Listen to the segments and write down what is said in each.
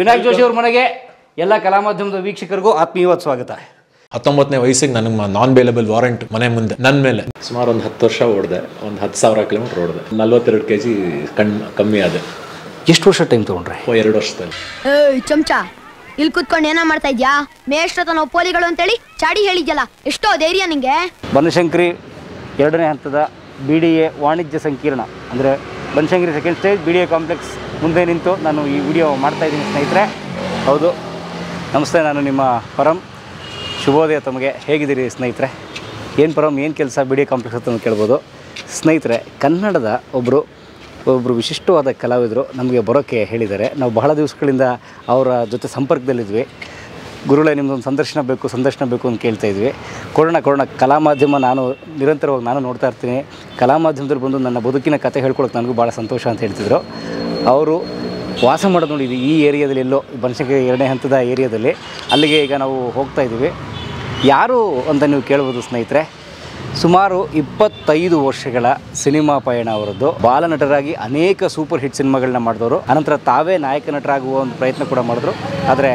ವಿನಾಯಕ್ ಜೋಶಿ ಅವ್ರ ಮನೆಗೆ ಎಲ್ಲ ಕಲಾ ಮಾಧ್ಯಮದ ವೀಕ್ಷಕರಿಗೂ ಆತ್ಮೀಯವಾದ ಸ್ವಾಗತ ಹತ್ತೊಂಬತ್ತನೇ ವಯಸ್ಸಿಗೆ ನನಗೆ ನಾನ್ ಬೇಲೆಬಲ್ ವಾರಂಟ್ ಮನೆ ಮುಂದೆ ನನ್ನ ಮೇಲೆ ಸುಮಾರು ಒಂದು ಹತ್ತು ವರ್ಷ ಓಡಿದೆ ಒಂದು ಹತ್ತು ಸಾವಿರ ಕಿಲೋಮೀಟರ್ ಓಡಿದೆ ನಲ್ವತ್ತೆರಡು ಕೆ ಜಿ ಕಣ್ಣು ಕಮ್ಮಿ ಆದ ಎಷ್ಟು ವರ್ಷ ಟೈಮ್ ತಗೊಂಡ್ರೆ ಎರಡು ವರ್ಷದಲ್ಲಿ ಚಮಚ ಇಲ್ಲಿ ಕುತ್ಕೊಂಡು ಏನೋ ಮಾಡ್ತಾ ಇದ್ಯಾ ಮೇಷ್ಟ್ರತನ ಒಪ್ಪೋಲಿಗಳು ಅಂತೇಳಿ ಚಾಡಿ ಹೇಳಿದ್ಯಲ್ಲ ಎಷ್ಟೋ ಧೈರ್ಯ ನಿಂಗೆ ಬನಶಂಕರಿ ಎರಡನೇ ಹಂತದ ಬಿ ಎ ವಾಣಿಜ್ಯ ಸಂಕೀರ್ಣ ಅಂದರೆ Banashankari second stage B D A complex ಮುಂದೆ ನಿಂತು ನಾನು ಈ ವಿಡಿಯೋ ಮಾಡ್ತಾ ಇದ್ದೀನಿ ಸ್ನೇಹಿತರೆ ಹೌದು ನಮಸ್ತೆ ನಾನು ನಿಮ್ಮ ಪರಂ ಶುಭೋದಯ ತಮಗೆ ಹೇಗಿದ್ದೀರಿ ಸ್ನೇಹಿತರೆ ಏನು ಪರಂ ಏನು ಕೆಲಸ ಬಿ ಡಿ ಎ ಕಾಂಪ್ಲೆಕ್ಸ್ ಅಂತ ಕೇಳ್ಬೋದು ಸ್ನೇಹಿತರೆ ಕನ್ನಡದ ಒಬ್ಬರು ಒಬ್ಬರು ವಿಶಿಷ್ಟವಾದ ಕಲಾವಿದರು ನಮಗೆ ಬರೋಕ್ಕೆ ಹೇಳಿದ್ದಾರೆ ನಾವು ಬಹಳ ದಿವಸಗಳಿಂದ ಅವರ ಜೊತೆ ಸಂಪರ್ಕದಲ್ಲಿದ್ವಿ ಗುರುಗಳೇ ನಿಮ್ದೊಂದು ಸಂದರ್ಶನ ಬೇಕು ಸಂದರ್ಶನ ಬೇಕು ಅಂತ ಕೇಳ್ತಾ ಇದ್ವಿ ಕೊಡೋಣ ಕೊಡೋಣ ಕಲಾ ಮಾಧ್ಯಮ ನಾನು ನಿರಂತರವಾಗಿ ನಾನು ನೋಡ್ತಾ ಇರ್ತೀನಿ ಕಲಾ ಮಾಧ್ಯಮದಲ್ಲಿ ಬಂದು ನನ್ನ ಬದುಕಿನ ಕತೆ ಹೇಳ್ಕೊಳಕ್ಕೆ ನನಗೂ ಭಾಳ ಸಂತೋಷ ಅಂತ ಹೇಳ್ತಿದ್ರು ಅವರು ವಾಸ ಮಾಡೋದು ನೋಡಿದ್ವಿ ಈ ಏರಿಯಾದಲ್ಲಿ ಎಲ್ಲೋ ಬನಶಂಕರಿ ಎರಡನೇ ಹಂತದ ಏರಿಯಾದಲ್ಲಿ ಅಲ್ಲಿಗೆ ಈಗ ನಾವು ಹೋಗ್ತಾ ಇದ್ದೀವಿ ಯಾರು ಅಂತ ನೀವು ಕೇಳ್ಬೋದು ಸ್ನೇಹಿತರೆ ಸುಮಾರು ಇಪ್ಪತ್ತೈದು ವರ್ಷಗಳ ಸಿನಿಮಾ ಪಯಣ ಅವರದ್ದು ಬಾಲನಟರಾಗಿ ಅನೇಕ ಸೂಪರ್ ಹಿಟ್ ಸಿನಿಮಾಗಳನ್ನ ಮಾಡಿದವರು ಅನಂತರ ತಾವೇ ನಾಯಕ ನಟರಾಗುವ ಒಂದು ಪ್ರಯತ್ನ ಕೂಡ ಮಾಡಿದ್ರು ಆದರೆ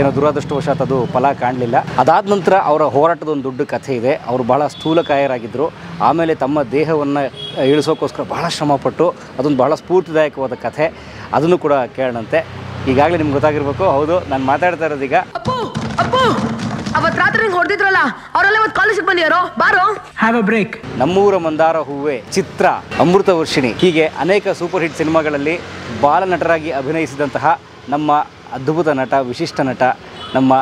ಏನೋ ದುರಾದೃಷ್ಟವಶಾತ್ ಅದು ಫಲ ಕಾಣಲಿಲ್ಲ ಅದಾದ ನಂತರ ಅವರ ಹೋರಾಟದ ಒಂದು ದೊಡ್ಡ ಕಥೆ ಇದೆ ಅವರು ಬಹಳ ಸ್ಥೂಲಕಾಯರಾಗಿದ್ದರು ಆಮೇಲೆ ತಮ್ಮ ದೇಹವನ್ನು ಇಳಿಸೋಕ್ಕೋಸ್ಕರ ಬಹಳ ಶ್ರಮಪಟ್ಟು ಅದೊಂದು ಬಹಳ ಸ್ಫೂರ್ತಿದಾಯಕವಾದ ಕಥೆ ಅದನ್ನು ಕೂಡ ಕೇಳೋಣಂತೆ ಈಗಾಗಲೇ ನಿಮ್ಗೆ ಗೊತ್ತಾಗಿರ್ಬೇಕು ಹೌದು ನಾನು ಮಾತಾಡ್ತಾ ಇರೋದೀಗ ಅ ಬ್ರೇಕ್ ನಮ್ಮೂರ ಮಂದಾರ ಹೂವೆ ಚಿತ್ರ ಅಮೃತ ವರ್ಷಿಣಿ ಹೀಗೆ ಅನೇಕ ಸೂಪರ್ ಹಿಟ್ ಸಿನಿಮಾಗಳಲ್ಲಿ ಬಾಲ ನಟರಾಗಿ ಅಭಿನಯಿಸಿದಂತಹ ನಮ್ಮ ಅದ್ಭುತ ನಟ ವಿಶಿಷ್ಟ ನಟ ನಮ್ಮ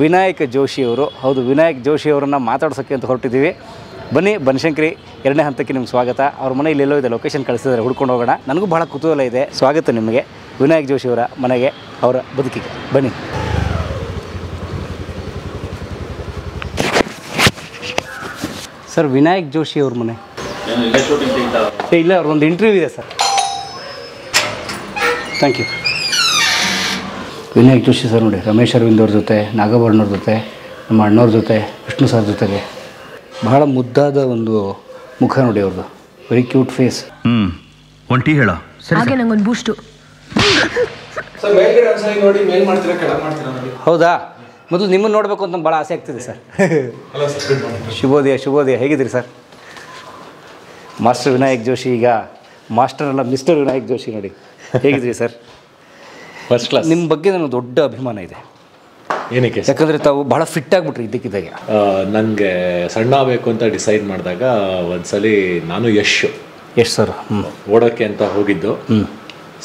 ವಿನಾಯಕ್ ಜೋಶಿಯವರು ಹೌದು ವಿನಾಯಕ್ ಜೋಶಿಯವರನ್ನು ಮಾತಾಡ್ಸೋಕ್ಕೆ ಅಂತ ಹೊರಟಿದ್ದೀವಿ ಬನ್ನಿ ಬನಶಂಕರಿ ಎರಡನೇ ಹಂತಕ್ಕೆ ನಿಮ್ಗೆ ಸ್ವಾಗತ ಅವ್ರ ಮನೆ ಇಲ್ಲೆಲ್ಲೋ ಇದೆ ಲೊಕೇಶನ್ ಕಳಿಸಿದ್ರೆ ಹುಡ್ಕೊಂಡು ಹೋಗೋಣ ನನಗೂ ಭಾಳ ಕುತೂಹಲ ಇದೆ ಸ್ವಾಗತ ನಿಮಗೆ ವಿನಾಯಕ್ ಜೋಶಿಯವರ ಮನೆಗೆ ಅವರ ಬದುಕಿಗೆ ಬನ್ನಿ ಸರ್ ವಿನಾಯಕ್ ಜೋಶಿ ಅವ್ರ ಮನೆ ಇಲ್ಲ ಅವ್ರ ಒಂದು ಇಂಟರ್ವ್ಯೂ ಇದೆ sir thank you Vinayak Joshi sir ನೋಡಿ ರಮೇಶ್ ಅರವಿಂದ್ ಅವ್ರ ಜೊತೆ ನಾಗಭರಣವ್ರ ಜೊತೆ ನಮ್ಮ ಅಣ್ಣವ್ರ ಜೊತೆ ವಿಷ್ಣು ಸರ್ ಜೊತೆಗೆ ಬಹಳ ಮುದ್ದಾದ ಒಂದು ಮುಖ ನೋಡಿ ಅವ್ರದ್ದು ವೆರಿ ಕ್ಯೂಟ್ ಫೇಸ್ ಹ್ಮ್ ಹೇಳ ಹೌದಾ ಮೊದಲು ನಿಮ್ಮನ್ನು ನೋಡಬೇಕು ಅಂತ ಭಾಳ ಆಸೆ ಆಗ್ತಿದೆ ಸರ್ ಶುಭೋದಯ ಶುಭೋದಯ ಹೇಗಿದ್ರಿ ಸರ್ ಮಾಸ್ಟರ್ ವಿನಾಯಕ್ ಜೋಶಿ ಈಗ ಮಾಸ್ಟರ್ ಅಲ್ಲ ಮಿಸ್ಟರ್ ವಿನಾಯಕ್ ಜೋಶಿ ನೋಡಿ ಹೇಗಿದ್ರಿ ಸರ್ ಫಸ್ಟ್ ಕ್ಲಾಸ್ ನಿಮ್ಮ ಬಗ್ಗೆ ನನಗೆ ದೊಡ್ಡ ಅಭಿಮಾನ ಇದೆ ಏನಕ್ಕೆ ಯಾಕಂದರೆ ತಾವು ಬಹಳ ಫಿಟ್ ಆಗಿಬಿಟ್ರಿ ಇದ್ದಕ್ಕಿದ್ದಾಗೆ ನನಗೆ ಸಣ್ಣ ಬೇಕು ಅಂತ ಡಿಸೈಡ್ ಮಾಡಿದಾಗ ಒಂದ್ಸಲಿ ನಾನು ಯಶ್ ಯಶ್ ಸರ್ ಓಡೋಕ್ಕೆ ಅಂತ ಹೋಗಿದ್ದು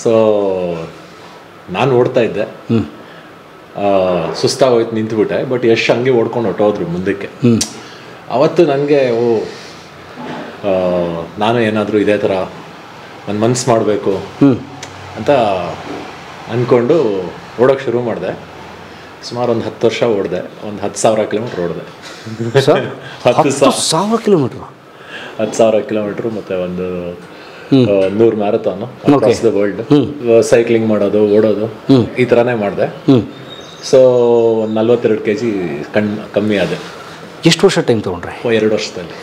ಸೊ ನಾನು ಓಡ್ತಾ ಇದ್ದೆ ಸುಸ್ತಾಗೋಯ್ತು ನಿಂತುಬಿಟ್ಟೆ ಬಟ್ ಯಶ್ ಹಂಗೆ ಓಡ್ಕೊಂಡು ಹೊಟ್ಟೋದ್ರು ಮುಂದಕ್ಕೆ ಅವತ್ತು ನನಗೆ ಓ ನಾನು ಏನಾದರೂ ಇದೇ ಥರ ನನ್ನ ಮನಸ್ಸು ಮಾಡಬೇಕು ಅಂತ ಅಂದ್ಕೊಂಡು ಓಡೋಕ್ಕೆ ಶುರು ಮಾಡಿದೆ ಸುಮಾರು ಒಂದು ಹತ್ತು ವರ್ಷ ಓಡಿದೆ ಒಂದು ಹತ್ತು ಸಾವಿರ ಕಿಲೋಮೀಟ್ರ್ ಓಡಿದೆ ಹತ್ತು ಸಾವಿರ ಕಿಲೋಮೀಟ್ರ್ ಹತ್ತು ಸಾವಿರ ಕಿಲೋಮೀಟ್ರ್ ಮತ್ತು ಒಂದು ನೂರು marathon across the world cycling ಮಾಡೋದು ಓಡೋದು ಈ ಥರನೇ ಮಾಡಿದೆ ಸೊ ಒಂದು ನಲ್ವತ್ತೆರಡು ಕೆ ಜಿ ಕಣ್ ಕಮ್ಮಿ ಆದ ಎಷ್ಟು ವರ್ಷ ಟೈಮ್ ತೊಗೊಂಡ್ರೆ ಎರಡು ವರ್ಷದಲ್ಲಿ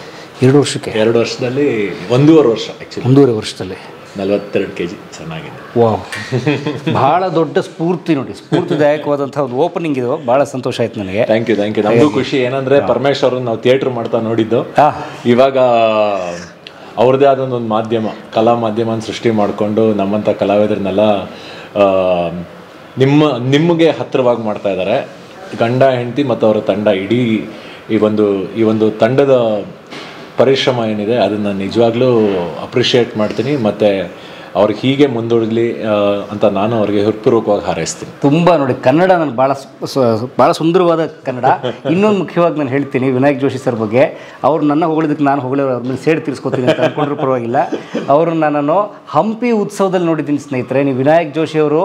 ಎರಡು ವರ್ಷಕ್ಕೆ ಎರಡು ವರ್ಷದಲ್ಲಿ ಒಂದೂವರೆ ವರ್ಷ ಆ್ಯಕ್ಚುಲಿ ಒಂದೂವರೆ ವರ್ಷದಲ್ಲಿ ನಲವತ್ತೆರಡು ಕೆ ಜಿ ಚೆನ್ನಾಗಿದೆ ವಾ ಬಹಳ ದೊಡ್ಡ ಸ್ಫೂರ್ತಿ ನೋಡಿ ಸ್ಫೂರ್ತಿದಾಯಕವಾದಂಥ ಒಂದು ಓಪನಿಂಗ್ ಇದು ಬಹಳ ಸಂತೋಷ ಆಯ್ತು ನನಗೆ ಥ್ಯಾಂಕ್ ಯು ಥ್ಯಾಂಕ್ ಯು ನಮಗೂ ಖುಷಿ ಏನಂದರೆ ಪರಮೇಶ್ವರ್ ನಾವು ಥಿಯೇಟ್ರ್ ಮಾಡ್ತಾ ನೋಡಿದ್ದು ಇವಾಗ ಅವ್ರದ್ದೇ ಆದ ಒಂದು ಮಾಧ್ಯಮ ಕಲಾ ಮಾಧ್ಯಮನ ಸೃಷ್ಟಿ ಮಾಡಿಕೊಂಡು ನಮ್ಮಂಥ ಕಲಾವಿದರನ್ನೆಲ್ಲ ನಿಮ್ಮ ನಿಮಗೆ ಹತ್ತಿರವಾಗಿ ಮಾಡ್ತಾ ಇದ್ದಾರೆ ಗಂಡ ಹೆಂಡತಿ ಮತ್ತು ಅವರ ತಂಡ ಇಡೀ ಈ ಒಂದು ಈ ಒಂದು ತಂಡದ ಪರಿಶ್ರಮ ಏನಿದೆ ಅದನ್ನು ನಿಜವಾಗ್ಲೂ ಅಪ್ರಿಷಿಯೇಟ್ ಮಾಡ್ತೀನಿ ಮತ್ತು ಅವ್ರಿಗೆ ಹೀಗೆ ಮುಂದೂಡಲಿ ಅಂತ ನಾನು ಅವ್ರಿಗೆ ಹೃತ್ಪೂರ್ವಕವಾಗಿ ಹಾರೈಸ್ತೀನಿ ತುಂಬ ನೋಡಿ ಕನ್ನಡ ನಾನು ಭಾಳ ಭಾಳ ಸುಂದರವಾದ ಕನ್ನಡ ಇನ್ನೊಂದು ಮುಖ್ಯವಾಗಿ ನಾನು ಹೇಳ್ತೀನಿ ವಿನಾಯಕ್ ಜೋಶಿ ಸರ್ ಬಗ್ಗೆ ಅವ್ರು ನನ್ನ ಹೊಗಳಿದ್ದಕ್ಕೆ ನಾನು ಹೊಗಳ ಅವ್ರನ್ನ ಸೇಡ್ ತೀರಿಸ್ಕೊತೀನಿ ಅಂತ ಅಂದ್ಕೊಂಡ್ರೂ ಪರವಾಗಿಲ್ಲ ಅವರು ನಾನು ಹಂಪಿ ಉತ್ಸವದಲ್ಲಿ ನೋಡಿದ್ದೀನಿ ಸ್ನೇಹಿತರೆ ನೀವು ವಿನಾಯಕ್ ಜೋಶಿ ಅವರು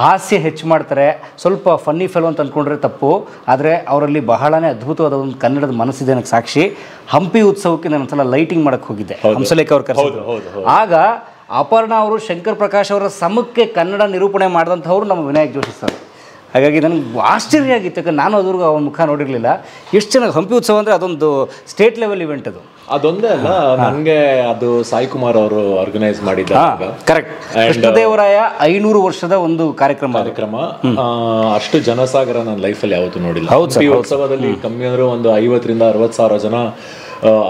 ಹಾಸ್ಯ ಹೆಚ್ಚು ಮಾಡ್ತಾರೆ ಸ್ವಲ್ಪ ಫನ್ನಿ ಫೆಲೋ ಅಂತ ಅಂದ್ಕೊಂಡ್ರೆ ತಪ್ಪು ಆದರೆ ಅವರಲ್ಲಿ ಬಹಳನೇ ಅದ್ಭುತವಾದ ಒಂದು ಕನ್ನಡದ ಮನಸ್ಸಿದೆ ನನಗೆ ಸಾಕ್ಷಿ ಹಂಪಿ ಉತ್ಸವಕ್ಕೆ ನಾನು ಒಂದ್ಸಲ ಲೈಟಿಂಗ್ ಮಾಡೋಕ್ಕೆ ಹೋಗಿದ್ದೆ ಹಂಸಲೇಖ ಅವ್ರು ಕರೆಸಿದ್ರು ಆಗ ಅಪರ್ಣ ಅವರು ಶಂಕರ್ ಪ್ರಕಾಶ್ ಅವರ ಸಮಕ್ಕೆ ಕನ್ನಡ ನಿರೂಪಣೆ ಮಾಡಿದಂಥವ್ರು ನಮ್ಮ ವಿನಾಯಕ್ ಜೋಶಿ ಸರ್ ಹಾಗಾಗಿ ನನಗೆ ಆಶ್ಚರ್ಯ ಆಗಿತ್ತು ಯಾಕಂದ್ರೆ ನಾನು ಅದ್ರಿಗೂ ಅವ್ರ ಮುಖ ನೋಡಿರಲಿಲ್ಲ ಎಷ್ಟು ಚೆನ್ನಾಗಿ ಹಂಪಿ ಉತ್ಸವ ಅಂದರೆ ಅದೊಂದು ಸ್ಟೇಟ್ ಲೆವೆಲ್ ಇವೆಂಟ್ ಅದು ಅದೊಂದೇ ಅಲ್ಲ ನನಗೆ ಅದು ಸಾಯಿ ಕುಮಾರ್ ಅವರು ಆರ್ಗನೈಸ್ ಮಾಡಿದ್ದ ಕರೆಕ್ಟ್ ಕೃಷ್ಣದೇವರಾಯ ಐನೂರು ವರ್ಷದ ಒಂದು ಕಾರ್ಯಕ್ರಮ ಕಾರ್ಯಕ್ರಮ ಅಷ್ಟು ಜನಸಾಗರ ನನ್ನ ಲೈಫಲ್ಲಿ ಯಾವತ್ತು ನೋಡಿಲ್ಲ ಹೌದು ಉತ್ಸವದಲ್ಲಿ ಕಮ್ಮಿ ಅಂದ್ರೆ ಒಂದು ಐವತ್ತರಿಂದ ಅರವತ್ತು ಸಾವಿರ ಜನ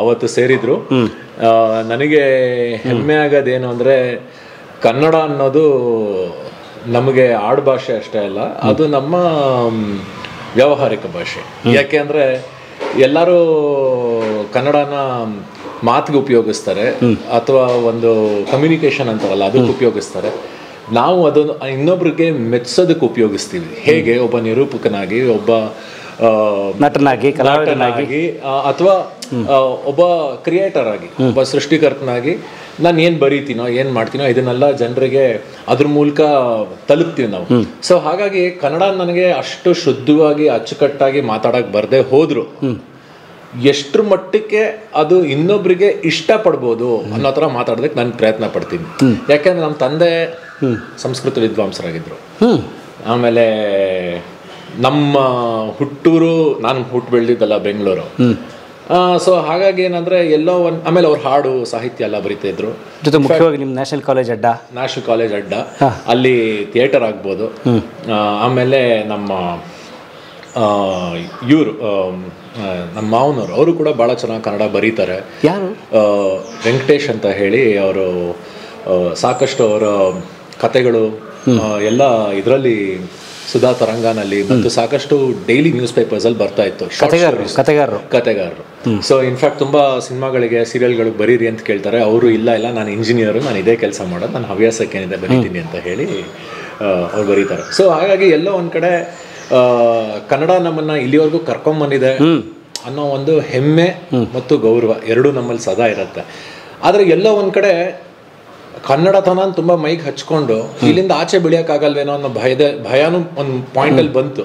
ಅವತ್ತು ಸೇರಿದ್ರು ನನಗೆ ಹೆಮ್ಮೆ ಆಗೋದೇನು ಅಂದರೆ ಕನ್ನಡ ಅನ್ನೋದು ನಮಗೆ ಆಡುಭಾಷೆ ಅಷ್ಟೇ ಅಲ್ಲ ಅದು ನಮ್ಮ ವ್ಯಾವಹಾರಿಕ ಭಾಷೆ ಯಾಕೆ ಅಂದರೆ ಎಲ್ಲರೂ ಕನ್ನಡನ ಮಾತಿಗೆ ಉಪಯೋಗಿಸ್ತಾರೆ ಅಥವಾ ಒಂದು ಕಮ್ಯುನಿಕೇಶನ್ ಅಂತಾರಲ್ಲ ಅದಕ್ಕೆ ಉಪಯೋಗಿಸ್ತಾರೆ ನಾವು ಅದನ್ನು ಇನ್ನೊಬ್ರಿಗೆ ಮೆಚ್ಚೋದಕ್ಕೆ ಉಪಯೋಗಿಸ್ತೀವಿ ಹೇಗೆ ಒಬ್ಬ ನಿರೂಪಕನಾಗಿ ಒಬ್ಬ ನಟನಾಗಿ ಕಲಾವಿದನಾಗಿ ಅಥವಾ ಒಬ್ಬ ಕ್ರಿಯೇಟರ್ ಆಗಿ ಒಬ್ಬ ಸೃಷ್ಟಿಕರ್ತನಾಗಿ ನಾನು ಏನು ಬರೀತೀನೋ ಏನು ಮಾಡ್ತೀನೋ ಇದನ್ನೆಲ್ಲ ಜನರಿಗೆ ಅದ್ರ ಮೂಲಕ ತಲುಪ್ತೀವಿ ನಾವು ಸೊ ಹಾಗಾಗಿ ಕನ್ನಡ ನನಗೆ ಅಷ್ಟು ಶುದ್ಧವಾಗಿ ಅಚ್ಚುಕಟ್ಟಾಗಿ ಮಾತಾಡಕ್ಕೆ ಬರದೆ ಹೋದ್ರು ಎಷ್ಟ್ರ ಮಟ್ಟಕ್ಕೆ ಅದು ಇನ್ನೊಬ್ರಿಗೆ ಇಷ್ಟ ಪಡ್ಬೋದು ಅನ್ನೋ ಥರ ಮಾತಾಡೋದಕ್ಕೆ ನಾನು ಪ್ರಯತ್ನ ಪಡ್ತೀನಿ ಯಾಕೆಂದ್ರೆ ನಮ್ಮ ತಂದೆ ಸಂಸ್ಕೃತ ವಿದ್ವಾಂಸರಾಗಿದ್ರು ಆಮೇಲೆ ನಮ್ಮ ಹುಟ್ಟೂರು ನಾನು ಹುಟ್ಟು ಬೆಳೆದಿದ್ದಲ್ಲ ಬೆಂಗಳೂರು ಸೊ ಹಾಗಾಗಿ ಏನಂದ್ರೆ ಎಲ್ಲೋ ಒಂದು ಆಮೇಲೆ ಅವ್ರು ಹಾಡು ಸಾಹಿತ್ಯ ಎಲ್ಲ ಬರೀತಾ ಇದ್ರು ಜೊತೆ ಮುಖ್ಯವಾಗಿ ನಿಮ್ಮ ನ್ಯಾಷನಲ್ ಕಾಲೇಜ್ ಅಡ್ಡ ನ್ಯಾಷನಲ್ ಕಾಲೇಜ್ ಅಡ್ಡ ಅಲ್ಲಿ ಥಿಯೇಟರ್ ಆಗ್ಬೋದು ಆಮೇಲೆ ನಮ್ಮ ಇವರು ನಮ್ಮ ಮಾವನವರು ಅವರು ಕೂಡ ಭಾಳ ಚೆನ್ನಾಗಿ ಕನ್ನಡ ಬರೀತಾರೆ ಯಾರು ವೆಂಕಟೇಶ್ ಅಂತ ಹೇಳಿ ಅವರು ಸಾಕಷ್ಟು ಅವರ ಕತೆಗಳು ಎಲ್ಲ ಇದರಲ್ಲಿ ಸುಧಾ ತರಂಗಾನಲ್ಲಿ ಮತ್ತು ಸಾಕಷ್ಟು ಡೈಲಿ ನ್ಯೂಸ್ ಪೇಪರ್ಸ್ ಅಲ್ಲಿ ಬರ್ತಾ ಇತ್ತು ಕತೆಗಾರರು ಕತೆಗಾರರು ಸೊ ಇನ್ಫ್ಯಾಕ್ಟ್ ತುಂಬಾ ಸಿನಿಮಾಗಳಿಗೆ ಸೀರಿಯಲ್ಗಳು ಬರೀರಿ ಅಂತ ಕೇಳ್ತಾರೆ ಅವರು ಇಲ್ಲ ಇಲ್ಲ ನಾನು ಇಂಜಿನಿಯರ್ ನಾನು ಇದೇ ಕೆಲಸ ಮಾಡೋದು ನಾನು ಹವ್ಯಾಸಕ್ಕೆ ಏನಿದೆ ಬರೀತೀನಿ ಅಂತ ಹೇಳಿ ಅವ್ರು ಬರೀತಾರೆ ಸೊ ಹಾಗಾಗಿ ಎಲ್ಲೋ ಒಂದ್ ಕಡೆ ಕನ್ನಡ ನಮ್ಮನ್ನ ಇಲ್ಲಿವರೆಗೂ ಕರ್ಕೊಂಬಂದಿದೆ ಅನ್ನೋ ಒಂದು ಹೆಮ್ಮೆ ಮತ್ತು ಗೌರವ ಎರಡೂ ನಮ್ಮಲ್ಲಿ ಸದಾ ಇರುತ್ತೆ ಆದರೆ ಎಲ್ಲೋ ಒಂದ್ ಕಡೆ ಕನ್ನಡತನ ತುಂಬಾ ಮೈಗೆ ಹಚ್ಕೊಂಡು ಇಲ್ಲಿಂದ ಆಚೆ ಬೆಳೆಯೋಕ್ಕಾಗಲ್ವೇನೋ ಅನ್ನೋ ಭಯದ ಭಯನೂ ಒಂದು ಪಾಯಿಂಟಲ್ಲಿ ಬಂತು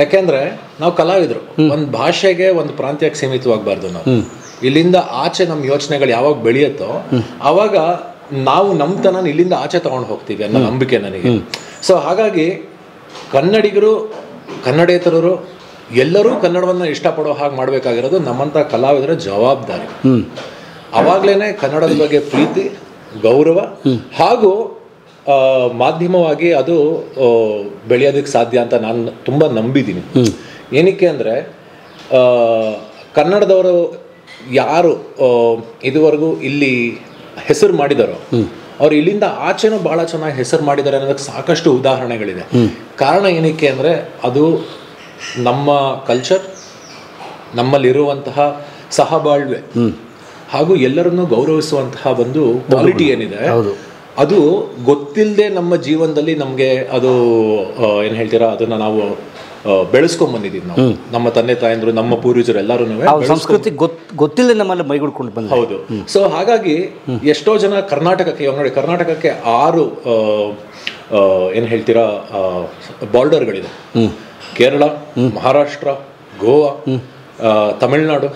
ಯಾಕೆಂದ್ರೆ ನಾವು ಕಲಾವಿದರು ಒಂದು ಭಾಷೆಗೆ ಒಂದು ಪ್ರಾಂತ್ಯಕ್ಕೆ ಸೀಮಿತವಾಗಬಾರ್ದು ನಾವು ಇಲ್ಲಿಂದ ಆಚೆ ನಮ್ಮ ಯೋಚನೆಗಳು ಯಾವಾಗ ಬೆಳೆಯುತ್ತೋ ಅವಾಗ ನಾವು ನಮ್ಮತನ ಇಲ್ಲಿಂದ ಆಚೆ ತಗೊಂಡು ಹೋಗ್ತೀವಿ ಅನ್ನೋ ನಂಬಿಕೆ ನನಗೆ ಸೊ ಹಾಗಾಗಿ ಕನ್ನಡಿಗರು ಕನ್ನಡೇತರರು ಎಲ್ಲರೂ ಕನ್ನಡವನ್ನು ಇಷ್ಟಪಡೋ ಹಾಗೆ ಮಾಡಬೇಕಾಗಿರೋದು ನಮ್ಮಂಥ ಕಲಾವಿದರ ಜವಾಬ್ದಾರಿ ಅವಾಗ್ಲೇನೆ ಕನ್ನಡದ ಬಗ್ಗೆ ಪ್ರೀತಿ ಗೌರವ ಹಾಗೂ ಮಾಧ್ಯಮವಾಗಿ ಅದು ಬೆಳೆಯೋದಕ್ಕೆ ಸಾಧ್ಯ ಅಂತ ನಾನು ತುಂಬ ನಂಬಿದ್ದೀನಿ ಏನಕ್ಕೆ ಅಂದರೆ ಕನ್ನಡದವರು ಯಾರು ಇದುವರೆಗೂ ಇಲ್ಲಿ ಹೆಸರು ಮಾಡಿದಾರೋ ಅವ್ರು ಇಲ್ಲಿಂದ ಆಚೆನೂ ಭಾಳ ಚೆನ್ನಾಗಿ ಹೆಸರು ಮಾಡಿದ್ದಾರೆ ಅನ್ನೋದಕ್ಕೆ ಸಾಕಷ್ಟು ಉದಾಹರಣೆಗಳಿದೆ ಕಾರಣ ಏನಕ್ಕೆ ಅಂದರೆ ಅದು ನಮ್ಮ ಕಲ್ಚರ್ ನಮ್ಮಲ್ಲಿರುವಂತಹ ಸಹಬಾಳ್ವೆ ಹಾಗೂ ಎಲ್ಲರನ್ನೂ ಗೌರವಿಸುವಂತಹ ಒಂದು ಕ್ವಾಲಿಟಿ ಏನಿದೆ ಅದು ಗೊತ್ತಿಲ್ಲದೆ ನಮ್ಮ ಜೀವನದಲ್ಲಿ ನಮಗೆ ಅದು ಏನು ಹೇಳ್ತೀರಾ ಅದನ್ನು ನಾವು ಬೆಳೆಸ್ಕೊಂಡ್ ಬಂದಿದ್ದೀವಿ ನಾವು ನಮ್ಮ ತಂದೆ ತಾಯಂದ್ರು ನಮ್ಮ ಪೂರ್ವಜರು ಎಲ್ಲರೂ ಸಂಸ್ಕೃತಿ ಗೊತ್ತಿಲ್ಲ ನಮ್ಮಲ್ಲಿ ಮೈಗೂಡ್ಕೊಂಡು ಬಂದ ಹೌದು ಸೊ ಹಾಗಾಗಿ ಎಷ್ಟೋ ಜನ ಕರ್ನಾಟಕಕ್ಕೆ ನೋಡಿ ಕರ್ನಾಟಕಕ್ಕೆ ಆರು ಏನು ಹೇಳ್ತೀರಾ ಬಾರ್ಡರ್ಗಳಿದೆ ಕೇರಳ ಮಹಾರಾಷ್ಟ್ರ ಗೋವಾ ತಮಿಳ್ನಾಡು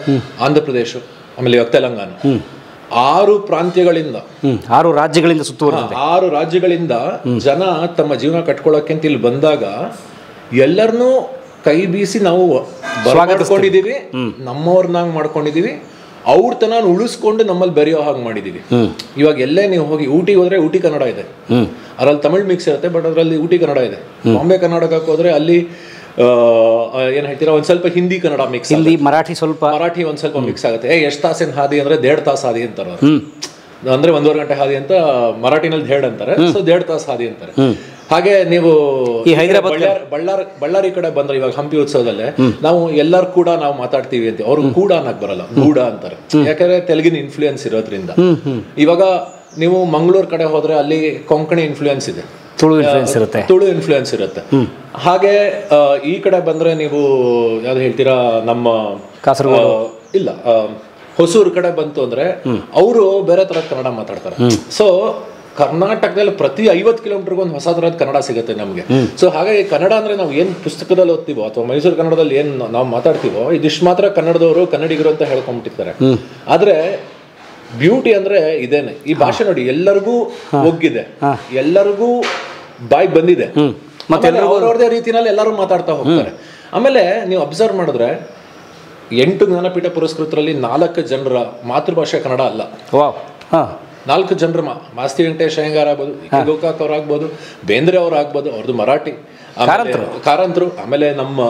ಆಂಧ್ರ ಪ್ರದೇಶ ಆಮೇಲೆ ಇವಾಗ ತೆಲಂಗಾಣ ಆರು ಪ್ರಾಂತ್ಯಗಳಿಂದ ಆರು ರಾಜ್ಯಗಳಿಂದ ಸುತ್ತುವರೆದ ಆರು ರಾಜ್ಯಗಳಿಂದ ಜನ ತಮ್ಮ ಜೀವನ ಕಟ್ಕೊಳ್ಳೋಕೆ ಅಂತ ಇಲ್ಲಿ ಬಂದಾಗ ಎಲ್ಲರನ್ನೂ ಕೈ ಬೀಸಿ ನಾವು ಮಾಡ್ಕೊಂಡಿದೀವಿ ನಮ್ಮವ್ರನ್ನಾಗಿ ಮಾಡ್ಕೊಂಡಿದೀವಿ ಅವ್ರ ತನ ಉಳಿಸ್ಕೊಂಡು ನಮ್ಮಲ್ಲಿ ಬೆರೆಯೋ ಹಾಗೆ ಮಾಡಿದೀವಿ ಇವಾಗ ಎಲ್ಲೇ ನೀವು ಹೋಗಿ ಊಟಿ ಹೋದ್ರೆ ಊಟಿ ಕನ್ನಡ ಇದೆ ಅದ್ರಲ್ಲಿ ತಮಿಳ್ ಮಿಕ್ಸ್ ಇರುತ್ತೆ ಬಟ್ ಅದರಲ್ಲಿ ಊಟಿ ಕನ್ನಡ ಇದೆ ಬಾಂಬೆ ಕರ್ನಾಟಕಕ್ಕೆ ಹೋದ್ರೆ ಅಲ್ಲಿ ಏನ್ ಹೇಳ್ತೀರಾ ಒಂದ್ ಸ್ವಲ್ಪ ಹಿಂದಿ ಕನ್ನಡ ಮಿಕ್ಸ್ ಇಲ್ಲಿ ಮರಾಠಿ ಸ್ವಲ್ಪ ಮರಾಠಿ ಒಂದ್ ಸ್ವಲ್ಪ ಮಿಕ್ಸ್ ಆಗುತ್ತೆ ಏ ಎಷ್ಟು ತಾಸಿನ ಹಾದಿ ಅಂದ್ರೆ ದೇಡ್ ತಾಸ ಹಾದಿ ಅಂತಾರೆ ಅಂದ್ರೆ ಒಂದೂವರೆ ಗಂಟೆ ಹಾದಿ ಅಂತ ಮರಾಠಿನಲ್ಲಿ ಧೇಡ್ ಅಂತಾರೆ ಸೊ ದೇಡ್ ತಾಸ ಹಾದಿ ಅಂತಾರೆ ಹಾಗೆ ನೀವು ಈ ಹೈದರಾಬಾದ್ ಬಳ್ಳಾರ ಬಳ್ಳಾರಿ ಕಡೆ ಬಂದ್ರೆ ಇವಾಗ ಹಂಪಿ ಉತ್ಸವದಲ್ಲೇ ನಾವು ಎಲ್ಲರೂ ಕೂಡ ನಾವು ಮಾತಾಡ್ತೀವಿ ಅಂತ ಅವ್ರು ಕೂಡ ಅನ್ನಕ್ ಬರಲ್ಲ ಕೂಡ ಅಂತಾರೆ ಯಾಕಂದ್ರೆ ತೆಲುಗಿನ ಇನ್ಫ್ಲೂಯೆನ್ಸ್ ಇರೋದ್ರಿಂದ ಇವಾಗ ನೀವು ಮಂಗಳೂರು ಕಡೆ ಹೋದ್ರೆ ಅಲ್ಲಿ ಕೊಂಕಣಿ ಇನ್ಫ್ಲೂಯೆನ್ಸ್ ಇದೆ ತುಳು ಇನ್ಫ್ಲೂಯೆನ್ಸ್ ಇರುತ್ತೆ ತುಳು ಇನ್ಫ್ಲೂಯೆನ್ಸ್ ಇರುತ್ತೆ ಹಾಗೆ ಈ ಕಡೆ ಬಂದ್ರೆ ನೀವು ಯಾವ್ದು ಹೇಳ್ತೀರಾ ನಮ್ಮ ಕಾಸರಗೋಡು ಇಲ್ಲ ಹೊಸೂರು ಕಡೆ ಬಂತು ಅಂದ್ರೆ ಅವರು ಬೇರೆ ತರ ಕನ್ನಡ ಮಾತಾಡ್ತಾರೆ ಸೊ ಕರ್ನಾಟಕದಲ್ಲಿ ಪ್ರತಿ ಐವತ್ ಕಿಲೋಮೀಟರ್ಗೆ ಒಂದು ಹೊಸ ಥರದ ಕನ್ನಡ ಸಿಗುತ್ತೆ ನಮಗೆ ಸೊ ಹಾಗಾಗಿ ಕನ್ನಡ ಅಂದ್ರೆ ನಾವು ಏನ್ ಪುಸ್ತಕದಲ್ಲಿ ಓದ್ತೀವೋ ಅಥವಾ ಮೈಸೂರು ಕನ್ನಡದಲ್ಲಿ ಏನ್ ನಾವು ಮಾತಾಡ್ತೀವೋ ಇದಿಷ್ಟು ಮಾತ್ರ ಕನ್ನಡದವರು ಕನ್ನಡಿಗರು ಅಂತ ಹೇಳ್ಕೊಂಡ್ಬಿಟ್ಟಿರ್ತಾರೆ ಆದ್ರೆ ಬ್ಯೂಟಿ ಅಂದ್ರೆ ಇದೇನೆ ಈ ಭಾಷೆ ನೋಡಿ ಎಲ್ಲರಿಗೂ ಒಗ್ಗಿದೆ ಎಲ್ಲರಿಗೂ ಬಾಯಿ ಬಂದಿದೆ ಅವ್ರವ್ರದೇ ರೀತಿನಲ್ಲಿ ಎಲ್ಲರೂ ಮಾತಾಡ್ತಾ ಹೋಗ್ತಾರೆ ಆಮೇಲೆ ನೀವು ಅಬ್ಸರ್ವ್ ಮಾಡಿದ್ರೆ ಎಂಟು ಜ್ಞಾನಪೀಠ ಪುರಸ್ಕೃತರಲ್ಲಿ ನಾಲ್ಕು ಜನರ ಮಾತೃಭಾಷೆ ಕನ್ನಡ ಅಲ್ಲ ನಾಲ್ಕು ಜನರ ಮಾಸ್ತಿ ವೆಂಕಟೇಶ್ ಅಯ್ಯಂಗಾರ್ ಆಗ್ಬೋದು ಗೋಕಾಕ್ ಅವ್ರು ಬೇಂದ್ರೆ ಅವ್ರು ಆಗ್ಬೋದು ಅವ್ರದ್ದು ಮರಾಠಿ ಕಾರಂತರು ಆಮೇಲೆ ನಮ್ಮ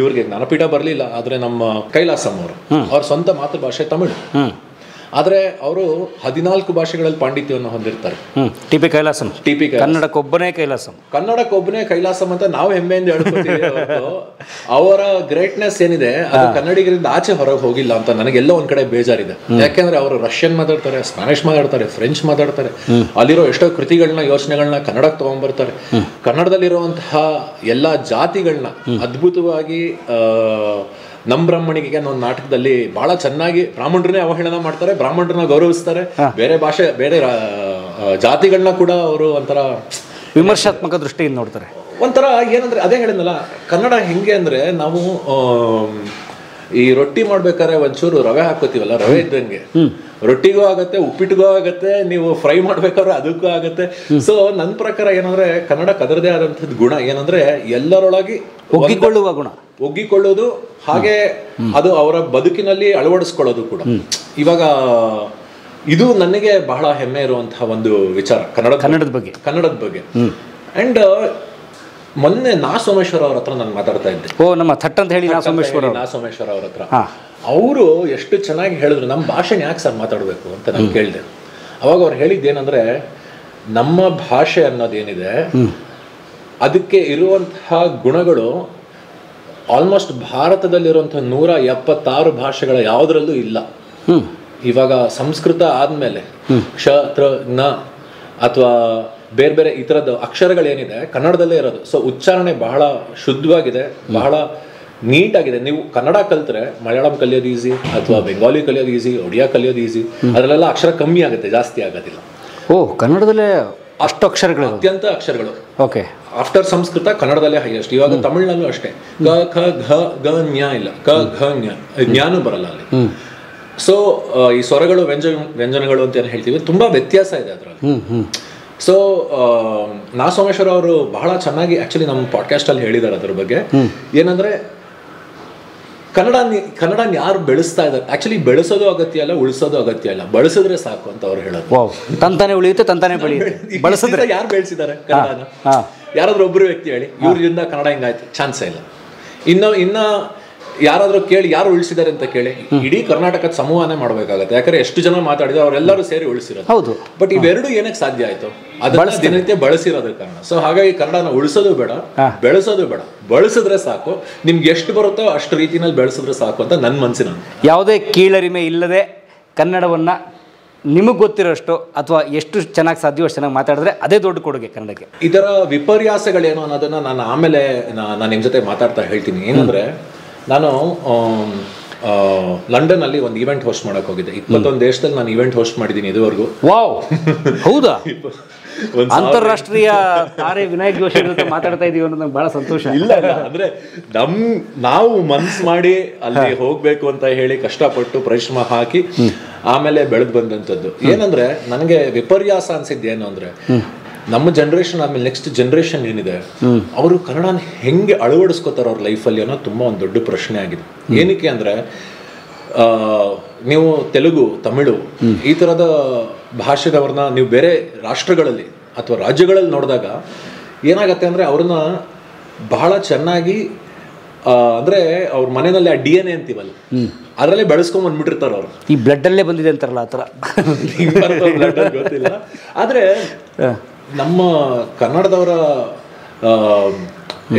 ಇವ್ರಿಗೆ ಜ್ಞಾನಪೀಠ ಬರಲಿಲ್ಲ ಆದ್ರೆ ನಮ್ಮ ಕೈಲಾಸಂ ಅವರು ಅವ್ರ ಸ್ವಂತ ಮಾತೃಭಾಷೆ ತಮಿಳು ಆದರೆ ಅವರು ಹದಿನಾಲ್ಕು ಭಾಷೆಗಳಲ್ಲಿ ಪಾಂಡಿತ್ಯವನ್ನು ಹೊಂದಿರ್ತಾರೆ T P Kailasam T P ಕನ್ನಡಕ್ಕೊಬ್ಬನೇ ಕೈಲಾಸಂ ಕನ್ನಡಕ್ಕೊಬ್ಬನೇ ಕೈಲಾಸಂ ಅಂತ ನಾವು ಹೆಮ್ಮೆಯಿಂದ ಹೇಳ್ಕೊತೀವಿ ಅವರ ಗ್ರೇಟ್ನೆಸ್ ಏನಿದೆ ಅದು ಕನ್ನಡಿಗರಿಂದ ಆಚೆ ಹೊರಗೆ ಹೋಗಿಲ್ಲ ಅಂತ ನನಗೆಲ್ಲ ಒಂದ್ ಕಡೆ ಬೇಜಾರಿದೆ ಯಾಕೆಂದ್ರೆ ಅವರು ರಷ್ಯನ್ ಮಾತಾಡ್ತಾರೆ ಸ್ಪ್ಯಾನಿಷ್ ಮಾತಾಡ್ತಾರೆ ಫ್ರೆಂಚ್ ಮಾತಾಡ್ತಾರೆ ಅಲ್ಲಿರೋ ಎಷ್ಟೋ ಕೃತಿಗಳನ್ನ ಯೋಚನೆಗಳನ್ನ ಕನ್ನಡಕ್ಕೆ ತಗೊಂಡ್ಬರ್ತಾರೆ ಕನ್ನಡದಲ್ಲಿರುವಂತಹ ಎಲ್ಲಾ ಜಾತಿಗಳನ್ನ ಅದ್ಭುತವಾಗಿ ನಮ್ಮ ಬ್ರಾಹ್ಮಣಿಗೆ ನಾವು ನಾಟಕದಲ್ಲಿ ಬಹಳ ಚೆನ್ನಾಗಿ ಬ್ರಾಹ್ಮಣರನ್ನೇ ಅವಹೇಳನ ಮಾಡ್ತಾರೆ ಬ್ರಾಹ್ಮಣರನ್ನ ಗೌರವಿಸ್ತಾರೆ ಬೇರೆ ಭಾಷೆ ಬೇರೆ ಜಾತಿಗಳನ್ನ ಕೂಡ ಅವರು ಒಂಥರ ವಿಮರ್ಶಾತ್ಮಕ ದೃಷ್ಟಿಯಿಂದ ನೋಡ್ತಾರೆ ಒಂಥರ ಏನಂದ್ರೆ ಅದೇ ಹೇಳಿದ್ನಲ್ಲ ಕನ್ನಡ ಹೆಂಗೆ ಅಂದ್ರೆ ನಾವು ಈ ರೊಟ್ಟಿ ಮಾಡ್ಬೇಕಾದ್ರೆ ಒಂಚೂರು ರವೆ ಹಾಕೋತೀವಲ್ಲ ರವೆ ಇದ್ದಂಗೆ ರೊಟ್ಟಿಗೂ ಆಗುತ್ತೆ ಉಪ್ಪಿಟ್ಟಿಗೂ ಆಗುತ್ತೆ ನೀವು ಫ್ರೈ ಮಾಡ್ಬೇಕಾದ್ರೆ ಅದಕ್ಕೂ ಆಗುತ್ತೆ ಸೊ ನನ್ನ ಪ್ರಕಾರ ಏನಂದ್ರೆ ಕನ್ನಡ ಕದರದೇ ಆದಂತದ್ದು ಗುಣ ಏನಂದ್ರೆ ಎಲ್ಲರೊಳಗೆ ಒಗ್ಗಿಕೊಳ್ಳುವ ಗುಣ ಒಗ್ಗಿಕೊಳ್ಳೋದು ಹಾಗೆ ಅದು ಅವರ ಬದುಕಿನಲ್ಲಿ ಅಳವಡಿಸ್ಕೊಳ್ಳೋದು ಕೂಡ ಇವಾಗ ಇದು ನನಗೆ ಬಹಳ ಹೆಮ್ಮೆ ಇರುವಂತಹ ಒಂದು ವಿಚಾರ ಕನ್ನಡ ಕನ್ನಡದ ಬಗ್ಗೆ ಕನ್ನಡದ ಬಗ್ಗೆ ಅಂಡ್ ಮೊನ್ನೆ ನಾ ಸೋಮೇಶ್ವರ ಅವ್ರ ಹತ್ರ ನಾನು ಮಾತಾಡ್ತಾ ಇದ್ದೆ ಓ ನಮ್ಮ ಥಟ್ ಅಂತ ಹೇಳಿ ಸೋಮೇಶ್ವರ ನಾ ಸೋಮೇಶ್ವರ ಅವ್ರ ಹತ್ರ ಅವರು ಎಷ್ಟು ಚೆನ್ನಾಗಿ ಹೇಳಿದ್ರು ನಮ್ಮ ಭಾಷೆನ ಯಾಕೆ ಸರ್ ಮಾತಾಡಬೇಕು ಅಂತ ನಾನು ಕೇಳಿದೆ ಅವಾಗ ಅವ್ರು ಹೇಳಿದ್ದೇನೆಂದರೆ ನಮ್ಮ ಭಾಷೆ ಅನ್ನೋದೇನಿದೆ ಅದಕ್ಕೆ ಇರುವಂತಹ ಗುಣಗಳು ಆಲ್ಮೋಸ್ಟ್ ಭಾರತದಲ್ಲಿರುವಂಥ ನೂರ ಎಪ್ಪತ್ತಾರು ಭಾಷೆಗಳ ಯಾವುದರಲ್ಲೂ ಇಲ್ಲ ಇವಾಗ ಸಂಸ್ಕೃತ ಆದಮೇಲೆ ಕ್ಷತ್ರ ನ ಅಥವಾ ಬೇರೆ ಬೇರೆ ಈ ಥರದ ಅಕ್ಷರಗಳೇನಿದೆ ಕನ್ನಡದಲ್ಲೇ ಇರೋದು ಸೊ ಉಚ್ಚಾರಣೆ ಬಹಳ ಶುದ್ಧವಾಗಿದೆ ಬಹಳ ನೀಟಾಗಿದೆ ನೀವು ಕನ್ನಡ ಕಲ್ತ್ರೆ ಮಲಯಾಳಂ ಕಲಿಯೋದು ಈಸಿ ಅಥವಾ ಬೆಂಗಾಲಿ ಕಲಿಯೋದು ಈಸಿ ಒಡಿಯಾ ಕಲಿಯೋದು ಈಸಿ ಅದರಲ್ಲೆಲ್ಲ ಅಕ್ಷರ ಕಮ್ಮಿ ಆಗುತ್ತೆ ಜಾಸ್ತಿ ಆಗೋದಿಲ್ಲ ಓಹ್ ಕನ್ನಡದಲ್ಲೇ ಅಷ್ಟು ಅಕ್ಷರಗಳು ಅತ್ಯಂತ ಅಕ್ಷರಗಳು ಓಕೆ ಆಫ್ಟರ್ ಸಂಸ್ಕೃತ ಕನ್ನಡದಲ್ಲೇ ಹೈಯೆಸ್ಟ್ ಇವಾಗ ತಮಿಳ್ನಲ್ಲೂ ಅಷ್ಟೇ ಕ ಖ ಘ ಗ ನ್ಯ ಇಲ್ಲ ಕ ಘ ನ್ಯ ಜ್ಞಾನೂ ಬರಲ್ಲ ಅಲ್ಲಿ ಸೊ ಈ ಸ್ವರಗಳು ವ್ಯಂಜ ವ್ಯಂಜನಗಳು ಅಂತ ಏನು ಹೇಳ್ತೀವಿ ತುಂಬ ವ್ಯತ್ಯಾಸ ಇದೆ ಅದರಲ್ಲಿ ಸೊ ನಾ ಸೋಮೇಶ್ವರ ಅವರು ಬಹಳ ಚೆನ್ನಾಗಿ ಆಕ್ಚುಲಿ ನಮ್ಮ ಅಲ್ಲಿ ಹೇಳಿದ್ದಾರೆ ಅದ್ರ ಬಗ್ಗೆ ಏನಂದರೆ ಕನ್ನಡ ಕನ್ನಡನ ಯಾರು ಬೆಳೆಸ್ತಾ ಇದ್ದಾರೆ ಆಕ್ಚುಲಿ ಬೆಳೆಸೋದು ಅಗತ್ಯ ಅಲ್ಲ ಉಳಿಸೋದು ಅಗತ್ಯ ಅಲ್ಲ ಬಳಸಿದ್ರೆ ಸಾಕು ಅಂತ ಅವ್ರು ಹೇಳೋದು ತಂತಾನೆ ಉಳಿಯುತ್ತೆ ತಂತಾನೆ ಬಳಸಿದ್ರೆ ಯಾರು ಬೆಳೆಸಿದ್ದಾರೆ ಕನ್ನಡನ ಯಾರಾದ್ರೂ ಒಬ್ಬರು ವ್ಯಕ್ತಿ ಹೇಳಿ ಇವ್ರಿಂದ ಕನ್ನಡ ಹಿಂಗಾಯ್ತು ಚಾನ್ಸೇ ಇಲ್ಲ ಇನ್ನು ಇನ್ನು ಯಾರಾದರೂ ಕೇಳಿ ಯಾರು ಉಳಿಸಿದ್ದಾರೆ ಅಂತ ಕೇಳಿ ಇಡೀ ಕರ್ನಾಟಕದ ಸಮೂಹನೇ ಮಾಡಬೇಕಾಗತ್ತೆ ಯಾಕಂದ್ರೆ ಎಷ್ಟು ಜನ ಮಾತಾಡಿದ್ರು ಅವರೆಲ್ಲರೂ ಸೇರಿ ಉಳಿಸಿರೋದು ಹೌದು ಬಟ್ ಇವೆರಡು ಏನಕ್ಕೆ ಸಾಧ್ಯ ಆಯ್ತು ಅದನ್ನ ದಿನನಿತ್ಯ ಬಳಸಿರೋದ್ರ ಕಾರಣ ಸೊ ಹಾಗಾಗಿ ಕನ್ನಡನ ಉಳಿಸೋದು ಬೇಡ ಬೆಳೆಸೋದು ಬೇಡ ಬಳಸಿದ್ರೆ ಸಾಕು ನಿಮ್ಗೆ ಎಷ್ಟು ಬರುತ್ತೋ ಅಷ್ಟು ರೀತಿನಲ್ಲಿ ಬೆಳೆಸಿದ್ರೆ ಸಾಕು ಅಂತ ನನ್ನ ಮನಸ್ಸಿನ ಯಾವುದೇ ಕೀಳರಿಮೆ ಇಲ್ಲದೆ ಕನ್ನಡವನ್ನ ನಿಮಗೆ ಗೊತ್ತಿರೋಷ್ಟು ಅಥವಾ ಎಷ್ಟು ಚೆನ್ನಾಗಿ ಸಾಧ್ಯವೋ ಅಷ್ಟು ಚೆನ್ನಾಗಿ ಮಾತಾಡಿದ್ರೆ ಅದೇ ದೊಡ್ಡ ಕೊಡುಗೆ ಕನ್ನಡಕ್ಕೆ ಇದರ ವಿಪರ್ಯಾಸಗಳೇನು ಅನ್ನೋದನ್ನ ನಾನು ಆಮೇಲೆ ನಾನು ನಿಮ್ಮ ಜೊತೆ ಮಾತಾಡ್ತಾ ಹೇಳ್ತೀನಿ ಏನಂದ್ರೆ ನಾನು ಲಂಡನ್ ಅಲ್ಲಿ ಒಂದು ಇವೆಂಟ್ ಹೋಸ್ಟ್ ಮಾಡಕ್ ಹೋಗಿದ್ದೆ ಇಪ್ಪತ್ತೊಂದು ದೇಶದಲ್ಲಿ ನಾನು ಇವೆಂಟ್ ಹೋಸ್ಟ್ ಮಾಡಿದೀನಿ ಇದುವರೆಗೂ ವಾವ್ ಹೌದಾ ಅಂತಾರಾಷ್ಟ್ರೀಯ ತಾರೆ ವಿನಾಯಕ್ ಜೋಶಿ ಮಾತಾಡ್ತಾ ಇದೀವಿ ಅನ್ನೋದು ನಂಗೆ ಬಹಳ ಸಂತೋಷ ಇಲ್ಲ ಅಂದ್ರೆ ನಮ್ ನಾವು ಮನ್ಸು ಮಾಡಿ ಅಲ್ಲಿ ಹೋಗ್ಬೇಕು ಅಂತ ಹೇಳಿ ಕಷ್ಟಪಟ್ಟು ಪರಿಶ್ರಮ ಹಾಕಿ ಆಮೇಲೆ ಬೆಳೆದು ಬಂದಂತದ್ದು ಏನಂದ್ರೆ ನನಗೆ ವಿಪರ್ಯಾಸ ಅನ್ಸಿದ್ ಏನು ಅಂದ್ರೆ ನಮ್ಮ ಜನರೇಷನ್ ಆಮೇಲೆ ನೆಕ್ಸ್ಟ್ ಜನ್ರೇಷನ್ ಏನಿದೆ ಅವರು ಕನ್ನಡನ ಹೆಂಗೆ ಅಳವಡಿಸ್ಕೋತಾರೆ ಅವ್ರ ಲೈಫಲ್ಲಿ ಅನ್ನೋ ತುಂಬಾ ಒಂದು ದೊಡ್ಡ ಪ್ರಶ್ನೆ ಆಗಿದೆ ಏನಕ್ಕೆ ಅಂದರೆ ನೀವು ತೆಲುಗು ತಮಿಳು ಈ ತರದ ಭಾಷೆದವ್ರನ್ನ ನೀವು ಬೇರೆ ರಾಷ್ಟ್ರಗಳಲ್ಲಿ ಅಥವಾ ರಾಜ್ಯಗಳಲ್ಲಿ ನೋಡಿದಾಗ ಏನಾಗತ್ತೆ ಅಂದ್ರೆ ಅವ್ರನ್ನ ಬಹಳ ಚೆನ್ನಾಗಿ ಅಂದ್ರೆ ಅವ್ರ ಮನೆಯಲ್ಲಿ ಆ ಡಿ ಎನ್ ಎ ಅಂತೀವಲ್ಲ ಅದರಲ್ಲೇ ಬೆಳೆಸ್ಕೊಂಡ್ ಬಂದ್ಬಿಟ್ಟಿರ್ತಾರೆ ಅವರು ಈ ಬ್ಲಡ್ ಅಲ್ಲೇ ಬಂದಿದೆ ಅಂತಾರಲ್ಲ ಆ ಥರ ಗೊತ್ತಿಲ್ಲ ಆದರೆ ನಮ್ಮ ಕನ್ನಡದವರ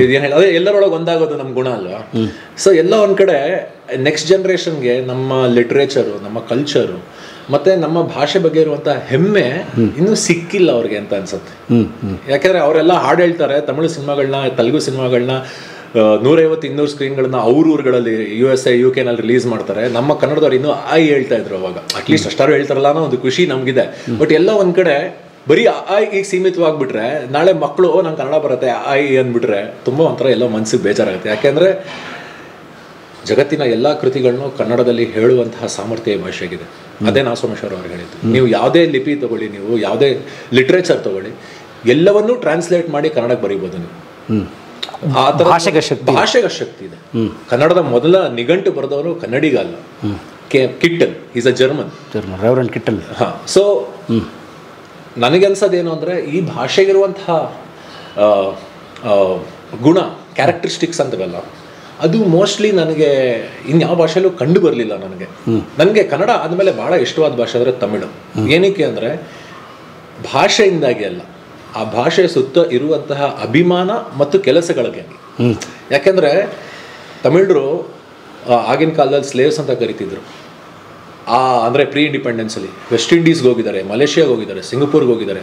ಇದೇನು ಹೇಳಿ ಅದೇ ಎಲ್ಲರೊಳಗೆ ಒಂದಾಗೋದು ನಮ್ಮ ಗುಣ ಅಲ್ವಾ ಸೊ ಎಲ್ಲ ಒಂದು ಕಡೆ ನೆಕ್ಸ್ಟ್ ಜನ್ರೇಷನ್ಗೆ ನಮ್ಮ ಲಿಟ್ರೇಚರು ನಮ್ಮ ಕಲ್ಚರು ಮತ್ತೆ ನಮ್ಮ ಭಾಷೆ ಬಗ್ಗೆ ಇರುವಂತ ಹೆಮ್ಮೆ ಇನ್ನೂ ಸಿಕ್ಕಿಲ್ಲ ಅವ್ರಿಗೆ ಅಂತ ಅನ್ಸುತ್ತೆ ಯಾಕಂದ್ರೆ ಅವರೆಲ್ಲ ಹಾಡು ಹೇಳ್ತಾರೆ ತಮಿಳು ಸಿನಿಮಾಗಳನ್ನ ತೆಲುಗು ಸಿನಿಮಾಗಳನ್ನ ನೂರೈವತ್ತು ಇನ್ನೂರು ಸ್ಕ್ರೀನ್ಗಳನ್ನ ಅವ್ರ ಊರುಗಳಲ್ಲಿ ಯು ಎಸ್ ಐ ಯು ಕೆನಲ್ಲಿ ರಿಲೀಸ್ ಮಾಡ್ತಾರೆ ನಮ್ಮ ಕನ್ನಡದವ್ರು ಇನ್ನೂ ಐ ಹೇಳ್ತಾ ಇದ್ರು ಅವಾಗ ಅಟ್ಲೀಸ್ಟ್ ಅಷ್ಟಾರು ಹೇಳ್ತಾರಲ್ಲ ಅನ್ನೋ ಒಂದು ಖುಷಿ ನಮಗಿದೆ ಬಟ್ ಎಲ್ಲ ಒಂದು ಕಡೆ ಬರೀ ಆ ಈಗ ಸೀಮಿತವಾಗಿಬಿಟ್ರೆ ನಾಳೆ ಮಕ್ಕಳು ನಂಗೆ ಕನ್ನಡ ಬರುತ್ತೆ ಆ ಈ ಅಂದ್ಬಿಟ್ರೆ ತುಂಬ ಒಂಥರ ಎಲ್ಲೋ ಮನಸ್ಸಿಗೆ ಬೇಜಾರಾಗುತ್ತೆ ಯಾಕೆಂದರೆ ಜಗತ್ತಿನ ಎಲ್ಲ ಕೃತಿಗಳನ್ನು ಕನ್ನಡದಲ್ಲಿ ಹೇಳುವಂತಹ ಸಾಮರ್ಥ್ಯ ಈ ಭಾಷೆಗಿದೆ ಅದೇ ನಾ ಸೋಮೇಶ್ವರ ಅವ್ರು ಹೇಳಿದ್ದು ನೀವು ಯಾವುದೇ ಲಿಪಿ ತಗೊಳ್ಳಿ ನೀವು ಯಾವುದೇ ಲಿಟ್ರೇಚರ್ ತಗೊಳ್ಳಿ ಎಲ್ಲವನ್ನೂ ಟ್ರಾನ್ಸ್ಲೇಟ್ ಮಾಡಿ ಕನ್ನಡಕ್ಕೆ ಬರೀಬೋದು ನೀವು ಆ ಥರ ಭಾಷೆಗೆ ಶಕ್ತಿ ಇದೆ ಕನ್ನಡದ ಮೊದಲ ನಿಘಂಟು ಬರೆದವರು ಕನ್ನಡಿಗ ಅಲ್ಲ Kittel is a German German Kittel ಹಾಂ ಸೊ ನನಗೆ ಅನ್ಸೋದೇನು ಅಂದರೆ ಈ ಭಾಷೆಗಿರುವಂತಹ ಗುಣ ಕ್ಯಾರೆಕ್ಟರಿಸ್ಟಿಕ್ಸ್ ಅಂತಾರಲ್ಲ ಅದು ಮೋಸ್ಟ್ಲಿ ನನಗೆ ಇನ್ಯಾವ ಭಾಷೆಯಲ್ಲೂ ಕಂಡು ಬರಲಿಲ್ಲ ನನಗೆ ನನಗೆ ಕನ್ನಡ ಆದಮೇಲೆ ಭಾಳ ಇಷ್ಟವಾದ ಭಾಷೆ ಅಂದರೆ ತಮಿಳು ಏನಕ್ಕೆ ಅಂದರೆ ಭಾಷೆಯಿಂದಾಗಿ ಅಲ್ಲ ಆ ಭಾಷೆಯ ಸುತ್ತ ಇರುವಂತಹ ಅಭಿಮಾನ ಮತ್ತು ಕೆಲಸಗಳಿಗೆ ಯಾಕೆಂದರೆ ತಮಿಳರು ಆಗಿನ ಕಾಲದಲ್ಲಿ ಸ್ಲೇವ್ಸ್ ಅಂತ ಕರಿತಿದ್ರು ಆ ಅಂದರೆ ಪ್ರೀ ಇಂಡಿಪೆಂಡೆನ್ಸಲ್ಲಿ ವೆಸ್ಟ್ ಇಂಡೀಸ್ಗೆ ಹೋಗಿದ್ದಾರೆ ಮಲೇಷ್ಯಾಗೆ ಹೋಗಿದ್ದಾರೆ ಸಿಂಗಪೂರ್ಗೆ ಹೋಗಿದ್ದಾರೆ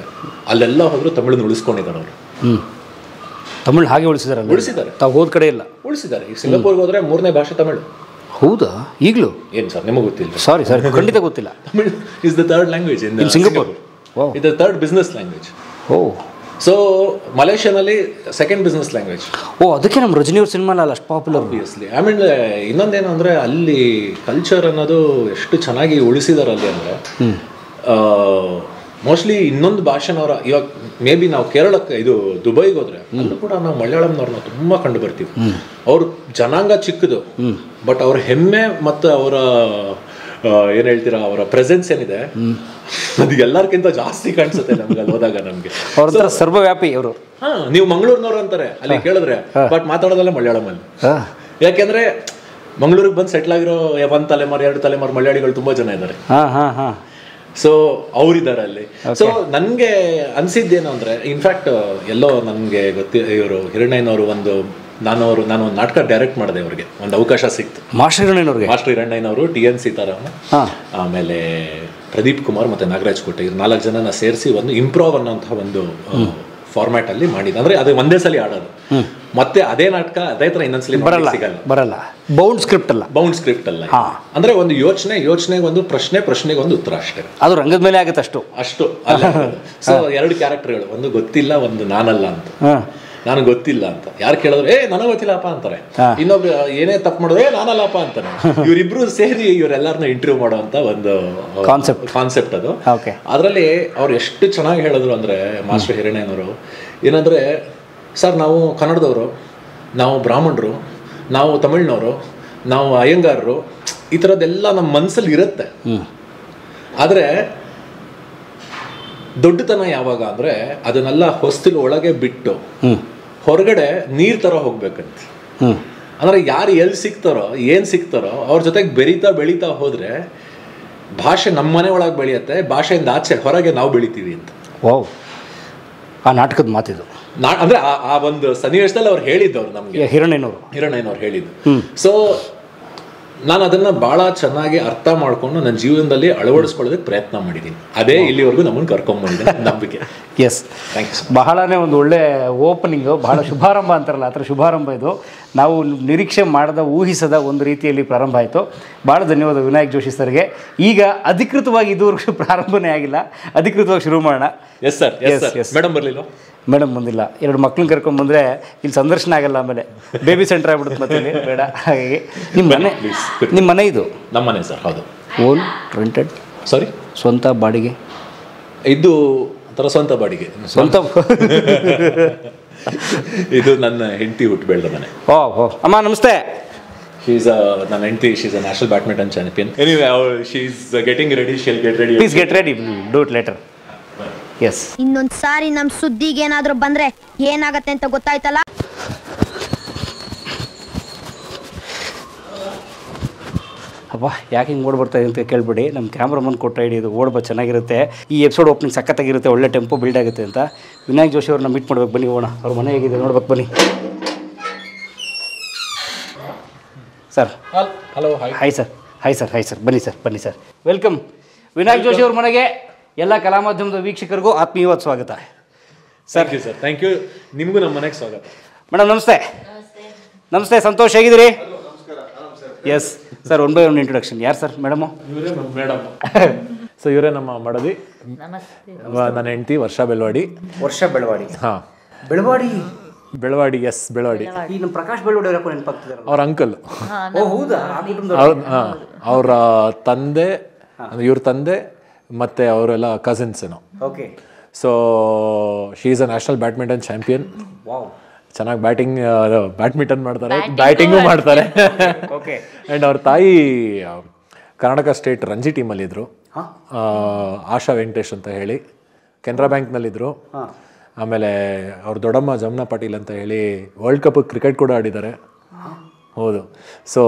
ಅಲ್ಲೆಲ್ಲ ಹೋದರೂ ತಮಿಳನ್ನ ಉಳಿಸ್ಕೊಂಡಿದ್ದಾರೆ ಅವರು ತಮಿಳು ಹಾಗೆ ಉಳಿಸಿದ್ದಾರೆ ಉಳಿಸಿದ್ದಾರೆ ತಾವು ಹೋದ ಕಡೆ ಇಲ್ಲ ಉಳಿಸಿದ್ದಾರೆ ಈಗ ಸಿಂಗಪೂರ್ಗೆ ಹೋದರೆ ಮೂರನೇ ಭಾಷೆ ತಮಿಳು ಹೌದಾ ಈಗಲೂ ಏನು ಸರ್ ನಿಮಗೆ ಗೊತ್ತಿಲ್ಲ ಸಾರಿ ಸರ್ ಖಂಡಿತ ಗೊತ್ತಿಲ್ಲ Tamil is the third language in Singapore it the third business language ಓ ಸೊ ಮಲೇಷ್ಯಾನಲ್ಲಿ ಸೆಕೆಂಡ್ ಬಿಸ್ನೆಸ್ ಲ್ಯಾಂಗ್ವೇಜ್ ಓ ಅದಕ್ಕೆ ನಮ್ಮ ರಜನಿಯವ್ರ ಸಿನಿಮಾ ಅಲ್ಲಿ ಅಷ್ಟು ಪಾಪ್ಯುಲರ್ ಆಬ್ವಿಯಸ್ಲಿ ಆಮೇಲೆ ಇನ್ನೊಂದೇನು ಅಂದರೆ ಅಲ್ಲಿ ಕಲ್ಚರ್ ಅನ್ನೋದು ಎಷ್ಟು ಚೆನ್ನಾಗಿ ಉಳಿಸಿದಾರೆ ಅಲ್ಲಿ ಅಂದರೆ ಮೋಸ್ಟ್ಲಿ ಇನ್ನೊಂದು ಭಾಷೆನವರ ಇವಾಗ ಮೇ ಬಿ ನಾವು ಕೇರಳಕ್ಕೆ ಇದು ದುಬೈಗೆ ಹೋದ್ರೆ ಅಲ್ಲೂ ಕೂಡ ನಾವು ಮಲಯಾಳಂನವ್ರನ್ನ ತುಂಬ ಕಂಡು ಬರ್ತೀವಿ ಅವ್ರ ಜನಾಂಗ ಚಿಕ್ಕದು ಬಟ್ ಅವ್ರ ಹೆಮ್ಮೆ ಮತ್ತು ಅವರ ಏನ್ ಹೇಳ್ತೀರಾ ಅವರ ಪ್ರೆಸೆನ್ಸ್ ಏನಿದೆ ಅದು ಎಲ್ಲಾರ್ಕಿಂತ ಜಾಸ್ತಿ ಕಾಣಿಸುತ್ತೆ ನಮ್ಗೆ ಅಲ್ಲಿ ಹೋದಾಗ ನಮ್ಗೆ ಅವ್ರ ಸರ್ವವ್ಯಾಪಿ ಅವರು ಹಾ ನೀವು ಮಂಗಳೂರಿನವ್ರು ಅಂತಾರೆ ಅಲ್ಲಿ ಕೇಳಿದ್ರೆ ಬಟ್ ಮಾತಾಡೋದಲ್ಲ ಮಲಯಾಳಂ ಅಲ್ಲಿ ಯಾಕೆಂದ್ರೆ ಮಂಗಳೂರಿಗೆ ಬಂದು ಸೆಟ್ಲ್ ಆಗಿರೋ ಒಂದ್ ತಲೆಮಾರು ಎರಡು ತಲೆಮಾರು ಮಲಯಾಳಿಗಳು ತುಂಬಾ ಜನ ಇದ್ದಾರೆ ಸೊ ಅವರಿದ್ದಾರೆ ಅಲ್ಲಿ ಸೊ ನನಗೆ ಅನ್ಸಿದ್ದೇನು ಅಂದರೆ ಇನ್ಫ್ಯಾಕ್ಟ್ ಎಲ್ಲೋ ನನಗೆ ಗೊತ್ತಿ ಇವರು ಹಿರಣ್ಣಯ್ಯನವರು ಒಂದು ನಾನು ಅವರು ನಾನು ಒಂದು ನಾಟಕ ಡೈರೆಕ್ಟ್ ಮಾಡಿದೆ ಅವ್ರಿಗೆ ಒಂದು ಅವಕಾಶ ಸಿಕ್ ಮಾಸ್ಟರ್ ಹಿರಣ್ಣವ್ರಿಗೆ ಮಾಸ್ಟರ್ ಹಿರಣ್ಣಯ್ಯನವರು ಟಿ ಎನ್ ಸೀತಾರಾಮ ಆಮೇಲೆ ಪ್ರದೀಪ್ ಕುಮಾರ್ ಮತ್ತೆ ನಾಗರಾಜ್ ಕೋಟೆ ಇವ್ರು ನಾಲ್ಕು ಜನನ ಸೇರಿಸಿ ಒಂದು ಇಂಪ್ರೂವ್ ಅನ್ನೋಂಥ ಒಂದು ಫಾರ್ಮ್ಯಾಟ್ ಅಲ್ಲಿ ಮಾಡಿದ್ದು ಅಂದ್ರೆ ಅದು ಒಂದೇ ಸಲ ಆಡೋದು ಮತ್ತೆ ಅದೇ ನಾಟಕ ಅದೇ ಥರ ಇನ್ನೊಂದ್ಸಲಿ ಬರಲ್ಲ ಸಿಗಲ್ಲ ಬರಲ್ಲ ಬೌಂಡ್ ಸ್ಕ್ರಿಪ್ಟ್ ಅಲ್ಲ ಬೌಂಡ್ ಸ್ಕ್ರಿಪ್ಟ್ ಅಲ್ಲ ಅಂದ್ರೆ ಒಂದು ಯೋಚನೆ ಯೋಚನೆಗೆ ಒಂದು ಪ್ರಶ್ನೆ ಪ್ರಶ್ನೆಗೆ ಒಂದು ಉತ್ತರ ಅಷ್ಟೇ ಅದು ರಂಗದ ಮೇಲೆ ಆಗುತ್ತೆ ಅಷ್ಟು ಅಷ್ಟು ಸೊ ಎರಡು ಕ್ಯಾರೆಕ್ಟರ್ಗಳು ಒಂದು ಗೊತ್ತಿಲ್ಲ ಒಂದು ನಾನಲ್ಲ ಅಂತ ನನಗೆ ಗೊತ್ತಿಲ್ಲ ಅಂತ ಯಾರು ಕೇಳಿದ್ರು ಏ ನನಗೆ ಗೊತ್ತಿಲ್ಲಪ್ಪ ಅಂತಾರೆ ಇನ್ನೊಬ್ರು ಏನೇ ತಪ್ಪು ಮಾಡಿದ್ರೆ ನಾನಲ್ಲಪ್ಪ ಅಂತಾರೆ ಇವರಿಬ್ರು ಸೇರಿ ಇವರೆಲ್ಲರನ್ನ ಇಂಟರ್ವ್ಯೂ ಅಂತ ಒಂದು ಕಾನ್ಸೆಪ್ಟ್ ಕಾನ್ಸೆಪ್ಟ್ ಅದು ಅದರಲ್ಲಿ ಅವ್ರು ಎಷ್ಟು ಚೆನ್ನಾಗಿ ಹೇಳಿದ್ರು ಅಂದ್ರೆ ಮಾಸ್ಟರ್ ಹಿರಣ್ಯನವರು ಏನಂದ್ರೆ ಸರ್ ನಾವು ಕನ್ನಡದವರು ನಾವು ಬ್ರಾಹ್ಮಣರು ನಾವು ತಮಿಳ್ನವರು ನಾವು ಅಯ್ಯಂಗಾರರು ಈ ಥರದ್ದೆಲ್ಲ ನಮ್ಮ ಮನಸ್ಸಲ್ಲಿ ಇರುತ್ತೆ ಆದರೆ ದೊಡ್ಡತನ ಯಾವಾಗ ಅಂದ್ರೆ ಅದನ್ನೆಲ್ಲ ಹೊಸ್ತಿಲ್ ಒಳಗೆ ಬಿಟ್ಟು ಹೊರಗಡೆ ನೀರ್ ತರ ಹೋಗ್ಬೇಕಂತ ಅಂದ್ರೆ ಯಾರು ಎಲ್ಲಿ ಸಿಗ್ತಾರೋ ಏನು ಸಿಗ್ತಾರೋ ಅವ್ರ ಜೊತೆಗೆ ಬೆರೀತಾ ಬೆಳೀತಾ ಹೋದ್ರೆ ಭಾಷೆ ನಮ್ಮ ಮನೆ ಒಳಗೆ ಬೆಳೆಯುತ್ತೆ ಭಾಷೆಯಿಂದ ಆಚೆ ಹೊರಗೆ ನಾವು ಬೆಳಿತೀವಿ ಅಂತ ಓ ಆ ನಾಟಕದ ಮಾತಿದು ನಾ ಅಂದರೆ ಆ ಒಂದು ಸನ್ನಿವೇಶದಲ್ಲಿ ಅವ್ರು ಹೇಳಿದ್ದವ್ರು ನಮಗೆ ಹಿರಣಯ್ಯನವರು ಹಿರಣಯ್ಯನವ್ರು ಹೇಳಿದ್ದು ಸೊ ನಾನು ಅದನ್ನ ಬಹಳ ಚೆನ್ನಾಗಿ ಅರ್ಥ ಮಾಡ್ಕೊಂಡು ನನ್ನ ಜೀವನದಲ್ಲಿ ಅಳವಡಿಸ್ಕೊಳ್ಳೋದಕ್ಕೆ ಪ್ರಯತ್ನ ಮಾಡಿದ್ದೀನಿ ಅದೇ ಇಲ್ಲಿವರೆಗೂ ನಮ್ಮನ್ನು ಕರ್ಕೊಂಡ್ಬಂದಿದ್ದೆ ನಂಬಿಕೆ ಎಸ್ ಥ್ಯಾಂಕ್ಸ್ ಬಹಳನೇ ಒಂದು ಒಳ್ಳೆ ಓಪನಿಂಗು ಬಹಳ ಶುಭಾರಂಭ ಅಂತಾರಲ್ಲ ಆ ಥರ ಶುಭಾರಂಭ ಇದು ನಾವು ನಿರೀಕ್ಷೆ ಮಾಡದ ಊಹಿಸದ ಒಂದು ರೀತಿಯಲ್ಲಿ ಪ್ರಾರಂಭ ಆಯಿತು ಭಾಳ ಧನ್ಯವಾದ ವಿನಾಯಕ್ ಜೋಶಿ ಸರ್ಗೆ ಈಗ ಅಧಿಕೃತವಾಗಿ ಇದುವರೆಗೂ ಪ್ರಾರಂಭನೇ ಆಗಿಲ್ಲ ಅಧಿಕೃತವಾಗಿ ಶುರು ಮಾಡೋಣ yes sir yes yes madam ಬರಲಿಲ್ಲ ಮೇಡಮ್ ಬಂದಿಲ್ಲ ಎರಡು ಮಕ್ಳನ್ನ ಕರ್ಕೊಂಡು ಬಂದರೆ ಇಲ್ಲಿ ಸಂದರ್ಶನ ಆಗಲ್ಲ ಆಮೇಲೆ ಬೇಬಿ ಸೆಂಟರ್ ಆಗ್ಬಿಡುತ್ತೆ ಮತ್ತೆ ಬೇಡ ಹಾಗಾಗಿ ನಿಮ್ಮ ಮನೆ ನಿಮ್ಮ ಮನೆ ಇದು ನಮ್ಮ ಮನೆ ಸರ್ ಹೌದು ಓನ್ ರೆಂಟೆಡ್ ಸಾರಿ ಸ್ವಂತ ಬಾಡಿಗೆ ಇದು ಒಂಥರ ಸ್ವಂತ ಬಾಡಿಗೆ ಸ್ವಂತ ಇದು ನನ್ನ ಹೆಂಡತಿ ಹುಟ್ಟು ಬೆಳೆದ ಮನೆ ಓ ಓ ಅಮ್ಮ ನಮಸ್ತೆ ಶೀಸ್ ನನ್ನ ಹೆಂಡತಿ she's a national badminton champion ಅವರ್ she's getting ready she'll get ready please get ready do it later yes ಇನ್ನೊಂದು ಸಾರಿ ನಮ್ಮ ಸುದ್ದಿಗೆ ಏನಾದರೂ ಬಂದರೆ ಏನಾಗತ್ತೆ ಅಂತ ಗೊತ್ತಾಯ್ತಲ್ಲ ಅಪ್ಪ ಯಾಕೆ ಹಿಂಗೆ ಓಡ್ಬರ್ತಾಯಿದೆ ಅಂತ ಕೇಳ್ಬಿಡಿ ನಮ್ಮ ಕ್ಯಾಮ್ರಾಮನ್ ಕೊಟ್ಟ ಐಡಿ ಇದು ಓಡ್ಬ ಚೆನ್ನಾಗಿರುತ್ತೆ ಈ ಎಪಿಸೋಡ್ ಓಪನಿಂಗ್ ಸಖತ್ತಾಗಿರುತ್ತೆ ಒಳ್ಳೆ ಟೆಂಪು ಬಿಲ್ಡ್ ಆಗುತ್ತೆ ಅಂತ ವಿನಾಯಕ್ ಜೋಶಿ ಅವ್ರನ್ನ ಮೀಟ್ ಮಾಡ್ಬೇಕು ಬನ್ನಿ ಹೋಗೋಣ ಅವ್ರ ಮನೆ ಹೇಗಿದೆ ನೋಡ್ಬೇಕು ಬನ್ನಿ sir hello hi sir hi sir hi sir ಬನ್ನಿ ಸರ್ ಬನ್ನಿ ಸರ್ ವೆಲ್ಕಮ್ ವಿನಾಯಕ್ ಜೋಶಿ ಅವ್ರ ಮನೆಗೆ ಎಲ್ಲ ಕಲಾ ಮಾಧ್ಯಮದ ವೀಕ್ಷಕರಿಗೂ ಆತ್ಮೀಯವಾದ ಸ್ವಾಗತ ಸರ್ ಸರ್ ಥ್ಯಾಂಕ್ ಯು ನಿಮಗೂ ನಮ್ಮ ಮನೆಗೆ ಸ್ವಾಗತ ಮೇಡಮ್ ನಮಸ್ತೆ ನಮಸ್ತೆ ಸಂತೋಷ ಹೇಗಿದ್ದೀರಿ yes sir one by one introduction ಯಾರು ಸರ್ ಮೇಡಮ್ ಮೇಡಮ್ ಸೊ ಇವರೇ ನಮ್ಮ ಮಡದಿ ನನ್ನ ಹೆಂಡತಿ ವರ್ಷ ಬೆಳವಾಡಿ ವರ್ಷ ಬೆಳವಾಡಿ ಹಾ ಬೆಳವಾಡಿ ಬೆಳವಾಡಿ ಎಸ್ ಬೆಳವಾಡಿ ಪ್ರಕಾಶ್ ಬೆಳವಾಡಿ ಅವರ ನೆನಪಾಗ್ತಿದ್ದಾರೆ ಅವ್ರ ಅಂಕಲ್ ಹೌದಾ ಅವರ ತಂದೆ ಇವ್ರ ತಂದೆ ಮತ್ತೆ ಅವರೆಲ್ಲ ಕಸಿನ್ಸ್ ಏನೋ okay so she is a national badminton champion wow ಚೆನ್ನಾಗಿ ಬ್ಯಾಟಿಂಗ್ ಬ್ಯಾಡ್ಮಿಂಟನ್ ಮಾಡ್ತಾರೆ ಬ್ಯಾಟಿಂಗು ಮಾಡ್ತಾರೆ ಆ್ಯಂಡ್ ಅವ್ರ ತಾಯಿ ಕರ್ನಾಟಕ ಸ್ಟೇಟ್ ರಂಜಿ ಟೀಮಲ್ಲಿದ್ರು ಆಶಾ ವೆಂಕಟೇಶ್ ಅಂತ ಹೇಳಿ ಕೆನರಾ ಬ್ಯಾಂಕ್ನಲ್ಲಿದ್ದರು ಆಮೇಲೆ ಅವ್ರ ದೊಡ್ಡಮ್ಮ ಜಮುನಾ ಪಾಟೀಲ್ ಅಂತ ಹೇಳಿ ವರ್ಲ್ಡ್ ಕಪ್ ಕ್ರಿಕೆಟ್ ಕೂಡ ಆಡಿದ್ದಾರೆ ಹೌದು ಸೊ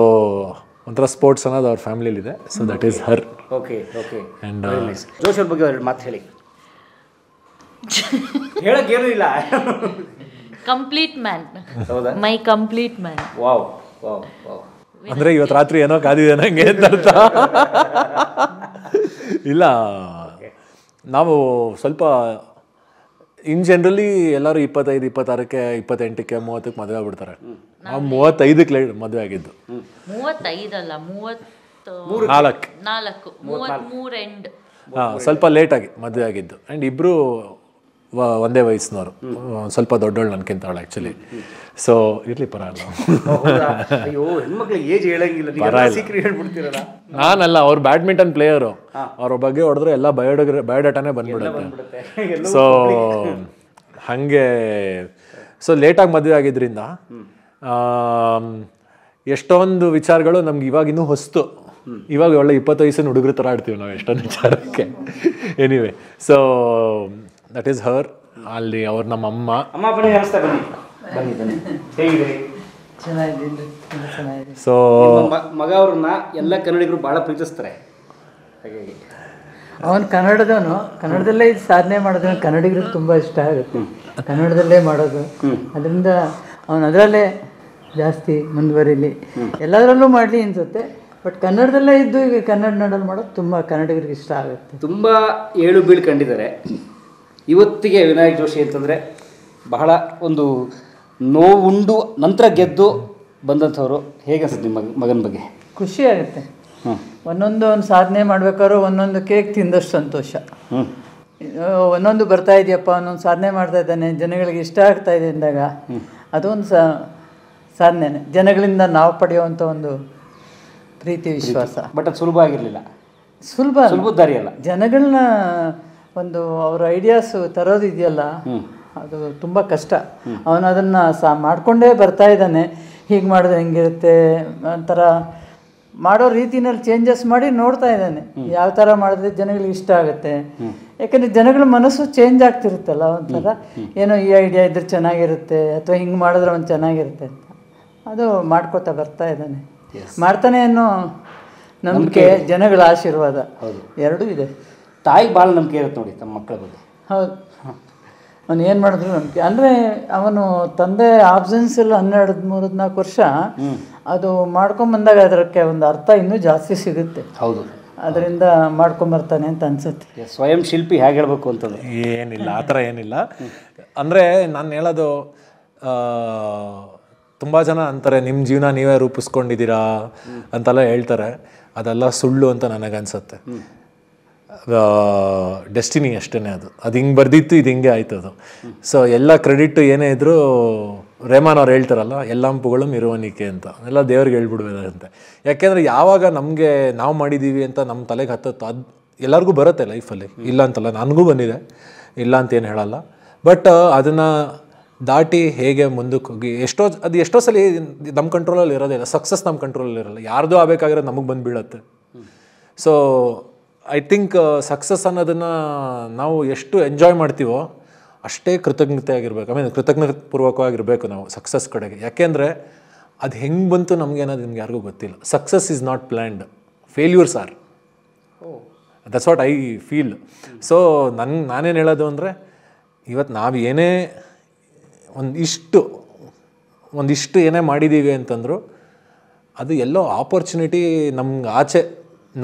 ಒಂಥರ ಸ್ಪೋರ್ಟ್ಸ್ ಅನ್ನೋದು ಅವ್ರ ಫ್ಯಾಮಿಲಿಯಲ್ಲಿದೆ so that is her okay okay and Josh ಬಗ್ಗೆ ಮಾತು ಹೇಳಿ ಹೇಳೋಕ್ಕೇನೂ ಇಲ್ಲ complete man my complete man wow ಅಂದ್ರೆ ಇವತ್ತು ರಾತ್ರಿ ಏನೋ ಕಾದಿದೆ ನಂಗೆ ಅಂತ ಇಲ್ಲ ನಾವು ಸ್ವಲ್ಪ ಇನ್ ಜನರಲಿ ಎಲ್ಲರೂ ಇಪ್ಪತ್ತೈದು ಇಪ್ಪತ್ತಾರಕ್ಕೆ ಇಪ್ಪತ್ತೆಂಟಕ್ಕೆ ಮೂವತ್ತಕ್ಕೆ ಮದುವೆ ಆಗ್ಬಿಡ್ತಾರೆ ನಾವು ಮೂವತ್ತೈದಕ್ಕೆ ಲೇಟ್ ಮದುವೆ ಆಗಿದ್ದು ಮೂವತ್ತೈದಲ್ಲ ಮೂವತ್ತು ನಾಲ್ಕು ನಾಲ್ಕು ಮೂವತ್ತ್ಮೂರು ಎಂಡ್ ಹಾಂ ಸ್ವಲ್ಪ ಲೇಟಾಗಿ ಮದುವೆ ಆಗಿದ್ದು ಆ್ಯಂಡ್ ಇಬ್ಬರು ಒಂದೇ ವಯಸ್ಸಿನವರು ಸ್ವಲ್ಪ ದೊಡ್ಡೋಳು ಅವಳು ಆ್ಯಕ್ಚುಲಿ ಸೊ ಇರಲಿ ಪರವಾಗಿಲ್ಲ ನಾನಲ್ಲ ಅವ್ರು ಬ್ಯಾಡ್ಮಿಂಟನ್ ಪ್ಲೇಯರು ಅವ್ರ ಬಗ್ಗೆ ಹೊಡೆದ್ರೆ ಎಲ್ಲ ಬಯೋಡ ಬಯೋಡಾಟಾನೇ ಬಂದ್ಬಿಡುತ್ತೆ ಸೊ ಹಾಗೆ ಸೊ ಲೇಟಾಗಿ ಮದುವೆ ಆಗಿದ್ದರಿಂದ ಎಷ್ಟೊಂದು ವಿಚಾರಗಳು ನಮ್ಗೆ ಇವಾಗಿನ್ನೂ ಹೊಸ್ತು ಇವಾಗ ಒಳ್ಳೆ ಇಪ್ಪತ್ತು ವಯಸ್ಸಿನ ಹುಡುಗರು ಥರ ಆಡ್ತೀವಿ ನಾವು ಎಷ್ಟೊಂದು ವಿಚಾರಕ್ಕೆ anyway so that is her ಅಲ್ಲಿ ಅವ್ರು ನಮ್ಮ ಅಮ್ಮ ಅಮ್ಮ ಬನ್ನಿ ಸೊ ಮಗ ಅವ್ರನ್ನ ಎಲ್ಲ ಕನ್ನಡಿಗರು ಭಾಳ ಪ್ರೀತಿಸ್ತಾರೆ ಅವನು ಕನ್ನಡದವನು ಕನ್ನಡದಲ್ಲೇ ಇದು ಸಾಧನೆ ಮಾಡೋದನ್ನು ಕನ್ನಡಿಗರಿಗೆ ತುಂಬ ಇಷ್ಟ ಆಗುತ್ತೆ ಕನ್ನಡದಲ್ಲೇ ಮಾಡೋದು ಅದರಿಂದ ಅವನು ಅದರಲ್ಲೇ ಜಾಸ್ತಿ ಮುಂದುವರಿಲಿ ಎಲ್ಲದರಲ್ಲೂ ಮಾಡಲಿ ಅನಿಸುತ್ತೆ ಬಟ್ ಕನ್ನಡದಲ್ಲೇ ಇದ್ದು ಈಗ ಕನ್ನಡ ನಾಡಲ್ಲಿ ಮಾಡೋದು ತುಂಬ ಕನ್ನಡಿಗರಿಗೆ ಇಷ್ಟ ಆಗುತ್ತೆ ತುಂಬ ಏಳು ಬೀಳ್ಕೊಂಡಿದ್ದಾರೆ ಇವತ್ತಿಗೆ ವಿನಾಯಕ್ ಜೋಶಿ ಅಂತಂದರೆ ಬಹಳ ಒಂದು ನೋವುಂಡು ನಂತರ ಗೆದ್ದು ಬಂದಂಥವ್ರು ಹೇಗೆ ಅನ್ಸುತ್ತೆ ನಿಮ್ಮ ಮಗನ ಬಗ್ಗೆ ಖುಷಿ ಆಗುತ್ತೆ ಒಂದೊಂದು ಒಂದು ಸಾಧನೆ ಮಾಡ್ಬೇಕಾದ್ರು ಒಂದೊಂದು ಕೇಕ್ ತಿಂದಷ್ಟು ಸಂತೋಷ ಒಂದೊಂದು ಬರ್ತಾ ಇದೆಯಪ್ಪ ಒಂದೊಂದು ಸಾಧನೆ ಮಾಡ್ತಾ ಇದ್ದಾನೆ ಜನಗಳಿಗೆ ಇಷ್ಟ ಆಗ್ತಾ ಇದೆ ಅಂದಾಗ ಅದೊಂದು ಒಂದು ಸಾಧನೆ ಜನಗಳಿಂದ ನಾವು ಪಡೆಯುವಂಥ ಒಂದು ಪ್ರೀತಿ ವಿಶ್ವಾಸ ಬಟ್ ಅದು ಸುಲಭ ಆಗಿರಲಿಲ್ಲ ಸುಲಭ ಸುಲಭ ದಾರಿ ಅಲ್ಲ ಜನಗಳನ್ನ ಒಂದು ಅವ್ರ ಐಡಿಯಾಸ್ ಇದೆಯಲ್ಲ ಅದು ತುಂಬ ಕಷ್ಟ ಅವನು ಅದನ್ನು ಸಾ ಮಾಡಿಕೊಂಡೇ ಬರ್ತಾ ಇದ್ದಾನೆ ಹೀಗೆ ಮಾಡಿದ್ರೆ ಹೆಂಗಿರುತ್ತೆ ಒಂಥರ ಮಾಡೋ ರೀತಿನಲ್ಲಿ ಚೇಂಜಸ್ ಮಾಡಿ ನೋಡ್ತಾ ಇದ್ದಾನೆ ಯಾವ ಥರ ಮಾಡಿದ್ರೆ ಜನಗಳಿಗೆ ಇಷ್ಟ ಆಗುತ್ತೆ ಯಾಕಂದರೆ ಜನಗಳ ಮನಸ್ಸು ಚೇಂಜ್ ಆಗ್ತಿರುತ್ತಲ್ಲ ಒಂಥರ ಏನೋ ಈ ಐಡಿಯಾ ಇದ್ರೆ ಚೆನ್ನಾಗಿರುತ್ತೆ ಅಥವಾ ಹಿಂಗೆ ಮಾಡಿದ್ರೆ ಒಂದು ಚೆನ್ನಾಗಿರುತ್ತೆ ಅಂತ ಅದು ಮಾಡ್ಕೋತಾ ಬರ್ತಾ ಇದ್ದಾನೆ ಮಾಡ್ತಾನೆ ಅನ್ನೋ ನಂಬಿಕೆ ಜನಗಳ ಆಶೀರ್ವಾದ ಎರಡೂ ಇದೆ ತಾಯಿಗೆ ಭಾಳ ನಂಬಿಕೆ ಇರುತ್ತೆ ನೋಡಿ ತಮ್ಮ ಮಕ್ಕಳ ಬಗ್ಗೆ ಹೌದು ಅವನು ಏನು ಮಾಡಿದ್ರು ನಂಬಿಕೆ ಅಂದರೆ ಅವನು ತಂದೆ ಆಬ್ಸೆನ್ಸಲ್ಲಿ ಹನ್ನೆರಡು ಮೂರು ನಾಲ್ಕು ವರ್ಷ ಅದು ಮಾಡ್ಕೊಂಬಂದಾಗ ಅದಕ್ಕೆ ಒಂದು ಅರ್ಥ ಇನ್ನೂ ಜಾಸ್ತಿ ಸಿಗುತ್ತೆ ಹೌದು ಅದರಿಂದ ಮಾಡ್ಕೊಂಬರ್ತಾನೆ ಅಂತ ಅನ್ಸುತ್ತೆ ಸ್ವಯಂ ಶಿಲ್ಪಿ ಹೇಗೆ ಹೇಳ್ಬೇಕು ಅಂತಂದ್ರೆ ಏನಿಲ್ಲ ಆ ಥರ ಏನಿಲ್ಲ ಅಂದರೆ ನಾನು ಹೇಳೋದು ತುಂಬ ಜನ ಅಂತಾರೆ ನಿಮ್ಮ ಜೀವನ ನೀವೇ ರೂಪಿಸ್ಕೊಂಡಿದ್ದೀರಾ ಅಂತೆಲ್ಲ ಹೇಳ್ತಾರೆ ಅದೆಲ್ಲ ಸುಳ್ಳು ಅಂತ ನನಗನ್ಸುತ್ತೆ ಡೆಸ್ಟಿನಿ ಅಷ್ಟೇ ಅದು ಅದು ಹಿಂಗೆ ಬರ್ದಿತ್ತು ಇದು ಹಿಂಗೆ ಆಯ್ತು ಅದು ಸೊ ಎಲ್ಲ ಕ್ರೆಡಿಟ್ ಏನೇ ಇದ್ದರೂ ರೇಮಾನ್ ಅವ್ರು ಹೇಳ್ತಾರಲ್ಲ ಹಂಪುಗಳು ಇರುವನಿಕೆ ಅಂತ ಎಲ್ಲ ದೇವ್ರಿಗೆ ಹೇಳ್ಬಿಡ್ಬೇಕಂತೆ ಯಾಕೆಂದರೆ ಯಾವಾಗ ನಮಗೆ ನಾವು ಮಾಡಿದ್ದೀವಿ ಅಂತ ನಮ್ಮ ತಲೆಗೆ ಹತ್ತತ್ತು ಅದು ಎಲ್ಲರಿಗೂ ಬರುತ್ತೆ ಲೈಫಲ್ಲಿ ಇಲ್ಲ ಅಂತಲ್ಲ ನನಗೂ ಬಂದಿದೆ ಇಲ್ಲ ಅಂತ ಏನು ಹೇಳಲ್ಲ ಬಟ್ ಅದನ್ನು ದಾಟಿ ಹೇಗೆ ಮುಂದಕ್ಕೆ ಹೋಗಿ ಎಷ್ಟೋ ಅದು ಎಷ್ಟೋ ಸಲ ನಮ್ಮ ಕಂಟ್ರೋಲಲ್ಲಿ ಇರೋದೇ ಇಲ್ಲ ಸಕ್ಸಸ್ ನಮ್ಮ ಕಂಟ್ರೋಲಲ್ಲಿ ಇರೋಲ್ಲ ಯಾರ್ದೋ ಆಗಬೇಕಾದ್ರೆ ನಮಗೆ ಬಂದುಬಿಡತ್ತೆ ಸೊ ಐ ಥಿಂಕ್ ಸಕ್ಸಸ್ ಅನ್ನೋದನ್ನು ನಾವು ಎಷ್ಟು ಎಂಜಾಯ್ ಮಾಡ್ತೀವೋ ಅಷ್ಟೇ ಕೃತಜ್ಞತೆ ಆಗಿರಬೇಕು ಐ ಮೀನ್ ಪೂರ್ವಕವಾಗಿರಬೇಕು ನಾವು ಸಕ್ಸಸ್ ಕಡೆಗೆ ಯಾಕೆಂದರೆ ಅದು ಹೆಂಗೆ ಬಂತು ನಮಗೆ ನಿಮ್ಗೆ ಯಾರಿಗೂ ಗೊತ್ತಿಲ್ಲ success is not planned failures are that's what I feel so ನನ್ನ ನಾನೇನು ಹೇಳೋದು ಅಂದರೆ ಇವತ್ತು ನಾವು ಏನೇ ಇಷ್ಟು ಒಂದಿಷ್ಟು ಏನೇ ಮಾಡಿದ್ದೀವಿ ಅಂತಂದರು ಅದು ಎಲ್ಲೋ ಆಪರ್ಚುನಿಟಿ ನಮ್ಗೆ ಆಚೆ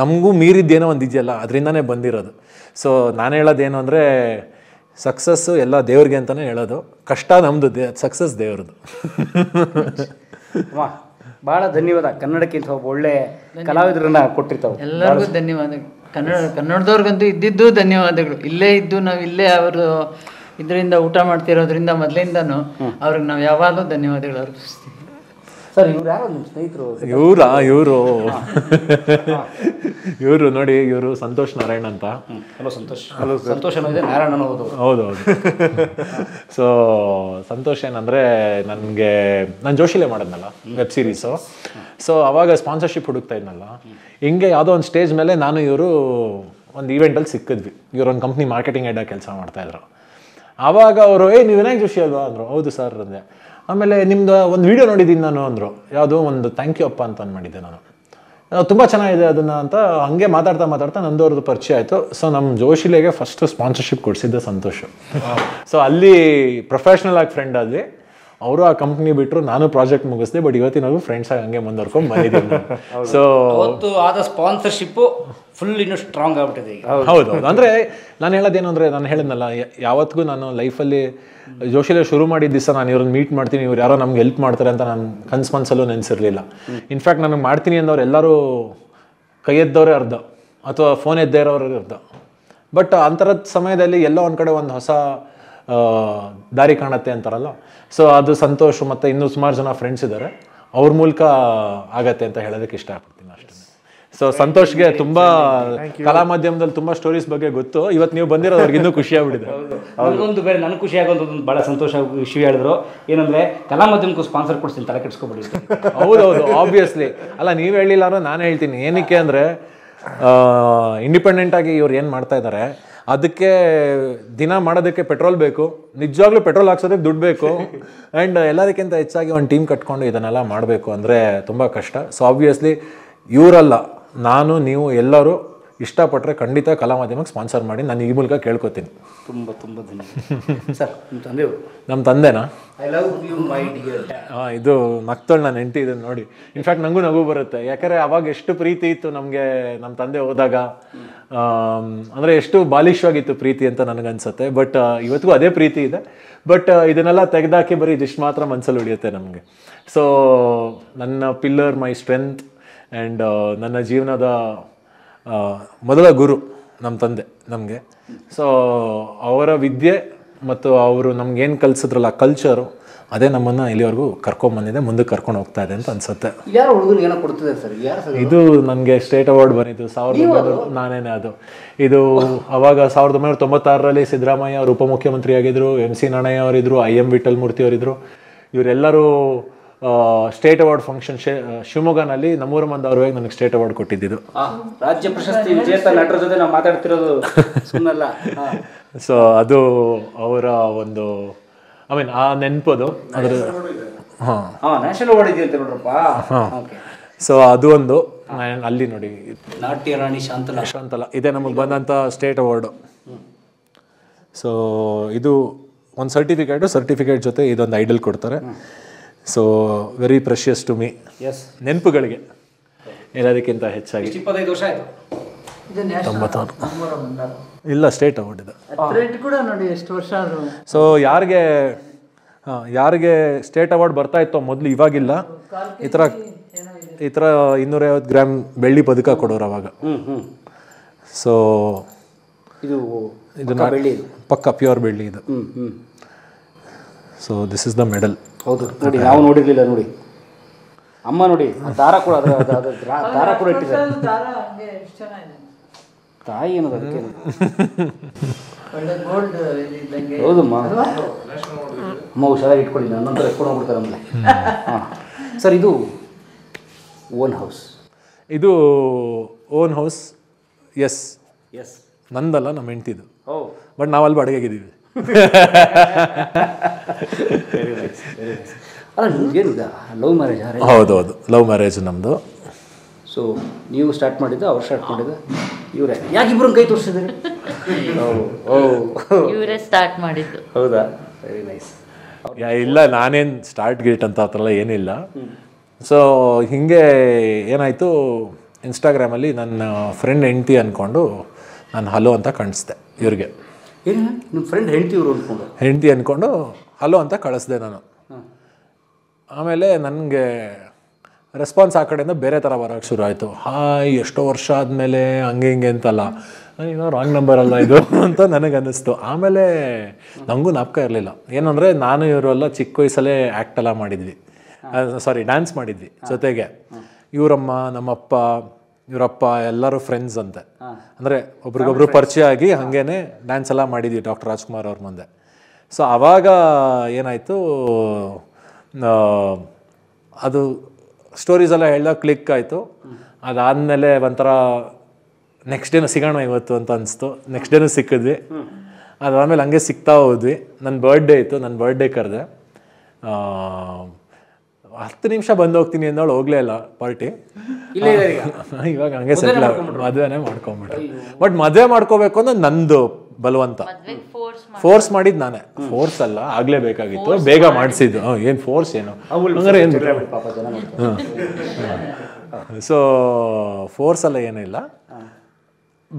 ನಮಗೂ ಮೀರಿದ್ದೇನೋ ಒಂದು ಇದೆಯಲ್ಲ ಅದರಿಂದನೇ ಬಂದಿರೋದು ಸೊ ನಾನು ಹೇಳೋದೇನು ಅಂದರೆ ಸಕ್ಸಸ್ಸು ಎಲ್ಲ ದೇವ್ರಿಗೆ ಅಂತಲೇ ಹೇಳೋದು ಕಷ್ಟ ನಮ್ಮದು ದೇ ಸಕ್ಸಸ್ ದೇವ್ರದ್ದು ಭಾಳ ಧನ್ಯವಾದ ಕನ್ನಡಕ್ಕಿಂತ ಒಬ್ಬ ಒಳ್ಳೆ ಕಲಾವಿದರನ್ನ ಕೊಟ್ಟಿರ್ತಾವೆ ಎಲ್ಲರಿಗೂ ಧನ್ಯವಾದ ಕನ್ನಡ ಕನ್ನಡದವ್ರಿಗಂತೂ ಇದ್ದಿದ್ದು ಧನ್ಯವಾದಗಳು ಇಲ್ಲೇ ಇದ್ದು ನಾವು ಇಲ್ಲೇ ಅವರು ಇದರಿಂದ ಊಟ ಮಾಡ್ತಿರೋದ್ರಿಂದ ಮೊದಲಿಂದನೂ ಅವ್ರಿಗೆ ನಾವು ಯಾವಾಗಲೂ ಧನ್ಯವಾದಗಳು ಅರ್ಪಿಸ್ತೀವಿ ಸರ್ ಇವ್ರು ಯಾರು ಸ್ನೇಹಿತರು ಇವರ ಇವರು ಇವರು ನೋಡಿ ಇವರು ಸಂತೋಷ್ ನಾರಾಯಣ್ ಅಂತ ಹಲೋ ನಾರಾಯಣ ಹೌದು ಹೌದು ಸೊ ಸಂತೋಷ್ ಏನಂದ್ರೆ ನನಗೆ ನಾನು ಜೋಶಿಲೆ ಮಾಡಿದ್ನಲ್ಲ ವೆಬ್ ಸೀರೀಸು ಸೊ ಅವಾಗ ಸ್ಪಾನ್ಸರ್ಶಿಪ್ ಹುಡುಕ್ತಾ ಇದ್ನಲ್ಲ ಹಿಂಗೆ ಯಾವುದೋ ಒಂದು ಸ್ಟೇಜ್ ಮೇಲೆ ನಾನು ಇವರು ಒಂದು ಅಲ್ಲಿ ಸಿಕ್ಕಿದ್ವಿ ಇವರು ಕಂಪ್ನಿ ಮಾರ್ಕೆಟಿಂಗ್ ಹೆಡಾಗಿ ಕೆಲಸ ಮಾಡ್ತಾ ಇದ್ರು ಅವಾಗ ಅವರು ಏ ನೀವೇನಾಗಿ ಜೋಶಿ ಅಲ್ವಾ ಅಂದ್ರು ಹೌದು ಸರ್ ಅಂದೆ ಆಮೇಲೆ ನಿಮ್ದು ಒಂದು ವೀಡಿಯೋ ನೋಡಿದ್ದೀನಿ ನಾನು ಅಂದರು ಯಾವುದೋ ಒಂದು ಥ್ಯಾಂಕ್ ಯು ಅಪ್ಪ ಅಂತ ಅನ್ಮಾಡಿದ್ದೆ ನಾನು ತುಂಬ ಚೆನ್ನಾಗಿದೆ ಅದನ್ನು ಅಂತ ಹಂಗೆ ಮಾತಾಡ್ತಾ ಮಾತಾಡ್ತಾ ನಂದವ್ರದ್ದು ಪರಿಚಯ ಆಯಿತು ಸೊ ನಮ್ಮ ಜೋಶಿಲೆಗೆ ಫಸ್ಟ್ ಸ್ಪಾನ್ಸರ್ಶಿಪ್ ಕೊಡಿಸಿದ್ದೆ ಸಂತೋಷ ಸೊ ಅಲ್ಲಿ ಪ್ರೊಫೆಷ್ನಲ್ ಆಗಿ ಫ್ರೆಂಡ್ ಆದ್ವಿ ಅವರು ಆ ಕಂಪ್ನಿ ಬಿಟ್ಟರು ನಾನು ಪ್ರಾಜೆಕ್ಟ್ ಮುಗಿಸ್ದೆ ಬಟ್ ಇವತ್ತಿನ ಫ್ರೆಂಡ್ಸ್ ಆಗಿ ಹಂಗೆ ಮುಂದುವರ್ಕೊಂಡು ಬಂದಿದ್ದೀನಿ ಸೊ ಅವತ್ತು ಆದ ಸ್ಪಾನ್ಸರ್ಶಿಪ್ಪು ಫುಲ್ ಇನ್ನು ಸ್ಟ್ರಾಂಗ್ ಆಗ್ಬಿಟ್ಟಿದೆ ಹೌದು ಅಂದರೆ ನಾನು ಹೇಳೋದೇನು ಅಂದರೆ ನಾನು ಹೇಳಿದ್ನಲ್ಲ ಯಾವತ್ತಿಗೂ ನಾನು ಲೈಫಲ್ಲಿ ಜೋಶಿಲೆ ಶುರು ಮಾಡಿದ ದಿವಸ ನಾನು ಇವ್ರನ್ನ ಮೀಟ್ ಮಾಡ್ತೀನಿ ಇವ್ರು ಯಾರೋ ನಮ್ಗೆ ಹೆಲ್ಪ್ ಮಾಡ್ತಾರೆ ಅಂತ ನಾನು ಕನ್ಸು ಮನಸ್ಸಲ್ಲೂ ನೆನೆಸಿರಲಿಲ್ಲ ಇನ್ಫ್ಯಾಕ್ಟ್ ನನಗೆ ಮಾಡ್ತೀನಿ ಅಂದವ್ರು ಎಲ್ಲರೂ ಕೈ ಎದ್ದವರೇ ಅರ್ಧ ಅಥವಾ ಫೋನ್ ಎದ್ದೇ ಇರೋರೇ ಅರ್ಧ ಬಟ್ ಆ ಸಮಯದಲ್ಲಿ ಎಲ್ಲ ಒಂದು ಕಡೆ ಒಂದು ಹೊಸ ದಾರಿ ಕಾಣತ್ತೆ ಅಂತಾರಲ್ಲ ಸೊ ಅದು ಸಂತೋಷ್ ಮತ್ತು ಇನ್ನೂ ಸುಮಾರು ಜನ ಫ್ರೆಂಡ್ಸ್ ಇದ್ದಾರೆ ಅವ್ರ ಮೂಲಕ ಆಗತ್ತೆ ಅಂತ ಹೇಳೋದಕ್ಕೆ ಇಷ್ಟಪಡ್ತೀನಿ ಅಷ್ಟೇ ಸೊ ಸಂತೋಷ್ಗೆ ತುಂಬಾ ಕಲಾ ಮಾಧ್ಯಮದಲ್ಲಿ ತುಂಬಾ ಸ್ಟೋರೀಸ್ ಬಗ್ಗೆ ಗೊತ್ತು ಇವತ್ತು ನೀವು ಬಂದಿರೋ ಇನ್ನೂ ಖುಷಿ ಆಗ್ಬಿಟ್ಟಿದೆ ಒಂದು ಬೇರೆ ನನಗೆ ಖುಷಿ ಆಗೋದು ಬಹಳ ಸಂತೋಷ ವಿಷಯ ಹೇಳಿದ್ರು ಏನಂದ್ರೆ ಕಲಾ ಮಾಧ್ಯಮಕ್ಕೂ ಸ್ಪಾನ್ಸರ್ ಕೊಡ್ತೀನಿ ತಲೆ ಕೆಡಿಸ್ಕೊಬಿಡಿ ಹೌದೌದು ಆಬ್ವಿಯಸ್ಲಿ ಅಲ್ಲ ನೀವು ಹೇಳಿಲ್ಲ ಅಂದ್ರೆ ನಾನು ಹೇಳ್ತೀನಿ ಏನಕ್ಕೆ ಅಂದ್ರೆ ಇಂಡಿಪೆಂಡೆಂಟ್ ಆಗಿ ಇವ್ರು ಏನು ಮಾಡ್ತಾ ಇದ್ದಾರೆ ಅದಕ್ಕೆ ದಿನ ಮಾಡೋದಕ್ಕೆ ಪೆಟ್ರೋಲ್ ಬೇಕು ನಿಜವಾಗ್ಲೂ ಪೆಟ್ರೋಲ್ ಹಾಕ್ಸೋದಕ್ಕೆ ದುಡ್ಡು ಬೇಕು ಆ್ಯಂಡ್ ಎಲ್ಲದಕ್ಕಿಂತ ಹೆಚ್ಚಾಗಿ ಒಂದು ಟೀಮ್ ಕಟ್ಕೊಂಡು ಇದನ್ನೆಲ್ಲ ಮಾಡಬೇಕು ಅಂದರೆ ತುಂಬ ಕಷ್ಟ ಸೊ ಆಬ್ವಿಯಸ್ಲಿ ಇವರಲ್ಲ ನಾನು ನೀವು ಎಲ್ಲರೂ ಇಷ್ಟಪಟ್ಟರೆ ಖಂಡಿತ ಕಲಾ ಮಾಧ್ಯಮಕ್ಕೆ ಸ್ಪಾನ್ಸರ್ ಮಾಡಿ ನಾನು ಈ ಮೂಲಕ ಕೇಳ್ಕೊತೀನಿ ತುಂಬ ತುಂಬ ಧನ್ಯವಾದ ನಮ್ಮ ತಂದೆನಾ I love you my dear ಹಾಂ ಇದು ಮಕ್ತಳು ನಾನು ಹೆಂಡತಿ ಇದನ್ನು ನೋಡಿ ಇನ್ಫ್ಯಾಕ್ಟ್ ನನಗೂ ನಗು ಬರುತ್ತೆ ಯಾಕಂದರೆ ಅವಾಗ ಎಷ್ಟು ಪ್ರೀತಿ ಇತ್ತು ನಮಗೆ ನಮ್ಮ ತಂದೆ ಹೋದಾಗ ಅಂದರೆ ಎಷ್ಟು ಬಾಲಿಶವಾಗಿತ್ತು ಪ್ರೀತಿ ಅಂತ ನನಗನ್ಸುತ್ತೆ ಬಟ್ ಇವತ್ತಿಗೂ ಅದೇ ಪ್ರೀತಿ ಇದೆ ಬಟ್ ಇದನ್ನೆಲ್ಲ ತೆಗೆದಾಕಿ ಬರೀ ಇದಿಷ್ಟು ಮಾತ್ರ ಮನಸ್ಸಲ್ಲಿ ಉಳಿಯುತ್ತೆ ನಮಗೆ ಸೊ ನನ್ನ ಪಿಲ್ಲರ್ ಮೈ ಸ್ಟ್ರೆಂತ್ ಆ್ಯಂಡ್ ನನ್ನ ಜೀವನದ ಮೊದಲ ಗುರು ನಮ್ಮ ತಂದೆ ನಮಗೆ ಸೊ ಅವರ ವಿದ್ಯೆ ಮತ್ತು ಅವರು ನಮ್ಗೇನು ಕಲಿಸಿದ್ರಲ್ಲ ಕಲ್ಚರು ಅದೇ ನಮ್ಮನ್ನು ಇಲ್ಲಿವರೆಗೂ ಕರ್ಕೊಂಬಂದಿದೆ ಮುಂದಕ್ಕೆ ಕರ್ಕೊಂಡು ಹೋಗ್ತಾ ಇದೆ ಅಂತ ಅನ್ಸುತ್ತೆ ಇದು ನನಗೆ ಸ್ಟೇಟ್ ಅವಾರ್ಡ್ ಬಂದಿದ್ದು ಸಾವಿರದ ಒಂಬೈನೂರ ನಾನೇನೆ ಅದು ಇದು ಅವಾಗ ಸಾವಿರದ ಒಂಬೈನೂರ ತೊಂಬತ್ತಾರರಲ್ಲಿ ಸಿದ್ದರಾಮಯ್ಯ ಅವರು ಉಪಮುಖ್ಯಮಂತ್ರಿ ಆಗಿದ್ದರು ಎಮ್ ಸಿ ನಾಣಯ್ಯ ಅವರಿದ್ದರು ಐ ಎಂ ವಿಠಲ್ ಮೂರ್ತಿ ಅವರಿದ್ದರು ಇವರೆಲ್ಲರೂ ಸ್ಟೇಟ್ ಅವಾರ್ಡ್ ಫಂಕ್ಷನ್ ಶಿವಮೊಗ್ಗನಲ್ಲಿ ನಮ್ಮೂರ ಮಂದ ಅವ್ರವಾಗಿ ನನಗೆ ಸ್ಟೇಟ್ ಅವಾರ್ಡ್ ಕೊಟ್ಟಿದ್ದು ರಾಜ್ಯ ಪ್ರಶಸ್ತಿ ವಿಜೇತ ನಟರ ಜೊತೆ ನಾವು ಮಾತಾಡ್ತಿರೋದು ಸೊ ಅದು ಅವರ ಒಂದು ಐ ಮೀನ್ ಆ ನೆನಪದು ಅದರ ನ್ಯಾಷನಲ್ ಅವಾರ್ಡ್ ಇದೆ ನೋಡ್ರಪ್ಪ ಸೊ ಅದು ಒಂದು ಅಲ್ಲಿ ನೋಡಿ ನಾಟ್ಯ ರಾಣಿ ಶಾಂತಲ ಶಾಂತಲ ಇದೆ ನಮಗೆ ಬಂದಂಥ ಸ್ಟೇಟ್ ಅವಾರ್ಡ್ ಸೊ ಇದು ಒಂದು ಸರ್ಟಿಫಿಕೇಟು ಸರ್ಟಿಫಿಕೇಟ್ ಜೊತೆ ಇದೊಂದು ಐಡಲ್ ಕೊಡ್ತಾರೆ so very precious to me yes ನೆನಪುಗಳಿಗೆ ಏನಾದಕ್ಕಿಂತ ಹೆಚ್ಚಾಗಿ ತೊಂಬತ್ತಾರು ಇಲ್ಲ ಸ್ಟೇಟ್ ಅವಾರ್ಡ್ ಇದೆ ಸೊ ಯಾರಿಗೆ ಯಾರಿಗೆ ಸ್ಟೇಟ್ ಅವಾರ್ಡ್ ಬರ್ತಾ ಇತ್ತೋ ಮೊದಲು ಇವಾಗಿಲ್ಲ ಈ ಥರ ಈ ಥರ ಇನ್ನೂರೈವತ್ತು ಗ್ರಾಮ್ ಬೆಳ್ಳಿ ಪದಕ ಕೊಡೋರು ಅವಾಗ ಸೊ ಇದು ಇದು ಪಕ್ಕ ಪ್ಯೂರ್ ಬೆಳ್ಳಿ ಇದು so this is the medal ಹೌದು ನೋಡಿ ನಾವು ನೋಡಿರ್ಲಿಲ್ಲ ನೋಡಿ ಅಮ್ಮ ನೋಡಿ ದಾರ ಕೂಡ ದಾರ ಕೂಡ ಇಟ್ಟಿದ್ದಾರೆ ತಾಯಿ ಏನದ ಅದಕ್ಕೆ ಹೌದಮ್ಮ ಅಮ್ಮ ಹುಷಾರಾಗಿ ಇಟ್ಕೊಳ್ಳಿ ನನ್ನ ನಂತರ ಎತ್ಕೊಂಡು ಹೋಗ್ಬಿಡ್ತಾರೆ ಹಾಂ ಸರ್ ಇದು ಓನ್ ಹೌಸ್ ಇದು ಓನ್ ಹೌಸ್ ಎಸ್ ಎಸ್ ನಂದಲ್ಲ ನಮ್ಮ ಹೆಂಡ್ತಿದು ಬಟ್ ನಾವಲ್ಲಿ ಆಗಿದ್ದೀವಿ ಲವ್ ಮ್ಯಾರೇಜ್ ಹೌದು ಹೌದು ಲವ್ ಮ್ಯಾರೇಜ್ ನಮ್ಮದು ಸೊ ನೀವು ಸ್ಟಾರ್ಟ್ ಮಾಡಿದ್ದು ಅವ್ರು ಸ್ಟಾರ್ಟ್ ಮಾಡಿದ್ದು ಇವರೇ ಯಾಕೆ ಇಬ್ಬರು ಕೈ ತೋರಿಸಿದ್ರಿ ಇವರೇ ಸ್ಟಾರ್ಟ್ ಮಾಡಿದ್ದು ಹೌದಾ ವೆರಿ ನೈಸ್ ಇಲ್ಲ ನಾನೇನು ಸ್ಟಾರ್ಟ್ ಗೇಟ್ ಅಂತ ಆ ಥರ ಏನಿಲ್ಲ ಸೊ ಹೀಗೆ ಏನಾಯಿತು ಇನ್ಸ್ಟಾಗ್ರಾಮಲ್ಲಿ ನನ್ನ ಫ್ರೆಂಡ್ ಹೆಂಡತಿ ಅಂದ್ಕೊಂಡು ನಾನು ಹಲೋ ಅಂತ ಕಾಣಿಸ್ದೆ ಇವ್ರಿಗೆ ನಿಮ್ಮ ಫ್ರೆಂಡ್ ಹೆಂಡತಿ ಇವರು ಹೆಂಡತಿ ಅಂದ್ಕೊಂಡು ಹಲೋ ಅಂತ ಕಳಿಸ್ದೆ ನಾನು ಆಮೇಲೆ ನನಗೆ ರೆಸ್ಪಾನ್ಸ್ ಆ ಕಡೆಯಿಂದ ಬೇರೆ ಥರ ಬರೋಕ್ಕೆ ಶುರು ಆಯಿತು ಹಾಯ್ ಎಷ್ಟೋ ವರ್ಷ ಆದಮೇಲೆ ಹಂಗೆ ಹಿಂಗೆ ಅಂತಲ್ಲ ಏನೋ ರಾಂಗ್ ನಂಬರ್ ಅಲ್ಲ ಇದು ಅಂತ ನನಗೆ ಅನ್ನಿಸ್ತು ಆಮೇಲೆ ನನಗೂ ನಾಪಕ ಇರಲಿಲ್ಲ ಏನಂದರೆ ನಾನು ಇವರೆಲ್ಲ ಚಿಕ್ಕ ವಯಸ್ಸಲ್ಲೇ ಆ್ಯಕ್ಟೆಲ್ಲ ಮಾಡಿದ್ವಿ ಸಾರಿ ಡ್ಯಾನ್ಸ್ ಮಾಡಿದ್ವಿ ಜೊತೆಗೆ ಇವರಮ್ಮ ನಮ್ಮಪ್ಪ ಇವರಪ್ಪ ಎಲ್ಲರೂ ಫ್ರೆಂಡ್ಸ್ ಅಂತೆ ಅಂದರೆ ಒಬ್ರಿಗೊಬ್ರು ಪರಿಚಯ ಆಗಿ ಹಾಗೇನೆ ಡ್ಯಾನ್ಸ್ ಎಲ್ಲ ಮಾಡಿದ್ವಿ ಡಾಕ್ಟರ್ ರಾಜ್ಕುಮಾರ್ ಅವ್ರ ಮುಂದೆ ಸೊ ಆವಾಗ ಏನಾಯಿತು ಅದು ಸ್ಟೋರೀಸ್ ಎಲ್ಲ ಹೇಳ್ದಾಗ ಕ್ಲಿಕ್ ಆಯಿತು ಅದಾದಮೇಲೆ ಒಂಥರ ನೆಕ್ಸ್ಟ್ ಡೇನೂ ಸಿಗೋಣ ಇವತ್ತು ಅಂತ ಅನಿಸ್ತು ನೆಕ್ಸ್ಟ್ ಡೇನೂ ಸಿಕ್ಕಿದ್ವಿ ಅದಾದಮೇಲೆ ಹಂಗೆ ಸಿಗ್ತಾ ಹೋದ್ವಿ ನನ್ನ ಬರ್ಡೇ ಇತ್ತು ನನ್ನ ಬರ್ಡೇ ಕರೆದೆ ಹತ್ತು ನಿಮಿಷ ಬಂದು ಹೋಗ್ತೀನಿ ಅಂದೋಳು ಹೋಗ್ಲೇ ಇಲ್ಲ ಪಾರ್ಟಿ ಇವಾಗ ಹಂಗೆ ಸೆಟ್ಲ್ ಮದುವೆನೇ ಮಾಡ್ಕೊಂಬಿಟ್ಟು ಬಟ್ ಮದುವೆ ಮಾಡ್ಕೋಬೇಕು ಅಂದ್ರೆ ನಂದು ಬಲವಂತ ಫೋರ್ಸ್ ಮಾಡಿದ್ ನಾನೇ ಫೋರ್ಸ್ ಅಲ್ಲ ಆಗ್ಲೇ ಬೇಕಾಗಿತ್ತು ಬೇಗ ಮಾಡಿಸಿದ್ದು ಏನು ಫೋರ್ಸ್ ಏನು ಹಂಗಾರೆ ಏನು ಸೊ ಫೋರ್ಸ್ ಅಲ್ಲ ಏನಿಲ್ಲ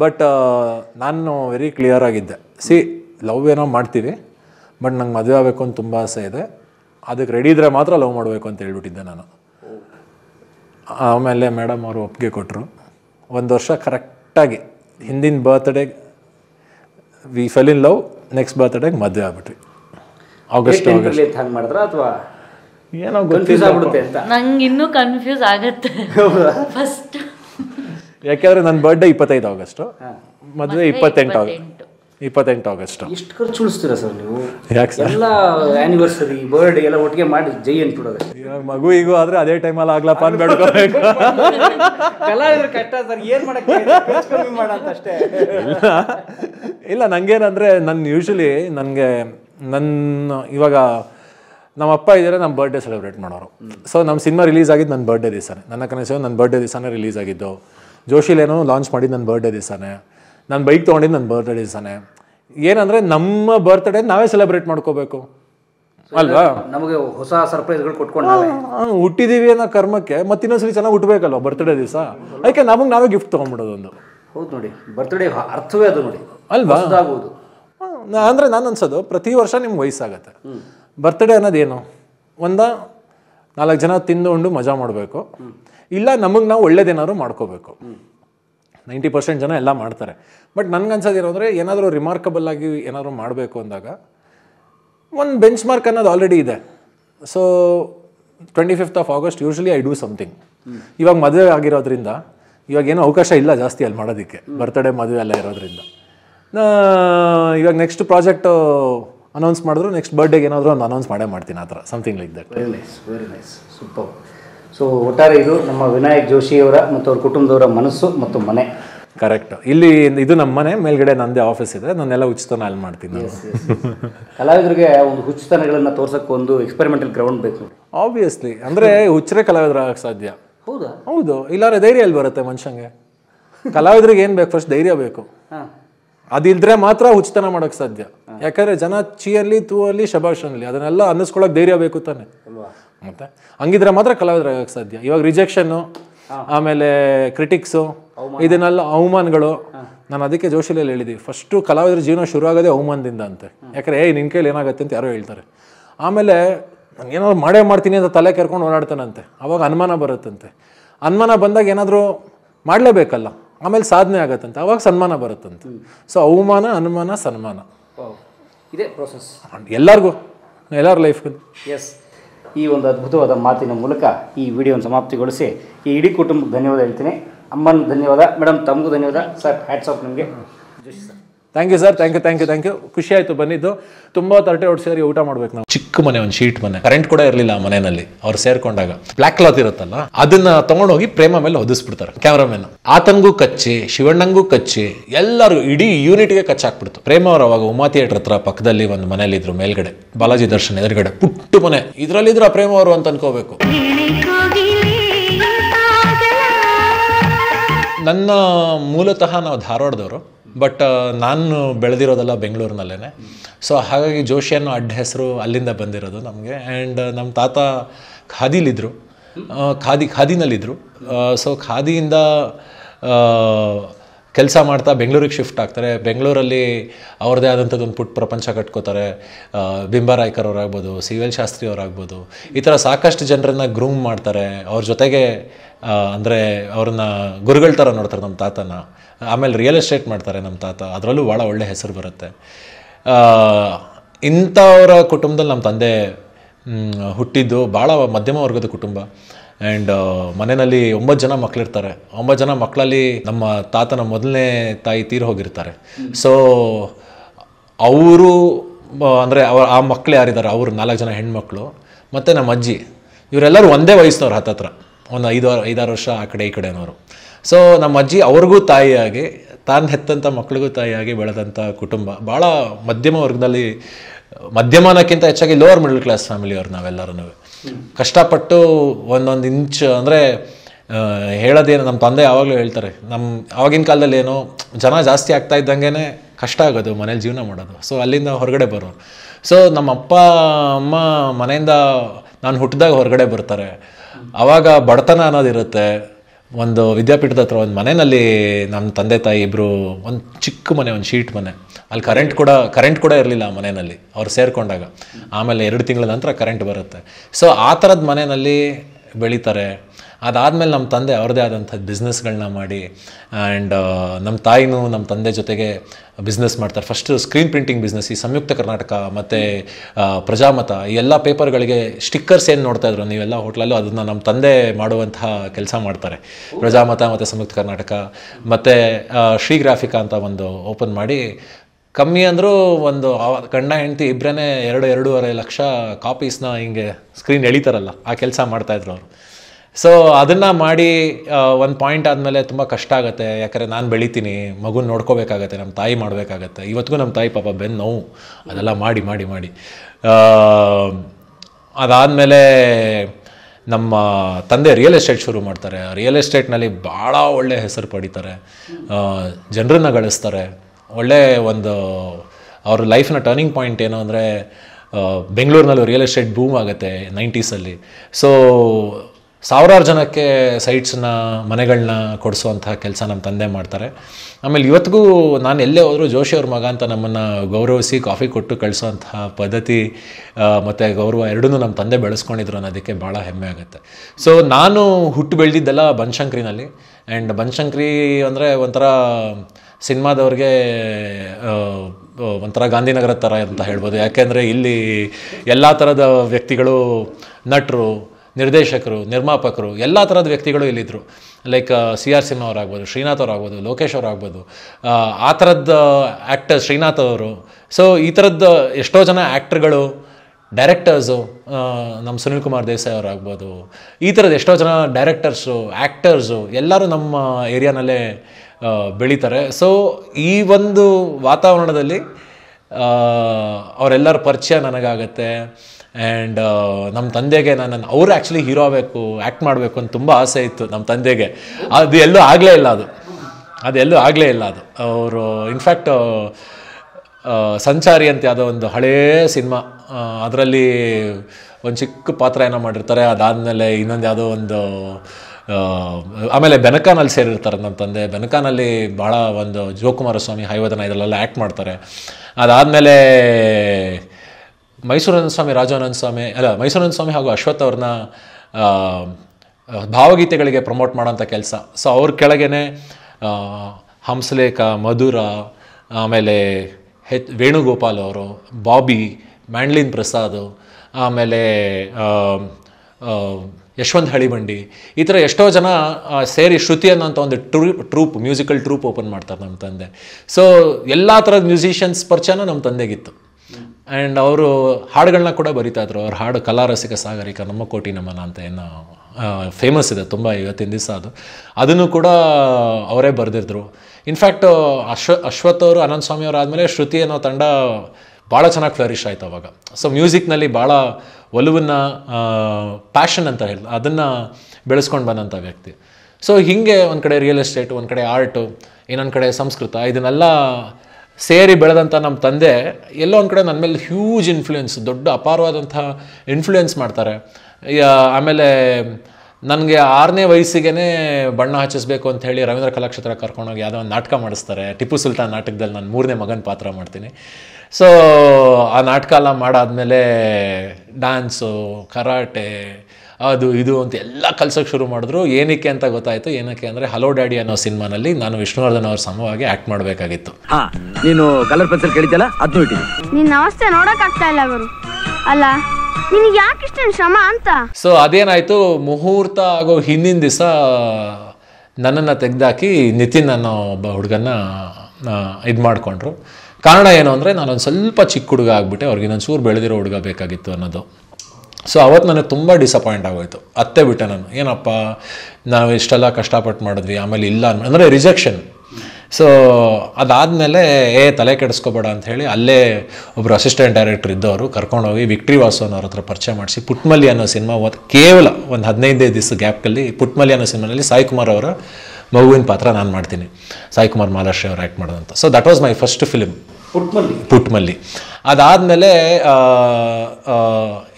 ಬಟ್ ನಾನು ವೆರಿ ಕ್ಲಿಯರ್ ಆಗಿದ್ದೆ ಸಿ ಲವ್ ಏನೋ ಮಾಡ್ತೀವಿ ಬಟ್ ನಂಗೆ ಮದುವೆ ಆಗಬೇಕು ಅಂತ ತುಂಬ ಆಸೆ ಇದೆ ಅದಕ್ಕೆ ರೆಡಿ ಇದ್ದರೆ ಮಾತ್ರ ಲವ್ ಮಾಡಬೇಕು ಅಂತ ಹೇಳ್ಬಿಟ್ಟಿದ್ದೆ ನಾನು ಆಮೇಲೆ ಮೇಡಮ್ ಅವರು ಒಪ್ಪಿಗೆ ಕೊಟ್ಟರು ಒಂದು ವರ್ಷ ಕರೆಕ್ಟಾಗಿ ಹಿಂದಿನ birthday we fell in love next ಬರ್ತಡೇಗೆ ಮದುವೆ ಆಗ್ಬಿಟ್ವಿ ಆಗಸ್ಟ್ ಆಗಸ್ಟ್ ಹಂಗೆ ಮಾಡಿದ್ರ ಅಥವಾ ಏನೋ ಕನ್ಫ್ಯೂಸ್ ಆಗ್ಬಿಡುತ್ತೆ ಅಂತ ನಂಗೆ ಇನ್ನೂ ಕನ್ಫ್ಯೂಸ್ ಆಗುತ್ತೆ ಫಸ್ಟ್ ಯಾಕೆಂದ್ರೆ ನನ್ನ ಬರ್ಡೇ ಇಪ್ಪತ್ತೈದು ಆಗಸ್ಟು ಮದುವೆ ಇಪ್ಪತ್ತೆಂಟು ಆಗಸ್ಟ್ ಇಪ್ಪತ್ತೆಂಟು ಆಗಸ್ಟ್ ಎಷ್ಟು ಖರ್ಚು ಉಳಿಸ್ತೀರಾ ಸರ್ ನೀವು ಯಾಕೆ ಸರ್ ಎಲ್ಲ ಆ್ಯನಿವರ್ಸರಿ ಬರ್ಡೇ ಎಲ್ಲ ಒಟ್ಟಿಗೆ ಮಾಡಿ ಜೈ ಅಂತ ಮಗು ಈಗೂ ಆದರೆ ಅದೇ ಟೈಮಲ್ಲಿ ಆಗ್ಲಪ್ಪ ಅಂತ ಬೇಡ್ಕೋಬೇಕು ಕಷ್ಟ ಸರ್ ಏನು ಮಾಡಂತ ಅಷ್ಟೇ ಇಲ್ಲ ನನಗೇನಂದರೆ ನನ್ನ ಯೂಶ್ವಲಿ ನನಗೆ ನನ್ನ ಇವಾಗ ನಮ್ಮ ಅಪ್ಪ ಇದ್ದಾರೆ ನಮ್ಮ ಬರ್ಡೇ ಸೆಲೆಬ್ರೇಟ್ ಮಾಡೋರು ಸೊ ನಮ್ಮ ಸಿನಿಮಾ ರಿಲೀಸ್ ಆಗಿದ್ದು ನನ್ನ ಬರ್ಡೇ ದಿವಸನೇ ನನ್ನ ಕನಸು ನನ್ನ ಬರ್ಡೇ ದಿವಸನೇ ರಿಲೀಸ್ ಆಗಿದ್ದು ಜೋಶಿಲೇನೋ ಲಾಂಚ್ ಮಾಡಿದ್ದು ನನ್ನ ಬರ್ಡೇ ದಿವಸನೇ ನಾನು ಬೈಕ್ ತೊಗೊಂಡಿದ್ದು ನನ್ನ ಬರ್ತ್ಡೇ ದಿವಸನೇ ಏನಂದರೆ ನಮ್ಮ ಬರ್ತ್ಡೇ ನಾವೇ ಸೆಲೆಬ್ರೇಟ್ ಮಾಡ್ಕೋಬೇಕು ಅಲ್ವಾ ನಮಗೆ ಹೊಸ ಸರ್ಪ್ರೈಸ್ಗಳು ಕೊಟ್ಕೊಂಡು ಹುಟ್ಟಿದೀವಿ ಅನ್ನೋ ಕರ್ಮಕ್ಕೆ ಮತ್ತೆ ಇನ್ನೊಂದ್ಸರಿ ಚೆನ್ನಾಗಿ ಹುಟ್ಟಬೇಕಲ್ವ ಬರ್ತ್ಡೇ ದಿವಸ ಅದಕ್ಕೆ ನಮಗೆ ನಾವೇ ಗಿಫ್ಟ್ ತೊಗೊಂಡ್ಬಿಡೋದು ಒಂದು ಹೌದು ನೋಡಿ ಬರ್ತ್ಡೇ ಅರ್ಥವೇ ಅದು ನೋಡಿ ಅಲ್ವಾ ಅಂದರೆ ನಾನು ಅನ್ಸೋದು ಪ್ರತಿ ವರ್ಷ ನಿಮ್ಗೆ ವಯಸ್ಸಾಗತ್ತೆ ಬರ್ತ್ಡೇ ಅನ್ನೋದೇನು ಒಂದ ನಾಲ್ಕು ಜನ ತಿಂದು ಉಂಡು ಮಜಾ ಮಾಡಬೇಕು ಇಲ್ಲ ನಮಗೆ ನಾವು ಒಳ್ಳೇದೇನಾದ್ರು ಮಾಡ್ಕೋಬೇಕು ನೈಂಟಿ ಪರ್ಸೆಂಟ್ ಜನ ಎಲ್ಲ ಮಾಡ್ತಾರೆ ಬಟ್ ನನಗನ್ಸೋದಿರೋ ಅಂದರೆ ಏನಾದರೂ ರಿಮಾರ್ಕಬಲ್ ಆಗಿ ಏನಾದರೂ ಮಾಡಬೇಕು ಅಂದಾಗ ಒಂದು ಬೆಂಚ್ ಮಾರ್ಕ್ ಅನ್ನೋದು ಆಲ್ರೆಡಿ ಇದೆ so twenty fifth of August usually I do something ಇವಾಗ ಮದುವೆ ಆಗಿರೋದ್ರಿಂದ ಇವಾಗ ಏನೋ ಅವಕಾಶ ಇಲ್ಲ ಜಾಸ್ತಿ ಅಲ್ಲಿ ಮಾಡೋದಕ್ಕೆ ಬರ್ತ್ಡೇ ಮದುವೆ ಎಲ್ಲ ಇರೋದ್ರಿಂದ ಇವಾಗ ನೆಕ್ಸ್ಟ್ ಪ್ರಾಜೆಕ್ಟ್ ಅನೌನ್ಸ್ ಮಾಡಿದ್ರು ನೆಕ್ಸ್ಟ್ ಬರ್ಡೇಗೆ ಏನಾದರೂ ಒಂದು ಅನೌನ್ಸ್ ಮಾಡೇ ಮಾಡ್ತೀನಿ ಆ ಥರ something like that very nice very nice super so ಒಟ್ಟಾರೆ ಇದು ನಮ್ಮ ವಿನಾಯಕ್ ಜೋಶಿಯವರ ಮತ್ತು ಅವ್ರ ಕುಟುಂಬದವರ ಮನಸ್ಸು ಮತ್ತು ಮನೆ ಕರೆಕ್ಟ್ ಇಲ್ಲಿ ಇದು ನಮ್ಮ ಮನೆ ಮೇಲ್ಗಡೆ ನಂದೇ ಆಫೀಸ್ ಇದೆ ನಾನೆಲ್ಲ ಉಚಿತನ ಅಲ್ಲಿ ಮಾಡ್ತೀನಿ ಕಲಾವಿದರಿಗೆ ಒಂದು ಹುಚ್ಚುತನಗಳನ್ನು ತೋರ್ಸಕ್ಕೆ ಒಂದು ಎಕ್ಸ್ಪೆರಿಮೆಂಟಲ್ ಗ್ರೌಂಡ್ ಬೇಕು ಆಬ್ವಿಯಸ್ಲಿ ಅಂದರೆ ಹುಚ್ಚರೇ ಕಲಾವಿದರಾಗಕ್ಕೆ ಸಾಧ್ಯ ಹೌದಾ ಹೌದು ಇಲ್ಲಾರೆ ಧೈರ್ಯ ಅಲ್ಲಿ ಬರುತ್ತೆ ಮನುಷ್ಯಂಗೆ ಕಲಾವಿದರಿಗೆ ಏನು ಬೇಕು ಫಸ್ಟ್ ಧೈರ್ಯ ಬೇಕು ಅದಿಲ್ದ್ರೆ ಮಾತ್ರ ಹುಚ್ಚತನ ಮಾಡೋಕೆ ಸಾಧ್ಯ ಯಾಕಂದ್ರೆ ಜನ ಚೀಯಲ್ಲಿ ಅಲ್ಲಿ ಅಲ್ಲಿ ಅದನ್ನೆಲ್ಲ ಅನ್ನಿಸ್ಕೊಳಕ್ ಧೈರ್ಯ ಬೇಕು ತಾನೆ ಮತ್ತೆ ಹಂಗಿದ್ರೆ ಮಾತ್ರ ಕಲಾವಿದರಾಗಕ್ಕೆ ಸಾಧ್ಯ ಇವಾಗ ರಿಜೆಕ್ಷನ್ನು ಆಮೇಲೆ ಕ್ರಿಟಿಕ್ಸು ಇದನ್ನೆಲ್ಲ ಅವಮಾನಗಳು ನಾನು ಅದಕ್ಕೆ ಜೋಶಿಲೇ ಹೇಳಿದ್ದೀವಿ ಫಸ್ಟು ಕಲಾವಿದರ ಜೀವನ ಶುರು ಅವಮಾನದಿಂದ ಅಂತೆ ಯಾಕಂದ್ರೆ ಏ ನಿನ್ನ ಕೈಲಿ ಏನಾಗುತ್ತೆ ಅಂತ ಯಾರೋ ಹೇಳ್ತಾರೆ ಆಮೇಲೆ ನಾನು ಏನಾದ್ರು ಮಾಡೇ ಮಾಡ್ತೀನಿ ಅಂತ ತಲೆ ಕೆರ್ಕೊಂಡು ಓಡಾಡ್ತಾನಂತೆ ಅವಾಗ ಅನುಮಾನ ಬರುತ್ತಂತೆ ಅನುಮಾನ ಬಂದಾಗ ಏನಾದರೂ ಮಾಡಲೇಬೇಕಲ್ಲ ಆಮೇಲೆ ಸಾಧನೆ ಆಗತ್ತಂತೆ ಅವಾಗ ಸನ್ಮಾನ ಬರುತ್ತಂತೆ ಸೊ ಅವಮಾನ ಅನುಮಾನ ಸನ್ಮಾನ ಇದೇ ಪ್ರೊಸೆಸ್ ಎಲ್ಲರಿಗೂ ಎಲ್ಲರ ಲೈಫ್ ಎಸ್ ಈ ಒಂದು ಅದ್ಭುತವಾದ ಮಾತಿನ ಮೂಲಕ ಈ ವಿಡಿಯೋನ ಸಮಾಪ್ತಿಗೊಳಿಸಿ ಈ ಇಡೀ ಕುಟುಂಬಕ್ಕೆ ಧನ್ಯವಾದ ಹೇಳ್ತೀನಿ ಅಮ್ಮನ ಧನ್ಯವಾದ ಮೇಡಮ್ ತಮಗೂ ಧನ್ಯವಾದ ಸರ್ ಹ್ಯಾಟ್ಸ್ ಆಫ್ ನಿಮಗೆ thank you sir thank you thank you thank you ಖುಷಿ ಆಯಿತು ಬಂದಿದ್ದು ತುಂಬ ತರಟೆ ಔಟ್ ಊಟ ಮಾಡ್ಬೇಕು ನಾವು ಚಿಕ್ಕ ಮನೆ ಒಂದು ಶೀಟ್ ಮನೆ ಕರೆಂಟ್ ಕೂಡ ಇರಲಿಲ್ಲ ಆ ಮನೆಯಲ್ಲಿ ಅವ್ರು ಸೇರ್ಕೊಂಡಾಗ ಬ್ಲಾಕ್ ಕ್ಲಾತ್ ಇರುತ್ತಲ್ಲ ಅದನ್ನ ತಗೊಂಡೋಗಿ ಪ್ರೇಮ ಮೇಲೆ ಕ್ಯಾಮ್ರಾ ಕ್ಯಾಮ್ರಾಮನ್ ಆತನಿಗೂ ಕಚ್ಚಿ ಶಿವಣ್ಣಂಗೂ ಕಚ್ಚಿ ಎಲ್ಲರೂ ಇಡೀ ಯೂನಿಟ್ಗೆ ಕಚ್ಚಾಕ್ಬಿಡ್ತು ಪ್ರೇಮ ಅವರು ಅವಾಗ ಉಮಾ ಥಿಯೇಟರ್ ಹತ್ರ ಪಕ್ಕದಲ್ಲಿ ಒಂದು ಮನೇಲಿ ಇದ್ರು ಮೇಲ್ಗಡೆ ಬಾಲಾಜಿ ದರ್ಶನ್ ಎದುರುಗಡೆ ಪುಟ್ಟ ಮನೆ ಆ ಪ್ರೇಮ ಅವರು ಅಂತ ಅನ್ಕೋಬೇಕು ನನ್ನ ಮೂಲತಃ ನಾವು ಧಾರವಾಡದವರು ಬಟ್ uh, ನಾನು ಬೆಳೆದಿರೋದೆಲ್ಲ ಬೆಂಗಳೂರಿನಲ್ಲೇ ಸೊ ಹಾಗಾಗಿ ಜೋಶಿ ಅನ್ನೋ ಅಡ್ಡ ಹೆಸರು ಅಲ್ಲಿಂದ ಬಂದಿರೋದು ನಮಗೆ ಆ್ಯಂಡ್ uh, ನಮ್ಮ ತಾತ ಖಾದಿಲಿದ್ದರು uh, ಖಾದಿ ಖಾದಿನಲ್ಲಿದ್ದರು ಸೊ ಖಾದಿಯಿಂದ ಕೆಲಸ ಮಾಡ್ತಾ ಬೆಂಗಳೂರಿಗೆ ಶಿಫ್ಟ್ ಆಗ್ತಾರೆ ಬೆಂಗಳೂರಲ್ಲಿ ಅವ್ರದೇ ಆದಂಥದ್ದು ಒಂದು ಪುಟ್ ಪ್ರಪಂಚ ಕಟ್ಕೋತಾರೆ ಬಿಂಬರಾಯ್ಕರ್ ಅವರಾಗ್ಬೋದು ಸಿ ಎಲ್ ಶಾಸ್ತ್ರಿ ಅವರಾಗ್ಬೋದು ಈ ಥರ ಸಾಕಷ್ಟು ಜನರನ್ನು ಗ್ರೂಮ್ ಮಾಡ್ತಾರೆ ಅವ್ರ ಜೊತೆಗೆ ಅಂದರೆ ಅವ್ರನ್ನ ಗುರುಗಳ ಥರ ನೋಡ್ತಾರೆ ನಮ್ಮ ತಾತನ ಆಮೇಲೆ ರಿಯಲ್ ಎಸ್ಟೇಟ್ ಮಾಡ್ತಾರೆ ನಮ್ಮ ತಾತ ಅದರಲ್ಲೂ ಭಾಳ ಒಳ್ಳೆ ಹೆಸರು ಬರುತ್ತೆ ಇಂಥವರ ಕುಟುಂಬದಲ್ಲಿ ನಮ್ಮ ತಂದೆ ಹುಟ್ಟಿದ್ದು ಭಾಳ ಮಧ್ಯಮ ವರ್ಗದ ಕುಟುಂಬ ಆ್ಯಂಡ್ ಮನೆಯಲ್ಲಿ ಒಂಬತ್ತು ಜನ ಮಕ್ಕಳಿರ್ತಾರೆ ಒಂಬತ್ತು ಜನ ಮಕ್ಕಳಲ್ಲಿ ನಮ್ಮ ತಾತನ ಮೊದಲನೇ ತಾಯಿ ತೀರು ಹೋಗಿರ್ತಾರೆ ಸೊ ಅವರು ಅಂದರೆ ಅವ್ರ ಆ ಮಕ್ಕಳು ಯಾರಿದ್ದಾರೆ ಅವರು ನಾಲ್ಕು ಜನ ಹೆಣ್ಮಕ್ಳು ಮತ್ತು ನಮ್ಮ ಅಜ್ಜಿ ಇವರೆಲ್ಲರೂ ಒಂದೇ ವಯಸ್ಸಿನವ್ರು ಹತ್ತತ್ರ ಒಂದು ಐದು ಐದಾರು ವರ್ಷ ಆ ಕಡೆ ಈ ಕಡೆನವರು ಸೊ ನಮ್ಮ ಅಜ್ಜಿ ಅವ್ರಿಗೂ ತಾಯಿಯಾಗಿ ತಾನು ಹೆತ್ತಂಥ ಮಕ್ಳಿಗೂ ತಾಯಿಯಾಗಿ ಬೆಳೆದಂಥ ಕುಟುಂಬ ಭಾಳ ಮಧ್ಯಮ ವರ್ಗದಲ್ಲಿ ಮಧ್ಯಮಾನಕ್ಕಿಂತ ಹೆಚ್ಚಾಗಿ ಲೋವರ್ ಮಿಡಲ್ ಕ್ಲಾಸ್ ಫ್ಯಾಮಿಲಿಯವ್ರು ನಾವೆಲ್ಲರೂ ಕಷ್ಟಪಟ್ಟು ಒಂದೊಂದು ಇಂಚ್ ಅಂದರೆ ಹೇಳೋದೇನು ನಮ್ಮ ತಂದೆ ಯಾವಾಗಲೂ ಹೇಳ್ತಾರೆ ನಮ್ಮ ಆವಾಗಿನ ಕಾಲದಲ್ಲಿ ಏನೋ ಜನ ಜಾಸ್ತಿ ಆಗ್ತಾ ಇದ್ದಂಗೆ ಕಷ್ಟ ಆಗೋದು ಮನೇಲಿ ಜೀವನ ಮಾಡೋದು ಸೊ ಅಲ್ಲಿಂದ ಹೊರಗಡೆ ಬರೋರು ಸೊ ನಮ್ಮ ಅಪ್ಪ ಅಮ್ಮ ಮನೆಯಿಂದ ನಾನು ಹುಟ್ಟಿದಾಗ ಹೊರಗಡೆ ಬರ್ತಾರೆ ಆವಾಗ ಬಡತನ ಅನ್ನೋದಿರುತ್ತೆ ಒಂದು ವಿದ್ಯಾಪೀಠದ ಹತ್ರ ಒಂದು ಮನೆಯಲ್ಲಿ ನಮ್ಮ ತಂದೆ ತಾಯಿ ಇಬ್ಬರು ಒಂದು ಚಿಕ್ಕ ಮನೆ ಒಂದು ಶೀಟ್ ಮನೆ ಅಲ್ಲಿ ಕರೆಂಟ್ ಕೂಡ ಕರೆಂಟ್ ಕೂಡ ಇರಲಿಲ್ಲ ಆ ಮನೆಯಲ್ಲಿ ಅವ್ರು ಸೇರಿಕೊಂಡಾಗ ಆಮೇಲೆ ಎರಡು ತಿಂಗಳ ನಂತರ ಕರೆಂಟ್ ಬರುತ್ತೆ ಸೊ ಆ ಥರದ ಮನೆಯಲ್ಲಿ ಬೆಳೀತಾರೆ ಅದಾದಮೇಲೆ ನಮ್ಮ ತಂದೆ ಅವ್ರದೇ ಆದಂಥ ಬಿಸ್ನೆಸ್ಗಳನ್ನ ಮಾಡಿ ಆ್ಯಂಡ್ ನಮ್ಮ ತಾಯಿನೂ ನಮ್ಮ ತಂದೆ ಜೊತೆಗೆ ಬಿಸ್ನೆಸ್ ಮಾಡ್ತಾರೆ ಫಸ್ಟ್ ಸ್ಕ್ರೀನ್ ಪ್ರಿಂಟಿಂಗ್ ಬಿಸ್ನೆಸ್ ಈ ಸಂಯುಕ್ತ ಕರ್ನಾಟಕ ಮತ್ತು ಪ್ರಜಾಮತ ಈ ಎಲ್ಲ ಪೇಪರ್ಗಳಿಗೆ ಸ್ಟಿಕ್ಕರ್ಸ್ ಏನು ನೋಡ್ತಾ ಇದ್ರು ನೀವೆಲ್ಲ ಹೋಟ್ಲಲ್ಲೂ ಅದನ್ನು ನಮ್ಮ ತಂದೆ ಮಾಡುವಂತಹ ಕೆಲಸ ಮಾಡ್ತಾರೆ ಪ್ರಜಾಮತ ಮತ್ತು ಸಂಯುಕ್ತ ಕರ್ನಾಟಕ ಮತ್ತು ಶ್ರೀ ಗ್ರಾಫಿಕ ಅಂತ ಒಂದು ಓಪನ್ ಮಾಡಿ ಕಮ್ಮಿ ಅಂದರೂ ಒಂದು ಕಣ್ಣ ಹೆಂಡತಿ ಇಬ್ಬರೇ ಎರಡು ಎರಡೂವರೆ ಲಕ್ಷ ಕಾಪೀಸ್ನ ಹಿಂಗೆ ಸ್ಕ್ರೀನ್ ಎಳಿತಾರಲ್ಲ ಆ ಕೆಲಸ ಮಾಡ್ತಾಯಿದ್ರು ಅವರು ಸೊ ಅದನ್ನು ಮಾಡಿ ಒಂದು ಪಾಯಿಂಟ್ ಆದಮೇಲೆ ತುಂಬ ಕಷ್ಟ ಆಗುತ್ತೆ ಯಾಕಂದರೆ ನಾನು ಬೆಳಿತೀನಿ ಮಗುನ ನೋಡ್ಕೋಬೇಕಾಗತ್ತೆ ನಮ್ಮ ತಾಯಿ ಮಾಡಬೇಕಾಗತ್ತೆ ಇವತ್ತಿಗೂ ನಮ್ಮ ತಾಯಿ ಪಾಪ ಬೆನ್ನು ನೋವು ಅದೆಲ್ಲ ಮಾಡಿ ಮಾಡಿ ಮಾಡಿ ಅದಾದಮೇಲೆ ನಮ್ಮ ತಂದೆ ರಿಯಲ್ ಎಸ್ಟೇಟ್ ಶುರು ಮಾಡ್ತಾರೆ ರಿಯಲ್ ಎಸ್ಟೇಟ್ನಲ್ಲಿ ಭಾಳ ಒಳ್ಳೆ ಹೆಸರು ಪಡಿತಾರೆ ಜನರನ್ನ ಗಳಿಸ್ತಾರೆ ಒಳ್ಳೆ ಒಂದು ಅವ್ರ ಲೈಫ್ನ ಟರ್ನಿಂಗ್ ಪಾಯಿಂಟ್ ಏನು ಅಂದರೆ ಬೆಂಗಳೂರಿನಲ್ಲೂ ರಿಯಲ್ ಎಸ್ಟೇಟ್ ಬೂಮ್ ಆಗುತ್ತೆ ನೈಂಟೀಸಲ್ಲಿ ಸೊ ಸಾವಿರಾರು ಜನಕ್ಕೆ ಸೈಟ್ಸನ್ನ ಮನೆಗಳನ್ನ ಕೊಡಿಸುವಂತಹ ಕೆಲಸ ನಮ್ಮ ತಂದೆ ಮಾಡ್ತಾರೆ ಆಮೇಲೆ ಇವತ್ತಿಗೂ ನಾನು ಎಲ್ಲೇ ಹೋದರೂ ಜೋಶಿ ಅವ್ರ ಮಗ ಅಂತ ನಮ್ಮನ್ನು ಗೌರವಿಸಿ ಕಾಫಿ ಕೊಟ್ಟು ಕಳಿಸುವಂತಹ ಪದ್ಧತಿ ಮತ್ತು ಗೌರವ ಎರಡೂ ನಮ್ಮ ತಂದೆ ಬೆಳೆಸ್ಕೊಂಡಿದ್ರು ಅನ್ನೋದಕ್ಕೆ ಭಾಳ ಹೆಮ್ಮೆ ಆಗುತ್ತೆ ಸೊ ನಾನು ಹುಟ್ಟು ಬೆಳೆದಿದ್ದೆಲ್ಲ ಬನ್ಶಂಕ್ರಿನಲ್ಲಿ ಆ್ಯಂಡ್ ಬನ್ಶಂಕ್ರಿ ಅಂದರೆ ಒಂಥರ ಸಿನಿಮಾದವ್ರಿಗೆ ಒಂಥರ ಗಾಂಧಿನಗರ ಥರ ಅಂತ ಹೇಳ್ಬೋದು ಯಾಕೆಂದರೆ ಇಲ್ಲಿ ಎಲ್ಲ ಥರದ ವ್ಯಕ್ತಿಗಳು ನಟರು ನಿರ್ದೇಶಕರು ನಿರ್ಮಾಪಕರು ಎಲ್ಲ ಥರದ ವ್ಯಕ್ತಿಗಳು ಇಲ್ಲಿದ್ದರು like C uh, R Simha ಅವರಾಗ್ಬೋದು ಶ್ರೀನಾಥ್ ಅವರಾಗ್ಬೋದು ಲೋಕೇಶ್ ಅವರಾಗ್ಬೋದು ಆ ಥರದ ಆ್ಯಕ್ಟರ್ ಶ್ರೀನಾಥ್ ಅವರು ಸೊ ಈ ಥರದ್ದು ಎಷ್ಟೋ ಜನ ಆ್ಯಕ್ಟ್ರುಗಳು ಡೈರೆಕ್ಟರ್ಸು ನಮ್ಮ ಸುನಿಲ್ ಕುಮಾರ್ ದೇಸಾಯಿ ಅವರಾಗ್ಬೋದು ಈ ಥರದ್ದು ಎಷ್ಟೋ ಜನ ಡೈರೆಕ್ಟರ್ಸು ಆ್ಯಕ್ಟರ್ಸು ಎಲ್ಲರೂ ನಮ್ಮ ಏರಿಯಾನಲ್ಲೇ ಬೆಳೀತಾರೆ ಸೊ ಈ ಒಂದು ವಾತಾವರಣದಲ್ಲಿ ಅವರೆಲ್ಲರ ಪರಿಚಯ ನನಗಾಗತ್ತೆ ಆ್ಯಂಡ್ uh, ನಮ್ಮ ತಂದೆಗೆ ನಾನು ಅವರು ಆ್ಯಕ್ಚುಲಿ ಹೀರೋ ಆಗಬೇಕು ಆ್ಯಕ್ಟ್ ಮಾಡಬೇಕು ಅಂತ ತುಂಬ ಆಸೆ ಇತ್ತು ನಮ್ಮ ತಂದೆಗೆ ಅದು ಎಲ್ಲೂ ಆಗಲೇ ಇಲ್ಲ ಅದು ಅದೆಲ್ಲೂ ಆಗಲೇ ಇಲ್ಲ ಅದು ಅವರು ಇನ್ಫ್ಯಾಕ್ಟ್ ಸಂಚಾರಿ ಅಂತ ಯಾವುದೋ ಒಂದು ಹಳೇ ಸಿನಿಮಾ ಅದರಲ್ಲಿ ಒಂದು ಚಿಕ್ಕ ಪಾತ್ರ ಏನೋ ಮಾಡಿರ್ತಾರೆ ಅದಾದಮೇಲೆ ಇನ್ನೊಂದು ಯಾವುದೋ ಒಂದು ಆಮೇಲೆ ಬೆನಕಾನಲ್ಲಿ ಸೇರಿರ್ತಾರೆ ನಮ್ಮ ತಂದೆ ಬೆನಕಾನಲ್ಲಿ ಭಾಳ ಒಂದು ಜೋಕುಮಾರಸ್ವಾಮಿ ಹೈವದನ ಇದರಲ್ಲೆಲ್ಲ ಆ್ಯಕ್ಟ್ ಮಾಡ್ತಾರೆ ಅದಾದಮೇಲೆ ಮೈಸೂರನ ಸ್ವಾಮಿ ರಾಜಾನಂದ ಸ್ವಾಮಿ ಅಲ್ಲ ಮೈಸೂರನ ಸ್ವಾಮಿ ಹಾಗೂ ಅಶ್ವಥ್ ಅವ್ರನ್ನ ಭಾವಗೀತೆಗಳಿಗೆ ಪ್ರಮೋಟ್ ಮಾಡೋಂಥ ಕೆಲಸ ಸೊ ಅವ್ರ ಕೆಳಗೆ ಹಂಸಲೇಖ ಮಧುರ ಆಮೇಲೆ ಹೆಚ್ ವೇಣುಗೋಪಾಲ್ ಅವರು ಬಾಬಿ ಮ್ಯಾಂಡ್ಲಿನ್ ಪ್ರಸಾದ್ ಆಮೇಲೆ ಯಶವಂತ್ ಹಳಿಬಂಡಿ ಈ ಥರ ಎಷ್ಟೋ ಜನ ಸೇರಿ ಶ್ರುತಿ ಅನ್ನೋಂಥ ಒಂದು ಟ್ರೂ ಟ್ರೂಪ್ ಮ್ಯೂಸಿಕಲ್ ಟ್ರೂಪ್ ಓಪನ್ ಮಾಡ್ತಾರೆ ನಮ್ಮ ತಂದೆ ಸೊ ಎಲ್ಲ ಥರದ ಮ್ಯೂಸಿಷಿಯನ್ಸ್ ಪರಿಚಯನ ನಮ್ಮ ತಂದೆಗಿತ್ತು ಆ್ಯಂಡ್ ಅವರು ಹಾಡುಗಳನ್ನ ಕೂಡ ಇದ್ರು ಅವ್ರ ಹಾಡು ಕಲಾರಸಿಕ ಸಾಗರಿಕ ನಮ್ಮ ಕೋಟಿ ನಮನ ಅಂತ ಏನು ಫೇಮಸ್ ಇದೆ ತುಂಬ ಇವತ್ತಿನ ದಿವಸ ಅದು ಅದನ್ನು ಕೂಡ ಅವರೇ ಬರೆದಿದ್ರು ಇನ್ಫ್ಯಾಕ್ಟ್ ಅಶ್ವ ಅಶ್ವಥ್ ಅವರು ಅನಂತ ಸ್ವಾಮಿ ಅವರು ಆದಮೇಲೆ ಶ್ರುತಿ ಅನ್ನೋ ತಂಡ ಭಾಳ ಚೆನ್ನಾಗಿ ಫ್ಲರಿಷ್ ಆಯ್ತು ಅವಾಗ ಸೊ ಮ್ಯೂಸಿಕ್ನಲ್ಲಿ ಭಾಳ ಒಲುವನ್ನು ಪ್ಯಾಷನ್ ಅಂತ ಹೇಳಿ ಅದನ್ನು ಬೆಳೆಸ್ಕೊಂಡು ಬಂದಂಥ ವ್ಯಕ್ತಿ ಸೊ ಹೀಗೆ ಒಂದು ಕಡೆ ರಿಯಲ್ ಎಸ್ಟೇಟ್ ಒಂದು ಕಡೆ ಆರ್ಟು ಇನ್ನೊಂದು ಕಡೆ ಸಂಸ್ಕೃತ ಇದನ್ನೆಲ್ಲ ಸೇರಿ ಬೆಳೆದಂಥ ನಮ್ಮ ತಂದೆ ಎಲ್ಲೋ ಒಂದು ಕಡೆ ನನ್ನ ಮೇಲೆ ಹ್ಯೂಜ್ ಇನ್ಫ್ಲೂಯೆನ್ಸ್ ದೊಡ್ಡ ಅಪಾರವಾದಂಥ ಇನ್ಫ್ಲೂಯೆನ್ಸ್ ಮಾಡ್ತಾರೆ ಆಮೇಲೆ ನನಗೆ ಆರನೇ ವಯಸ್ಸಿಗೆ ಬಣ್ಣ ಹಚ್ಚಿಸ್ಬೇಕು ಅಂತ ಹೇಳಿ ರವೀಂದ್ರ ಕಲಾಕ್ಷೇತ್ರ ಕರ್ಕೊಂಡೋಗಿ ಯಾವುದೋ ಒಂದು ನಾಟಕ ಮಾಡಿಸ್ತಾರೆ ಟಿಪ್ಪು ಸುಲ್ತಾನ್ ನಾಟಕದಲ್ಲಿ ನಾನು ಮೂರನೇ ಮಗನ ಪಾತ್ರ ಮಾಡ್ತೀನಿ ಸೊ ಆ ನಾಟಕ ಎಲ್ಲ ಮಾಡಾದಮೇಲೆ ಡ್ಯಾನ್ಸು ಕರಾಟೆ ಅದು ಇದು ಅಂತ ಎಲ್ಲ ಕಲ್ಸೋಕ್ಕೆ ಶುರು ಮಾಡಿದ್ರು ಏನಕ್ಕೆ ಅಂತ ಗೊತ್ತಾಯ್ತು ಏನಕ್ಕೆ ಅಂದ್ರೆ ಹಲೋ ಡ್ಯಾಡಿ ಅನ್ನೋ ಸಿನಿಮಾನಲ್ಲಿ ನಾನು ವಿಷ್ಣುವರ್ಧನ್ ಅವ್ರ ಸಮವಾಗಿ ಆ್ಯಕ್ಟ್ ಮಾಡಬೇಕಾಗಿತ್ತು ನೀನು ಕಲರ್ ಪೆನ್ಸಿಲ್ ಕೇಳಿದ್ದಲ್ಲ ಅದು ಅವಸ್ಥೆ ನೋಡೋಕ್ಕಾಗ್ತಾ ಇಲ್ಲ ಗುರು ಅಲ್ಲ ಯಾಕೆ ಅಂತ ಸೊ ಅದೇನಾಯ್ತು ಮುಹೂರ್ತ ಆಗೋ ಹಿಂದಿನ ದಿವಸ ನನ್ನನ್ನು ತೆಗೆದಾಕಿ ನಿತಿನ್ ಅನ್ನೋ ಒಬ್ಬ ಹುಡುಗನ ಇದು ಮಾಡಿಕೊಂಡ್ರು ಕಾರಣ ಏನು ಅಂದರೆ ನಾನೊಂದು ಸ್ವಲ್ಪ ಚಿಕ್ಕ ಹುಡುಗ ಆಗಿಬಿಟ್ಟೆ ಅವ್ರಿಗೆ ಇನ್ನೊಂದು ಚೂರು ಬೆಳೆದಿರೋ ಹುಡುಗ ಬೇಕಾಗಿತ್ತು ಅನ್ನೋದು ಸೊ ಅವತ್ತು ನನಗೆ ತುಂಬ ಡಿಸಪಾಯಿಂಟ್ ಆಗೋಯ್ತು ಅತ್ತೆ ಬಿಟ್ಟೆ ನಾನು ಏನಪ್ಪ ನಾವು ಇಷ್ಟೆಲ್ಲ ಕಷ್ಟಪಟ್ಟು ಮಾಡಿದ್ವಿ ಆಮೇಲೆ ಇಲ್ಲ ಅಂದರೆ ರಿಜೆಕ್ಷನ್ ಸೊ ಅದಾದಮೇಲೆ ಏ ತಲೆ ಕೆಡಿಸ್ಕೋಬೇಡ ಹೇಳಿ ಅಲ್ಲೇ ಒಬ್ಬರು ಅಸಿಸ್ಟೆಂಟ್ ಡೈರೆಕ್ಟರ್ ಇದ್ದವರು ಕರ್ಕೊಂಡೋಗಿ ವಿಕ್ಟ್ರಿ ವಾಸು ಅನ್ನೋರ ಹತ್ರ ಪರಿಚಯ ಮಾಡಿಸಿ ಪುಟ್ಮಲ್ಲಿ ಅನ್ನೋ ಸಿನಿಮಾ ಓದ್ ಕೇವಲ ಒಂದು ಹದಿನೈದೇ ದಿವಸ ಗ್ಯಾಪಲ್ಲಿ ಪುಟ್ಮಲ್ಲಿ ಅನ್ನೋ ಸಿನಿಮಾನಲ್ಲಿ ಸಾಯಿ ಕುಮಾರ್ ಅವರ ಮಗುವಿನ ಪಾತ್ರ ನಾನು ಮಾಡ್ತೀನಿ ಸಾಯಿ ಕುಮಾರ್ ಮಾಲಾಶ್ರೀ ಅವರು ಆ್ಯಕ್ಟ್ ಮಾಡೋದಂತ so that was my first film Putmalli Putmalli ಅದಾದಮೇಲೆ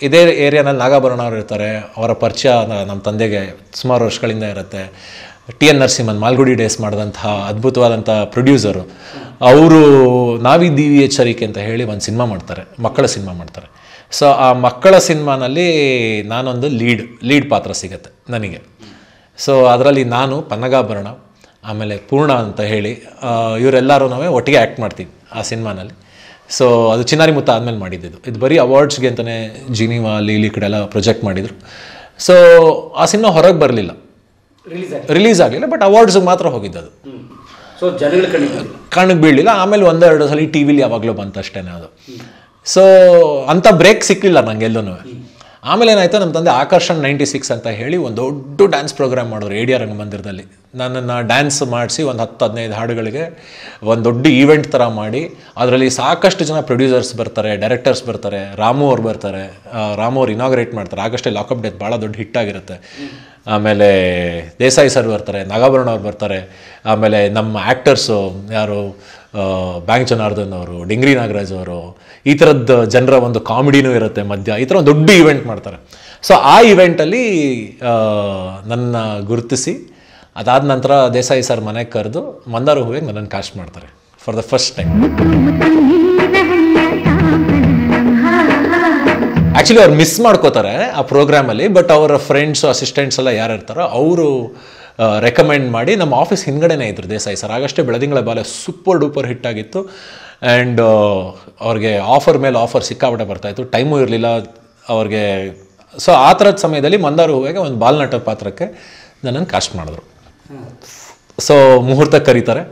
ಇದೇ ಏರಿಯಾನಲ್ಲಿ ನಾಗಾಭರಣ ಅವರು ಇರ್ತಾರೆ ಅವರ ಪರಿಚಯ ನಮ್ಮ ತಂದೆಗೆ ಸುಮಾರು ವರ್ಷಗಳಿಂದ ಇರುತ್ತೆ T N Narasimhan Malgudi days ಮಾಡಿದಂಥ ಅದ್ಭುತವಾದಂಥ ಪ್ರೊಡ್ಯೂಸರು ಅವರು ನಾವಿದ್ದೀವಿ ಎಚ್ಚರಿಕೆ ಅಂತ ಹೇಳಿ ಒಂದು ಸಿನಿಮಾ ಮಾಡ್ತಾರೆ ಮಕ್ಕಳ ಸಿನಿಮಾ ಮಾಡ್ತಾರೆ ಸೊ ಆ ಮಕ್ಕಳ ಸಿನಿಮಾನಲ್ಲಿ ನಾನೊಂದು ಲೀಡ್ ಲೀಡ್ ಪಾತ್ರ ಸಿಗುತ್ತೆ ನನಗೆ ಸೊ ಅದರಲ್ಲಿ ನಾನು ಪನ್ನಗಾಭರಣ ಆಮೇಲೆ ಪೂರ್ಣ ಅಂತ ಹೇಳಿ ಇವರೆಲ್ಲರೂ ನಾವೇ ಒಟ್ಟಿಗೆ ಆ್ಯಕ್ಟ್ ಮಾಡ್ತೀವಿ ಆ ಸಿನಿಮಾನಲ್ಲಿ ಸೊ ಅದು ಚಿನ್ನಾರಿ ಮುತ್ತ ಆದಮೇಲೆ ಮಾಡಿದ್ದು ಇದು ಬರೀ ಅವಾರ್ಡ್ಸ್ಗೆ ಅಂತಲೇ ಜಿನಿವಾ ಲೀಲಿ ಕಡೆ ಎಲ್ಲ ಪ್ರೊಜೆಕ್ಟ್ ಮಾಡಿದರು ಸೊ ಆ ಸಿನಿಮಾ ಹೊರಗೆ ಬರಲಿಲ್ಲ ರಿಲೀಸ್ ಆಗಲಿಲ್ಲ ಬಟ್ ಅವಾರ್ಡ್ಸ್ಗೆ ಮಾತ್ರ ಹೋಗಿದ್ದು ಅದು ಸೊ ಜನಗಳ ಕಣ್ಣಿಗೆ ಬೀಳಲಿಲ್ಲ ಆಮೇಲೆ ಒಂದೆರಡು ಸಲ ಟಿ ವಿಲಿ ಯಾವಾಗಲೂ ಬಂತಷ್ಟೇ ಅದು ಸೊ ಅಂಥ ಬ್ರೇಕ್ ಸಿಕ್ಕಲಿಲ್ಲ ನಂಗೆ ಎಲ್ಲೂ ಆಮೇಲೆ ಏನಾಯ್ತು ನಮ್ಮ ತಂದೆ ಆಕರ್ಷಣ್ ನೈಂಟಿ ಸಿಕ್ಸ್ ಅಂತ ಹೇಳಿ ಒಂದು ದೊಡ್ಡ ಡ್ಯಾನ್ಸ್ ಪ್ರೋಗ್ರಾಮ್ ಮಾಡೋರು ಏಡಿಯ ರಂಗಮಂದಿರದಲ್ಲಿ ನನ್ನನ್ನು ಡ್ಯಾನ್ಸ್ ಮಾಡಿಸಿ ಒಂದು ಹತ್ತು ಹದಿನೈದು ಹಾಡುಗಳಿಗೆ ಒಂದು ದೊಡ್ಡ ಈವೆಂಟ್ ಥರ ಮಾಡಿ ಅದರಲ್ಲಿ ಸಾಕಷ್ಟು ಜನ ಪ್ರೊಡ್ಯೂಸರ್ಸ್ ಬರ್ತಾರೆ ಡೈರೆಕ್ಟರ್ಸ್ ಬರ್ತಾರೆ ರಾಮು ಅವ್ರು ಬರ್ತಾರೆ ರಾಮು ಅವ್ರು ಇನಾಗ್ರೇಟ್ ಮಾಡ್ತಾರೆ ಆಗಷ್ಟೇ ಲಾಕಪ್ ಡೇತ್ ಭಾಳ ದೊಡ್ಡ ಹಿಟ್ಟಾಗಿರುತ್ತೆ ಆಮೇಲೆ ದೇಸಾಯಿ ಸರ್ ಬರ್ತಾರೆ ನಾಗಾಭರಣ ಅವ್ರು ಬರ್ತಾರೆ ಆಮೇಲೆ ನಮ್ಮ ಆ್ಯಕ್ಟರ್ಸು ಯಾರು ಬ್ಯಾಂಕ್ ಜನಾರ್ದನ್ ಅವರು ಡಿಂಗ್ರಿ ನಾಗರಾಜ್ ಅವರು ಈ ಥರದ ಜನರ ಒಂದು ಕಾಮಿಡಿನೂ ಇರುತ್ತೆ ಮಧ್ಯ ಈ ಥರ ಒಂದು ದೊಡ್ಡ ಇವೆಂಟ್ ಮಾಡ್ತಾರೆ ಸೊ ಆ ಇವೆಂಟಲ್ಲಿ ನನ್ನ ಗುರುತಿಸಿ ಅದಾದ ನಂತರ ದೇಸಾಯಿ ಸರ್ ಮನೆಗೆ ಕರೆದು ಮಂದಾರ ಹೂವಿಗೆ ನನ್ನನ್ನು ಕಾಸ್ಟ್ ಮಾಡ್ತಾರೆ for the first time actually ಅವ್ರು ಮಿಸ್ ಮಾಡ್ಕೋತಾರೆ ಆ ಪ್ರೋಗ್ರಾಮಲ್ಲಿ ಬಟ್ ಅವರ ಫ್ರೆಂಡ್ಸು ಅಸಿಸ್ಟೆಂಟ್ಸ್ ಎಲ್ಲ ಯಾರು ಇರ್ತಾರೋ ಅವರು ರೆಕಮೆಂಡ್ ಮಾಡಿ ನಮ್ಮ ಆಫೀಸ್ ಹಿಂದ್ಗಡೆನೇ ಇದ್ರು ದೇಸಾಯಿ ಸರ್ ಆಗಷ್ಟೇ Beladingala Baale super duper hit ಆಗಿತ್ತು ಆ್ಯಂಡ್ uh, ಅವ್ರಿಗೆ ಆಫರ್ ಮೇಲೆ ಆಫರ್ ಸಿಕ್ಕಾಬಿಟ್ಟೆ ಬರ್ತಾಯಿತ್ತು ಟೈಮೂ ಇರಲಿಲ್ಲ ಅವ್ರಿಗೆ ಸೊ ಆ ಥರದ ಸಮಯದಲ್ಲಿ ಮಂದಾರು ಹೂವಿಗೆ ಒಂದು ಬಾಲ್ನಟ ಪಾತ್ರಕ್ಕೆ ನನ್ನನ್ನು ಕಾಸ್ಟ್ ಮಾಡಿದ್ರು ಸೊ ಮುಹೂರ್ತ ಕರೀತಾರೆ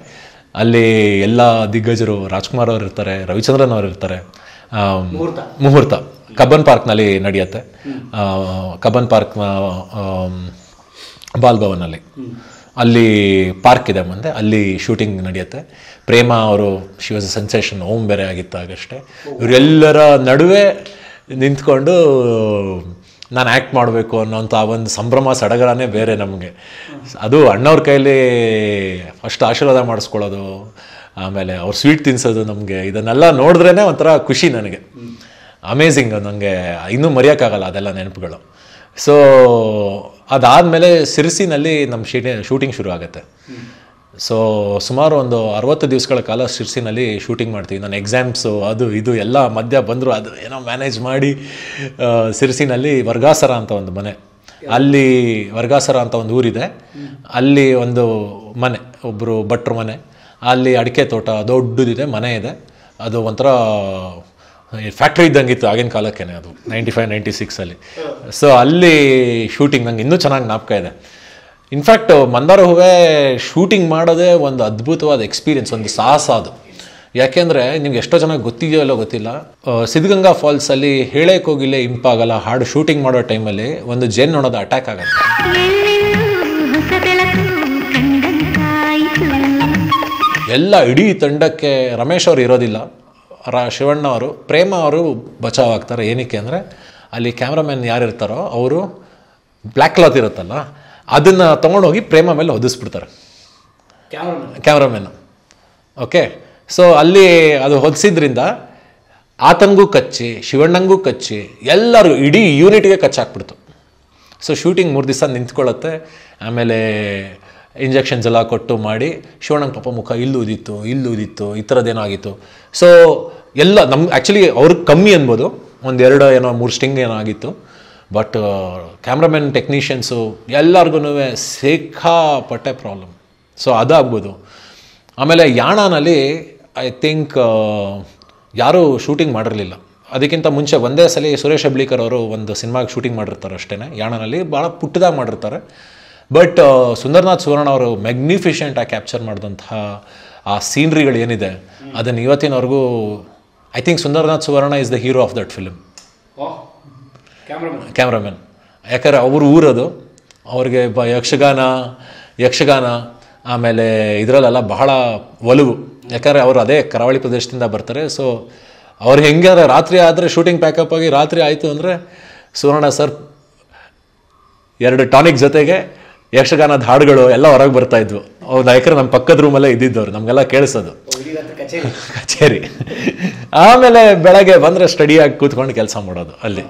ಅಲ್ಲಿ ಎಲ್ಲ ದಿಗ್ಗಜರು ರಾಜ್ಕುಮಾರ್ ಅವರು ಇರ್ತಾರೆ ರವಿಚಂದ್ರನ್ ಅವರು ಇರ್ತಾರೆ ಮುಹೂರ್ತ ಕಬ್ಬನ್ ಪಾರ್ಕ್ನಲ್ಲಿ ನಡೆಯುತ್ತೆ ಕಬ್ಬನ್ ಪಾರ್ಕ್ ಬಾಲ್ಭವನಲ್ಲಿ ಅಲ್ಲಿ ಪಾರ್ಕ್ ಇದೆ ಮುಂದೆ ಅಲ್ಲಿ ಶೂಟಿಂಗ್ ನಡೆಯುತ್ತೆ ಪ್ರೇಮ ಅವರು she was a sensation Om ಬೇರೆ ಆಗಿತ್ತಾಗಷ್ಟೇ ಇವರೆಲ್ಲರ ನಡುವೆ ನಿಂತ್ಕೊಂಡು ನಾನು ಆ್ಯಕ್ಟ್ ಮಾಡಬೇಕು ಅನ್ನೋಂಥ ಆ ಒಂದು ಸಂಭ್ರಮ ಸಡಗರನೇ ಬೇರೆ ನಮಗೆ ಅದು ಅಣ್ಣವ್ರ ಕೈಲಿ ಫಸ್ಟ್ ಆಶೀರ್ವಾದ ಮಾಡಿಸ್ಕೊಳ್ಳೋದು ಆಮೇಲೆ ಅವ್ರು ಸ್ವೀಟ್ ತಿನ್ಸೋದು ನಮಗೆ ಇದನ್ನೆಲ್ಲ ನೋಡಿದ್ರೇ ಒಂಥರ ಖುಷಿ ನನಗೆ ಅಮೇಝಿಂಗ್ ನನಗೆ ಇನ್ನೂ ಮರೆಯೋಕ್ಕಾಗಲ್ಲ ಅದೆಲ್ಲ ನೆನಪುಗಳು ಸೊ ಅದಾದಮೇಲೆ ಸಿರಿಸಿನಲ್ಲಿ ನಮ್ಮ ಶೀಟಿಂಗ್ ಶೂಟಿಂಗ್ ಶುರು ಆಗುತ್ತೆ ಸೊ ಸುಮಾರು ಒಂದು ಅರವತ್ತು ದಿವಸಗಳ ಕಾಲ ಶಿರ್ಸಿನಲ್ಲಿ ಶೂಟಿಂಗ್ ಮಾಡ್ತೀವಿ ನಾನು ಎಕ್ಸಾಮ್ಸು ಅದು ಇದು ಎಲ್ಲ ಮಧ್ಯ ಬಂದರೂ ಅದು ಏನೋ ಮ್ಯಾನೇಜ್ ಮಾಡಿ ಸಿರ್ಸಿನಲ್ಲಿ ವರ್ಗಾಸರ ಅಂತ ಒಂದು ಮನೆ ಅಲ್ಲಿ ವರ್ಗಾಸರ ಅಂತ ಒಂದು ಊರಿದೆ ಅಲ್ಲಿ ಒಂದು ಮನೆ ಒಬ್ಬರು ಭಟ್ರ ಮನೆ ಅಲ್ಲಿ ಅಡಿಕೆ ತೋಟ ದೊಡ್ಡದಿದೆ ಮನೆ ಇದೆ ಅದು ಒಂಥರ ಫ್ಯಾಕ್ಟ್ರಿ ಇತ್ತು ಆಗಿನ ಕಾಲಕ್ಕೇನೆ ಅದು ನೈಂಟಿ ಫೈವ್ ನೈಂಟಿ ಸಿಕ್ಸಲ್ಲಿ ಸೊ ಅಲ್ಲಿ ಶೂಟಿಂಗ್ ನಂಗೆ ಇನ್ನೂ ಚೆನ್ನಾಗಿ ಜ್ಞಾಪಕ ಇದೆ ಇನ್ಫ್ಯಾಕ್ಟ್ ಮಂದಾರ ಹೂವೆ ಶೂಟಿಂಗ್ ಮಾಡೋದೇ ಒಂದು ಅದ್ಭುತವಾದ ಎಕ್ಸ್ಪೀರಿಯನ್ಸ್ ಒಂದು ಸಾಹಸ ಅದು ಯಾಕೆಂದರೆ ನಿಮ್ಗೆ ಎಷ್ಟೋ ಜನ ಗೊತ್ತಿದೆಯೋ ಇಲ್ಲೋ ಗೊತ್ತಿಲ್ಲ ಸಿದ್ಧಗಂಗಾ ಫಾಲ್ಸಲ್ಲಿ ಹೇಳಕ್ಕೆ ಹೋಗಿಲ್ಲೇ ಇಂಪಾಗಲ್ಲ ಹಾಡು ಶೂಟಿಂಗ್ ಮಾಡೋ ಟೈಮಲ್ಲಿ ಒಂದು ಜೇನು ನೋಡೋದು ಅಟ್ಯಾಕ್ ಆಗುತ್ತೆ ಎಲ್ಲ ಇಡೀ ತಂಡಕ್ಕೆ ರಮೇಶ್ ಅವರು ಇರೋದಿಲ್ಲ ರ ಶಿವಣ್ಣ ಅವರು ಪ್ರೇಮ ಅವರು ಬಚಾವ್ ಆಗ್ತಾರೆ ಏನಕ್ಕೆ ಅಂದರೆ ಅಲ್ಲಿ ಕ್ಯಾಮ್ರಾಮ್ಯಾನ್ ಯಾರಿರ್ತಾರೋ ಅವರು ಬ್ಲ್ಯಾಕ್ ಕ್ಲಾತ್ ಇರುತ್ತಲ್ಲ ಅದನ್ನು ತೊಗೊಂಡೋಗಿ ಪ್ರೇಮ ಮೇಲೆ ಹೊದಿಸ್ಬಿಡ್ತಾರೆ ಕ್ಯಾಮ್ರಾಮನ್ ಓಕೆ ಸೊ ಅಲ್ಲಿ ಅದು ಹೊದಿಸಿದ್ರಿಂದ ಆತನಿಗೂ ಕಚ್ಚಿ ಶಿವಣ್ಣಂಗೂ ಕಚ್ಚಿ ಎಲ್ಲರೂ ಇಡೀ ಯೂನಿಟ್ಗೆ ಕಚ್ಚಾಕ್ಬಿಡ್ತು ಸೊ ಶೂಟಿಂಗ್ ಮೂರು ದಿವಸ ನಿಂತ್ಕೊಳ್ಳುತ್ತೆ ಆಮೇಲೆ ಇಂಜೆಕ್ಷನ್ಸ್ ಎಲ್ಲ ಕೊಟ್ಟು ಮಾಡಿ ಶಿವಣ್ಣನ ಪಾಪ ಮುಖ ಇಲ್ಲೂದಿತ್ತು ಇಲ್ಲೂದಿತ್ತು ಈ ಥರದ್ದೇನೋ ಆಗಿತ್ತು ಸೊ ಎಲ್ಲ ನಮ್ಗೆ ಆ್ಯಕ್ಚುಲಿ ಅವ್ರಿಗೆ ಕಮ್ಮಿ ಅನ್ಬೋದು ಒಂದು ಎರಡು ಏನೋ ಮೂರು ಸ್ಟಿಂಗ್ ಏನೋ ಆಗಿತ್ತು ಬಟ್ ಕ್ಯಾಮ್ರಾಮೆನ್ ಟೆಕ್ನಿಷಿಯನ್ಸು ಎಲ್ಲರಿಗೂ ಸಿಕ್ಕಾಪಟ್ಟೆ ಪ್ರಾಬ್ಲಮ್ ಸೊ ಅದಾಗ್ಬೋದು ಆಮೇಲೆ ಯಾಣನಲ್ಲಿ ಐ ಥಿಂಕ್ uh, ಯಾರೂ ಶೂಟಿಂಗ್ ಮಾಡಿರಲಿಲ್ಲ ಅದಕ್ಕಿಂತ ಮುಂಚೆ ಒಂದೇ ಸಲ ಸುರೇಶ್ ಅಬ್ಳಿಕರ್ ಅವರು ಒಂದು ಸಿನಿಮಾಗೆ ಶೂಟಿಂಗ್ ಮಾಡಿರ್ತಾರೆ ಅಷ್ಟೇ ಯಾಣನಲ್ಲಿ ಭಾಳ ಪುಟ್ಟದಾಗ ಮಾಡಿರ್ತಾರೆ ಬಟ್ uh, ಸುಂದರ್ನಾಥ್ ಸುವರ್ಣ ಅವರು ಮ್ಯಾಗ್ನಿಫಿಷೆಂಟಾಗಿ ಕ್ಯಾಪ್ಚರ್ ಮಾಡಿದಂತಹ ಆ ಸೀನ್ರಿಗಳು ಏನಿದೆ ಅದನ್ನು ಇವತ್ತಿನವರೆಗೂ I think Sundarnath Suvarna is the hero of that film cameraman ಯಾಕಂದರೆ ಅವರು ಊರದು ಅವ್ರಿಗೆ ಬ ಯಕ್ಷಗಾನ ಯಕ್ಷಗಾನ ಆಮೇಲೆ ಇದರಲ್ಲೆಲ್ಲ ಬಹಳ ಒಲವು ಯಾಕಂದರೆ ಅವರು ಅದೇ ಕರಾವಳಿ ಪ್ರದೇಶದಿಂದ ಬರ್ತಾರೆ ಸೊ ಅವ್ರು ಹೆಂಗಾರೆ ರಾತ್ರಿ ಆದರೆ ಶೂಟಿಂಗ್ ಪ್ಯಾಕಪ್ ಆಗಿ ರಾತ್ರಿ ಆಯಿತು ಅಂದರೆ ಸುವರ್ಣ ಸರ್ ಎರಡು ಟಾನಿಕ್ ಜೊತೆಗೆ ಯಕ್ಷಗಾನದ ಹಾಡುಗಳು ಎಲ್ಲ ಹೊರಗೆ ಬರ್ತಾಯಿದ್ವು ಅವ್ರು ನಾಯಕರು ನಮ್ಮ ಪಕ್ಕದ ರೂಮಲ್ಲೇ ಇದ್ದಿದ್ದವ್ರು ನಮಗೆಲ್ಲ ಕೇಳಿಸೋದು ಕಚೇರಿ ಆಮೇಲೆ ಬೆಳಗ್ಗೆ ಬಂದರೆ ಸ್ಟಡಿಯಾಗಿ ಕೂತ್ಕೊಂಡು ಕೆಲಸ ಮಾಡೋದು ಅಲ್ಲಿ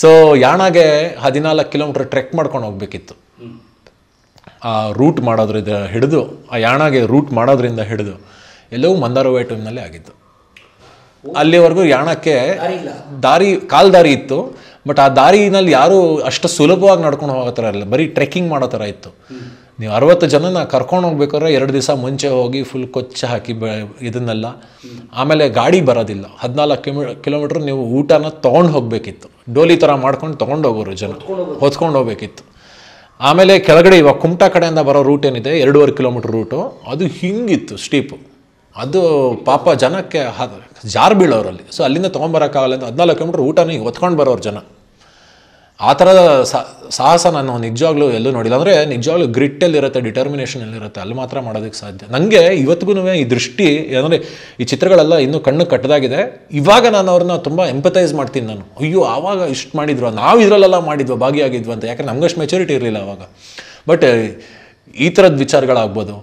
ಸೊ ಯಾಣಗೆ ಹದಿನಾಲ್ಕು ಕಿಲೋಮೀಟರ್ ಟ್ರೆಕ್ ಮಾಡ್ಕೊಂಡು ಹೋಗ್ಬೇಕಿತ್ತು ಆ ರೂಟ್ ಮಾಡೋದ್ರಿಂದ ಹಿಡಿದು ಆ ಯಾಣಗೆ ರೂಟ್ ಮಾಡೋದ್ರಿಂದ ಹಿಡಿದು ಎಲ್ಲವೂ ಮಂದಾರವೇ ಟೈಮ್ನಲ್ಲಿ ಆಗಿತ್ತು ಅಲ್ಲಿವರೆಗೂ ಯಾಣಕ್ಕೆ ದಾರಿ ಕಾಲ್ ದಾರಿ ಇತ್ತು ಬಟ್ ಆ ದಾರಿನಲ್ಲಿ ಯಾರು ಅಷ್ಟು ಸುಲಭವಾಗಿ ನಡ್ಕೊಂಡು ಹೋಗೋ ಥರ ಇರಲಿಲ್ಲ ಬರೀ ಟ್ರೆಕ್ಕಿಂಗ್ ಮಾಡೋ ಥರ ಇತ್ತು ನೀವು ಅರವತ್ತು ಜನನ ಕರ್ಕೊಂಡು ಹೋಗ್ಬೇಕಾದ್ರೆ ಎರಡು ದಿವಸ ಮುಂಚೆ ಹೋಗಿ ಫುಲ್ ಕೊಚ್ಚ ಹಾಕಿ ಬ ಇದನ್ನೆಲ್ಲ ಆಮೇಲೆ ಗಾಡಿ ಬರೋದಿಲ್ಲ ಹದಿನಾಲ್ಕು ಕಿಮಿ ಕಿಲೋಮೀಟ್ರ್ ನೀವು ಊಟನ ತೊಗೊಂಡು ಹೋಗಬೇಕಿತ್ತು ಡೋಲಿ ಥರ ಮಾಡ್ಕೊಂಡು ತೊಗೊಂಡು ಹೋಗೋರು ಜನ ಹೊತ್ಕೊಂಡು ಹೋಗ್ಬೇಕಿತ್ತು ಆಮೇಲೆ ಕೆಳಗಡೆ ಇವಾಗ ಕುಮಟಾ ಕಡೆಯಿಂದ ಬರೋ ರೂಟ್ ಏನಿದೆ ಎರಡೂವರೆ ಕಿಲೋಮೀಟ್ರ್ ರೂಟು ಅದು ಹಿಂಗಿತ್ತು ಸ್ಟೀಪು ಅದು ಪಾಪ ಜನಕ್ಕೆ ಜಾರು ಬೀಳೋರಲ್ಲಿ ಸೊ ಅಲ್ಲಿಂದ ತೊಗೊಂಬರೋಕ್ಕಾಗಲ್ಲ ಅಂತ ಹದಿನಾಲ್ಕು ಕಿಲೋಮೀಟ್ರ್ ಊಟನೇ ಹೊತ್ಕೊಂಡು ಬರೋರು ಜನ ಆ ಥರದ ಸಾಹಸ ನಾನು ನಿಜವಾಗ್ಲೂ ಎಲ್ಲೂ ನೋಡಿಲ್ಲ ಅಂದರೆ ನಿಜವಾಗ್ಲೂ ಗ್ರಿಟ್ಟಲ್ಲಿರುತ್ತೆ ಡಿಟರ್ಮಿನೇಷನ್ ಎಲ್ಲಿರುತ್ತೆ ಅಲ್ಲಿ ಮಾತ್ರ ಮಾಡೋದಕ್ಕೆ ಸಾಧ್ಯ ನನಗೆ ಇವತ್ತಿಗೂ ಈ ದೃಷ್ಟಿ ಏನಂದರೆ ಈ ಚಿತ್ರಗಳೆಲ್ಲ ಇನ್ನೂ ಕಣ್ಣು ಕಟ್ಟದಾಗಿದೆ ಇವಾಗ ನಾನು ಅವ್ರನ್ನ ತುಂಬ ಎಂಪತೈಸ್ ಮಾಡ್ತೀನಿ ನಾನು ಅಯ್ಯೋ ಆವಾಗ ಇಷ್ಟು ಮಾಡಿದ್ರು ನಾವು ಇದರಲ್ಲೆಲ್ಲ ಮಾಡಿದ್ವು ಭಾಗಿಯಾಗಿದ್ವು ಅಂತ ಯಾಕಂದ್ರೆ ನಮಗಷ್ಟು ಮೆಚುರಿಟಿ ಇರಲಿಲ್ಲ ಆವಾಗ ಬಟ್ ಈ ಥರದ ವಿಚಾರಗಳಾಗ್ಬೋದು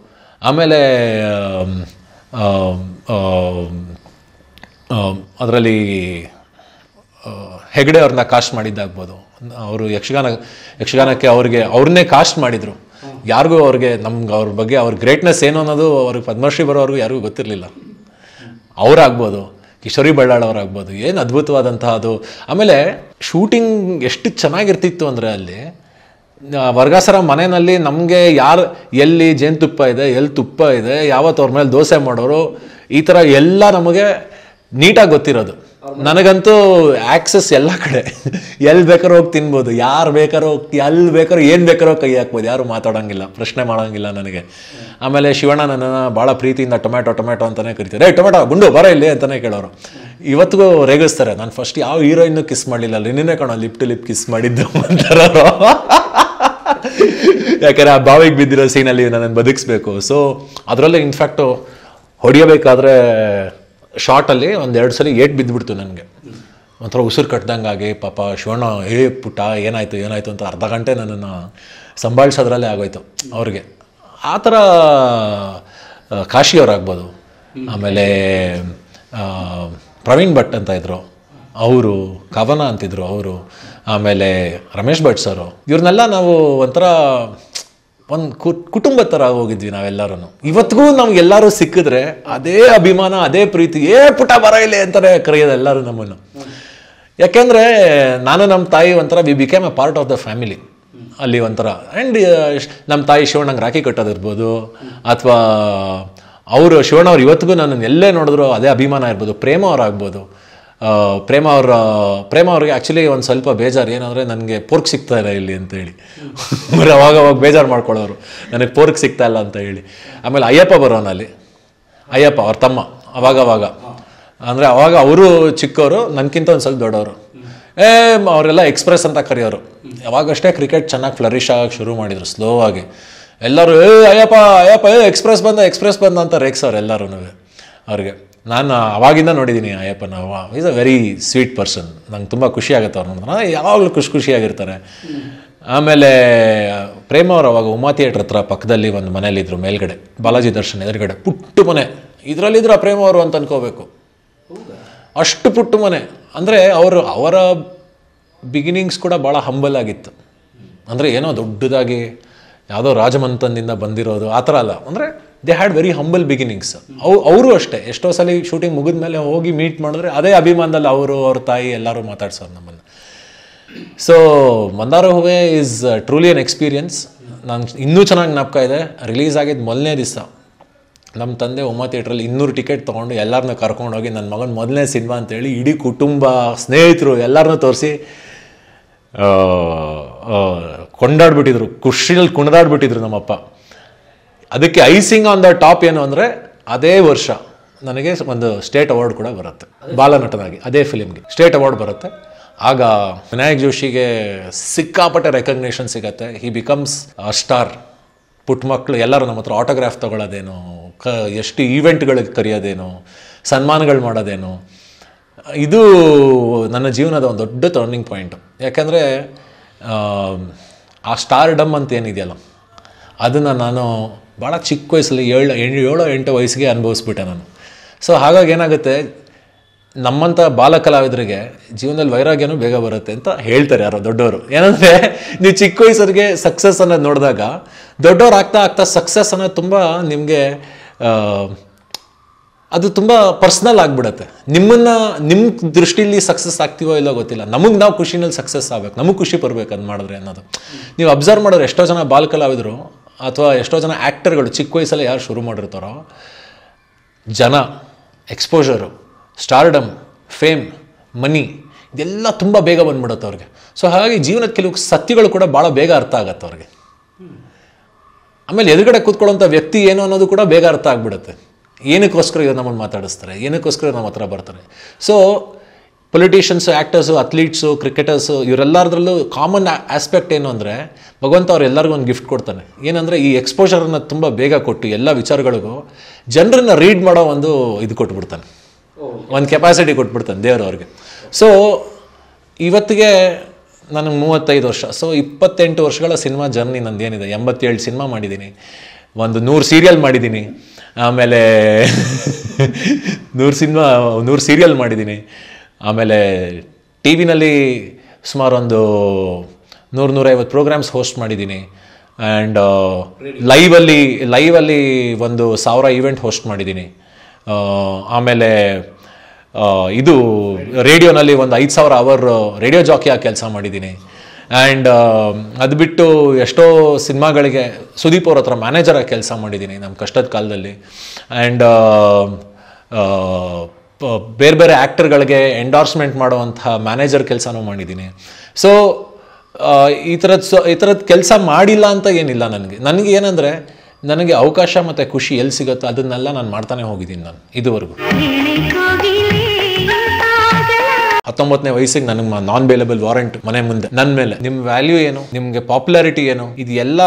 ಆಮೇಲೆ ಅದರಲ್ಲಿ ಹೆಗಡೆ ಅವ್ರನ್ನ ಕಾಸ್ಟ್ ಮಾಡಿದ್ದಾಗ್ಬೋದು ಅವರು ಯಕ್ಷಗಾನ ಯಕ್ಷಗಾನಕ್ಕೆ ಅವ್ರಿಗೆ ಅವ್ರನ್ನೇ ಕಾಸ್ಟ್ ಮಾಡಿದರು ಯಾರಿಗೂ ಅವ್ರಿಗೆ ನಮ್ಗೆ ಅವ್ರ ಬಗ್ಗೆ ಅವ್ರ ಗ್ರೇಟ್ನೆಸ್ ಏನು ಅನ್ನೋದು ಅವ್ರಿಗೆ ಪದ್ಮಶ್ರೀ ಬರೋವ್ರಿಗೂ ಯಾರಿಗೂ ಗೊತ್ತಿರಲಿಲ್ಲ ಅವರಾಗ್ಬೋದು ಕಿಶೋರಿ ಬಳ್ಳಾಳವರಾಗ್ಬೋದು ಏನು ಅದ್ಭುತವಾದಂತಹ ಅದು ಆಮೇಲೆ ಶೂಟಿಂಗ್ ಎಷ್ಟು ಚೆನ್ನಾಗಿರ್ತಿತ್ತು ಅಂದರೆ ಅಲ್ಲಿ ವರ್ಗಾಸರ ಮನೆಯಲ್ಲಿ ನಮಗೆ ಯಾರು ಎಲ್ಲಿ ಜೇನುತುಪ್ಪ ಇದೆ ಎಲ್ಲಿ ತುಪ್ಪ ಇದೆ ಯಾವತ್ತು ಅವ್ರ ಮೇಲೆ ದೋಸೆ ಮಾಡೋರು ಈ ಥರ ಎಲ್ಲ ನಮಗೆ ನೀಟಾಗಿ ಗೊತ್ತಿರೋದು ನನಗಂತೂ ಆಕ್ಸಸ್ ಎಲ್ಲ ಕಡೆ ಎಲ್ಲಿ ಬೇಕಾದ್ರೂ ಹೋಗಿ ತಿನ್ಬೋದು ಯಾರು ಬೇಕಾರೋ ಹೋಗಿ ಎಲ್ಲಿ ಬೇಕಾರು ಏನು ಬೇಕಾರೋ ಕೈ ಹಾಕ್ಬೋದು ಯಾರು ಮಾತಾಡೋಂಗಿಲ್ಲ ಪ್ರಶ್ನೆ ಮಾಡೋಂಗಿಲ್ಲ ನನಗೆ ಆಮೇಲೆ ಶಿವಣ್ಣ ನನ್ನನ್ನು ಭಾಳ ಪ್ರೀತಿಯಿಂದ ಟೊಮೆಟೊ ಟೊಮ್ಯಾಟೊ ಅಂತಲೇ ಕರಿತಾರೆ ಏ ಟೊಮೆಟೊ ಗುಂಡು ಬರ ಇಲ್ಲಿ ಅಂತಲೇ ಕೇಳೋರು ಇವತ್ತಿಗೂ ರೇಗಿಸ್ತಾರೆ ನಾನು ಫಸ್ಟ್ ಯಾವ ಹೀರೋಯಿನ್ನು ಕಿಸ್ ಮಾಡಲಿಲ್ಲ ನಿನ್ನೆ ಕಣ ಲಿಪ್ ಟು ಲಿಪ್ ಕಿಸ್ ಮಾಡಿದ್ದು ಅಂತಾರ ಯಾಕಂದರೆ ಆ ಬಾವಿಗೆ ಬಿದ್ದಿರೋ ಸೀನಲ್ಲಿ ನನ್ನನ್ನು ಬದುಕಿಸ್ಬೇಕು ಸೊ ಅದರಲ್ಲೇ ಇನ್ಫ್ಯಾಕ್ಟು ಹೊಡಿಯಬೇಕಾದ್ರೆ ಶಾರ್ಟಲ್ಲಿ ಒಂದು ಎರಡು ಸಲ ಏಟ್ ಬಿದ್ದುಬಿಡ್ತು ನನಗೆ ಒಂಥರ ಉಸಿರು ಕಟ್ಟದಂಗಾಗಿ ಪಾಪ ಶಿವಣ್ಣ ಏ ಪುಟ್ಟ ಏನಾಯಿತು ಏನಾಯಿತು ಅಂತ ಅರ್ಧ ಗಂಟೆ ನನ್ನನ್ನು ಸಂಭಾಳಿಸೋದ್ರಲ್ಲೇ ಆಗೋಯ್ತು ಅವ್ರಿಗೆ ಆ ಥರ ಕಾಶಿಯವರಾಗ್ಬೋದು ಆಮೇಲೆ ಪ್ರವೀಣ್ ಭಟ್ ಅಂತ ಇದ್ದರು ಅವರು ಕವನ ಅಂತಿದ್ರು ಅವರು ಆಮೇಲೆ ರಮೇಶ್ ಭಟ್ ಸರು ಇವ್ರನ್ನೆಲ್ಲ ನಾವು ಒಂಥರ ಒಂದು ಕುಟುಂಬ ಥರ ಹೋಗಿದ್ವಿ ನಾವೆಲ್ಲರೂ ಇವತ್ತಿಗೂ ನಮ್ಗೆಲ್ಲರೂ ಸಿಕ್ಕಿದ್ರೆ ಅದೇ ಅಭಿಮಾನ ಅದೇ ಪ್ರೀತಿ ಏ ಪುಟ ಬರ ಇಲ್ಲ ಅಂತಾರೆ ಕರೆಯೋದು ಎಲ್ಲರೂ ನಮ್ಮನ್ನು ಯಾಕೆಂದರೆ ನಾನು ನಮ್ಮ ತಾಯಿ ಒಂಥರ we became a part of the family ಅಲ್ಲಿ ಒಂಥರ ಆ್ಯಂಡ್ uh, ನಮ್ಮ ತಾಯಿ ಶಿವಣ್ಣಂಗೆ ರಾಖಿ ಕಟ್ಟೋದಿರ್ಬೋದು ಅಥವಾ ಅವರು ಶಿವಣ್ಣವ್ರು ಇವತ್ತಿಗೂ ನನ್ನನ್ನು ಎಲ್ಲೇ ನೋಡಿದ್ರು ಅದೇ ಅಭಿಮಾನ ಇರ್ಬೋದು ಪ್ರೇಮ ಅವ್ರು ಪ್ರೇಮ ಅವ್ರ ಪ್ರೇಮ ಅವ್ರಿಗೆ ಆ್ಯಕ್ಚುಲಿ ಒಂದು ಸ್ವಲ್ಪ ಬೇಜಾರು ಏನಂದರೆ ನನಗೆ ಪೋರ್ಕ್ ಸಿಗ್ತಾ ಇಲ್ಲ ಇಲ್ಲಿ ಅಂತ ಹೇಳಿ ಬರೀ ಅವಾಗ ಅವಾಗ ಬೇಜಾರು ಮಾಡ್ಕೊಳ್ಳೋರು ನನಗೆ ಪೋರ್ಕ್ ಸಿಗ್ತಾ ಇಲ್ಲ ಅಂತ ಹೇಳಿ ಆಮೇಲೆ ಅಯ್ಯಪ್ಪ ಬರೋನಲ್ಲಿ ಅಯ್ಯಪ್ಪ ಅವ್ರ ತಮ್ಮ ಅವಾಗ ಅವಾಗ ಅಂದರೆ ಅವಾಗ ಅವರು ಚಿಕ್ಕವರು ನನಗಿಂತ ಒಂದು ಸ್ವಲ್ಪ ದೊಡ್ಡವರು ಏ ಅವರೆಲ್ಲ ಎಕ್ಸ್ಪ್ರೆಸ್ ಅಂತ ಕರೆಯೋರು ಯಾವಾಗಷ್ಟೇ ಕ್ರಿಕೆಟ್ ಚೆನ್ನಾಗಿ ಫ್ಲರಿಶ್ ಆಗಕ್ಕೆ ಶುರು ಮಾಡಿದರು ಸ್ಲೋ ಆಗಿ ಎಲ್ಲರೂ ಏ ಅಯ್ಯಪ್ಪ ಅಯ್ಯಪ್ಪ ಏ ಎಕ್ಸ್ಪ್ರೆಸ್ ಬಂದ ಎಕ್ಸ್ಪ್ರೆಸ್ ಬಂದ ಅಂತ ಅವ್ರು ಎಲ್ಲರೂ ಅವ್ರಿಗೆ ನಾನು ಅವಾಗಿಂದ ನೋಡಿದ್ದೀನಿ ಅಯ್ಯಪ್ಪನ ಅವ is a very sweet person ನಂಗೆ ತುಂಬ ಖುಷಿ ಆಗುತ್ತೆ ಅವ್ರು ನೋಡಿದ್ರೆ ಯಾವಾಗಲೂ ಖುಷಿ ಖುಷಿಯಾಗಿರ್ತಾರೆ ಆಮೇಲೆ ಪ್ರೇಮ ಅವರು ಅವಾಗ ಉಮಾ ಥಿಯೇಟ್ರ್ ಹತ್ರ ಪಕ್ಕದಲ್ಲಿ ಒಂದು ಮನೇಲಿದ್ರು ಮೇಲ್ಗಡೆ ಬಾಲಾಜಿ ದರ್ಶನ್ ಎದುರುಗಡೆ ಪುಟ್ಟು ಮನೆ ಇದರಲ್ಲಿದ್ದರೆ ಆ ಪ್ರೇಮ ಅವರು ಅಂತ ಅನ್ಕೋಬೇಕು ಅಷ್ಟು ಪುಟ್ಟು ಮನೆ ಅಂದರೆ ಅವರು ಅವರ ಬಿಗಿನಿಂಗ್ಸ್ ಕೂಡ ಭಾಳ ಹಂಬಲ್ ಆಗಿತ್ತು ಅಂದರೆ ಏನೋ ದೊಡ್ಡದಾಗಿ ಯಾವುದೋ ರಾಜಮಂತನದಿಂದ ಬಂದಿರೋದು ಆ ಥರ ಅಲ್ಲ ಅಂದರೆ they had very humble beginnings ಅವು ಅವರು ಅಷ್ಟೇ ಎಷ್ಟೋ ಸಲ ಶೂಟಿಂಗ್ ಮುಗಿದ ಮೇಲೆ ಹೋಗಿ ಮೀಟ್ ಮಾಡಿದ್ರೆ ಅದೇ ಅಭಿಮಾನದಲ್ಲಿ ಅವರು ಅವ್ರ ತಾಯಿ ಎಲ್ಲರೂ ಮಾತಾಡ್ಸೋರು ನಮ್ಮನ್ನು ಸೊ ಮಂದಾರ ಹೂವೆ ಈಸ್ ಟ್ರೂಲಿ ಅನ್ ಎಕ್ಸ್ಪೀರಿಯನ್ಸ್ ನಾನು ಇನ್ನೂ ಚೆನ್ನಾಗಿ ನಾಪ್ಕ ಇದೆ ರಿಲೀಸ್ ಆಗಿದ್ದು ಮೊದಲನೇ ದಿವಸ ನಮ್ಮ ತಂದೆ ಉಮಾ ಥಿಯೇಟ್ರಲ್ಲಿ ಇನ್ನೂರು ಟಿಕೆಟ್ ತೊಗೊಂಡು ಎಲ್ಲರನ್ನ ಹೋಗಿ ನನ್ನ ಮಗನ ಮೊದಲನೇ ಸಿನಿಮಾ ಅಂತೇಳಿ ಇಡೀ ಕುಟುಂಬ ಸ್ನೇಹಿತರು ಎಲ್ಲರನ್ನೂ ತೋರಿಸಿ ಕೊಂಡಾಡ್ಬಿಟ್ಟಿದ್ರು ಖುಷಿಯಲ್ಲಿ ಕುಣದಾಡ್ಬಿಟ್ಟಿದ್ರು ನಮ್ಮಪ್ಪ ಅದಕ್ಕೆ ಐಸಿಂಗ್ ಆನ್ ದ ಟಾಪ್ ಏನು ಅಂದರೆ ಅದೇ ವರ್ಷ ನನಗೆ ಒಂದು ಸ್ಟೇಟ್ ಅವಾರ್ಡ್ ಕೂಡ ಬರುತ್ತೆ ಬಾಲನಟನಾಗಿ ಅದೇ ಫಿಲಿಮ್ಗೆ ಸ್ಟೇಟ್ ಅವಾರ್ಡ್ ಬರುತ್ತೆ ಆಗ ವಿನಾಯಕ್ ಜೋಶಿಗೆ ಸಿಕ್ಕಾಪಟ್ಟೆ ರೆಕಗ್ನೇಷನ್ ಸಿಗತ್ತೆ ಹಿ ಬಿಕಮ್ಸ್ ಸ್ಟಾರ್ ಪುಟ್ಟ ಮಕ್ಕಳು ಎಲ್ಲರೂ ನಮ್ಮ ಹತ್ರ ಆಟೋಗ್ರಾಫ್ ತೊಗೊಳ್ಳೋದೇನು ಕ ಎಷ್ಟು ಈವೆಂಟ್ಗಳಿಗೆ ಕರೆಯೋದೇನು ಸನ್ಮಾನಗಳು ಮಾಡೋದೇನು ಇದು ನನ್ನ ಜೀವನದ ಒಂದು ದೊಡ್ಡ ಟರ್ನಿಂಗ್ ಪಾಯಿಂಟು ಯಾಕೆಂದರೆ ಆ ಸ್ಟಾರ್ ಡಮ್ ಅಂತ ಏನಿದೆಯಲ್ಲ ಅದನ್ನು ನಾನು ಭಾಳ ಚಿಕ್ಕ ವಯಸ್ಸಲ್ಲಿ ಏಳು ಏಳು ಎಂಟು ವಯಸ್ಸಿಗೆ ಅನುಭವಿಸ್ಬಿಟ್ಟೆ ನಾನು ಸೊ ಹಾಗಾಗಿ ಏನಾಗುತ್ತೆ ನಮ್ಮಂಥ ಬಾಲ ಕಲಾವಿದರಿಗೆ ಜೀವನದಲ್ಲಿ ವೈರಾಗ್ಯನೂ ಬೇಗ ಬರುತ್ತೆ ಅಂತ ಹೇಳ್ತಾರೆ ಯಾರೋ ದೊಡ್ಡವರು ಏನಂದರೆ ನೀವು ಚಿಕ್ಕ ವಯಸ್ಸರಿಗೆ ಸಕ್ಸಸ್ ಅನ್ನೋದು ನೋಡಿದಾಗ ದೊಡ್ಡವ್ರು ಆಗ್ತಾ ಆಗ್ತಾ ಸಕ್ಸಸ್ ಅನ್ನೋದು ತುಂಬ ನಿಮಗೆ ಅದು ತುಂಬ ಪರ್ಸ್ನಲ್ ಆಗಿಬಿಡುತ್ತೆ ನಿಮ್ಮನ್ನು ನಿಮ್ಮ ದೃಷ್ಟಿಲಿ ಸಕ್ಸಸ್ ಆಗ್ತೀವೋ ಇಲ್ಲೋ ಗೊತ್ತಿಲ್ಲ ನಮಗೆ ನಾವು ಖುಷಿನಲ್ಲಿ ಸಕ್ಸಸ್ ಆಗಬೇಕು ನಮಗೆ ಖುಷಿ ಬರಬೇಕು ಅದು ಮಾಡಿದ್ರೆ ಅನ್ನೋದು ನೀವು ಅಬ್ಸರ್ವ್ ಮಾಡೋರು ಎಷ್ಟೋ ಜನ ಬಾಲ ಕಲಾವಿದರು ಅಥವಾ ಎಷ್ಟೋ ಜನ ಆ್ಯಕ್ಟರ್ಗಳು ಚಿಕ್ಕ ವಯಸ್ಸಲ್ಲೇ ಯಾರು ಶುರು ಮಾಡಿರ್ತಾರೋ ಜನ ಎಕ್ಸ್ಪೋಜರು ಸ್ಟಾರ್ಡಮ್ ಫೇಮ್ ಮನಿ ಇದೆಲ್ಲ ತುಂಬ ಬೇಗ ಬಂದ್ಬಿಡುತ್ತೆ ಅವ್ರಿಗೆ ಸೊ ಹಾಗಾಗಿ ಜೀವನದ ಕೆಲವು ಸತ್ಯಗಳು ಕೂಡ ಭಾಳ ಬೇಗ ಅರ್ಥ ಆಗುತ್ತೆ ಅವ್ರಿಗೆ ಆಮೇಲೆ ಎದುರುಗಡೆ ಕೂತ್ಕೊಳ್ಳೋಂಥ ವ್ಯಕ್ತಿ ಏನು ಅನ್ನೋದು ಕೂಡ ಬೇಗ ಅರ್ಥ ಆಗಿಬಿಡುತ್ತೆ ಏನಕ್ಕೋಸ್ಕರ ಇವ್ರು ನಮ್ಮನ್ನು ಮಾತಾಡಿಸ್ತಾರೆ ಏನಕ್ಕೋಸ್ಕರ ನಮ್ಮ ಹತ್ರ ಬರ್ತಾರೆ so politicians actors athletes cricketers ಇವರೆಲ್ಲರದ್ರಲ್ಲೂ ಕಾಮನ್ ಆಸ್ಪೆಕ್ಟ್ ಏನು ಅಂದರೆ ಭಗವಂತ ಅವ್ರು ಎಲ್ಲರಿಗೂ ಒಂದು ಗಿಫ್ಟ್ ಕೊಡ್ತಾನೆ ಏನಂದರೆ ಈ ಎಕ್ಸ್ಪೋಷರನ್ನು ತುಂಬ ಬೇಗ ಕೊಟ್ಟು ಎಲ್ಲ ವಿಚಾರಗಳಿಗೂ ಜನರನ್ನು ರೀಡ್ ಮಾಡೋ ಒಂದು ಇದು ಕೊಟ್ಬಿಡ್ತಾನೆ ಒಂದು ಕೆಪಾಸಿಟಿ ಕೊಟ್ಬಿಡ್ತಾನೆ ದೇವರು ಅವ್ರಿಗೆ ಸೊ ಇವತ್ತಿಗೆ ನನಗೆ ಮೂವತ್ತೈದು ವರ್ಷ ಸೊ ಇಪ್ಪತ್ತೆಂಟು ವರ್ಷಗಳ ಸಿನಿಮಾ ಜರ್ನಿ ನಂದು ಏನಿದೆ ಎಂಬತ್ತೇಳು ಸಿನಿಮಾ ಮಾಡಿದ್ದೀನಿ ಒಂದು ನೂರು ಸೀರಿಯಲ್ ಮಾಡಿದ್ದೀನಿ ಆಮೇಲೆ ನೂರು ಸಿನಿಮಾ ನೂರು ಸೀರಿಯಲ್ ಮಾಡಿದ್ದೀನಿ ಆಮೇಲೆ ಟಿ ವಿನಲ್ಲಿ ಸುಮಾರು ಒಂದು ನೂರು ನೂರೈವತ್ತು ಪ್ರೋಗ್ರಾಮ್ಸ್ ಹೋಸ್ಟ್ ಮಾಡಿದ್ದೀನಿ ಆ್ಯಂಡ್ ಲೈವಲ್ಲಿ ಲೈವಲ್ಲಿ ಒಂದು ಸಾವಿರ ಈವೆಂಟ್ ಹೋಸ್ಟ್ ಮಾಡಿದ್ದೀನಿ uh, ಆಮೇಲೆ uh, ಇದು ರೇಡಿಯೋನಲ್ಲಿ ಒಂದು ಐದು ಸಾವಿರ ಅವರ್ uh, ರೇಡಿಯೋ ಜಾಕಿ ಆಗಿ ಕೆಲಸ ಮಾಡಿದ್ದೀನಿ ಆ್ಯಂಡ್ ಅದು ಬಿಟ್ಟು ಎಷ್ಟೋ ಸಿನಿಮಾಗಳಿಗೆ ಸುದೀಪ್ ಅವ್ರ ಹತ್ರ ಮ್ಯಾನೇಜರಾಗಿ ಕೆಲಸ ಮಾಡಿದ್ದೀನಿ ನಮ್ಮ ಕಷ್ಟದ ಕಾಲದಲ್ಲಿ ಆ್ಯಂಡ್ ಬೇರೆ ಬೇರೆ ಆ್ಯಕ್ಟರ್ಗಳಿಗೆ ಎಂಡಾರ್ಸ್ಮೆಂಟ್ ಮಾಡುವಂಥ ಮ್ಯಾನೇಜರ್ ಕೆಲಸನೂ ಮಾಡಿದ್ದೀನಿ ಸೊ ಈ ಥರದ್ದು ಸೊ ಈ ಥರದ್ದು ಕೆಲಸ ಮಾಡಿಲ್ಲ ಅಂತ ಏನಿಲ್ಲ ನನಗೆ ನನಗೆ ಏನಂದರೆ ನನಗೆ ಅವಕಾಶ ಮತ್ತು ಖುಷಿ ಎಲ್ಲಿ ಸಿಗುತ್ತೋ ಅದನ್ನೆಲ್ಲ ನಾನು ಮಾಡ್ತಾನೆ ಹೋಗಿದ್ದೀನಿ ನಾನು ಇದುವರೆಗೂ ಹತ್ತೊಂಬತ್ತನೇ ವಯಸ್ಸಿಗೆ ನನಗೆ ನಾನ್ ಅವೈಲೇಬಲ್ ವಾರಂಟ್ ಮನೆ ಮುಂದೆ ನನ್ನ ಮೇಲೆ ನಿಮ್ಮ ವ್ಯಾಲ್ಯೂ ಏನು ನಿಮಗೆ ಪಾಪ್ಯುಲಾರಿಟಿ ಏನು ಇದೆಲ್ಲ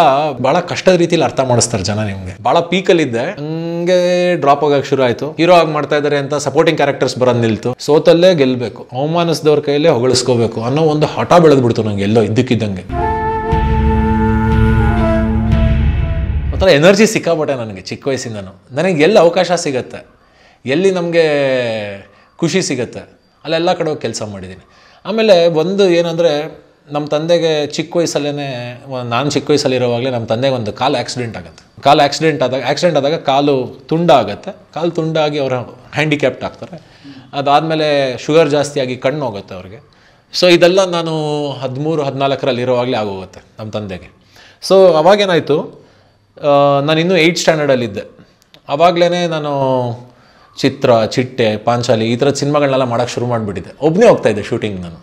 ಬಹಳ ಕಷ್ಟದ ರೀತಿಯಲ್ಲಿ ಅರ್ಥ ಮಾಡಿಸ್ತಾರೆ ಜನ ನಿಮಗೆ ಬಹಳ ಪೀಕಲ್ಲಿದ್ದೆ ಹಂಗೆ ಡ್ರಾಪ್ ಆಗಕ್ಕೆ ಶುರು ಆಯ್ತು ಹೀರೋ ಆಗಿ ಮಾಡ್ತಾ ಇದ್ದಾರೆ ಅಂತ ಸಪೋರ್ಟಿಂಗ್ ಕ್ಯಾರೆಕ್ಟರ್ಸ್ ಬರೋದು ನಿಲ್ತು ಸೋತಲ್ಲೇ ಗೆಲ್ಲಬೇಕು ಅವಮಾನಿಸಿದವ್ರ ಕೈಯಲ್ಲೇ ಹೊಗಳಿಸ್ಕೋಬೇಕು ಅನ್ನೋ ಒಂದು ಹಠ ಬೆಳೆದ್ಬಿಡ್ತು ನಂಗೆ ಎಲ್ಲೋ ಇದ್ದಕ್ಕಿದ್ದಂಗೆ ಒಂಥರ ಎನರ್ಜಿ ಸಿಕ್ಕಾಪಟ್ಟೆ ನನಗೆ ಚಿಕ್ಕ ವಯಸ್ಸಿಂದನೂ ನನಗೆ ಎಲ್ಲಿ ಅವಕಾಶ ಸಿಗತ್ತೆ ಎಲ್ಲಿ ನಮಗೆ ಖುಷಿ ಸಿಗತ್ತೆ ಅಲ್ಲೆಲ್ಲ ಕಡೆ ಕೆಲಸ ಮಾಡಿದ್ದೀನಿ ಆಮೇಲೆ ಒಂದು ಏನಂದರೆ ನಮ್ಮ ತಂದೆಗೆ ಚಿಕ್ಕ ವಯಸ್ಸಲ್ಲೇ ನಾನು ಚಿಕ್ಕ ವಯಸ್ಸಲ್ಲಿರುವಾಗಲೇ ನಮ್ಮ ತಂದೆಗೆ ಒಂದು ಕಾಲು ಆಕ್ಸಿಡೆಂಟ್ ಆಗುತ್ತೆ ಕಾಲು ಆಕ್ಸಿಡೆಂಟ್ ಆದಾಗ ಆಕ್ಸಿಡೆಂಟ್ ಆದಾಗ ಕಾಲು ತುಂಡ ಆಗುತ್ತೆ ಕಾಲು ತುಂಡಾಗಿ ಅವರು ಹ್ಯಾಂಡಿಕ್ಯಾಪ್ಟ್ ಆಗ್ತಾರೆ ಅದಾದಮೇಲೆ ಶುಗರ್ ಜಾಸ್ತಿಯಾಗಿ ಕಣ್ಣು ಹೋಗುತ್ತೆ ಅವ್ರಿಗೆ ಸೊ ಇದೆಲ್ಲ ನಾನು ಹದಿಮೂರು ಹದಿನಾಲ್ಕರಲ್ಲಿ ಇರೋವಾಗಲೇ ಆಗೋಗುತ್ತೆ ನಮ್ಮ ತಂದೆಗೆ ಸೊ ಅವಾಗೇನಾಯಿತು ನಾನು ಇನ್ನೂ ಏಯ್ಟ್ ಸ್ಟ್ಯಾಂಡರ್ಡಲ್ಲಿದ್ದೆ ಆವಾಗಲೇ ನಾನು ಚಿತ್ರ ಚಿಟ್ಟೆ ಪಾಂಚಾಲಿ ಈ ಥರ ಸಿನಿಮಾಗಳನ್ನೆಲ್ಲ ಮಾಡೋಕ್ಕೆ ಶುರು ಮಾಡಿಬಿಟ್ಟಿದ್ದೆ ಒಬ್ಬನೇ ಹೋಗ್ತಾಯಿದ್ದೆ ಶೂಟಿಂಗ್ ನಾನು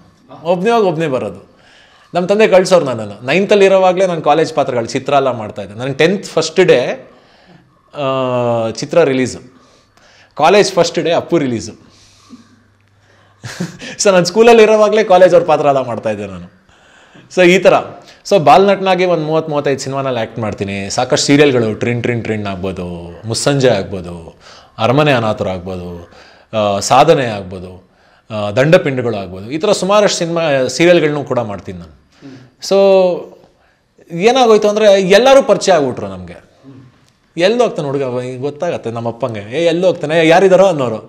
ಒಬ್ಬನೇ ಹೋಗಿ ಒಬ್ಬನೇ ಬರೋದು ನಮ್ಮ ತಂದೆ ಕಳ್ಸೋರು ನನ್ನನ್ನು ನೈನ್ತಲ್ಲಿ ಇರೋವಾಗಲೇ ನಾನು ಕಾಲೇಜ್ ಪಾತ್ರಗಳು ಚಿತ್ರ ಎಲ್ಲ ಮಾಡ್ತಾಯಿದ್ದೆ ನನಗೆ ಟೆಂತ್ ಫಸ್ಟ್ ಡೇ ಚಿತ್ರ release college first day Appu release so ನಾನು ಸ್ಕೂಲಲ್ಲಿ ಇರೋವಾಗಲೇ ಕಾಲೇಜ್ ಅವ್ರ ಪಾತ್ರ ಎಲ್ಲ ಮಾಡ್ತಾಯಿದ್ದೆ ನಾನು ಸೊ ಈ ಥರ ಸೊ ನಟನಾಗಿ ಒಂದು ಮೂವತ್ತು ಮೂವತ್ತೈದು ಸಿನಿಮಾನಲ್ಲಿ ಆ್ಯಕ್ಟ್ ಮಾಡ್ತೀನಿ ಸಾಕಷ್ಟು ಸೀರಿಯಲ್ಗಳು ಟ್ರಿನ್ ಟ್ರಿನ್ ಟ್ರಿನ್ ಆಗ್ಬೋದು ಮುಸ್ಸಂಜೆ ಆಗ್ಬೋದು ಅರಮನೆ ಅನಾಥರಾಗ್ಬೋದು ಸಾಧನೆ ಆಗ್ಬೋದು ದಂಡಪಿಂಡಗಳು ಈ ಥರ ಸುಮಾರಷ್ಟು ಸಿನಿಮಾ ಸೀರಿಯಲ್ಗಳನ್ನೂ ಕೂಡ ಮಾಡ್ತೀನಿ ನಾನು ಸೊ ಏನಾಗೋಯ್ತು ಅಂದರೆ ಎಲ್ಲರೂ ಪರಿಚಯ ಆಗ್ಬಿಟ್ರು ನಮಗೆ ಎಲ್ಲಿ ಹೋಗ್ತಾನೆ ಹುಡುಗ ಗೊತ್ತಾಗತ್ತೆ ನಮ್ಮ ಅಪ್ಪಂಗೆ ಏ ಎಲ್ಲಿ ಹೋಗ್ತಾನೆ ಯಾರಿದಾರೋ ಅನ್ನೋರು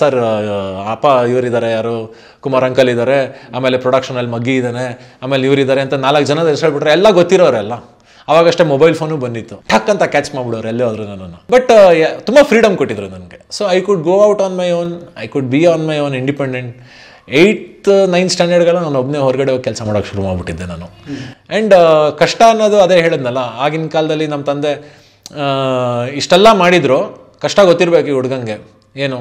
ಸರ್ ಅಪ್ಪ ಇವರಿದ್ದಾರೆ ಯಾರು ಕುಮಾರ್ ಅಂಕಲ್ ಇದ್ದಾರೆ ಆಮೇಲೆ ಪ್ರೊಡಕ್ಷನಲ್ಲಿ ಮಗ್ಗಿ ಇದ್ದಾನೆ ಆಮೇಲೆ ಇವರಿದ್ದಾರೆ ಅಂತ ನಾಲ್ಕು ಜನದ ಹೆಸರು ಹೇಳ್ಬಿಟ್ರೆ ಎಲ್ಲ ಗೊತ್ತಿರೋರೆಲ್ಲ ಅವಾಗಷ್ಟೇ ಮೊಬೈಲ್ ಫೋನು ಬಂದಿತ್ತು ಠಕ್ ಅಂತ ಕ್ಯಾಚ್ ಮಾಡ್ಬಿಡೋರು ಎಲ್ಲೇ ಹೋದ್ರು ನನ್ನನ್ನು ಬಟ್ ತುಂಬ ಫ್ರೀಡಮ್ ಕೊಟ್ಟಿದ್ರು ನನಗೆ so I could go out on my own I could be on my own independent eighth nine ಸ್ಟ್ಯಾಂಡರ್ಡ್ಗೆಲ್ಲ ನಾನು ಒಬ್ಬನೇ ಹೊರಗಡೆ ಹೋಗಿ ಕೆಲಸ ಮಾಡೋಕ್ಕೆ ಶುರು ಮಾಡಿಬಿಟ್ಟಿದ್ದೆ ನಾನು ಆ್ಯಂಡ್ uh, ಕಷ್ಟ ಅನ್ನೋದು ಅದೇ ಹೇಳಿದ್ನಲ್ಲ ಆಗಿನ ಕಾಲದಲ್ಲಿ ನಮ್ಮ ತಂದೆ ಇಷ್ಟೆಲ್ಲ ಮಾಡಿದ್ರು ಕಷ್ಟ ಗೊತ್ತಿರಬೇಕು ಈ ಹುಡುಗಂಗೆ ಏನು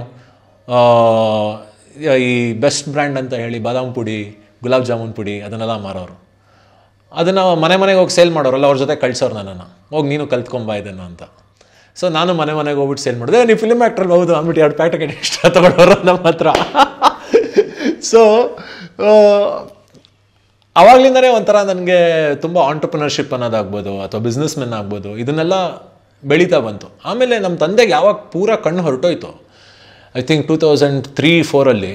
ಈ ಬೆಸ್ಟ್ ಬ್ರ್ಯಾಂಡ್ ಅಂತ ಹೇಳಿ ಬಾದಾಮ್ ಪುಡಿ ಗುಲಾಬ್ ಜಾಮೂನ್ ಪುಡಿ ಅದನ್ನೆಲ್ಲ ಮಾರೋರು ಅದನ್ನು ಮನೆ ಮನೆಗೆ ಹೋಗಿ ಸೇಲ್ ಮಾಡೋರಲ್ಲ ಅವ್ರ ಜೊತೆ ಕಳ್ಸೋರು ನನ್ನನ್ನು ಹೋಗಿ ನೀನು ಕಲ್ತ್ಕೊಂಬ ಇದನ್ನು ಅಂತ ಸೊ ನಾನು ಮನೆ ಮನೆಗೆ ಹೋಗ್ಬಿಟ್ಟು ಸೇಲ್ ಮಾಡಿದೆ ನೀವು ಫಿಲ್ಮ್ ಆ್ಯಕ್ಟ್ರಲ್ಲಿ ಹೌದು ಅಂದ್ಬಿಟ್ಟು ಎರಡು ಪ್ಯಾಕೆಟ್ ಎಕ್ಸ್ಟ್ರಾ ತೊಗೊಳೋರು ನಮ್ಮ ಹತ್ರ ಸೊ ಆವಾಗ್ಲಿಂದನೇ ಒಂಥರ ನನಗೆ ತುಂಬ ಆಂಟ್ರಪ್ರನರ್ಶಿಪ್ ಅನ್ನೋದಾಗ್ಬೋದು ಅಥವಾ ಬಿಸ್ನೆಸ್ ಮೆನ್ ಆಗ್ಬೋದು ಇದನ್ನೆಲ್ಲ ಬೆಳೀತಾ ಬಂತು ಆಮೇಲೆ ನಮ್ಮ ತಂದೆಗೆ ಯಾವಾಗ ಪೂರ ಕಣ್ಣು ಹೊರಟೋಯ್ತು I think two thousand three ಫೋರಲ್ಲಿ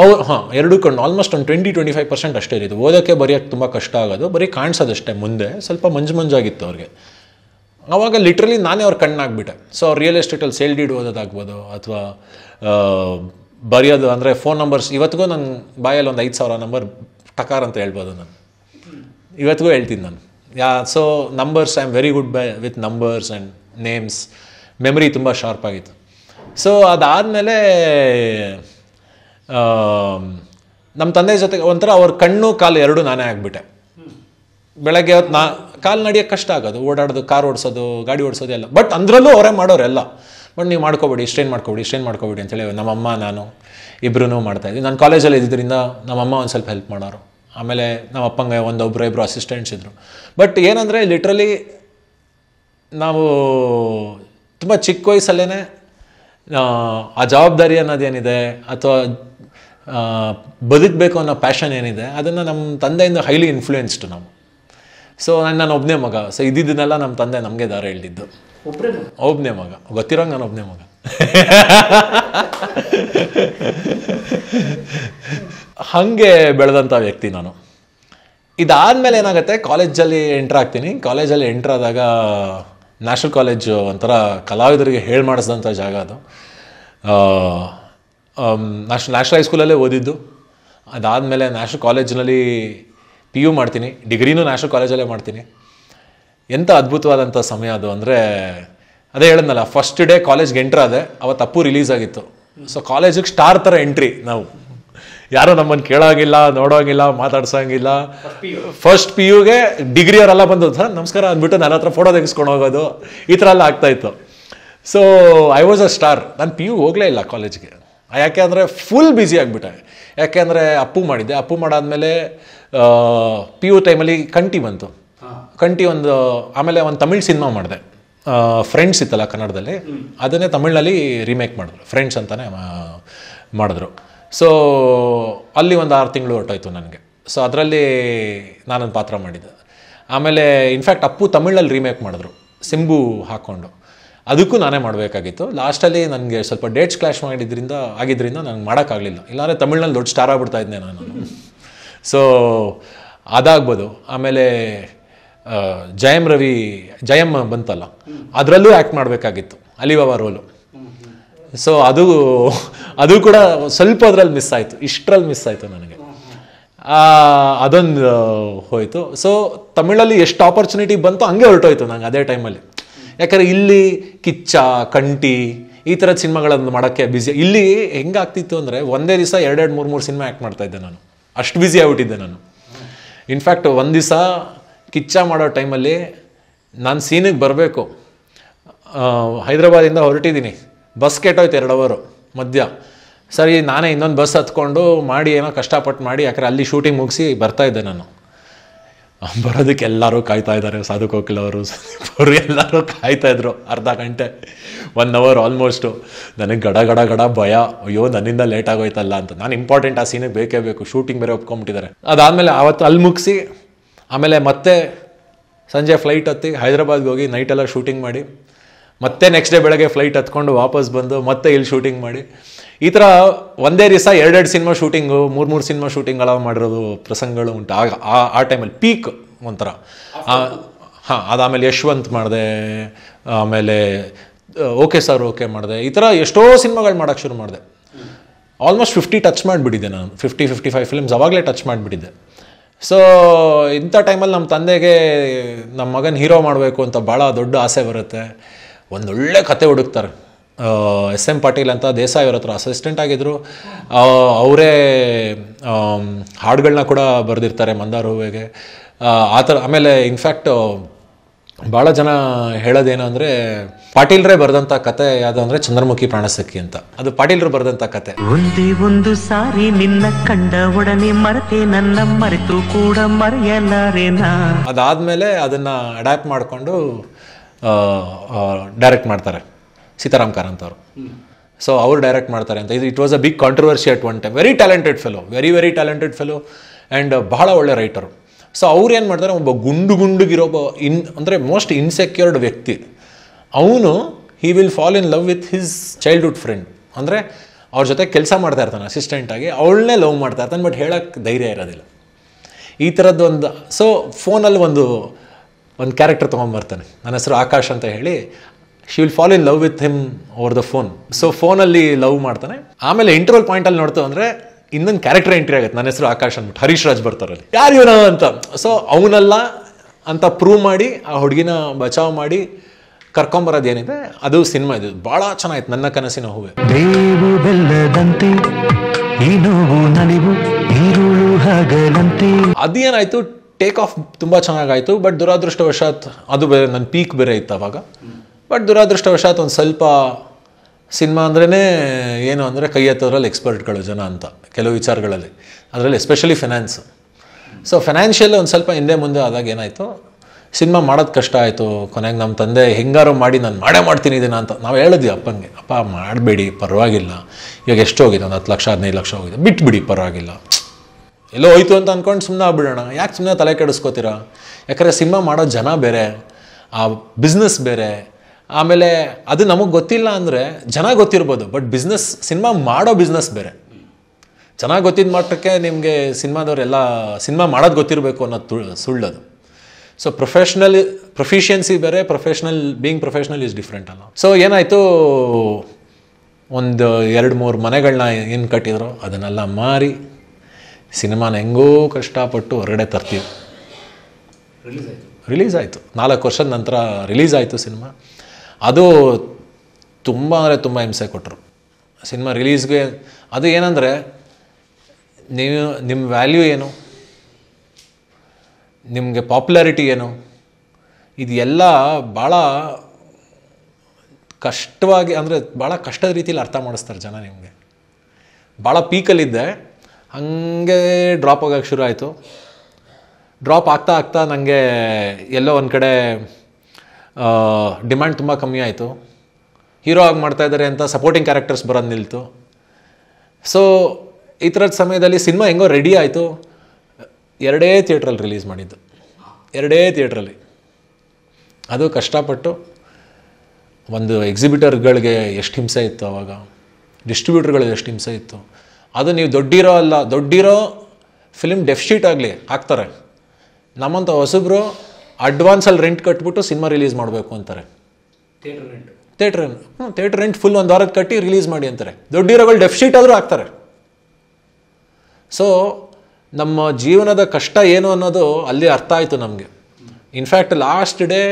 ಅವ್ರು ಹಾಂ ಎರಡು ಕಣ್ಣು ಆಲ್ಮೋಸ್ಟ್ ಒಂದು ಟ್ವೆಂಟಿ ಟ್ವೆಂಟಿ ಫೈವ್ ಪರ್ಸೆಂಟ್ ಅಷ್ಟೇ ಇರೋದು ಓದೋಕ್ಕೆ ಬರೆಯೋಕ್ಕೆ ತುಂಬ ಕಷ್ಟ ಆಗೋದು ಬರೀ ಕಾಣಿಸೋದಷ್ಟೇ ಮುಂದೆ ಸ್ವಲ್ಪ ಮಂಜು ಮಂಜಾಗಿತ್ತು ಅವ್ರಿಗೆ ಆವಾಗ ಲಿಟ್ರಲಿ ನಾನೇ ಅವ್ರ ಕಣ್ಣಾಗ್ಬಿಟ್ಟೆ ಸೊ ಅವ್ರು ರಿಯಲ್ ಎಸ್ಟೇಟಲ್ಲಿ ಸೇಲ್ ಡೀಡ್ ಓದೋದಾಗ್ಬೋದು ಅಥವಾ ಬರೆಯೋದು ಅಂದರೆ ಫೋನ್ ನಂಬರ್ಸ್ ಇವತ್ತಿಗೂ ನನ್ನ ಬಾಯಲ್ಲಿ ಒಂದು ಐದು ಸಾವಿರ ನಂಬರ್ ಟಕಾರ ಅಂತ ಹೇಳ್ಬೋದು ನಾನು ಇವತ್ತಿಗೂ ಹೇಳ್ತೀನಿ ನಾನು yeah so numbers I am very good by with numbers and names memory ತುಂಬ ಶಾರ್ಪ್ ಆಗಿತ್ತು ಸೊ ಅದಾದಮೇಲೆ ನಮ್ಮ ತಂದೆ ಜೊತೆಗೆ ಒಂಥರ ಅವ್ರ ಕಣ್ಣು ಕಾಲು ಎರಡು ನಾನೇ ಆಗಿಬಿಟ್ಟೆ ಬೆಳಗ್ಗೆ ಹೊತ್ತು ನಾ ಕಾಲು ನಡಿಯೋಕ್ಕೆ ಕಷ್ಟ ಆಗೋದು ಓಡಾಡೋದು ಕಾರ್ ಓಡಿಸೋದು ಗಾಡಿ ಓಡಿಸೋದು ಎಲ್ಲ ಬಟ್ ಅಂದ್ರಲ್ಲೂ ಅವರೇ ಮಾಡೋರೆಲ್ಲ ಬಟ್ ನೀವು ಮಾಡ್ಕೋಬೇಡಿ ಇಷ್ಟೇನು ಮಾಡ್ಕೊಬಿಡಿ ಇಷ್ಟೇನು ಮಾಡ್ಕೋಬಿಡಿ ಅಂತೇಳಿ ನಮ್ಮಮ್ಮ ನಾನು ಮಾಡ್ತಾ ಮಾಡ್ತಾಯಿದ್ವಿ ನಾನು ಕಾಲೇಜಲ್ಲಿ ಇದ್ದಿದ್ದರಿಂದ ನಮ್ಮಮ್ಮ ಒಂದು ಸ್ವಲ್ಪ ಹೆಲ್ಪ್ ಮಾಡೋರು ಆಮೇಲೆ ನಮ್ಮ ಅಪ್ಪಂಗೆ ಒಂದೊಬ್ಬರು ಇಬ್ಬರು ಅಸಿಸ್ಟೆಂಟ್ಸ್ ಇದ್ದರು ಬಟ್ ಏನಂದರೆ ಲಿಟ್ರಲಿ ನಾವು ತುಂಬ ಚಿಕ್ಕ ವಯಸ್ಸಲ್ಲೇ ಆ ಜವಾಬ್ದಾರಿ ಅನ್ನೋದೇನಿದೆ ಅಥವಾ ಬದುಕಬೇಕು ಅನ್ನೋ ಪ್ಯಾಷನ್ ಏನಿದೆ ಅದನ್ನು ನಮ್ಮ ತಂದೆಯಿಂದ ಹೈಲಿ ಇನ್ಫ್ಲೂಯೆನ್ಸ್ಡ್ ನಾವು ಸೊ ನಾನು ನಾನು ಒಬ್ಬನೇ ಮಗ ಸೊ ಇದ್ದಿದ್ದನ್ನೆಲ್ಲ ನಮ್ಮ ತಂದೆ ನಮಗೆ ದಾರ ಹೇಳಿದ್ದು ಒಬ್ಬನೇ ಮಗ ಗೊತ್ತಿರೋಂಗೆ ನಾನು ಒಬ್ಬನೇ ಮಗ ಹಾಗೆ ಬೆಳೆದಂಥ ವ್ಯಕ್ತಿ ನಾನು ಇದಾದಮೇಲೆ ಏನಾಗುತ್ತೆ ಕಾಲೇಜಲ್ಲಿ ಎಂಟ್ರ್ ಆಗ್ತೀನಿ ಕಾಲೇಜಲ್ಲಿ ಎಂಟ್ರ್ ಆದಾಗ ನ್ಯಾಷನಲ್ ಕಾಲೇಜು ಒಂಥರ ಕಲಾವಿದರಿಗೆ ಹೇಳಿ ಮಾಡಿಸಿದಂಥ ಜಾಗ ಅದು ನ್ಯಾಷ್ ನ್ಯಾಷನಲ್ ಹೈಸ್ಕೂಲಲ್ಲೇ ಓದಿದ್ದು ಅದಾದಮೇಲೆ ನ್ಯಾಷನಲ್ ಕಾಲೇಜಿನಲ್ಲಿ ಪಿ ಯು ಮಾಡ್ತೀನಿ ಡಿಗ್ರಿನೂ ನ್ಯಾಷನಲ್ ಕಾಲೇಜಲ್ಲೇ ಮಾಡ್ತೀನಿ ಎಂಥ ಅದ್ಭುತವಾದಂಥ ಸಮಯ ಅದು ಅಂದರೆ ಅದೇ ಹೇಳಿದ್ನಲ್ಲ ಫಸ್ಟ್ ಡೇ ಕಾಲೇಜ್ಗೆ ಎಂಟ್ರ್ ಆದೆ ಅವತ್ತು ಅಪ್ಪು ರಿಲೀಸ್ ಆಗಿತ್ತು ಸೊ ಕಾಲೇಜಿಗೆ ಸ್ಟಾರ್ ಥರ ಎಂಟ್ರಿ ನಾವು ಯಾರೂ ನಮ್ಮನ್ನು ಕೇಳೋಂಗಿಲ್ಲ ನೋಡೋಂಗಿಲ್ಲ ಮಾತಾಡ್ಸೋಂಗಿಲ್ಲ ಫಸ್ಟ್ ಪಿ ಯುಗೆ ಡಿಗ್ರಿ ಅವರೆಲ್ಲ ಬಂದು ಸರ್ ನಮಸ್ಕಾರ ಅಂದ್ಬಿಟ್ಟು ನನ್ನ ಹತ್ರ ಫೋಟೋ ತೆಗೆಸ್ಕೊಂಡು ಹೋಗೋದು ಈ ಥರ ಎಲ್ಲ ಆಗ್ತಾಯಿತ್ತು so I was a star ನಾನು ಪಿ ಯು ಹೋಗಲೇ ಇಲ್ಲ ಕಾಲೇಜ್ಗೆ ಯಾಕೆ ಅಂದರೆ ಫುಲ್ ಬ್ಯುಸಿ ಆಗಿಬಿಟ್ಟೆ ಯಾಕೆ ಅಂದರೆ ಅಪ್ಪು ಮಾಡಿದ್ದೆ ಅಪ್ಪು ಮಾಡಾದಮೇಲೆ ಪಿ ಯು ಟೈಮಲ್ಲಿ ಕಂಟಿ ಬಂತು ಕಂಟಿ ಒಂದು ಆಮೇಲೆ ಒಂದು ತಮಿಳ್ ಸಿನಿಮಾ ಮಾಡಿದೆ ಫ್ರೆಂಡ್ಸ್ ಇತ್ತಲ್ಲ ಕನ್ನಡದಲ್ಲಿ ಅದನ್ನೇ ತಮಿಳಿನಲ್ಲಿ ರೀಮೇಕ್ ಮಾಡಿದ್ರು ಫ್ರೆಂಡ್ಸ್ ಅಂತಲೇ ಮಾಡಿದ್ರು ಸೊ ಅಲ್ಲಿ ಒಂದು ಆರು ತಿಂಗಳು ಹೊರಟೋಯ್ತು ನನಗೆ ಸೊ ಅದರಲ್ಲಿ ನಾನೊಂದು ಪಾತ್ರ ಮಾಡಿದ್ದೆ ಆಮೇಲೆ ಇನ್ಫ್ಯಾಕ್ಟ್ ಅಪ್ಪು ತಮಿಳಲ್ಲಿ ರೀಮೇಕ್ ಮಾಡಿದ್ರು ಸಿಂಬು ಹಾಕ್ಕೊಂಡು ಅದಕ್ಕೂ ನಾನೇ ಮಾಡಬೇಕಾಗಿತ್ತು ಲಾಸ್ಟಲ್ಲಿ ನನಗೆ ಸ್ವಲ್ಪ ಡೇಟ್ಸ್ ಕ್ಲಾಶ್ ಮಾಡಿದ್ರಿಂದ ಆಗಿದ್ದರಿಂದ ನನಗೆ ಮಾಡೋಕ್ಕಾಗಲಿಲ್ಲ ಇಲ್ಲಾಂದರೆ ತಮಿಳ್ನಲ್ಲಿ ದೊಡ್ಡ ಸ್ಟಾರ್ ಆಗ್ಬಿಡ್ತಾ ಇದ್ದೆ ನಾನು ಸೊ ಅದಾಗ್ಬೋದು ಆಮೇಲೆ ಜಯಂ ರವಿ ಜಯಂ ಬಂತಲ್ಲ ಅದರಲ್ಲೂ ಆ್ಯಕ್ಟ್ ಮಾಡಬೇಕಾಗಿತ್ತು ಅಲಿಬಾಬಾ ರೋಲು ಸೊ ಅದು ಅದು ಕೂಡ ಸ್ವಲ್ಪ ಅದರಲ್ಲಿ ಮಿಸ್ ಆಯಿತು ಇಷ್ಟರಲ್ಲಿ ಮಿಸ್ ಆಯಿತು ನನಗೆ ಅದೊಂದು ಹೋಯಿತು ಸೊ ತಮಿಳಲ್ಲಿ ಎಷ್ಟು ಆಪರ್ಚುನಿಟಿ ಬಂತು ಹಂಗೆ ಹೊರಟೋಯ್ತು ನಂಗೆ ಅದೇ ಟೈಮಲ್ಲಿ ಯಾಕಂದ್ರೆ ಇಲ್ಲಿ ಕಿಚ್ಚ ಕಂಟಿ ಈ ಥರ ಸಿನಿಮಾಗಳನ್ನು ಮಾಡೋಕ್ಕೆ ಬ್ಯುಸಿ ಇಲ್ಲಿ ಹೆಂಗಾಗ್ತಿತ್ತು ಅಂದರೆ ಒಂದೇ ದಿವಸ ಎರಡೆರಡು ಮೂರು ಮೂರು ಸಿನಿಮಾ ಆ್ಯಕ್ಟ್ ಮಾಡ್ತಾಯಿದ್ದೆ ನಾನು ಅಷ್ಟು ಬ್ಯುಸಿ ಆಗಿಬಿಟ್ಟಿದ್ದೆ ನಾನು ಇನ್ಫ್ಯಾಕ್ಟ್ ಒಂದು ದಿವಸ ಕಿಚ್ಚ ಮಾಡೋ ಟೈಮಲ್ಲಿ ನಾನು ಸೀನಿಗೆ ಬರಬೇಕು ಹೈದ್ರಾಬಾದಿಂದ ಹೊರಟಿದ್ದೀನಿ ಬಸ್ ಕೆಟ್ಟೋಯ್ತು ಎರಡು ಅವರು ಮಧ್ಯ ಸರಿ ನಾನೇ ಇನ್ನೊಂದು ಬಸ್ ಹತ್ಕೊಂಡು ಮಾಡಿ ಏನೋ ಕಷ್ಟಪಟ್ಟು ಮಾಡಿ ಯಾಕಂದ್ರೆ ಅಲ್ಲಿ ಶೂಟಿಂಗ್ ಮುಗಿಸಿ ಬರ್ತಾಯಿದ್ದೆ ನಾನು ಬರೋದಕ್ಕೆ ಎಲ್ಲರೂ ಕಾಯ್ತಾ ಇದ್ದಾರೆ ಸಾಧು ಕೋಕಿಲವರು ಅವರು ಅವರು ಎಲ್ಲರೂ ಕಾಯ್ತಾಯಿದ್ರು ಅರ್ಧ ಗಂಟೆ ಒನ್ ಅವರ್ ಆಲ್ಮೋಸ್ಟು ನನಗೆ ಗಡ ಗಡ ಗಡ ಭಯ ಅಯ್ಯೋ ನನ್ನಿಂದ ಲೇಟ್ ಆಗೋಯ್ತಲ್ಲ ಅಂತ ನಾನು ಇಂಪಾರ್ಟೆಂಟ್ ಆ ಸೀನಿಗೆ ಬೇಕೇ ಬೇಕು ಶೂಟಿಂಗ್ ಬೇರೆ ಒಪ್ಕೊಂಬಿಟ್ಟಿದ್ದಾರೆ ಅದಾದಮೇಲೆ ಅವತ್ತು ಅಲ್ಲಿ ಮುಗಿಸಿ ಆಮೇಲೆ ಮತ್ತೆ ಸಂಜೆ ಫ್ಲೈಟ್ ಹತ್ತಿ ಹೈದ್ರಾಬಾದ್ಗೆ ಹೋಗಿ ನೈಟೆಲ್ಲ ಶೂಟಿಂಗ್ ಮಾಡಿ ಮತ್ತೆ ನೆಕ್ಸ್ಟ್ ಡೇ ಬೆಳಗ್ಗೆ ಫ್ಲೈಟ್ ಹತ್ಕೊಂಡು ವಾಪಸ್ ಬಂದು ಮತ್ತೆ ಇಲ್ಲಿ ಶೂಟಿಂಗ್ ಮಾಡಿ ಈ ಥರ ಒಂದೇ ದಿವಸ ಎರಡೆರಡು ಸಿನಿಮಾ ಶೂಟಿಂಗು ಮೂರು ಮೂರು ಸಿನಿಮಾ ಶೂಟಿಂಗ್ಗಳ ಮಾಡಿರೋದು ಪ್ರಸಂಗಗಳು ಉಂಟು ಆಗ ಆ ಆ ಟೈಮಲ್ಲಿ ಪೀಕ್ ಒಂಥರ ಹಾಂ ಅದಾಮೇಲೆ ಯಶವಂತ್ ಮಾಡಿದೆ ಆಮೇಲೆ ಓಕೆ ಸರ್ ಓಕೆ ಮಾಡಿದೆ ಈ ಥರ ಎಷ್ಟೋ ಸಿನಿಮಾಗಳು ಮಾಡೋಕ್ಕೆ ಶುರು ಮಾಡಿದೆ ಆಲ್ಮೋಸ್ಟ್ ಫಿಫ್ಟಿ ಟಚ್ ಮಾಡಿಬಿಟ್ಟಿದ್ದೆ ನಾನು ಫಿಫ್ಟಿ ಫಿಫ್ಟಿ ಫೈವ್ ಫಿಲ್ಮ್ಸ್ ಅವಾಗಲೇ ಟಚ್ ಮಾಡಿಬಿಟ್ಟಿದ್ದೆ ಸೊ ಇಂಥ ಟೈಮಲ್ಲಿ ನಮ್ಮ ತಂದೆಗೆ ನಮ್ಮ ಮಗನ ಹೀರೋ ಮಾಡಬೇಕು ಅಂತ ಭಾಳ ದೊಡ್ಡ ಆಸೆ ಬರುತ್ತೆ ಒಂದೊಳ್ಳೆ ಕತೆ ಹುಡುಕ್ತಾರೆ ಎಸ್ ಎಮ್ ಪಾಟೀಲ್ ಅಂತ ದೇಸಾಯಿ ಅವ್ರ ಹತ್ರ ಅಸಿಸ್ಟೆಂಟ್ ಆಗಿದ್ದರು ಅವರೇ ಹಾಡುಗಳನ್ನ ಕೂಡ ಬರೆದಿರ್ತಾರೆ ಮಂದಾರ ಹೂವಿಗೆ ಆ ಥರ ಆಮೇಲೆ ಇನ್ಫ್ಯಾಕ್ಟು ಭಾಳ ಜನ ಹೇಳೋದೇನು ಅಂದರೆ ಪಾಟೀಲ್ರೇ ಬರೆದಂಥ ಕತೆ ಯಾವುದು ಅಂದರೆ ಚಂದ್ರಮುಖಿ ಪ್ರಾಣಸಕ್ಕಿ ಅಂತ ಅದು ಪಾಟೀಲ್ರು ಬರೆದಂಥ ಕತೆ ಒಂದೇ ಒಂದು ಸಾರಿ ನಿನ್ನ ಕಂಡ ಒಡನೆ ಮರೆತೆ ನನ್ನ ಮರೆತು ಕೂಡ ಮರೆಯಲಾರೇನಾ ಅದಾದಮೇಲೆ ಅದನ್ನು ಅಡ್ಯಾಪ್ಟ್ ಮಾಡಿಕೊಂಡು ಡೈರೆಕ್ಟ್ ಮಾಡ್ತಾರೆ ಸೀತಾರಾಮ್ ಕಾರಂತ್ ಅವರು ಸೊ ಅವ್ರು ಡೈರೆಕ್ಟ್ ಮಾಡ್ತಾರೆ ಅಂತ ಇದು it was a big controversy at one time very talented fellow very very talented fellow and ಬಹಳ ಒಳ್ಳೆ ರೈಟರು ಸೊ ಅವ್ರು ಏನು ಮಾಡ್ತಾರೆ ಒಬ್ಬ ಗುಂಡು ಗುಂಡುಗಿರೋ ಒಬ್ಬ ಇನ್ ಅಂದರೆ ಮೋಸ್ಟ್ ಇನ್ಸೆಕ್ಯೂರ್ಡ್ ವ್ಯಕ್ತಿ ಅವನು he will fall in love with his childhood friend ಅಂದರೆ ಅವ್ರ ಜೊತೆ ಕೆಲಸ ಮಾಡ್ತಾ ಇರ್ತಾನೆ ಅಸಿಸ್ಟೆಂಟಾಗಿ ಅವಳನ್ನೇ ಲವ್ ಮಾಡ್ತಾ ಇರ್ತಾನೆ ಬಟ್ ಹೇಳೋಕ್ಕೆ ಧೈರ್ಯ ಇರೋದಿಲ್ಲ ಈ ಥರದ್ದು ಒಂದು ಸೊ ಫೋನಲ್ಲಿ ಒಂದು ಒಂದು ಕ್ಯಾರೆಕ್ಟರ್ ತೊಗೊಂಬರ್ತಾನೆ ನನ್ನ ಹೆಸರು ಆಕಾಶ್ ಅಂತ ಹೇಳಿ she will fall in love with him over the phone so ಫೋನಲ್ಲಿ ಲವ್ ಮಾಡ್ತಾನೆ ಆಮೇಲೆ ಇಂಟರ್ವಲ್ ಪಾಯಿಂಟಲ್ಲಿ ನೋಡ್ತು ಅಂದರೆ ಇನ್ನೊಂದು ಕ್ಯಾರೆಕ್ಟರ್ ಎಂಟ್ರಿ ಆಗುತ್ತೆ ನನ್ನ ಹೆಸರು ಆಕಾಶ್ ಅಂದ್ಬಿಟ್ಟು ಹರೀಶ್ ರಾಜ್ ಬರ್ತಾರೆ ಯಾರು ಇವನ ಅಂತ ಸೊ ಅವನಲ್ಲ ಅಂತ ಪ್ರೂವ್ ಮಾಡಿ ಆ ಹುಡುಗಿನ ಬಚಾವ್ ಮಾಡಿ ಏನಿದೆ ಅದು ಸಿನಿಮಾ ಇದು ಭಾಳ ಚೆನ್ನಾಗಿತ್ತು ನನ್ನ ಕನಸಿನ ಹೂವೆ ದೇವು ಬೆಲ್ಲದಂತೆ ನಲಿವು ಈರುಳು ಅದೇನಾಯ್ತು ಟೇಕ್ ಆಫ್ ತುಂಬ ಚೆನ್ನಾಗಾಯಿತು ಬಟ್ ದುರಾದೃಷ್ಟವಶಾತ್ ಅದು ಬೇರೆ ನನ್ನ ಪೀಕ್ ಬೇರೆ ಇತ್ತು ಅವಾಗ ಬಟ್ ದುರಾದೃಷ್ಟವಶಾತ್ ಒಂದು ಸ್ವಲ್ಪ ಸಿನಿಮಾ ಅಂದ್ರೇ ಏನು ಅಂದರೆ ಕೈ ಎತ್ತೋದ್ರಲ್ಲಿ ಎಕ್ಸ್ಪರ್ಟ್ಗಳು ಜನ ಅಂತ ಕೆಲವು ವಿಚಾರಗಳಲ್ಲಿ ಅದರಲ್ಲಿ ಎಸ್ಪೆಷಲಿ ಫಿನಾನ್ಸ್ ಸೊ ಫಿನಾನ್ಷಿಯಲ್ ಒಂದು ಸ್ವಲ್ಪ ಹಿಂದೆ ಮುಂದೆ ಆದಾಗ ಏನಾಯಿತು ಸಿನಿಮಾ ಮಾಡೋದು ಕಷ್ಟ ಆಯಿತು ಕೊನೆಗೆ ನಮ್ಮ ತಂದೆ ಹೆಂಗಾರು ಮಾಡಿ ನಾನು ಮಾಡೇ ಮಾಡ್ತೀನಿ ಇದನ್ನು ಅಂತ ನಾವು ಹೇಳಿದ್ವಿ ಅಪ್ಪಂಗೆ ಅಪ್ಪ ಮಾಡಬೇಡಿ ಪರವಾಗಿಲ್ಲ ಇವಾಗ ಎಷ್ಟು ಹೋಗಿದೆ ಒಂದು ಹತ್ತು ಲಕ್ಷ ಹದಿನೈದು ಲಕ್ಷ ಹೋಗಿದೆ ಬಿಟ್ಬಿಡಿ ಪರವಾಗಿಲ್ಲ ಎಲ್ಲೋ ಹೋಯ್ತು ಅಂತ ಅಂದ್ಕೊಂಡು ಸುಮ್ಮನೆ ಆಗ್ಬಿಡೋಣ ಯಾಕೆ ಸುಮ್ಮನೆ ತಲೆ ಕೆಡಿಸ್ಕೋತೀರಾ ಯಾಕಂದರೆ ಸಿನಿಮಾ ಮಾಡೋ ಜನ ಬೇರೆ ಆ ಬಿಸ್ನೆಸ್ ಬೇರೆ ಆಮೇಲೆ ಅದು ನಮಗೆ ಗೊತ್ತಿಲ್ಲ ಅಂದರೆ ಜನ ಗೊತ್ತಿರ್ಬೋದು ಬಟ್ ಬಿಸ್ನೆಸ್ ಸಿನಿಮಾ ಮಾಡೋ ಬಿಸ್ನೆಸ್ ಬೇರೆ ಚೆನ್ನಾಗಿ ಗೊತ್ತಿದ್ದ ಮಟ್ಟಕ್ಕೆ ನಿಮಗೆ ಸಿನಿಮಾದವರೆಲ್ಲ ಸಿನಿಮಾ ಮಾಡೋದು ಗೊತ್ತಿರಬೇಕು ಅನ್ನೋದು ತು ಸುಳ್ಳದು ಸೊ ಪ್ರೊಫೆಷ್ನಲ್ ಪ್ರೊಫಿಷಿಯನ್ಸಿ ಬೇರೆ professional being professional is different ಅಲ್ಲ ಸೊ ಏನಾಯಿತು ಒಂದು ಎರಡು ಮೂರು ಮನೆಗಳನ್ನ ಏನು ಕಟ್ಟಿದ್ರು ಅದನ್ನೆಲ್ಲ ಮಾರಿ ಸಿನಿಮಾನ ಹೆಂಗೋ ಕಷ್ಟಪಟ್ಟು ಹೊರಗಡೆ ತರ್ತೀವಿ ರಿಲೀಸ್ ಆಯಿತು ನಾಲ್ಕು ವರ್ಷದ ನಂತರ ರಿಲೀಸ್ ಆಯಿತು ಸಿನಿಮಾ ಅದು ತುಂಬ ಅಂದರೆ ತುಂಬ ಹಿಂಸೆ ಕೊಟ್ಟರು ಸಿನಿಮಾ ರಿಲೀಸ್ಗೆ ಅದು ಏನಂದರೆ ನೀವು ನಿಮ್ಮ ವ್ಯಾಲ್ಯೂ ಏನು ನಿಮಗೆ ಪಾಪ್ಯುಲಾರಿಟಿ ಏನು ಇದು ಎಲ್ಲ ಭಾಳ ಕಷ್ಟವಾಗಿ ಅಂದರೆ ಭಾಳ ಕಷ್ಟದ ರೀತಿಯಲ್ಲಿ ಅರ್ಥ ಮಾಡಿಸ್ತಾರೆ ಜನ ನಿಮಗೆ ಭಾಳ ಪೀಕಲ್ಲಿದ್ದೆ ಹಾಗೆ ಡ್ರಾಪ್ ಆಗೋಕೆ ಶುರು ಆಯಿತು ಡ್ರಾಪ್ ಆಗ್ತಾ ಆಗ್ತಾ ನನಗೆ ಎಲ್ಲೋ ಒಂದು ಕಡೆ ಡಿಮ್ಯಾಂಡ್ ತುಂಬ ಕಮ್ಮಿ ಆಯಿತು ಹೀರೋ ಆಗಿ ಮಾಡ್ತಾಯಿದ್ದಾರೆ ಅಂತ ಸಪೋರ್ಟಿಂಗ್ ಕ್ಯಾರೆಕ್ಟರ್ಸ್ ಬರೋದು ನಿಲ್ತು ಸೊ ಈ ಥರದ ಸಮಯದಲ್ಲಿ ಸಿನಿಮಾ ಹೆಂಗೋ ರೆಡಿ ಆಯಿತು ಎರಡೇ ಥಿಯೇಟ್ರಲ್ಲಿ ರಿಲೀಸ್ ಮಾಡಿದ್ದು ಎರಡೇ ಥಿಯೇಟ್ರಲ್ಲಿ ಅದು ಕಷ್ಟಪಟ್ಟು ಒಂದು ಎಕ್ಸಿಬಿಟರ್ಗಳಿಗೆ ಎಷ್ಟು ಹಿಂಸೆ ಇತ್ತು ಅವಾಗ ಡಿಸ್ಟ್ರಿಬ್ಯೂಟರ್ಗಳಿಗೆ ಎಷ್ಟು ಹಿಂಸೆ ಇತ್ತು ಅದು ನೀವು ದೊಡ್ಡಿರೋ ಅಲ್ಲ ದೊಡ್ಡಿರೋ ಫಿಲ್ಮ್ ಡೆಫ್ಶೀಟ್ ಆಗಲಿ ಹಾಕ್ತಾರೆ ನಮ್ಮಂಥ ಹೊಸಬ್ರು ಅಡ್ವಾನ್ಸಲ್ಲಿ ರೆಂಟ್ ಕಟ್ಬಿಟ್ಟು ಸಿನಿಮಾ ರಿಲೀಸ್ ಮಾಡಬೇಕು ಅಂತಾರೆ ಥೇಟ್ರ್ ರೆಂಟ್ ಹ್ಞೂ ಥೇಟ್ರ್ ರೆಂಟ್ ಫುಲ್ ಒಂದು ವಾರದ ಕಟ್ಟಿ ರಿಲೀಸ್ ಮಾಡಿ ಅಂತಾರೆ ದೊಡ್ಡಿರೋಗಳು ಡೆಫ್ಶೀಟ್ ಆದರೂ ಹಾಕ್ತಾರೆ ಸೊ ನಮ್ಮ ಜೀವನದ ಕಷ್ಟ ಏನು ಅನ್ನೋದು ಅಲ್ಲಿ ಅರ್ಥ ಆಯಿತು ನಮಗೆ in fact last day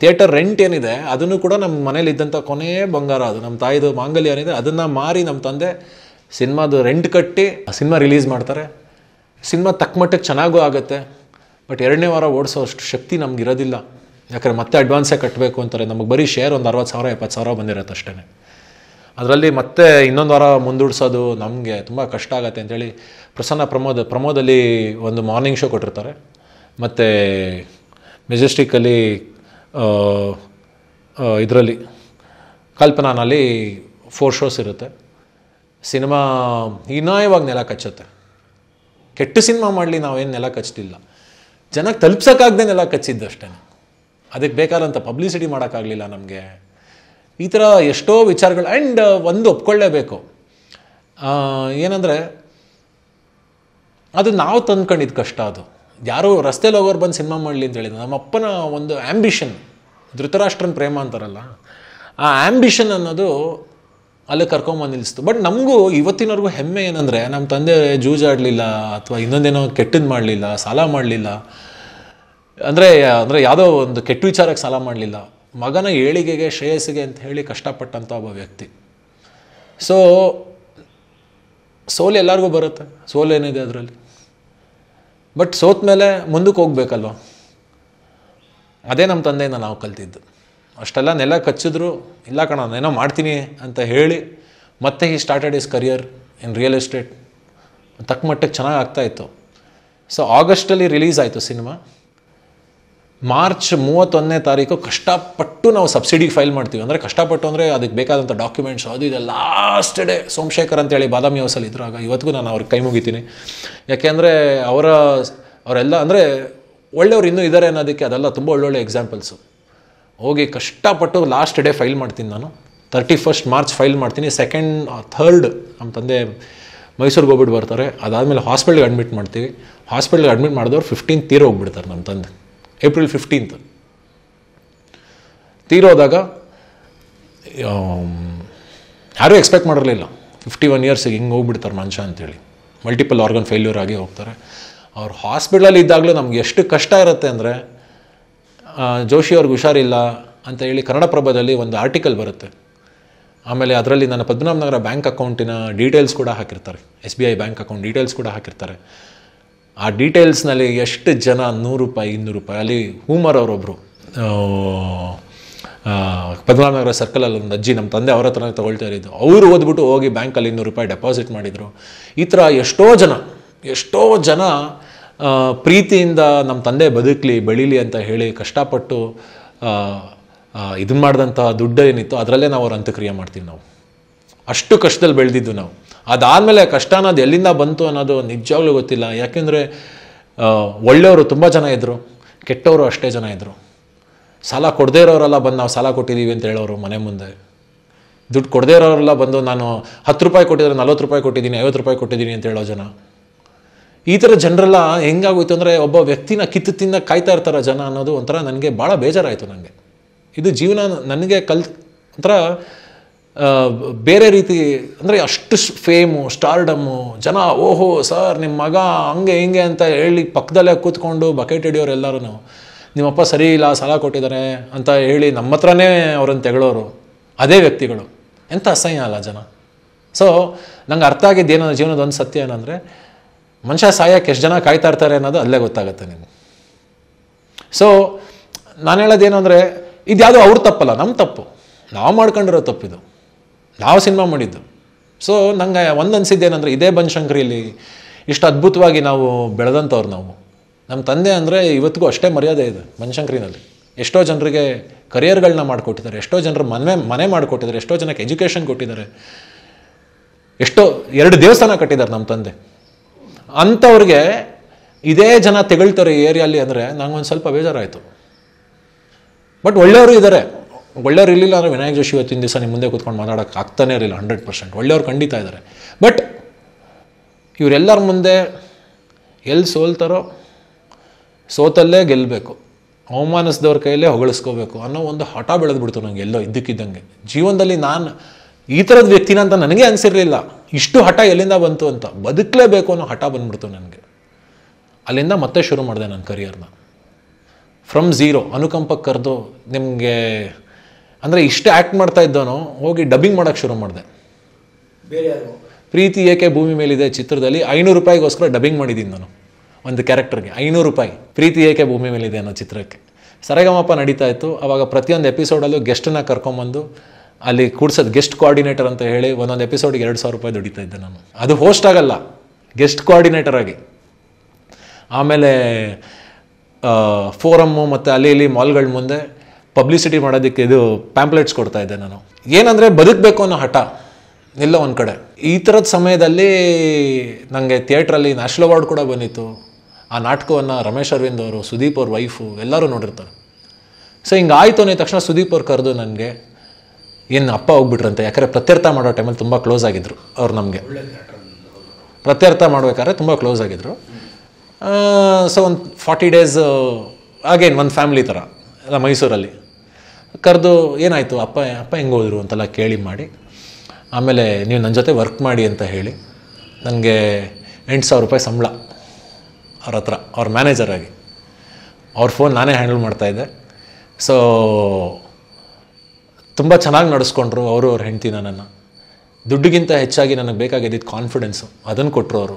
theatre rent ಏನಿದೆ ಅದನ್ನು ಕೂಡ ನಮ್ಮ ಮನೇಲಿ ಇದ್ದಂಥ ಕೊನೆಯ ಬಂಗಾರ ಅದು ನಮ್ಮ ತಾಯಿದು ಮಾಂಗಲ್ಯ ಏನಿದೆ ಅದನ್ನು ಮಾರಿ ನಮ್ಮ ತಂದೆ ಸಿನಿಮಾದು ರೆಂಟ್ ಕಟ್ಟಿ ಸಿನಿಮಾ ರಿಲೀಸ್ ಮಾಡ್ತಾರೆ ಸಿನಿಮಾ ತಕ್ಕ ಮಟ್ಟಕ್ಕೆ ಚೆನ್ನಾಗೂ ಆಗುತ್ತೆ ಬಟ್ ಎರಡನೇ ವಾರ ಓಡಿಸೋ ಅಷ್ಟು ಶಕ್ತಿ ನಮ್ಗೆ ಇರೋದಿಲ್ಲ ಯಾಕಂದರೆ ಮತ್ತೆ ಅಡ್ವಾನ್ಸೇ ಕಟ್ಟಬೇಕು ಅಂತಾರೆ ನಮಗೆ ಬರೀ ಶೇರ್ ಒಂದು ಅರವತ್ತು ಸಾವಿರ ಎಪ್ಪತ್ತು ಸಾವಿರ ಬಂದಿರತ್ತೆ ಅಷ್ಟೇ ಅದರಲ್ಲಿ ಮತ್ತೆ ಇನ್ನೊಂದು ವಾರ ಮುಂದೂಡಿಸೋದು ನಮಗೆ ತುಂಬ ಕಷ್ಟ ಆಗುತ್ತೆ ಅಂತೇಳಿ ಪ್ರಸನ್ನ ಪ್ರಮೋದ ಪ್ರಮೋದಲ್ಲಿ ಒಂದು ಮಾರ್ನಿಂಗ್ ಶೋ ಕೊಟ್ಟಿರ್ತಾರೆ ಮತ್ತು ಮೆಜೆಸ್ಟಿಕಲ್ಲಿ ಇದರಲ್ಲಿ ಕಲ್ಪನಾನಲ್ಲಿ ಫೋರ್ ಶೋಸ್ ಇರುತ್ತೆ ಸಿನಿಮಾ ಹೀನಾಯವಾಗಿ ನೆಲ ಕಚ್ಚುತ್ತೆ ಕೆಟ್ಟ ಸಿನಿಮಾ ಮಾಡಲಿ ನಾವೇನು ನೆಲ ಕಚ್ಚಲಿಲ್ಲ ಜನಕ್ಕೆ ತಲುಪ್ಸೋಕ್ಕಾಗದೆ ನೆಲ ಕಚ್ಚಿದ್ದು ಅಷ್ಟೇ ಅದಕ್ಕೆ ಬೇಕಾದಂಥ ಪಬ್ಲಿಸಿಟಿ ಮಾಡೋಕ್ಕಾಗಲಿಲ್ಲ ನಮಗೆ ಈ ಥರ ಎಷ್ಟೋ ವಿಚಾರಗಳು ಆ್ಯಂಡ್ uh, ಒಂದು ಒಪ್ಕೊಳ್ಳೇಬೇಕು ಏನಂದರೆ ಅದು ನಾವು ತಂದ್ಕೊಂಡಿದ್ದು ಕಷ್ಟ ಅದು ಯಾರು ರಸ್ತೆಯಲ್ಲಿ ಹೋಗೋರು ಬಂದು ಸಿನಿಮಾ ಮಾಡಲಿ ಅಂತ ಹೇಳಿದ್ರು ನಮ್ಮ ಅಪ್ಪನ ಒಂದು ಆ್ಯಂಬಿಷನ್ ಧೃತರಾಷ್ಟ್ರನ ಪ್ರೇಮ ಅಂತಾರಲ್ಲ ಆ ಆ್ಯಂಬಿಷನ್ ಅನ್ನೋದು ಅಲ್ಲಿ ಕರ್ಕೊಂಬಂದು ನಿಲ್ಲಿಸ್ತು ಬಟ್ ನಮಗೂ ಇವತ್ತಿನವರೆಗೂ ಹೆಮ್ಮೆ ಏನಂದರೆ ನಮ್ಮ ತಂದೆ ಜೂಜಾಡಲಿಲ್ಲ ಅಥವಾ ಇನ್ನೊಂದೇನೋ ಕೆಟ್ಟದ್ದು ಮಾಡಲಿಲ್ಲ ಸಾಲ ಮಾಡಲಿಲ್ಲ ಅಂದರೆ ಅಂದರೆ ಯಾವುದೋ ಒಂದು ಕೆಟ್ಟ ವಿಚಾರಕ್ಕೆ ಸಾಲ ಮಾಡಲಿಲ್ಲ ಮಗನ ಏಳಿಗೆಗೆ ಶ್ರೇಯಸ್ಸಿಗೆ ಅಂತ ಹೇಳಿ ಕಷ್ಟಪಟ್ಟಂಥ ಒಬ್ಬ ವ್ಯಕ್ತಿ ಸೊ ಸೋಲು ಎಲ್ಲರಿಗೂ ಬರುತ್ತೆ ಸೋಲು ಏನಿದೆ ಅದರಲ್ಲಿ ಬಟ್ ಸೋತ ಮೇಲೆ ಮುಂದಕ್ಕೆ ಹೋಗ್ಬೇಕಲ್ವ ಅದೇ ನಮ್ಮ ತಂದೆಯಿಂದ ನಾವು ಕಲ್ತಿದ್ದು ಅಷ್ಟೆಲ್ಲ ನೆಲ ಕಚ್ಚಿದ್ರು ಇಲ್ಲ ಕಣ ನಾನೇನೋ ಮಾಡ್ತೀನಿ ಅಂತ ಹೇಳಿ ಮತ್ತೆ ಈ started is career in real estate ತಕ್ಕ ಮಟ್ಟಕ್ಕೆ ಚೆನ್ನಾಗಿ ಆಗ್ತಾಯಿತ್ತು ಸೊ ಆಗಸ್ಟಲ್ಲಿ ರಿಲೀಸ್ ಆಯಿತು ಸಿನಿಮಾ ಮಾರ್ಚ್ ಮೂವತ್ತೊಂದನೇ ತಾರೀಕು ಕಷ್ಟಪಟ್ಟು ನಾವು ಸಬ್ಸಿಡಿ ಫೈಲ್ ಮಾಡ್ತೀವಿ ಅಂದರೆ ಕಷ್ಟಪಟ್ಟು ಅಂದರೆ ಅದಕ್ಕೆ ಬೇಕಾದಂಥ ಡಾಕ್ಯುಮೆಂಟ್ಸ್ ಅದು ಇದೆ ಲಾಸ್ಟ್ ಡೇ ಸೋಮಶೇಖರ್ ಅಂತೇಳಿ ಬಾದಾಮಿ ಹೌಸಲ್ಲಿ ಆಗ ಇವತ್ತಿಗೂ ನಾನು ಅವ್ರಿಗೆ ಕೈ ಮುಗಿತೀನಿ ಯಾಕೆಂದರೆ ಅವರ ಅವರೆಲ್ಲ ಅಂದರೆ ಒಳ್ಳೆಯವ್ರು ಇನ್ನೂ ಇದ್ದಾರೆ ಅನ್ನೋದಕ್ಕೆ ಅದೆಲ್ಲ ತುಂಬ ಒಳ್ಳೊಳ್ಳೆ ಎಕ್ಸಾಂಪಲ್ಸು ಹೋಗಿ ಕಷ್ಟಪಟ್ಟು ಲಾಸ್ಟ್ ಡೇ ಫೈಲ್ ಮಾಡ್ತೀನಿ ನಾನು ತರ್ಟಿ ಫಸ್ಟ್ ಮಾರ್ಚ್ ಫೈಲ್ ಮಾಡ್ತೀನಿ ಸೆಕೆಂಡ್ ಥರ್ಡ್ ನಮ್ಮ ತಂದೆ ಮೈಸೂರಿಗೆ ಹೋಗ್ಬಿಟ್ಟು ಬರ್ತಾರೆ ಅದಾದಮೇಲೆ ಹಾಸ್ಪಿಟ್ಲಿಗೆ ಅಡ್ಮಿಟ್ ಮಾಡ್ತೀವಿ ಹಾಸ್ಪಿಟ್ಲಿಗೆ ಅಡ್ಮಿಟ್ ಮಾಡಿದವ್ರು ಫಿಫ್ಟೀನ್ ತೀರ ಹೋಗ್ಬಿಡ್ತಾರೆ ನಮ್ಮ ತಂದೆ ಏಪ್ರಿಲ್ ಫಿಫ್ಟೀನ್ತ್ ತೀರೋದಾಗ ಯಾರೂ ಎಕ್ಸ್ಪೆಕ್ಟ್ ಮಾಡಿರಲಿಲ್ಲ ಫಿಫ್ಟಿ ಒನ್ ಇಯರ್ಸಿಗೆ ಹಿಂಗೆ ಹೋಗ್ಬಿಡ್ತಾರೆ ಮನುಷ್ಯ ಅಂತೇಳಿ ಮಲ್ಟಿಪಲ್ ಆರ್ಗನ್ ಫೇಲ್ಯೂರ್ ಆಗಿ ಹೋಗ್ತಾರೆ ಅವ್ರು ಹಾಸ್ಪಿಟ್ಲಲ್ಲಿ ಇದ್ದಾಗಲೂ ನಮ್ಗೆ ಎಷ್ಟು ಕಷ್ಟ ಇರುತ್ತೆ ಅಂದರೆ ಜೋಶಿ ಅವ್ರಿಗೆ ಹುಷಾರಿಲ್ಲ ಅಂತ ಹೇಳಿ ಕನ್ನಡಪ್ರಭದಲ್ಲಿ ಒಂದು ಆರ್ಟಿಕಲ್ ಬರುತ್ತೆ ಆಮೇಲೆ ಅದರಲ್ಲಿ ನನ್ನ ಪದ್ಮನಾಭನಗರ ಬ್ಯಾಂಕ್ ಅಕೌಂಟಿನ ಡೀಟೇಲ್ಸ್ ಕೂಡ ಹಾಕಿರ್ತಾರೆ S B I bank account details ಕೂಡ ಹಾಕಿರ್ತಾರೆ ಆ ಡೀಟೇಲ್ಸ್ನಲ್ಲಿ ಎಷ್ಟು ಜನ ನೂರು ರೂಪಾಯಿ ಇನ್ನೂರು ರೂಪಾಯಿ ಅಲ್ಲಿ ಹೂಮರ್ ಅವರೊಬ್ಬರು ಪದ್ಮನಾಭನಗರ ಸರ್ಕಲಲ್ಲಿ ಒಂದು ಅಜ್ಜಿ ನಮ್ಮ ತಂದೆ ಅವರ ಹತ್ರನೇ ತೊಗೊಳ್ತಾ ಇದ್ದು ಅವರು ಓದ್ಬಿಟ್ಟು ಹೋಗಿ ಬ್ಯಾಂಕಲ್ಲಿ ಇನ್ನೂರು ರೂಪಾಯಿ ಡೆಪಾಸಿಟ್ ಮಾಡಿದರು ಈ ಥರ ಎಷ್ಟೋ ಜನ ಎಷ್ಟೋ ಜನ ಪ್ರೀತಿಯಿಂದ ನಮ್ಮ ತಂದೆ ಬದುಕಲಿ ಬೆಳೀಲಿ ಅಂತ ಹೇಳಿ ಕಷ್ಟಪಟ್ಟು ಇದನ್ನ ಮಾಡಿದಂಥ ದುಡ್ಡು ಏನಿತ್ತು ಅದರಲ್ಲೇ ನಾವು ಅವ್ರ ಅಂತ್ಯಕ್ರಿಯೆ ಮಾಡ್ತೀವಿ ನಾವು ಅಷ್ಟು ಕಷ್ಟದಲ್ಲಿ ಬೆಳೆದಿದ್ದು ನಾವು ಅದಾದಮೇಲೆ ಕಷ್ಟ ಅನ್ನೋದು ಎಲ್ಲಿಂದ ಬಂತು ಅನ್ನೋದು ನಿಜವಾಗ್ಲೂ ಗೊತ್ತಿಲ್ಲ ಯಾಕೆಂದರೆ ಒಳ್ಳೆಯವರು ತುಂಬ ಜನ ಇದ್ದರು ಕೆಟ್ಟವರು ಅಷ್ಟೇ ಜನ ಇದ್ದರು ಸಾಲ ಕೊಡದೇ ಇರೋರೆಲ್ಲ ಬಂದು ನಾವು ಸಾಲ ಕೊಟ್ಟಿದ್ದೀವಿ ಅಂತ ಹೇಳೋರು ಮನೆ ಮುಂದೆ ದುಡ್ಡು ಕೊಡದೇ ಇರೋರೆಲ್ಲ ಬಂದು ನಾನು ಹತ್ತು ರೂಪಾಯಿ ಕೊಟ್ಟಿದ್ರೆ ನಲ್ವತ್ತು ರೂಪಾಯಿ ಕೊಟ್ಟಿದ್ದೀನಿ ಐವತ್ತು ರೂಪಾಯಿ ಕೊಟ್ಟಿದ್ದೀನಿ ಅಂತ ಹೇಳೋ ಜನ ಈ ಥರ ಜನರೆಲ್ಲ ಹೆಂಗಾಗೋಯ್ತು ಅಂದರೆ ಒಬ್ಬ ವ್ಯಕ್ತಿನ ಕಿತ್ತು ತಿನ್ನ ಕಾಯ್ತಾ ಇರ್ತಾರ ಜನ ಅನ್ನೋದು ಒಂಥರ ನನಗೆ ಭಾಳ ಬೇಜಾರಾಯಿತು ನನಗೆ ಇದು ಜೀವನ ನನಗೆ ಕಲ್ ಒಂಥರ ಬೇರೆ ರೀತಿ ಅಂದರೆ ಅಷ್ಟು ಫೇಮು ಸ್ಟಾರ್ಡಮ್ಮು ಜನ ಓಹೋ ಸರ್ ನಿಮ್ಮ ಮಗ ಹಂಗೆ ಹಿಂಗೆ ಅಂತ ಹೇಳಿ ಪಕ್ಕದಲ್ಲೇ ಕೂತ್ಕೊಂಡು ಬಕೆಟ್ ಹಿಡಿಯೋರು ಎಲ್ಲರೂ ನಿಮ್ಮಪ್ಪ ಸರಿ ಇಲ್ಲ ಸಾಲ ಕೊಟ್ಟಿದ್ದಾರೆ ಅಂತ ಹೇಳಿ ನಮ್ಮ ಹತ್ರನೇ ಅವ್ರನ್ನ ತೆಗಳೋರು ಅದೇ ವ್ಯಕ್ತಿಗಳು ಎಂಥ ಅಸಹ್ಯ ಅಲ್ಲ ಜನ ಸೊ ನಂಗೆ ಅರ್ಥ ಆಗಿದ್ದೇನೋ ಜೀವನದ ಒಂದು ಸತ್ಯ ಏನಂದರೆ ಮನುಷ್ಯ ಸಾಯಕ್ಕೆ ಎಷ್ಟು ಜನ ಕಾಯ್ತಾ ಇರ್ತಾರೆ ಅನ್ನೋದು ಅಲ್ಲೇ ಗೊತ್ತಾಗುತ್ತೆ ನಿಮಗೆ ಸೊ ನಾನು ಹೇಳೋದೇನು ಅಂದರೆ ಇದ್ಯಾವುದು ಅವ್ರ ತಪ್ಪಲ್ಲ ನಮ್ಮ ತಪ್ಪು ನಾವು ಮಾಡ್ಕೊಂಡಿರೋ ತಪ್ಪಿದು ನಾವು ಸಿನಿಮಾ ಮಾಡಿದ್ದು ಸೊ ನಂಗೆ ಒಂದು ಅನಿಸಿದ್ದೇನೆಂದರೆ ಇದೇ ಬನಶಂಕರಿಲಿ ಇಷ್ಟು ಅದ್ಭುತವಾಗಿ ನಾವು ಬೆಳೆದಂಥವ್ರು ನಾವು ನಮ್ಮ ತಂದೆ ಅಂದರೆ ಇವತ್ತಿಗೂ ಅಷ್ಟೇ ಮರ್ಯಾದೆ ಇದೆ ಬನಶಂಕರಿನಲ್ಲಿ ಎಷ್ಟೋ ಜನರಿಗೆ ಕರಿಯರ್ಗಳನ್ನ ಮಾಡಿಕೊಟ್ಟಿದ್ದಾರೆ ಎಷ್ಟೋ ಜನರು ಮನೆ ಮನೆ ಮಾಡಿಕೊಟ್ಟಿದ್ದಾರೆ ಎಷ್ಟೋ ಜನಕ್ಕೆ ಎಜುಕೇಷನ್ ಕೊಟ್ಟಿದ್ದಾರೆ ಎಷ್ಟೋ ಎರಡು ದೇವಸ್ಥಾನ ಕಟ್ಟಿದ್ದಾರೆ ನಮ್ಮ ತಂದೆ ಅಂಥವ್ರಿಗೆ ಇದೇ ಜನ ತೆಗಳ್ತಾರೆ ಏರಿಯಲ್ಲಿ ಅಂದರೆ ಒಂದು ಸ್ವಲ್ಪ ಬೇಜಾರಾಯಿತು ಬಟ್ ಒಳ್ಳೆಯವರು ಇದ್ದಾರೆ ಒಳ್ಳೆಯವ್ರು ಇರಲಿಲ್ಲ ಅಂದರೆ ವಿನಾಯಕ ಜೋಶಿ ಇವತ್ತಿನ ದಿವಸ ನಿಮ್ಮ ಮುಂದೆ ಕೂತ್ಕೊಂಡು ಮಾತಾಡೋಕೆ ಆಗ್ತಾನೇ ಇರಲಿಲ್ಲ ಹಂಡ್ರೆಡ್ ಪರ್ಸೆಂಟ್ ಒಳ್ಳೆಯವ್ರು ಖಂಡಿತ ಇದ್ದಾರೆ ಬಟ್ ಇವರೆಲ್ಲರ ಮುಂದೆ ಎಲ್ಲಿ ಸೋಲ್ತಾರೋ ಸೋತಲ್ಲೇ ಗೆಲ್ಲಬೇಕು ಅವಮಾನಿಸಿದವ್ರ ಕೈಯಲ್ಲೇ ಹೊಗಳಿಸ್ಕೋಬೇಕು ಅನ್ನೋ ಒಂದು ಹಠ ಬೆಳೆದ್ಬಿಡ್ತು ನನಗೆ ಎಲ್ಲೋ ಇದ್ದಕ್ಕಿದ್ದಂಗೆ ಜೀವನದಲ್ಲಿ ನಾನು ಈ ಥರದ ವ್ಯಕ್ತಿನ ಅಂತ ನನಗೆ ಅನಿಸಿರಲಿಲ್ಲ ಇಷ್ಟು ಹಠ ಎಲ್ಲಿಂದ ಬಂತು ಅಂತ ಬದುಕಲೇಬೇಕು ಅನ್ನೋ ಹಠ ಬಂದ್ಬಿಡ್ತು ನನಗೆ ಅಲ್ಲಿಂದ ಮತ್ತೆ ಶುರು ಮಾಡಿದೆ ನನ್ನ ಕರಿಯರ್ನ ಫ್ರಮ್ ಝೀರೋ ಅನುಕಂಪಕ್ಕೆ ಕರೆದು ನಿಮಗೆ ಅಂದರೆ ಇಷ್ಟು ಆ್ಯಕ್ಟ್ ಮಾಡ್ತಾ ಇದ್ದೋನೋ ಹೋಗಿ ಡಬ್ಬಿಂಗ್ ಮಾಡೋಕ್ಕೆ ಶುರು ಮಾಡಿದೆ ಪ್ರೀತಿ ಏಕೆ ಭೂಮಿ ಮೇಲಿದೆ ಚಿತ್ರದಲ್ಲಿ ಐನೂರು ರೂಪಾಯಿಗೋಸ್ಕರ ಡಬ್ಬಿಂಗ್ ಮಾಡಿದ್ದೀನಿ ನಾನು ಒಂದು ಕ್ಯಾರೆಕ್ಟರ್ಗೆ ಐನೂರು ರೂಪಾಯಿ ಪ್ರೀತಿ ಏಕೆ ಭೂಮಿ ಮೇಲಿದೆ ಅನ್ನೋ ಚಿತ್ರಕ್ಕೆ ಸರಗಮಪ್ಪ ನಡೀತಾ ಇತ್ತು ಆವಾಗ ಪ್ರತಿಯೊಂದು ಎಪಿಸೋಡಲ್ಲೂ ಗೆಸ್ಟನ್ನ ಕರ್ಕೊಂಬಂದು ಅಲ್ಲಿ ಕೂಡ್ಸೋದು ಗೆಸ್ಟ್ ಕೋಆರ್ಡಿನೇಟರ್ ಅಂತ ಹೇಳಿ ಒಂದೊಂದು ಎಪಿಸೋಡ್ಗೆ ಎರಡು ಸಾವಿರ ರೂಪಾಯಿ ದುಡಿತಾ ಇದ್ದೆ ನಾನು ಅದು ಹೋಸ್ಟ್ ಆಗಲ್ಲ ಗೆಸ್ಟ್ ಕೋಆರ್ಡಿನೇಟರ್ ಆಗಿ ಆಮೇಲೆ ಫೋರಮ್ಮು ಮತ್ತು ಅಲ್ಲಿ ಇಲ್ಲಿ ಮಾಲ್ಗಳ ಮುಂದೆ ಪಬ್ಲಿಸಿಟಿ ಮಾಡೋದಕ್ಕೆ ಇದು ಪ್ಯಾಂಪ್ಲೆಟ್ಸ್ ಕೊಡ್ತಾ ಇದ್ದೆ ನಾನು ಏನಂದರೆ ಬದುಕಬೇಕು ಅನ್ನೋ ಹಠ ಎಲ್ಲ ಒಂದು ಕಡೆ ಈ ಥರದ ಸಮಯದಲ್ಲಿ ನನಗೆ ಥಿಯೇಟ್ರಲ್ಲಿ ನ್ಯಾಷನಲ್ ಅವಾರ್ಡ್ ಕೂಡ ಬಂದಿತ್ತು ಆ ನಾಟಕವನ್ನು ರಮೇಶ್ ಅರವಿಂದ್ ಅವರು ಸುದೀಪ್ ಅವ್ರ ವೈಫು ಎಲ್ಲರೂ ನೋಡಿರ್ತಾರೆ ಸೊ ಹಿಂಗೆ ಆಯಿತು ಅನ್ನೋ ತಕ್ಷಣ ಸುದೀಪ್ ಅವ್ರು ಕರೆದು ನನಗೆ ಏನು ಅಪ್ಪ ಹೋಗ್ಬಿಟ್ರಂತೆ ಯಾಕಂದರೆ ಪ್ರತ್ಯರ್ಥ ಮಾಡೋ ಟೈಮಲ್ಲಿ ತುಂಬ ಕ್ಲೋಸ್ ಆಗಿದ್ದರು ಅವ್ರು ನಮಗೆ ಪ್ರತ್ಯರ್ಥ ಮಾಡಬೇಕಾದ್ರೆ ತುಂಬ ಕ್ಲೋಸ್ ಆಗಿದ್ದರು ಸೊ ಒಂದು ಫಾರ್ಟಿ ಡೇಸ್ ಆಗೇನು ಒಂದು ಫ್ಯಾಮ್ಲಿ ಥರ ಎಲ್ಲ ಮೈಸೂರಲ್ಲಿ ಕರೆದು ಏನಾಯಿತು ಅಪ್ಪ ಅಪ್ಪ ಹೆಂಗೆ ಹೋದರು ಅಂತೆಲ್ಲ ಕೇಳಿ ಮಾಡಿ ಆಮೇಲೆ ನೀವು ನನ್ನ ಜೊತೆ ವರ್ಕ್ ಮಾಡಿ ಅಂತ ಹೇಳಿ ನನಗೆ ಎಂಟು ಸಾವಿರ ರೂಪಾಯಿ ಸಂಬಳ ಅವ್ರ ಹತ್ರ ಅವ್ರ ಮ್ಯಾನೇಜರ್ ಆಗಿ ಅವ್ರ ಫೋನ್ ನಾನೇ ಹ್ಯಾಂಡಲ್ ಮಾಡ್ತಾಯಿದ್ದೆ ಸೊ ತುಂಬ ಚೆನ್ನಾಗಿ ನಡೆಸ್ಕೊಂಡ್ರು ಅವರು ಅವ್ರು ಹೆಂಡ್ತಿ ನನ್ನನ್ನು ದುಡ್ಡಿಗಿಂತ ಹೆಚ್ಚಾಗಿ ನನಗೆ ಬೇಕಾಗಿದ್ದಿದ್ದು ಕಾನ್ಫಿಡೆನ್ಸು ಅದನ್ನು ಕೊಟ್ಟರು ಅವರು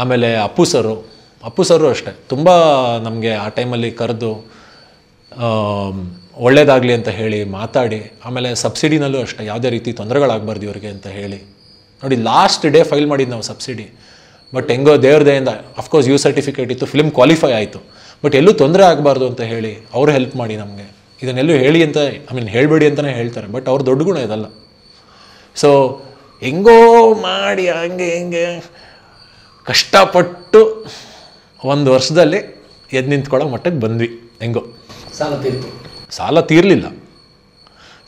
ಆಮೇಲೆ ಅಪ್ಪು ಸರು ಅಪ್ಪು ಸರು ಅಷ್ಟೇ ತುಂಬ ನಮಗೆ ಆ ಟೈಮಲ್ಲಿ ಕರೆದು ಒಳ್ಳೇದಾಗಲಿ ಅಂತ ಹೇಳಿ ಮಾತಾಡಿ ಆಮೇಲೆ ಸಬ್ಸಿಡಿನಲ್ಲೂ ಅಷ್ಟೇ ಯಾವುದೇ ರೀತಿ ತೊಂದರೆಗಳಾಗಬಾರ್ದು ಇವರಿಗೆ ಅಂತ ಹೇಳಿ ನೋಡಿ ಲಾಸ್ಟ್ ಡೇ ಫೈಲ್ ಮಾಡಿದ್ದು ನಾವು ಸಬ್ಸಿಡಿ ಬಟ್ ಹೆಂಗೋ ದೇವ್ರ ಆಫ್ ಅಫ್ಕೋರ್ಸ್ ಯು ಸರ್ಟಿಫಿಕೇಟ್ ಇತ್ತು ಫಿಲ್ಮ್ ಕ್ವಾಲಿಫೈ ಆಯಿತು ಬಟ್ ಎಲ್ಲೂ ತೊಂದರೆ ಆಗಬಾರ್ದು ಅಂತ ಹೇಳಿ ಅವರು ಹೆಲ್ಪ್ ಮಾಡಿ ನಮಗೆ ಇದನ್ನೆಲ್ಲೂ ಹೇಳಿ ಅಂತ ಐ ಮೀನ್ ಹೇಳಬೇಡಿ ಅಂತಲೇ ಹೇಳ್ತಾರೆ ಬಟ್ ಅವ್ರ ದೊಡ್ಡ ಗುಣ ಇದಲ್ಲ ಸೊ ಹೆಂಗೋ ಮಾಡಿ ಹಂಗೆ ಹಿಂಗೆ ಕಷ್ಟಪಟ್ಟು ಒಂದು ವರ್ಷದಲ್ಲಿ ಎದ್ದು ನಿಂತ್ಕೊಳ್ಳೋ ಮಟ್ಟಕ್ಕೆ ಬಂದ್ವಿ ಹೆಂಗೋ ಸಾಲ ತೀರ್ತು ಸಾಲ ತೀರಲಿಲ್ಲ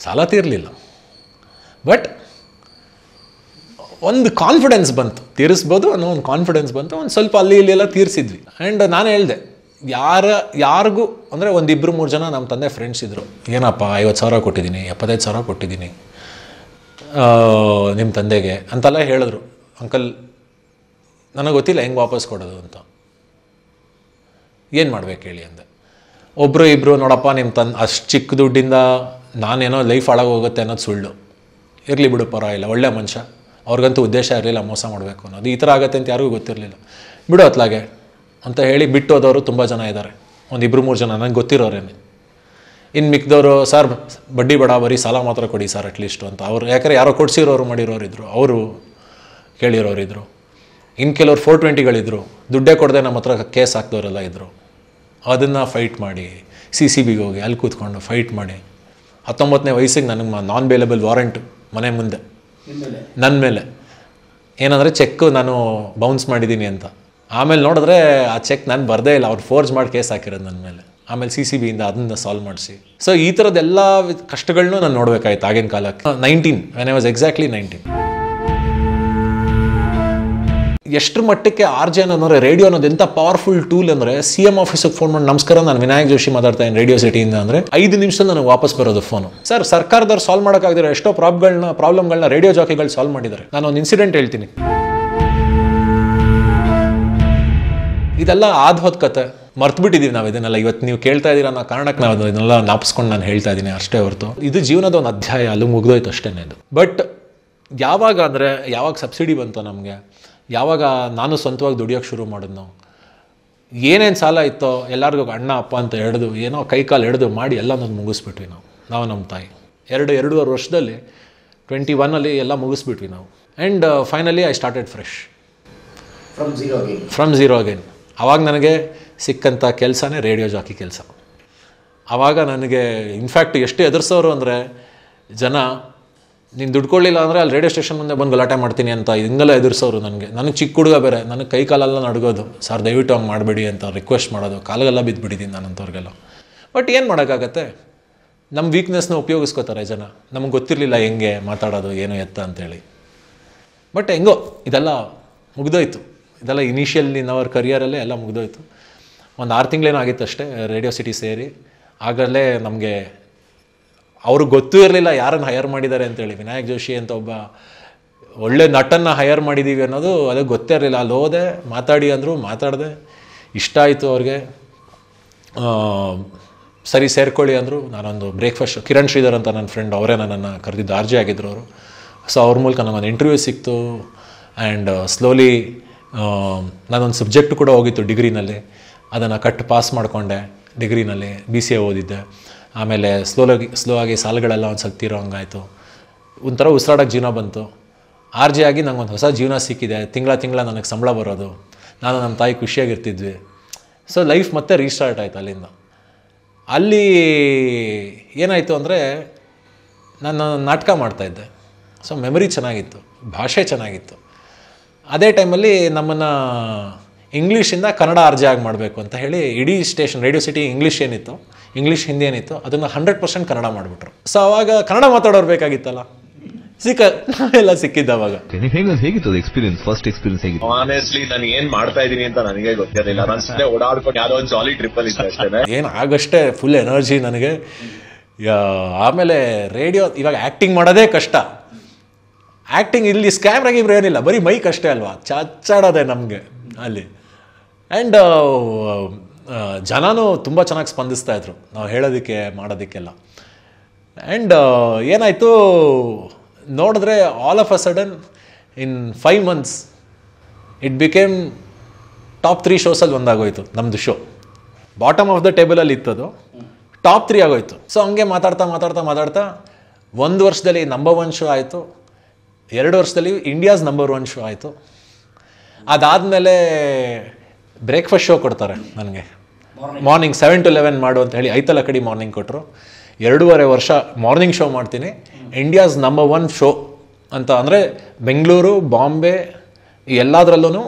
ಸಾಲ ತೀರಲಿಲ್ಲ ಬಟ್ ಒಂದು ಕಾನ್ಫಿಡೆನ್ಸ್ ಬಂತು ತೀರಿಸ್ಬೋದು ಅನ್ನೋ ಒಂದು ಕಾನ್ಫಿಡೆನ್ಸ್ ಬಂತು ಒಂದು ಸ್ವಲ್ಪ ಅಲ್ಲಿ ಇಲ್ಲಿ ಎಲ್ಲ ತೀರಿಸಿದ್ವಿ ಆ್ಯಂಡ್ ನಾನು ಹೇಳಿದೆ ಯಾರ ಯಾರಿಗೂ ಅಂದರೆ ಒಂದಿಬ್ಬರು ಮೂರು ಜನ ನಮ್ಮ ತಂದೆ ಫ್ರೆಂಡ್ಸ್ ಇದ್ದರು ಏನಪ್ಪ ಐವತ್ತು ಸಾವಿರ ಕೊಟ್ಟಿದ್ದೀನಿ ಎಪ್ಪತ್ತೈದು ಸಾವಿರ ಕೊಟ್ಟಿದ್ದೀನಿ ನಿಮ್ಮ ತಂದೆಗೆ ಅಂತೆಲ್ಲ ಹೇಳಿದ್ರು ಅಂಕಲ್ ನನಗೆ ಗೊತ್ತಿಲ್ಲ ಹೆಂಗೆ ವಾಪಸ್ ಕೊಡೋದು ಅಂತ ಏನು ಮಾಡ್ಬೇಕು ಹೇಳಿ ಅಂದೆ ಒಬ್ಬರು ಇಬ್ಬರು ನೋಡಪ್ಪ ನಿಮ್ಮ ತನ್ ಅಷ್ಟು ಚಿಕ್ಕ ದುಡ್ಡಿಂದ ನಾನೇನೋ ಲೈಫ್ ಹೋಗುತ್ತೆ ಅನ್ನೋದು ಸುಳ್ಳು ಇರಲಿ ಬಿಡು ಪರವಾಗಿಲ್ಲ ಒಳ್ಳೆ ಮನುಷ್ಯ ಅವ್ರಿಗಂತೂ ಉದ್ದೇಶ ಇರಲಿಲ್ಲ ಮೋಸ ಮಾಡಬೇಕು ಅನ್ನೋದು ಈ ಥರ ಆಗುತ್ತೆ ಅಂತ ಯಾರಿಗೂ ಗೊತ್ತಿರಲಿಲ್ಲ ಬಿಡು ಅತ್ಲಾಗೆ ಅಂತ ಹೇಳಿ ಬಿಟ್ಟು ಹೋದವರು ತುಂಬ ಜನ ಇದ್ದಾರೆ ಒಂದು ಇಬ್ಬರು ಮೂರು ಜನ ನನಗೆ ಗೊತ್ತಿರೋರೇನೆ ಇನ್ನು ಮಿಕ್ಕಿದವರು ಸರ್ ಬಡ್ಡಿ ಬಡ ಬರೀ ಸಾಲ ಮಾತ್ರ ಕೊಡಿ ಸರ್ ಅಟ್ಲೀಸ್ಟು ಅಂತ ಅವರು ಯಾಕಂದರೆ ಯಾರೋ ಕೊಡಿಸಿರೋರು ಮಾಡಿರೋರು ಇದ್ದರು ಅವರು ಕೇಳಿರೋರಿದ್ದರು ಇನ್ನು ಕೆಲವರು ಫೋರ್ ಟ್ವೆಂಟಿಗಳಿದ್ದರು ದುಡ್ಡೇ ಕೊಡದೆ ನಮ್ಮ ಹತ್ರ ಕೇಸ್ ಹಾಕ್ದವರೆಲ್ಲ ಇದ್ದರು ಅದನ್ನು ಫೈಟ್ ಮಾಡಿ ಸಿ ಸಿ ಬಿಗೆ ಹೋಗಿ ಅಲ್ಲಿ ಕೂತ್ಕೊಂಡು ಫೈಟ್ ಮಾಡಿ ಹತ್ತೊಂಬತ್ತನೇ ವಯಸ್ಸಿಗೆ ನನಗೆ ನಾನ್ ಬೇಲೆಬಲ್ ವಾರೆಂಟ್ ಮನೆ ಮುಂದೆ ನನ್ನ ಮೇಲೆ ಏನಂದರೆ ಚೆಕ್ ನಾನು ಬೌನ್ಸ್ ಮಾಡಿದ್ದೀನಿ ಅಂತ ಆಮೇಲೆ ನೋಡಿದ್ರೆ ಆ ಚೆಕ್ ನಾನು ಬರದೇ ಇಲ್ಲ ಅವ್ರು ಫೋರ್ಜ್ ಮಾಡಿ ಕೇಸ್ ಹಾಕಿರೋದು ನನ್ನ ಮೇಲೆ ಆಮೇಲೆ ಸಿ ಸಿ ಬಿಯಿಂದ ಅದನ್ನ ಸಾಲ್ವ್ ಮಾಡಿಸಿ ಸೊ ಈ ಎಲ್ಲ ಕಷ್ಟಗಳನ್ನೂ ನಾನು ನೋಡಬೇಕಾಯ್ತು ಆಗಿನ ಕಾಲಕ್ಕೆ nineteen I was exactly nineteen ಎಷ್ಟು ಮಟ್ಟಕ್ಕೆ ಆರ್ ಜೆ ಅನ್ನೋದ್ರೆ ರೇಡಿಯೋ ಅನ್ನೋದು ಎಂಥ ಪವರ್ಫುಲ್ ಟೂಲ್ ಅಂದರೆ ಸಿ ಎಂ ಆಫೀಸಿಗೆ ಫೋನ್ ಮಾಡಿ ನಮಸ್ಕಾರ ನಾನು ವಿನಾಯಕ್ ಜೋಶಿ ಮಾತಾಡ್ತಾ ಇದ್ದೀನಿ ರೇಡಿಯೋ ಸಿಟಿಯಿಂದ ಅಂದರೆ ಐದು ನಿಮಿಷ ನನಗೆ ವಾಪಸ್ ಬರೋದು ಫೋನು ಸರ್ ಸರ್ಕಾರದವ್ರು ಸಾಲ್ವ್ ಮಾಡೋಕ್ಕಾಗದಿರೋ ಎಷ್ಟೋ ಪ್ರಾಬ್ಗಳನ್ನ ಪ್ರಾಬ್ಲಮ್ಗಳನ್ನ ರೇಡಿಯೋ ಜಾಕಿಗಳು ಸಾಲ್ವ್ ಮಾಡಿದ್ದಾರೆ ನಾನು ಒಂದು ಇನ್ಸಿಡೆಂಟ್ ಹೇಳ್ತೀನಿ ಇದೆಲ್ಲ ಆದ್ ಹೋದ ಕತೆ ಮರ್ತ್ಬಿಟ್ಟಿದ್ದೀವಿ ನಾವು ಇದನ್ನೆಲ್ಲ ಇವತ್ತು ನೀವು ಕೇಳ್ತಾ ಇದೀರ ಅನ್ನೋ ಕಾರಣಕ್ಕೆ ನಾವು ಇದನ್ನೆಲ್ಲ ನಾಪಿಸ್ಕೊಂಡು ನಾನು ಹೇಳ್ತಾ ಇದ್ದೀನಿ ಅಷ್ಟೇ ಹೊರತು ಇದು ಜೀವನದ ಒಂದು ಅಧ್ಯಾಯ ಅಲ್ಲಿ ಮುಗ್ದೋಯ್ತು ಅಷ್ಟೇ ಅದು ಬಟ್ ಯಾವಾಗ ಅಂದರೆ ಯಾವಾಗ ಸಬ್ಸಿಡಿ ಬಂತು ನಮಗೆ ಯಾವಾಗ ನಾನು ಸ್ವಂತವಾಗಿ ದುಡಿಯೋಕೆ ಶುರು ಮಾಡಿದ್ನು ಏನೇನು ಸಾಲ ಇತ್ತೋ ಎಲ್ಲರಿಗೂ ಅಣ್ಣ ಅಪ್ಪ ಅಂತ ಹಿಡಿದು ಏನೋ ಕೈ ಕಾಲು ಹಿಡಿದು ಮಾಡಿ ಎಲ್ಲ ನಾನು ಮುಗಿಸ್ಬಿಟ್ವಿ ನಾವು ನಾವು ನಮ್ಮ ತಾಯಿ ಎರಡು ಎರಡೂವರೆ ವರ್ಷದಲ್ಲಿ ಟ್ವೆಂಟಿ ಒನ್ನಲ್ಲಿ ಎಲ್ಲ ಮುಗಿಸ್ಬಿಟ್ವಿ ನಾವು and finally I started fresh from zero again from zero again ಆವಾಗ ನನಗೆ ಸಿಕ್ಕಂಥ ಕೆಲಸನೇ ರೇಡಿಯೋ ಜಾಕಿ ಕೆಲಸ ಆವಾಗ ನನಗೆ ಇನ್ಫ್ಯಾಕ್ಟ್ ಎಷ್ಟು ಎದುರಿಸೋರು ಅಂದರೆ ಜನ ನೀನು ದುಡ್ಕೊಳ್ಳಿಲ್ಲ ಅಂದರೆ ಅಲ್ಲಿ ರೇಡಿಯೋ ಸ್ಟೇಷನ್ ಮುಂದೆ ಬಂದು ಗಲಾಟೆ ಮಾಡ್ತೀನಿ ಅಂತ ಹಿಂಗೆಲ್ಲ ಎದುರಿಸೋರು ನನಗೆ ನನಗೆ ಚಿಕ್ಕ ಹುಡುಗ ಬೇರೆ ನನಗೆ ಕೈ ಕಾಲೆಲ್ಲ ನಡಗೋದು ಸರ್ ದಯವಿಟ್ಟು ಹಂಗೆ ಮಾಡಬೇಡಿ ಅಂತ ರಿಕ್ವೆಸ್ಟ್ ಮಾಡೋದು ಕಾಲಿಗೆಲ್ಲ ಬಿದ್ದುಬಿಟ್ಟಿದ್ದೀನಿ ನಾನು ಅಂಥವ್ರಿಗೆಲ್ಲ ಬಟ್ ಏನು ಮಾಡೋಕ್ಕಾಗತ್ತೆ ನಮ್ಮ ವೀಕ್ನೆಸ್ನ ಉಪಯೋಗಿಸ್ಕೋತಾರೆ ಜನ ನಮಗೆ ಗೊತ್ತಿರಲಿಲ್ಲ ಹೆಂಗೆ ಮಾತಾಡೋದು ಏನು ಎತ್ತ ಅಂತೇಳಿ ಬಟ್ ಹೆಂಗೋ ಇದೆಲ್ಲ ಮುಗ್ದೋಯ್ತು ಇದೆಲ್ಲ ಇನಿಷಿಯಲ್ ಇನ್ ಅವ್ರ ಕರಿಯರಲ್ಲೇ ಎಲ್ಲ ಮುಗಿದೋಯ್ತು ಒಂದು ಆರು ತಿಂಗಳೇನೋ ಆಗಿತ್ತು ಅಷ್ಟೇ ರೇಡಿಯೋ ಸಿಟಿ ಸೇರಿ ಆಗಲೇ ನಮಗೆ ಅವ್ರಿಗೆ ಗೊತ್ತೂ ಇರಲಿಲ್ಲ ಯಾರನ್ನು ಹೈಯರ್ ಮಾಡಿದ್ದಾರೆ ಅಂತೇಳಿ ವಿನಾಯಕ್ ಜೋಶಿ ಅಂತ ಒಬ್ಬ ಒಳ್ಳೆ ನಟನ್ನು ಹೈಯರ್ ಮಾಡಿದ್ದೀವಿ ಅನ್ನೋದು ಅದೇ ಗೊತ್ತೇ ಇರಲಿಲ್ಲ ಅಲ್ಲಿ ಹೋದೆ ಮಾತಾಡಿ ಅಂದರು ಮಾತಾಡಿದೆ ಇಷ್ಟ ಆಯಿತು ಅವ್ರಿಗೆ ಸರಿ ಸೇರ್ಕೊಳ್ಳಿ ಅಂದರು ನಾನೊಂದು ಬ್ರೇಕ್ಫಾಸ್ಟ್ ಕಿರಣ್ ಶ್ರೀಧರ್ ಅಂತ ನನ್ನ ಫ್ರೆಂಡ್ ಅವರೇ ನನ್ನನ್ನು ಕರೆದಿದ್ದು ಆರ್ಜಿ ಆಗಿದ್ರು ಅವರು ಸೊ ಅವ್ರ ಮೂಲಕ ನಮ್ಮ ಇಂಟರ್ವ್ಯೂ ಸಿಕ್ತು ಆ್ಯಂಡ್ ಸ್ಲೋಲಿ ನಾನೊಂದು ಸಬ್ಜೆಕ್ಟ್ ಕೂಡ ಹೋಗಿತ್ತು ಡಿಗ್ರಿನಲ್ಲಿ ಅದನ್ನು ಕಟ್ ಪಾಸ್ ಮಾಡಿಕೊಂಡೆ ಡಿಗ್ರಿನಲ್ಲಿ ಬಿ ಸಿ ಎ ಓದಿದ್ದೆ ಆಮೇಲೆ ಸ್ಲೋಲಾಗಿ ಸ್ಲೋ ಆಗಿ ಸಾಲುಗಳೆಲ್ಲ ಒಂದು ಸಲ ತೀರೋ ಹಂಗಾಯಿತು ಒಂಥರ ಉಸಿರಾಡೋಕ್ಕೆ ಜೀವನ ಬಂತು ಆರ್ ಜಿ ಆಗಿ ನಂಗೊಂದು ಹೊಸ ಜೀವನ ಸಿಕ್ಕಿದೆ ತಿಂಗಳ ತಿಂಗಳ ನನಗೆ ಸಂಬಳ ಬರೋದು ನಾನು ನಮ್ಮ ತಾಯಿ ಖುಷಿಯಾಗಿರ್ತಿದ್ವಿ ಸೊ ಲೈಫ್ ಮತ್ತೆ ರೀಸ್ಟಾರ್ಟ್ ಆಯಿತು ಅಲ್ಲಿಂದ ಅಲ್ಲಿ ಏನಾಯಿತು ಅಂದರೆ ನಾನು ನಾಟಕ ಮಾಡ್ತಾಯಿದ್ದೆ ಸೊ ಮೆಮೊರಿ ಚೆನ್ನಾಗಿತ್ತು ಭಾಷೆ ಚೆನ್ನಾಗಿತ್ತು ಅದೇ ಟೈಮಲ್ಲಿ ನಮ್ಮನ್ನು ಇಂಗ್ಲೀಷಿಂದ ಕನ್ನಡ ಅರ್ಜಿ ಆಗಿ ಮಾಡಬೇಕು ಅಂತ ಹೇಳಿ ಇಡೀ ಸ್ಟೇಷನ್ ರೇಡಿಯೋ ಸಿಟಿ ಇಂಗ್ಲೀಷ್ ಏನಿತ್ತು ಇಂಗ್ಲೀಷ್ ಹಿಂದಿ ಏನಿತ್ತು ಅದನ್ನು ಹಂಡ್ರೆಡ್ ಪರ್ಸೆಂಟ್ ಕನ್ನಡ ಮಾಡಿಬಿಟ್ರು ಸೊ ಅವಾಗ ಕನ್ನಡ ಮಾತಾಡೋರು ಬೇಕಾಗಿತ್ತಲ್ಲ ಸಿಕ್ಕ ಎಲ್ಲ ಸಿಕ್ಕಿದ್ದ ಅವಾಗ ಹೇಗಿತ್ತು ಎಕ್ಸ್ಪೀರಿಯನ್ಸ್ ಫಸ್ಟ್ ಎಕ್ಸ್ಪೀರಿಯನ್ಸ್ ಹೇಗಿತ್ತು ಆನೆಸ್ಟ್ಲಿ ನಾನು ಏನ್ ಮಾಡ್ತಾ ಇದ್ದೀನಿ ಅಂತ ನನಗೆ ಗೊತ್ತಿರಲಿಲ್ಲ ನಾನು ಸುಮ್ಮನೆ ಓಡಾಡ್ಕೊಂಡು ಯಾರೋ ಒಂದು ಜಾಲಿ ಟ್ರಿಪ್ ಅಲ್ಲಿ ಏನು ಆಗಷ್ಟೇ ಫುಲ್ ಎನರ್ಜಿ ನನಗೆ ಆಮೇಲೆ ರೇಡಿಯೋ ಇವಾಗ ಆಕ್ಟಿಂಗ್ ಮಾಡೋದೇ ಕಷ್ಟ ಆ್ಯಕ್ಟಿಂಗ್ ಇಲ್ಲಿ ಸ್ಕ್ಯಾಮ್ರಾಗಿ ಇವ್ರು ಏನಿಲ್ಲ ಬರೀ ಮೈಕ್ ಅಷ್ಟೇ ಅಲ್ವಾ ಚಾಚಾಡೋದೆ ನಮಗೆ ಅಲ್ಲಿ ಆ್ಯಂಡ್ uh, uh, ಜನನೂ ತುಂಬ ಚೆನ್ನಾಗಿ ಸ್ಪಂದಿಸ್ತಾ ಇದ್ರು ನಾವು ಹೇಳೋದಕ್ಕೆ ಮಾಡೋದಕ್ಕೆಲ್ಲ ಆ್ಯಂಡ್ uh, ಏನಾಯಿತು ನೋಡಿದ್ರೆ all of a sudden in five months it became top three ಶೋಸಲ್ಲಿ ಒಂದಾಗೋಯ್ತು ನಮ್ಮದು ಶೋ ಬಾಟಮ್ ಆಫ್ ದ ಟೇಬಲಲ್ಲಿ ಇತ್ತದು ಟಾಪ್ ತ್ರೀ ಆಗೋಯ್ತು ಸೊ ಹಂಗೆ ಮಾತಾಡ್ತಾ ಮಾತಾಡ್ತಾ ಮಾತಾಡ್ತಾ ಒಂದು ವರ್ಷದಲ್ಲಿ ನಂಬರ್ ಒನ್ ಶೋ ಆಯಿತು ಎರಡು ವರ್ಷದಲ್ಲಿ ಇಂಡಿಯಾಸ್ ನಂಬರ್ ಒನ್ ಶೋ ಆಯಿತು ಅದಾದಮೇಲೆ ಬ್ರೇಕ್ಫಾಸ್ಟ್ ಶೋ ಕೊಡ್ತಾರೆ ನನಗೆ ಮಾರ್ನಿಂಗ್ ಸೆವೆನ್ ಟು ಲೆವೆನ್ ಮಾಡು ಅಂತ ಹೇಳಿ ಐತಲ ಕಡೆ ಮಾರ್ನಿಂಗ್ ಕೊಟ್ಟರು ಎರಡೂವರೆ ವರ್ಷ ಮಾರ್ನಿಂಗ್ ಶೋ ಮಾಡ್ತೀನಿ ಇಂಡಿಯಾಸ್ ನಂಬರ್ ಒನ್ ಶೋ ಅಂತ ಅಂದರೆ ಬೆಂಗಳೂರು ಬಾಂಬೆ ಎಲ್ಲದರಲ್ಲೂ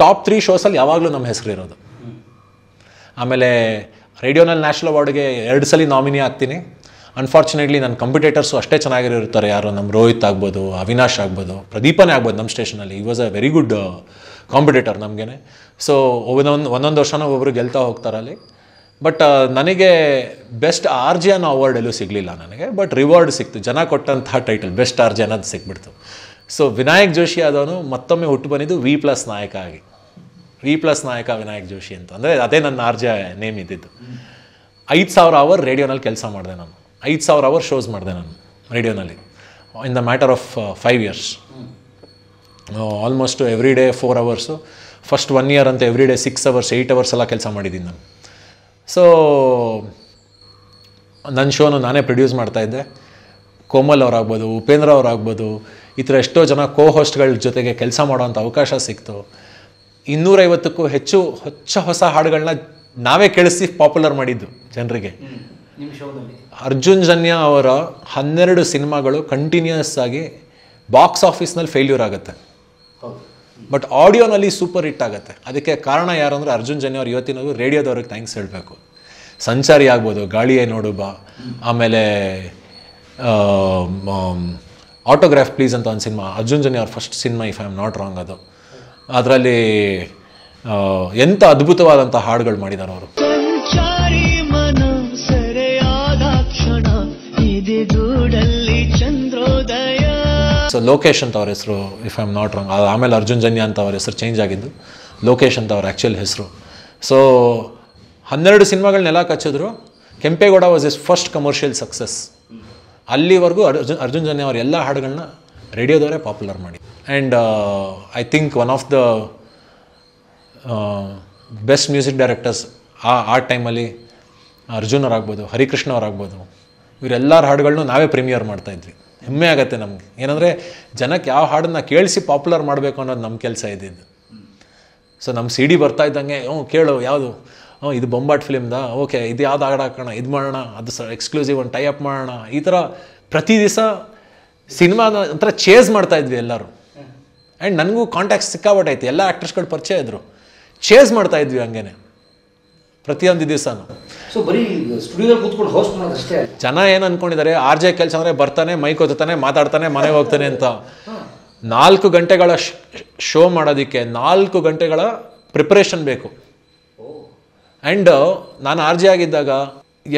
ಟಾಪ್ ತ್ರೀ ಶೋಸಲ್ಲಿ ಯಾವಾಗಲೂ ನಮ್ಮ ಹೆಸರು ಇರೋದು ಆಮೇಲೆ ರೇಡಿಯೋನಲ್ಲಿ ನ್ಯಾಷನಲ್ ಅವಾರ್ಡ್ಗೆ ಎರಡು ಸಲ ನಾಮಿನಿ ಆಗ್ತೀನಿ ಅನ್ಫಾರ್ಚುನೇಟ್ಲಿ ನನ್ನ ಕಂಪಿಟೇಟರ್ಸು ಅಷ್ಟೇ ಚೆನ್ನಾಗಿರೋ ಯಾರೋ ಯಾರು ನಮ್ಮ ರೋಹಿತ್ ಆಗ್ಬೋದು ಅವಿನಾಶ್ ಆಗ್ಬೋದು ಪ್ರದೀಪನೇ ಆಗ್ಬೋದು ನಮ್ಮ ಸ್ಟೇಷನಲ್ಲಿ ಈ was a very good competitor ನಮಗೇನೆ ಸೊ ಒಂದೊಂದು ಒಂದೊಂದು ವರ್ಷನೂ ಒಬ್ಬರು ಗೆಲ್ತಾ ಹೋಗ್ತಾರೆ ಅಲ್ಲಿ ಬಟ್ uh, ನನಗೆ ಬೆಸ್ಟ್ ಆರ್ ಜಿ ಅನ್ನೋ ಅವಾರ್ಡ್ ಎಲ್ಲೂ ಸಿಗಲಿಲ್ಲ ನನಗೆ ಬಟ್ ರಿವಾರ್ಡ್ ಸಿಕ್ತು ಜನ ಕೊಟ್ಟಂತಹ ಟೈಟಲ್ ಬೆಸ್ಟ್ ಆರ್ ಜಿ ಅನ್ನೋದು ಸಿಕ್ಬಿಡ್ತು ಸೊ ವಿನಾಯಕ್ ಜೋಶಿ ಆದವನು ಮತ್ತೊಮ್ಮೆ ಹುಟ್ಟು ಬಂದಿದ್ದು ವಿ ಪ್ಲಸ್ ನಾಯಕ ಆಗಿ ವಿ ಪ್ಲಸ್ ನಾಯಕ ವಿನಾಯಕ್ ಜೋಶಿ ಅಂತ ಅಂದರೆ ಅದೇ ನನ್ನ ಆರ್ ಜೆ ನೇಮ್ ಇದ್ದಿದ್ದು ಐದು ಸಾವಿರ ಅವರ್ ರೇಡಿಯೋನಲ್ಲಿ ಕೆಲಸ ಮಾಡಿದೆ ನಾನು ಐದು ಸಾವಿರ ಅವರ್ ಶೋಸ್ ಮಾಡಿದೆ ನಾನು ರೇಡಿಯೋನಲ್ಲಿ in the matter of five years almost every day four hours first one year ಅಂತ every day six hours eight hours ಎಲ್ಲ ಕೆಲಸ ಮಾಡಿದ್ದೀನಿ ನಾನು ಸೊ ನನ್ನ ಶೋನು ನಾನೇ ಪ್ರೊಡ್ಯೂಸ್ ಮಾಡ್ತಾ ಇದ್ದೆ ಕೋಮಲ್ ಅವರಾಗ್ಬೋದು ಉಪೇಂದ್ರ ಅವರಾಗ್ಬೋದು ಈ ಥರ ಎಷ್ಟೋ ಜನ ಕೋ ಹೋಸ್ಟ್ಗಳ ಜೊತೆಗೆ ಕೆಲಸ ಮಾಡೋವಂಥ ಅವಕಾಶ ಸಿಕ್ತು ಇನ್ನೂರೈವತ್ತಕ್ಕೂ ಹೆಚ್ಚು ಹೊಚ್ಚ ಹೊಸ ಹಾಡುಗಳನ್ನ ನಾವೇ ಕೇಳಿಸಿ ಪಾಪ್ಯುಲರ್ ಮಾಡಿದ್ದು ಜನರಿಗೆ ಅರ್ಜುನ್ ಜನ್ಯ ಅವರ ಹನ್ನೆರಡು ಸಿನಿಮಾಗಳು ಕಂಟಿನ್ಯೂಸ್ ಆಗಿ ಬಾಕ್ಸ್ ಆಫೀಸ್ನಲ್ಲಿ ಫೇಲ್ಯೂರ್ ಆಗುತ್ತೆ ಬಟ್ ಆಡಿಯೋನಲ್ಲಿ ಸೂಪರ್ ಹಿಟ್ ಆಗುತ್ತೆ ಅದಕ್ಕೆ ಕಾರಣ ಯಾರು ಅರ್ಜುನ್ ಜನ್ಯ ಅವ್ರ ಇವತ್ತಿನವರು ರೇಡಿಯೋದವ್ರಿಗೆ ಥ್ಯಾಂಕ್ಸ್ ಹೇಳಬೇಕು ಸಂಚಾರಿ ಆಗ್ಬೋದು ಗಾಳಿಯೇ ನೋಡು ಬಾ ಆಮೇಲೆ ಆಟೋಗ್ರಾಫ್ ಪ್ಲೀಸ್ ಅಂತ ಒಂದು ಸಿನಿಮಾ ಅರ್ಜುನ್ ಜನ್ಯ ಅವ್ರ first cinema if I am not wrong ಅದು ಅದರಲ್ಲಿ ಎಂಥ ಅದ್ಭುತವಾದಂಥ ಹಾಡುಗಳು ಮಾಡಿದ್ದಾರೆ ಅವರು ಸೊ ಲೋಕೇಶ್ ಅಂತ ಅವ್ರ ಹೆಸರು if I am not wrong ಆಮೇಲೆ ಅರ್ಜುನ್ ಜನ್ಯ ಅಂತ ಅವ್ರ ಹೆಸರು ಚೇಂಜ್ ಆಗಿದ್ದು ಲೋಕೇಶ್ ಅಂತ ಅವ್ರ ಆ್ಯಕ್ಚುಯಲ್ ಹೆಸರು ಸೊ ಹನ್ನೆರಡು ಸಿನಿಮಾಗಳನ್ನೆಲ್ಲ ಕಚ್ಚಿದ್ರು Kempegowda was is first commercial success ಅಲ್ಲಿವರೆಗೂ ಅರ್ಜುನ್ ಅರ್ಜುನ್ ಜನ್ಯ ಅವ್ರ ಎಲ್ಲ ಹಾಡುಗಳನ್ನ ರೇಡಿಯೋದವರೇ ಪಾಪ್ಯುಲರ್ ಮಾಡಿ and I think one of the best music directors ಆ ಆ ಟೈಮಲ್ಲಿ ಅರ್ಜುನ್ ಹರಿಕೃಷ್ಣ ಅವರಾಗ್ಬೋದು ಇವರೆಲ್ಲರ ಹಾಡುಗಳನ್ನೂ ನಾವೇ ಪ್ರೀಮಿಯರ್ ಮಾಡ್ತಾಯಿದ್ವಿ ಹೆಮ್ಮೆ ಆಗುತ್ತೆ ನಮ್ಗೆ ಏನಂದರೆ ಜನಕ್ಕೆ ಯಾವ ಹಾಡನ್ನ ಕೇಳಿಸಿ ಪಾಪ್ಯುಲರ್ ಮಾಡಬೇಕು ಅನ್ನೋದು ನಮ್ಮ ಕೆಲಸ ಇದ್ದಿದ್ದು ಸೊ ನಮ್ಮ ಸಿ ಡಿ ಬರ್ತಾ ಇದ್ದಂಗೆ ಹ್ಞೂ ಕೇಳು ಯಾವುದು ಹ್ಞೂ ಇದು ಬೊಂಬಾಟ್ ಫಿಲಿಮ್ದ ಓಕೆ ಇದು ಯಾವ್ದು ಹಾಡು ಹಾಕೋಣ ಇದು ಮಾಡೋಣ ಅದು ಸ ಎಕ್ಸ್ಕ್ಲೂಸಿವ್ ಒಂದು ಟೈ ಅಪ್ ಮಾಡೋಣ ಈ ಥರ ಪ್ರತಿ ದಿವಸ ಸಿನಿಮಾದ ಒಂಥರ ಚೇಸ್ ಇದ್ವಿ ಎಲ್ಲರೂ ಆ್ಯಂಡ್ ನನಗೂ ಕಾಂಟ್ಯಾಕ್ಟ್ ಸಿಕ್ಕಾಬಟ್ಟೈತಿ ಎಲ್ಲ ಆ್ಯಕ್ಟ್ರೆಸ್ಗಳು ಪರಿಚಯ ಇದ್ದರು ಚೇಸ್ ಇದ್ವಿ ಹಂಗೇನೆ ಪ್ರತಿಯೊಂದು ದಿವಸ ಸ್ಟುಡಿಯೋದಲ್ಲಿ ಕೂತ್ಕೊಂಡು ಜನ ಏನು ಅನ್ಕೊಂಡಿದ್ದಾರೆ ಆರ್ ಜೆ ಕೆಲಸ ಅಂದರೆ ಬರ್ತಾನೆ ಮೈಕ್ ಓದುತ್ತಾನೆ ಮಾತಾಡ್ತಾನೆ ಮನೆಗೆ ಹೋಗ್ತಾನೆ ಅಂತ ನಾಲ್ಕು ಗಂಟೆಗಳ ಶೋ ಮಾಡೋದಕ್ಕೆ ನಾಲ್ಕು ಗಂಟೆಗಳ ಪ್ರಿಪ್ರೇಷನ್ ಬೇಕು ಆ್ಯಂಡ್ ನಾನು ಆರ್ ಜೆ ಆಗಿದ್ದಾಗ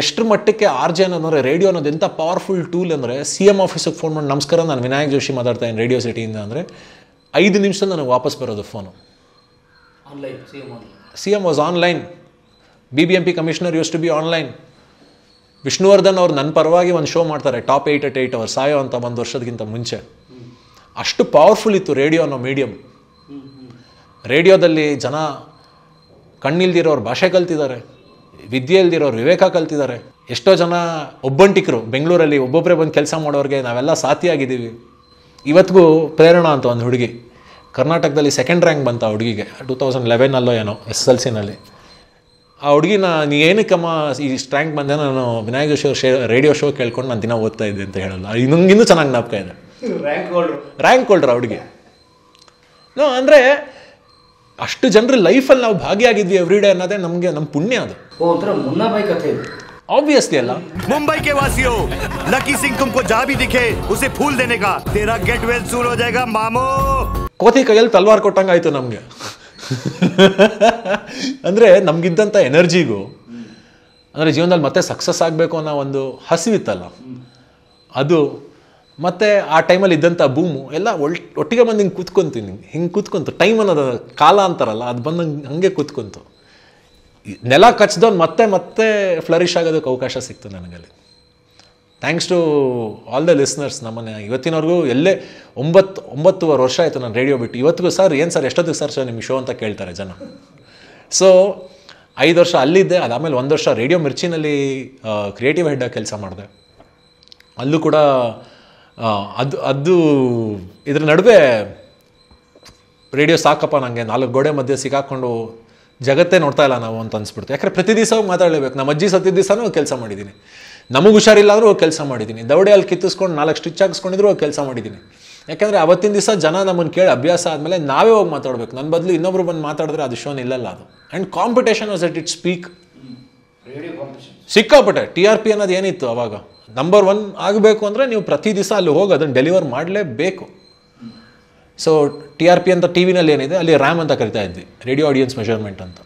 ಎಷ್ಟು ಮಟ್ಟಕ್ಕೆ ಆರ್ ಜೆ ಅನ್ನೋದ್ರೆ ರೇಡಿಯೋ ಅನ್ನೋದು ಎಂಥ ಪವರ್ಫುಲ್ ಟೂಲ್ ಅಂದರೆ ಸಿ ಎಮ್ ಆಫೀಸಿಗೆ ಫೋನ್ ಮಾಡಿ ನಮಸ್ಕಾರ ನಾನು ವಿನಾಯಕ್ ಜೋಶಿ ಮಾತಾಡ್ತಾ ಇದ್ದೀನಿ ರೇಡಿಯೋ ಸಿಟಿಯಿಂದ ಅಂದರೆ ಐದು ನಿಮಿಷ ನನಗೆ ವಾಪಸ್ ಬರೋದು phone C M was online B B M P commissioner use to be online Vishnuvardhan ಅವ್ರು ನನ್ನ ಪರವಾಗಿ ಒಂದು ಶೋ ಮಾಡ್ತಾರೆ top eight at eight hour ಸಾಯೋ ಅಂತ ಒಂದು ವರ್ಷದಕ್ಕಿಂತ ಮುಂಚೆ ಅಷ್ಟು ಪವರ್ಫುಲ್ ಇತ್ತು ರೇಡಿಯೋ ಅನ್ನೋ ಮೀಡಿಯಮ್ ರೇಡಿಯೋದಲ್ಲಿ ಜನ ಕಣ್ಣಿಲ್ದಿರೋರು ಭಾಷೆ ಕಲ್ತಿದ್ದಾರೆ ವಿದ್ಯೆ ಇಲ್ದಿರೋರು ವಿವೇಕ ಕಲ್ತಿದ್ದಾರೆ ಎಷ್ಟೋ ಜನ ಒಬ್ಬಂಟಿಕರು ಬೆಂಗಳೂರಲ್ಲಿ ಒಬ್ಬೊಬ್ಬರೇ ಬಂದು ಕೆಲಸ ಮಾಡೋರಿಗೆ ನಾವೆಲ್ಲ ಸಾಥಿಯಾಗಿದ್ದೀವಿ ಇವತ್ತಿಗೂ ಪ್ರೇರಣಾ ಅಂತ ಒಂದು ಹುಡುಗಿ ಕರ್ನಾಟಕದಲ್ಲಿ ಸೆಕೆಂಡ್ ರ್ಯಾಂಕ್ ಬಂತ ಹುಡುಗಿಗೆ ಟೂ ತೌಸಂಡ್ ಲೆವೆನಲ್ಲೋ ಏನೋ ಎಸ್ ಎಲ್ ಸಿನಲ್ಲಿ ಆ ಹುಡುಗಿನ ನೀ ಏನಕ್ಕಮ್ಮ ಈ ಸ್ಟ್ರ್ಯಾಂಕ್ ಬಂದೆ ನಾನು ವಿನಾಯಕ ಶೋ ಶೇ ರೇಡಿಯೋ ಶೋ ಕೇಳ್ಕೊಂಡು ನಾನು ದಿನ ಓದ್ತಾ ಇದ್ದೆ ಅಂತ ಹೇಳಲ್ಲ ನಂಗೆ ಇನ್ನೂ ಚೆನ್ನಾಗಿ ಜ್ಞಾಪಕ ಇದೆ ರ್ಯಾಂಕ್ ಹೋಲ್ಡ್ರು ರ್ಯಾಂಕ್ ಹುಡುಗಿ ನೋ ಅಂದರೆ ಅಷ್ಟು ಜನರ ಲೈಫಲ್ಲಿ ನಾವು ಭಾಗಿಯಾಗಿದ್ವಿ ಎವ್ರಿ ಡೇ ಅನ್ನೋದೇ ನಮಗೆ ನಮ್ಮ ಪುಣ್ಯ ಅದು ಆಬ್ವಿಯಸ್ಲಿ ಅಲ್ಲ ಮುಂಬೈ ಕೆ ವಾಸಿಯೋ ಲಕ್ಕಿ ಸಿಂಗ್ ತುಮಕೋ ಜಾಬಿ ದಿಖೆ ಉಸೆ ಫೂಲ್ ದೇನೆ ಕಾ ತೇರಾ ಗೆಟ್ ವೆಲ್ ಸೂನ್ ಹೋ ಜಾಯೇಗಾ ಮಾಮೋ ಕೋತಿ ಕೈಯಲ್ಲಿ ತಲ್ವಾರ್ ಕೊಟ್ಟಂಗೆ ಆಯಿತು ನಮಗೆ ಅಂದರೆ ನಮಗಿದ್ದಂಥ ಎನರ್ಜಿಗೂ ಅಂದರೆ ಜೀವನದಲ್ಲಿ ಮತ್ತೆ ಸಕ್ಸಸ್ ಆಗಬೇಕು ಅನ್ನೋ ಒಂದು ಹಸಿವಿತ್ತಲ್ಲ ಅದು ಮತ್ತೆ ಆ ಟೈಮಲ್ಲಿ ಇದ್ದಂಥ ಭೂಮು ಎಲ್ಲ ಒಳ್ ಒಟ್ಟಿಗೆ ಬಂದು ಹಿಂಗೆ ಕೂತ್ಕೊತೀನಿ ಹಿಂಗೆ ಕೂತ್ಕೊಂತು ಟೈಮ್ ಅನ್ನೋದು ಕಾಲ ಅಂತಾರಲ್ಲ ಅದು ಬಂದಂಗೆ ಹಂಗೆ ಕೂತ್ಕೊಂತು ನೆಲ ಕಚ್ದವ್ನು ಮತ್ತೆ ಮತ್ತೆ ಫ್ಲರಿಶ್ ಆಗೋದಕ್ಕೆ ಅವಕಾಶ ಸಿಕ್ತು ನನಗಲ್ಲಿ thanks to all the listeners ನಮ್ಮನ್ನ ಇವತ್ತಿನವರೆಗೂ ಎಲ್ಲೇ ಒಂಬತ್ತು ಒಂಬತ್ತುವರೆ ವರ್ಷ ಆಯಿತು ನಾನು ರೇಡಿಯೋ ಬಿಟ್ಟು ಇವತ್ತಿಗೂ ಸರ್ ಏನು ಸರ್ ಎಷ್ಟೊತ್ತಿಗೆ ಸರ್ ಸರ್ ನಿಮ್ಮ ಶೋ ಅಂತ ಕೇಳ್ತಾರೆ ಜನ ಸೊ ಐದು ವರ್ಷ ಅಲ್ಲಿದ್ದೆ ಅದಾದಮೇಲೆ ಒಂದು ವರ್ಷ ರೇಡಿಯೋ ಮಿರ್ಚಿನಲ್ಲಿ ಕ್ರಿಯೇಟಿವ್ ಹೆಡ್ಡಾಗಿ ಕೆಲಸ ಮಾಡಿದೆ ಅಲ್ಲೂ ಕೂಡ ಅದು ಅದು ಇದ್ರ ನಡುವೆ ರೇಡಿಯೋ ಸಾಕಪ್ಪ ನನಗೆ ನಾಲ್ಕು ಗೋಡೆ ಮಧ್ಯೆ ಸಿಕ್ಕಾಕ್ಕೊಂಡು ಜಗತ್ತೇ ನೋಡ್ತಾ ಇಲ್ಲ ನಾವು ಅಂತ ಅನ್ಸ್ಬಿಡ್ತು ಯಾಕಂದರೆ ಪ್ರತಿ ದಿವಸ ಮಾತಾಡಲೇಬೇಕು ನಮ್ಮ ಅಜ್ಜಿ ಸತ್ತಿದ್ದ ದಿವಸನೂ ಕೆಲಸ ಮಾಡಿದ್ದೀನಿ ನಮಗೆ ಹುಷಾರಿಲ್ಲ ಆದರೂ ಕೆಲಸ ಮಾಡಿದ್ದೀನಿ ದೌಡೆ ಅಲ್ಲಿ ಕಿತ್ತಿಸ್ಕೊಂಡು ನಾಲ್ಕು ಸ್ಟಿಚ್ ಹಾಕಿಸ್ಕೊಂಡಿದ್ರು ಕೆಲಸ ಮಾಡಿದ್ದೀನಿ ಯಾಕೆಂದರೆ ಅವತ್ತಿನ ದಿವಸ ಜನ ನಮ್ಮನ್ನು ಕೇಳಿ ಅಭ್ಯಾಸ ಆದಮೇಲೆ ನಾವೇ ಹೋಗಿ ಮಾತಾಡಬೇಕು ನನ್ನ ಬದಲು ಇನ್ನೊಬ್ರು ಬಂದು ಮಾತಾಡಿದ್ರೆ ಅದು ಶೋನ್ ಇಲ್ಲಲ್ಲ ಅದು and competition was at its peak ಸಿಕ್ಕಾಪಟ್ಟೆ ಟಿ ಆರ್ ಪಿ ಅನ್ನೋದು ಏನಿತ್ತು ಅವಾಗ ನಂಬರ್ ಒನ್ ಆಗಬೇಕು ಅಂದರೆ ನೀವು ಪ್ರತಿ ದಿವಸ ಅಲ್ಲಿ ಹೋಗಿ ಅದನ್ನು ಡೆಲಿವರ್ ಮಾಡಲೇಬೇಕು ಸೊ ಟಿ ಆರ್ ಪಿ ಅಂತ ಟಿ ವಿನಲ್ಲಿ ಏನಿದೆ ಅಲ್ಲಿ ರ್ಯಾಮ್ ಅಂತ ಕರಿತಾ ಇದ್ವಿ ರೇಡಿಯೋ ಆಡಿಯನ್ಸ್ ಮೆಷರ್ಮೆಂಟ್ ಅಂತ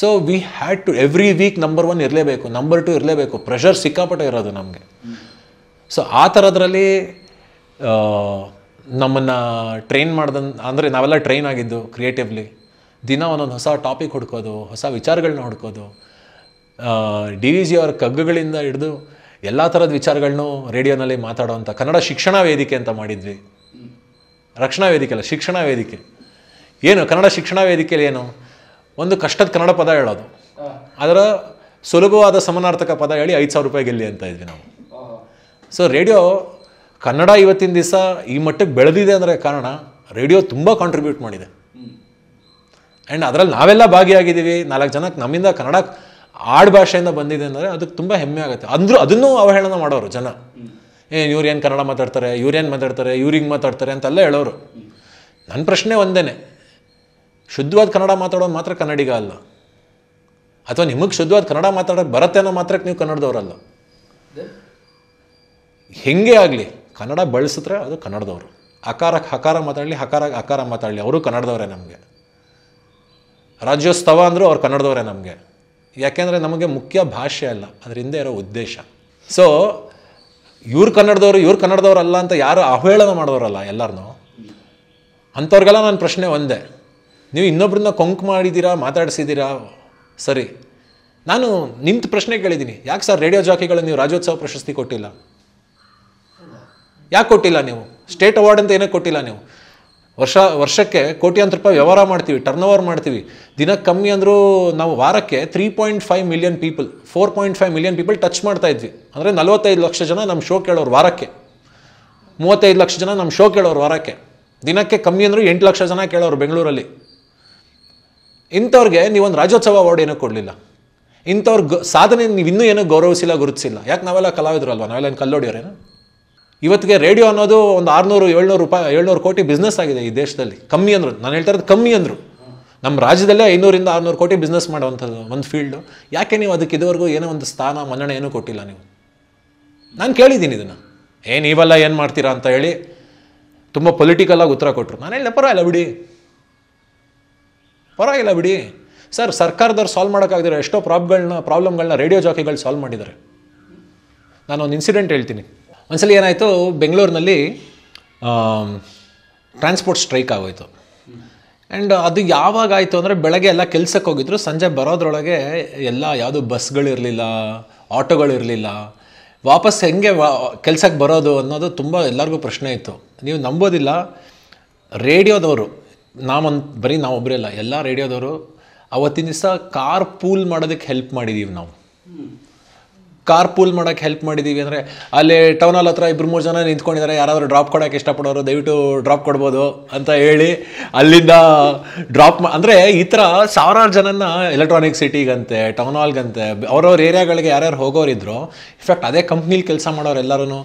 so we had to every week number one ಇರಲೇಬೇಕು ನಂಬರ್ ಟು ಇರಲೇಬೇಕು ಪ್ರೆಷರ್ ಸಿಕ್ಕಾಪಟ್ಟೆ ಇರೋದು ನಮಗೆ ಸೊ ಆ ಥರದ್ರಲ್ಲಿ ನಮ್ಮನ್ನು ಟ್ರೈನ್ ಮಾಡ್ದನ್ ಅಂದರೆ ನಾವೆಲ್ಲ ಟ್ರೈನ್ ಆಗಿದ್ದು ಕ್ರಿಯೇಟಿವ್ಲಿ ದಿನ ಒಂದೊಂದು ಹೊಸ ಟಾಪಿಕ್ ಹುಡ್ಕೋದು ಹೊಸ ವಿಚಾರಗಳನ್ನ ಹುಡ್ಕೋದು ಡಿ ವಿ ಜಿ ಅವರ ಕಗ್ಗುಗಳಿಂದ ಹಿಡಿದು ಎಲ್ಲ ಥರದ ವಿಚಾರಗಳನ್ನೂ ರೇಡಿಯೋನಲ್ಲಿ ಮಾತಾಡೋವಂಥ ಕನ್ನಡ ಶಿಕ್ಷಣ ವೇದಿಕೆ ಅಂತ ಮಾಡಿದ್ವಿ ರಕ್ಷಣಾ ವೇದಿಕೆ ಅಲ್ಲ ಶಿಕ್ಷಣ ವೇದಿಕೆ ಏನು ಕನ್ನಡ ಶಿಕ್ಷಣ ವೇದಿಕೆಯಲ್ಲಿ ಏನು ಒಂದು ಕಷ್ಟದ ಕನ್ನಡ ಪದ ಹೇಳೋದು ಅದರ ಸುಲಭವಾದ ಸಮನಾರ್ಥಕ ಪದ ಹೇಳಿ ಐದು ಸಾವಿರ ರೂಪಾಯಿ ಗೆಲ್ಲಿ ಅಂತ ಇದ್ವಿ ನಾವು ಸೊ ರೇಡಿಯೋ ಕನ್ನಡ ಇವತ್ತಿನ ದಿವಸ ಈ ಮಟ್ಟಕ್ಕೆ ಬೆಳೆದಿದೆ ಅಂದರೆ ಕಾರಣ ರೇಡಿಯೋ ತುಂಬ ಕಾಂಟ್ರಿಬ್ಯೂಟ್ ಮಾಡಿದೆ ಆ್ಯಂಡ್ ಅದರಲ್ಲಿ ನಾವೆಲ್ಲ ಭಾಗಿಯಾಗಿದ್ದೀವಿ ನಾಲ್ಕು ಜನಕ್ಕೆ ನಮ್ಮಿಂದ ಕನ್ನಡ ಭಾಷೆಯಿಂದ ಬಂದಿದೆ ಅಂದರೆ ಅದಕ್ಕೆ ತುಂಬ ಹೆಮ್ಮೆ ಆಗುತ್ತೆ ಅಂದರೂ ಅದನ್ನು ಅವಹೇಳನ ಮಾಡೋರು ಜನ ಏನು ಇವ್ರು ಏನು ಕನ್ನಡ ಮಾತಾಡ್ತಾರೆ ಇವ್ರೇನು ಮಾತಾಡ್ತಾರೆ ಇವ್ರಿಗೆ ಮಾತಾಡ್ತಾರೆ ಅಂತೆಲ್ಲ ಹೇಳೋರು ನನ್ನ ಪ್ರಶ್ನೆ ಒಂದೇ ಶುದ್ಧವಾದ ಕನ್ನಡ ಮಾತಾಡೋದು ಮಾತ್ರ ಕನ್ನಡಿಗ ಅಲ್ಲ ಅಥವಾ ನಿಮಗೆ ಶುದ್ಧವಾದ ಕನ್ನಡ ಮಾತಾಡೋದು ಬರುತ್ತೆ ಅನ್ನೋ ಮಾತ್ರಕ್ಕೆ ನೀವು ಕನ್ನಡದವರಲ್ಲ ಹೆಂಗೆ ಆಗಲಿ ಕನ್ನಡ ಬಳಸಿದ್ರೆ ಅದು ಕನ್ನಡದವರು ಅಕಾರಕ್ಕೆ ಹಕಾರ ಮಾತಾಡಲಿ ಹಕಾರ ಅಕಾರ ಮಾತಾಡಲಿ ಅವರು ಕನ್ನಡದವರೇ ನಮಗೆ ರಾಜ್ಯೋತ್ಸವ ಅಂದರೂ ಅವ್ರು ಕನ್ನಡದವರೇ ನಮಗೆ ಯಾಕೆಂದರೆ ನಮಗೆ ಮುಖ್ಯ ಭಾಷೆ ಅಲ್ಲ ಅದ್ರ ಹಿಂದೆ ಇರೋ ಉದ್ದೇಶ ಸೊ ಇವ್ರು ಕನ್ನಡದವರು ಇವ್ರು ಅಲ್ಲ ಅಂತ ಯಾರು ಅವಹೇಳನ ಮಾಡೋರಲ್ಲ ಎಲ್ಲರನ್ನೂ ಅಂಥವ್ರಿಗೆಲ್ಲ ನನ್ನ ಪ್ರಶ್ನೆ ಒಂದೇ ನೀವು ಇನ್ನೊಬ್ರನ್ನ ಕೊಂಕ್ ಮಾಡಿದ್ದೀರಾ ಮಾತಾಡಿಸಿದ್ದೀರಾ ಸರಿ ನಾನು ನಿಂತು ಪ್ರಶ್ನೆ ಕೇಳಿದ್ದೀನಿ ಯಾಕೆ ಸರ್ ರೇಡಿಯೋ ಜಾಕಿಗಳು ನೀವು ರಾಜ್ಯೋತ್ಸವ ಪ್ರಶಸ್ತಿ ಕೊಟ್ಟಿಲ್ಲ ಯಾಕೆ ಕೊಟ್ಟಿಲ್ಲ ನೀವು ಸ್ಟೇಟ್ ಅವಾರ್ಡ್ ಅಂತ ಏನೇ ಕೊಟ್ಟಿಲ್ಲ ನೀವು ವರ್ಷ ವರ್ಷಕ್ಕೆ ಕೋಟ್ಯಾಂತರ ರೂಪಾಯಿ ವ್ಯವಹಾರ ಮಾಡ್ತೀವಿ ಟರ್ನ್ ಓವರ್ ಮಾಡ್ತೀವಿ ದಿನಕ್ಕೆ ಕಮ್ಮಿ ಅಂದರೂ ನಾವು ವಾರಕ್ಕೆ three point five million people four point five million people touch ಮಾಡ್ತಾ ಇದ್ವಿ ಅಂದರೆ ನಲವತ್ತೈದು ಲಕ್ಷ ಜನ ನಮ್ಮ ಶೋ ಕೇಳೋರು ವಾರಕ್ಕೆ ಮೂವತ್ತೈದು ಲಕ್ಷ ಜನ ನಮ್ಮ ಶೋ ಕೇಳೋರು ವಾರಕ್ಕೆ ದಿನಕ್ಕೆ ಕಮ್ಮಿ ಅಂದರೂ ಎಂಟು ಲಕ್ಷ ಜನ ಕೇಳೋರು ಬೆಂಗಳೂರಲ್ಲಿ ಇಂಥವ್ರಿಗೆ ನೀವೊಂದು ರಾಜ್ಯೋತ್ಸವ ಅವಾರ್ಡ್ ಏನೂ ಕೊಡಲಿಲ್ಲ ಇಂಥವ್ರ ಗ ಸಾಧನೆ ನೀವು ಇನ್ನೂ ಏನೂ ಗೌರವಿಸಿಲ್ಲ ಗುರುತಿಸಿಲ್ಲ ಯಾಕೆ ನಾವೆಲ್ಲ ಕಲಾವಿದ್ರು ಅಲ್ವಾ ನಾವೆಲ್ಲ ಕಲ್ಲೋಡಿಯವ್ರೇನು ಇವತ್ತಿಗೆ ರೇಡಿಯೋ ಅನ್ನೋದು ಒಂದು ಆರುನೂರು ಏಳ್ನೂರು ರೂಪಾಯಿ ಏಳ್ನೂರು ಕೋಟಿ ಬಿಸ್ನೆಸ್ ಆಗಿದೆ ಈ ದೇಶದಲ್ಲಿ ಕಮ್ಮಿ ಅಂದರು ನಾನು ಹೇಳ್ತಾ ಇರೋದು ಕಮ್ಮಿ ಅಂದರು ನಮ್ಮ ರಾಜ್ಯದಲ್ಲೇ ಐನೂರಿಂದ ಆರುನೂರು ಕೋಟಿ ಬಿಸ್ನೆಸ್ ಮಾಡುವಂಥದ್ದು ಒಂದು ಫೀಲ್ಡು ಯಾಕೆ ನೀವು ಅದಕ್ಕೆ ಇದುವರೆಗೂ ಏನೋ ಒಂದು ಸ್ಥಾನ ಮನ್ನಣೆ ಏನೂ ಕೊಟ್ಟಿಲ್ಲ ನೀವು ನಾನು ಕೇಳಿದ್ದೀನಿ ಇದನ್ನು ಏನು ನೀವೆಲ್ಲ ಏನು ಮಾಡ್ತೀರಾ ಅಂತ ಹೇಳಿ ತುಂಬ ಪೊಲಿಟಿಕಲ್ಲಾಗಿ ಉತ್ತರ ಕೊಟ್ಟರು ನಾನು ಪರ ಇಲ್ಲ ಬಿಡಿ ಪರವಾಗಿಲ್ಲ ಬಿಡಿ ಸರ್ ಸರ್ಕಾರದವ್ರು ಸಾಲ್ವ್ ಮಾಡೋಕ್ಕಾಗದಿರೋ ಎಷ್ಟೋ ಪ್ರಾಬ್ಗಳನ್ನ ಪ್ರಾಬ್ಲಮ್ಗಳನ್ನ ರೇಡಿಯೋ ಜಾಕಿಗಳು ಸಾಲ್ವ್ ಮಾಡಿದ್ದಾರೆ ನಾನೊಂದು ಇನ್ಸಿಡೆಂಟ್ ಹೇಳ್ತೀನಿ ಒಂದ್ಸಲಿ ಏನಾಯಿತು ಬೆಂಗಳೂರಿನಲ್ಲಿ ಟ್ರಾನ್ಸ್ಪೋರ್ಟ್ ಸ್ಟ್ರೈಕ್ ಆಗೋಯಿತು ಆ್ಯಂಡ್ ಅದು ಯಾವಾಗಾಯಿತು ಅಂದರೆ ಬೆಳಗ್ಗೆ ಎಲ್ಲ ಕೆಲಸಕ್ಕೆ ಹೋಗಿದ್ರು ಸಂಜೆ ಬರೋದ್ರೊಳಗೆ ಎಲ್ಲ ಯಾವುದೂ ಬಸ್ಗಳಿರಲಿಲ್ಲ ಆಟೋಗಳಿರಲಿಲ್ಲ ವಾಪಸ್ ಹೆಂಗೆ ಕೆಲ್ಸಕ್ಕೆ ಬರೋದು ಅನ್ನೋದು ತುಂಬ ಎಲ್ಲರಿಗೂ ಪ್ರಶ್ನೆ ಇತ್ತು ನೀವು ನಂಬೋದಿಲ್ಲ ರೇಡಿಯೋದವರು ನಾವಂತ ಬರೀ ನಾವೊಬ್ಬರೇ ಅಲ್ಲ ಎಲ್ಲ ರೇಡಿಯೋದವರು ಅವತ್ತಿನ ದಿವಸ ಕಾರ್ ಪೂಲ್ ಮಾಡೋದಕ್ಕೆ ಹೆಲ್ಪ್ ಮಾಡಿದ್ದೀವಿ ನಾವು ಕಾರ್ ಪೂಲ್ ಮಾಡೋಕ್ಕೆ ಹೆಲ್ಪ್ ಮಾಡಿದ್ದೀವಿ ಅಂದರೆ ಅಲ್ಲಿ ಹಾಲ್ ಹತ್ರ ಇಬ್ಬರು ಮೂರು ಜನ ನಿಂತ್ಕೊಂಡಿದ್ದಾರೆ ಯಾರಾದರೂ ಡ್ರಾಪ್ ಕೊಡೋಕೆ ಇಷ್ಟಪಡೋರು ದಯವಿಟ್ಟು ಡ್ರಾಪ್ ಕೊಡ್ಬೋದು ಅಂತ ಹೇಳಿ ಅಲ್ಲಿಂದ ಡ್ರಾಪ್ ಮಾ ಅಂದರೆ ಈ ಥರ ಸಾವಿರಾರು ಜನನ ಎಲೆಕ್ಟ್ರಾನಿಕ್ ಸಿಟಿಗಂತೆ ಟೌನ್ ಹಾಲ್ಗಂತೆ ಅವ್ರವ್ರ ಏರಿಯಾಗಳಿಗೆ ಯಾರ್ಯಾರು ಹೋಗೋರಿದ್ರು ಇನ್ಫ್ಯಾಕ್ಟ್ ಅದೇ ಕಂಪ್ನಿಲಿ ಕೆಲಸ ಮಾಡೋರು ಎಲ್ಲರೂ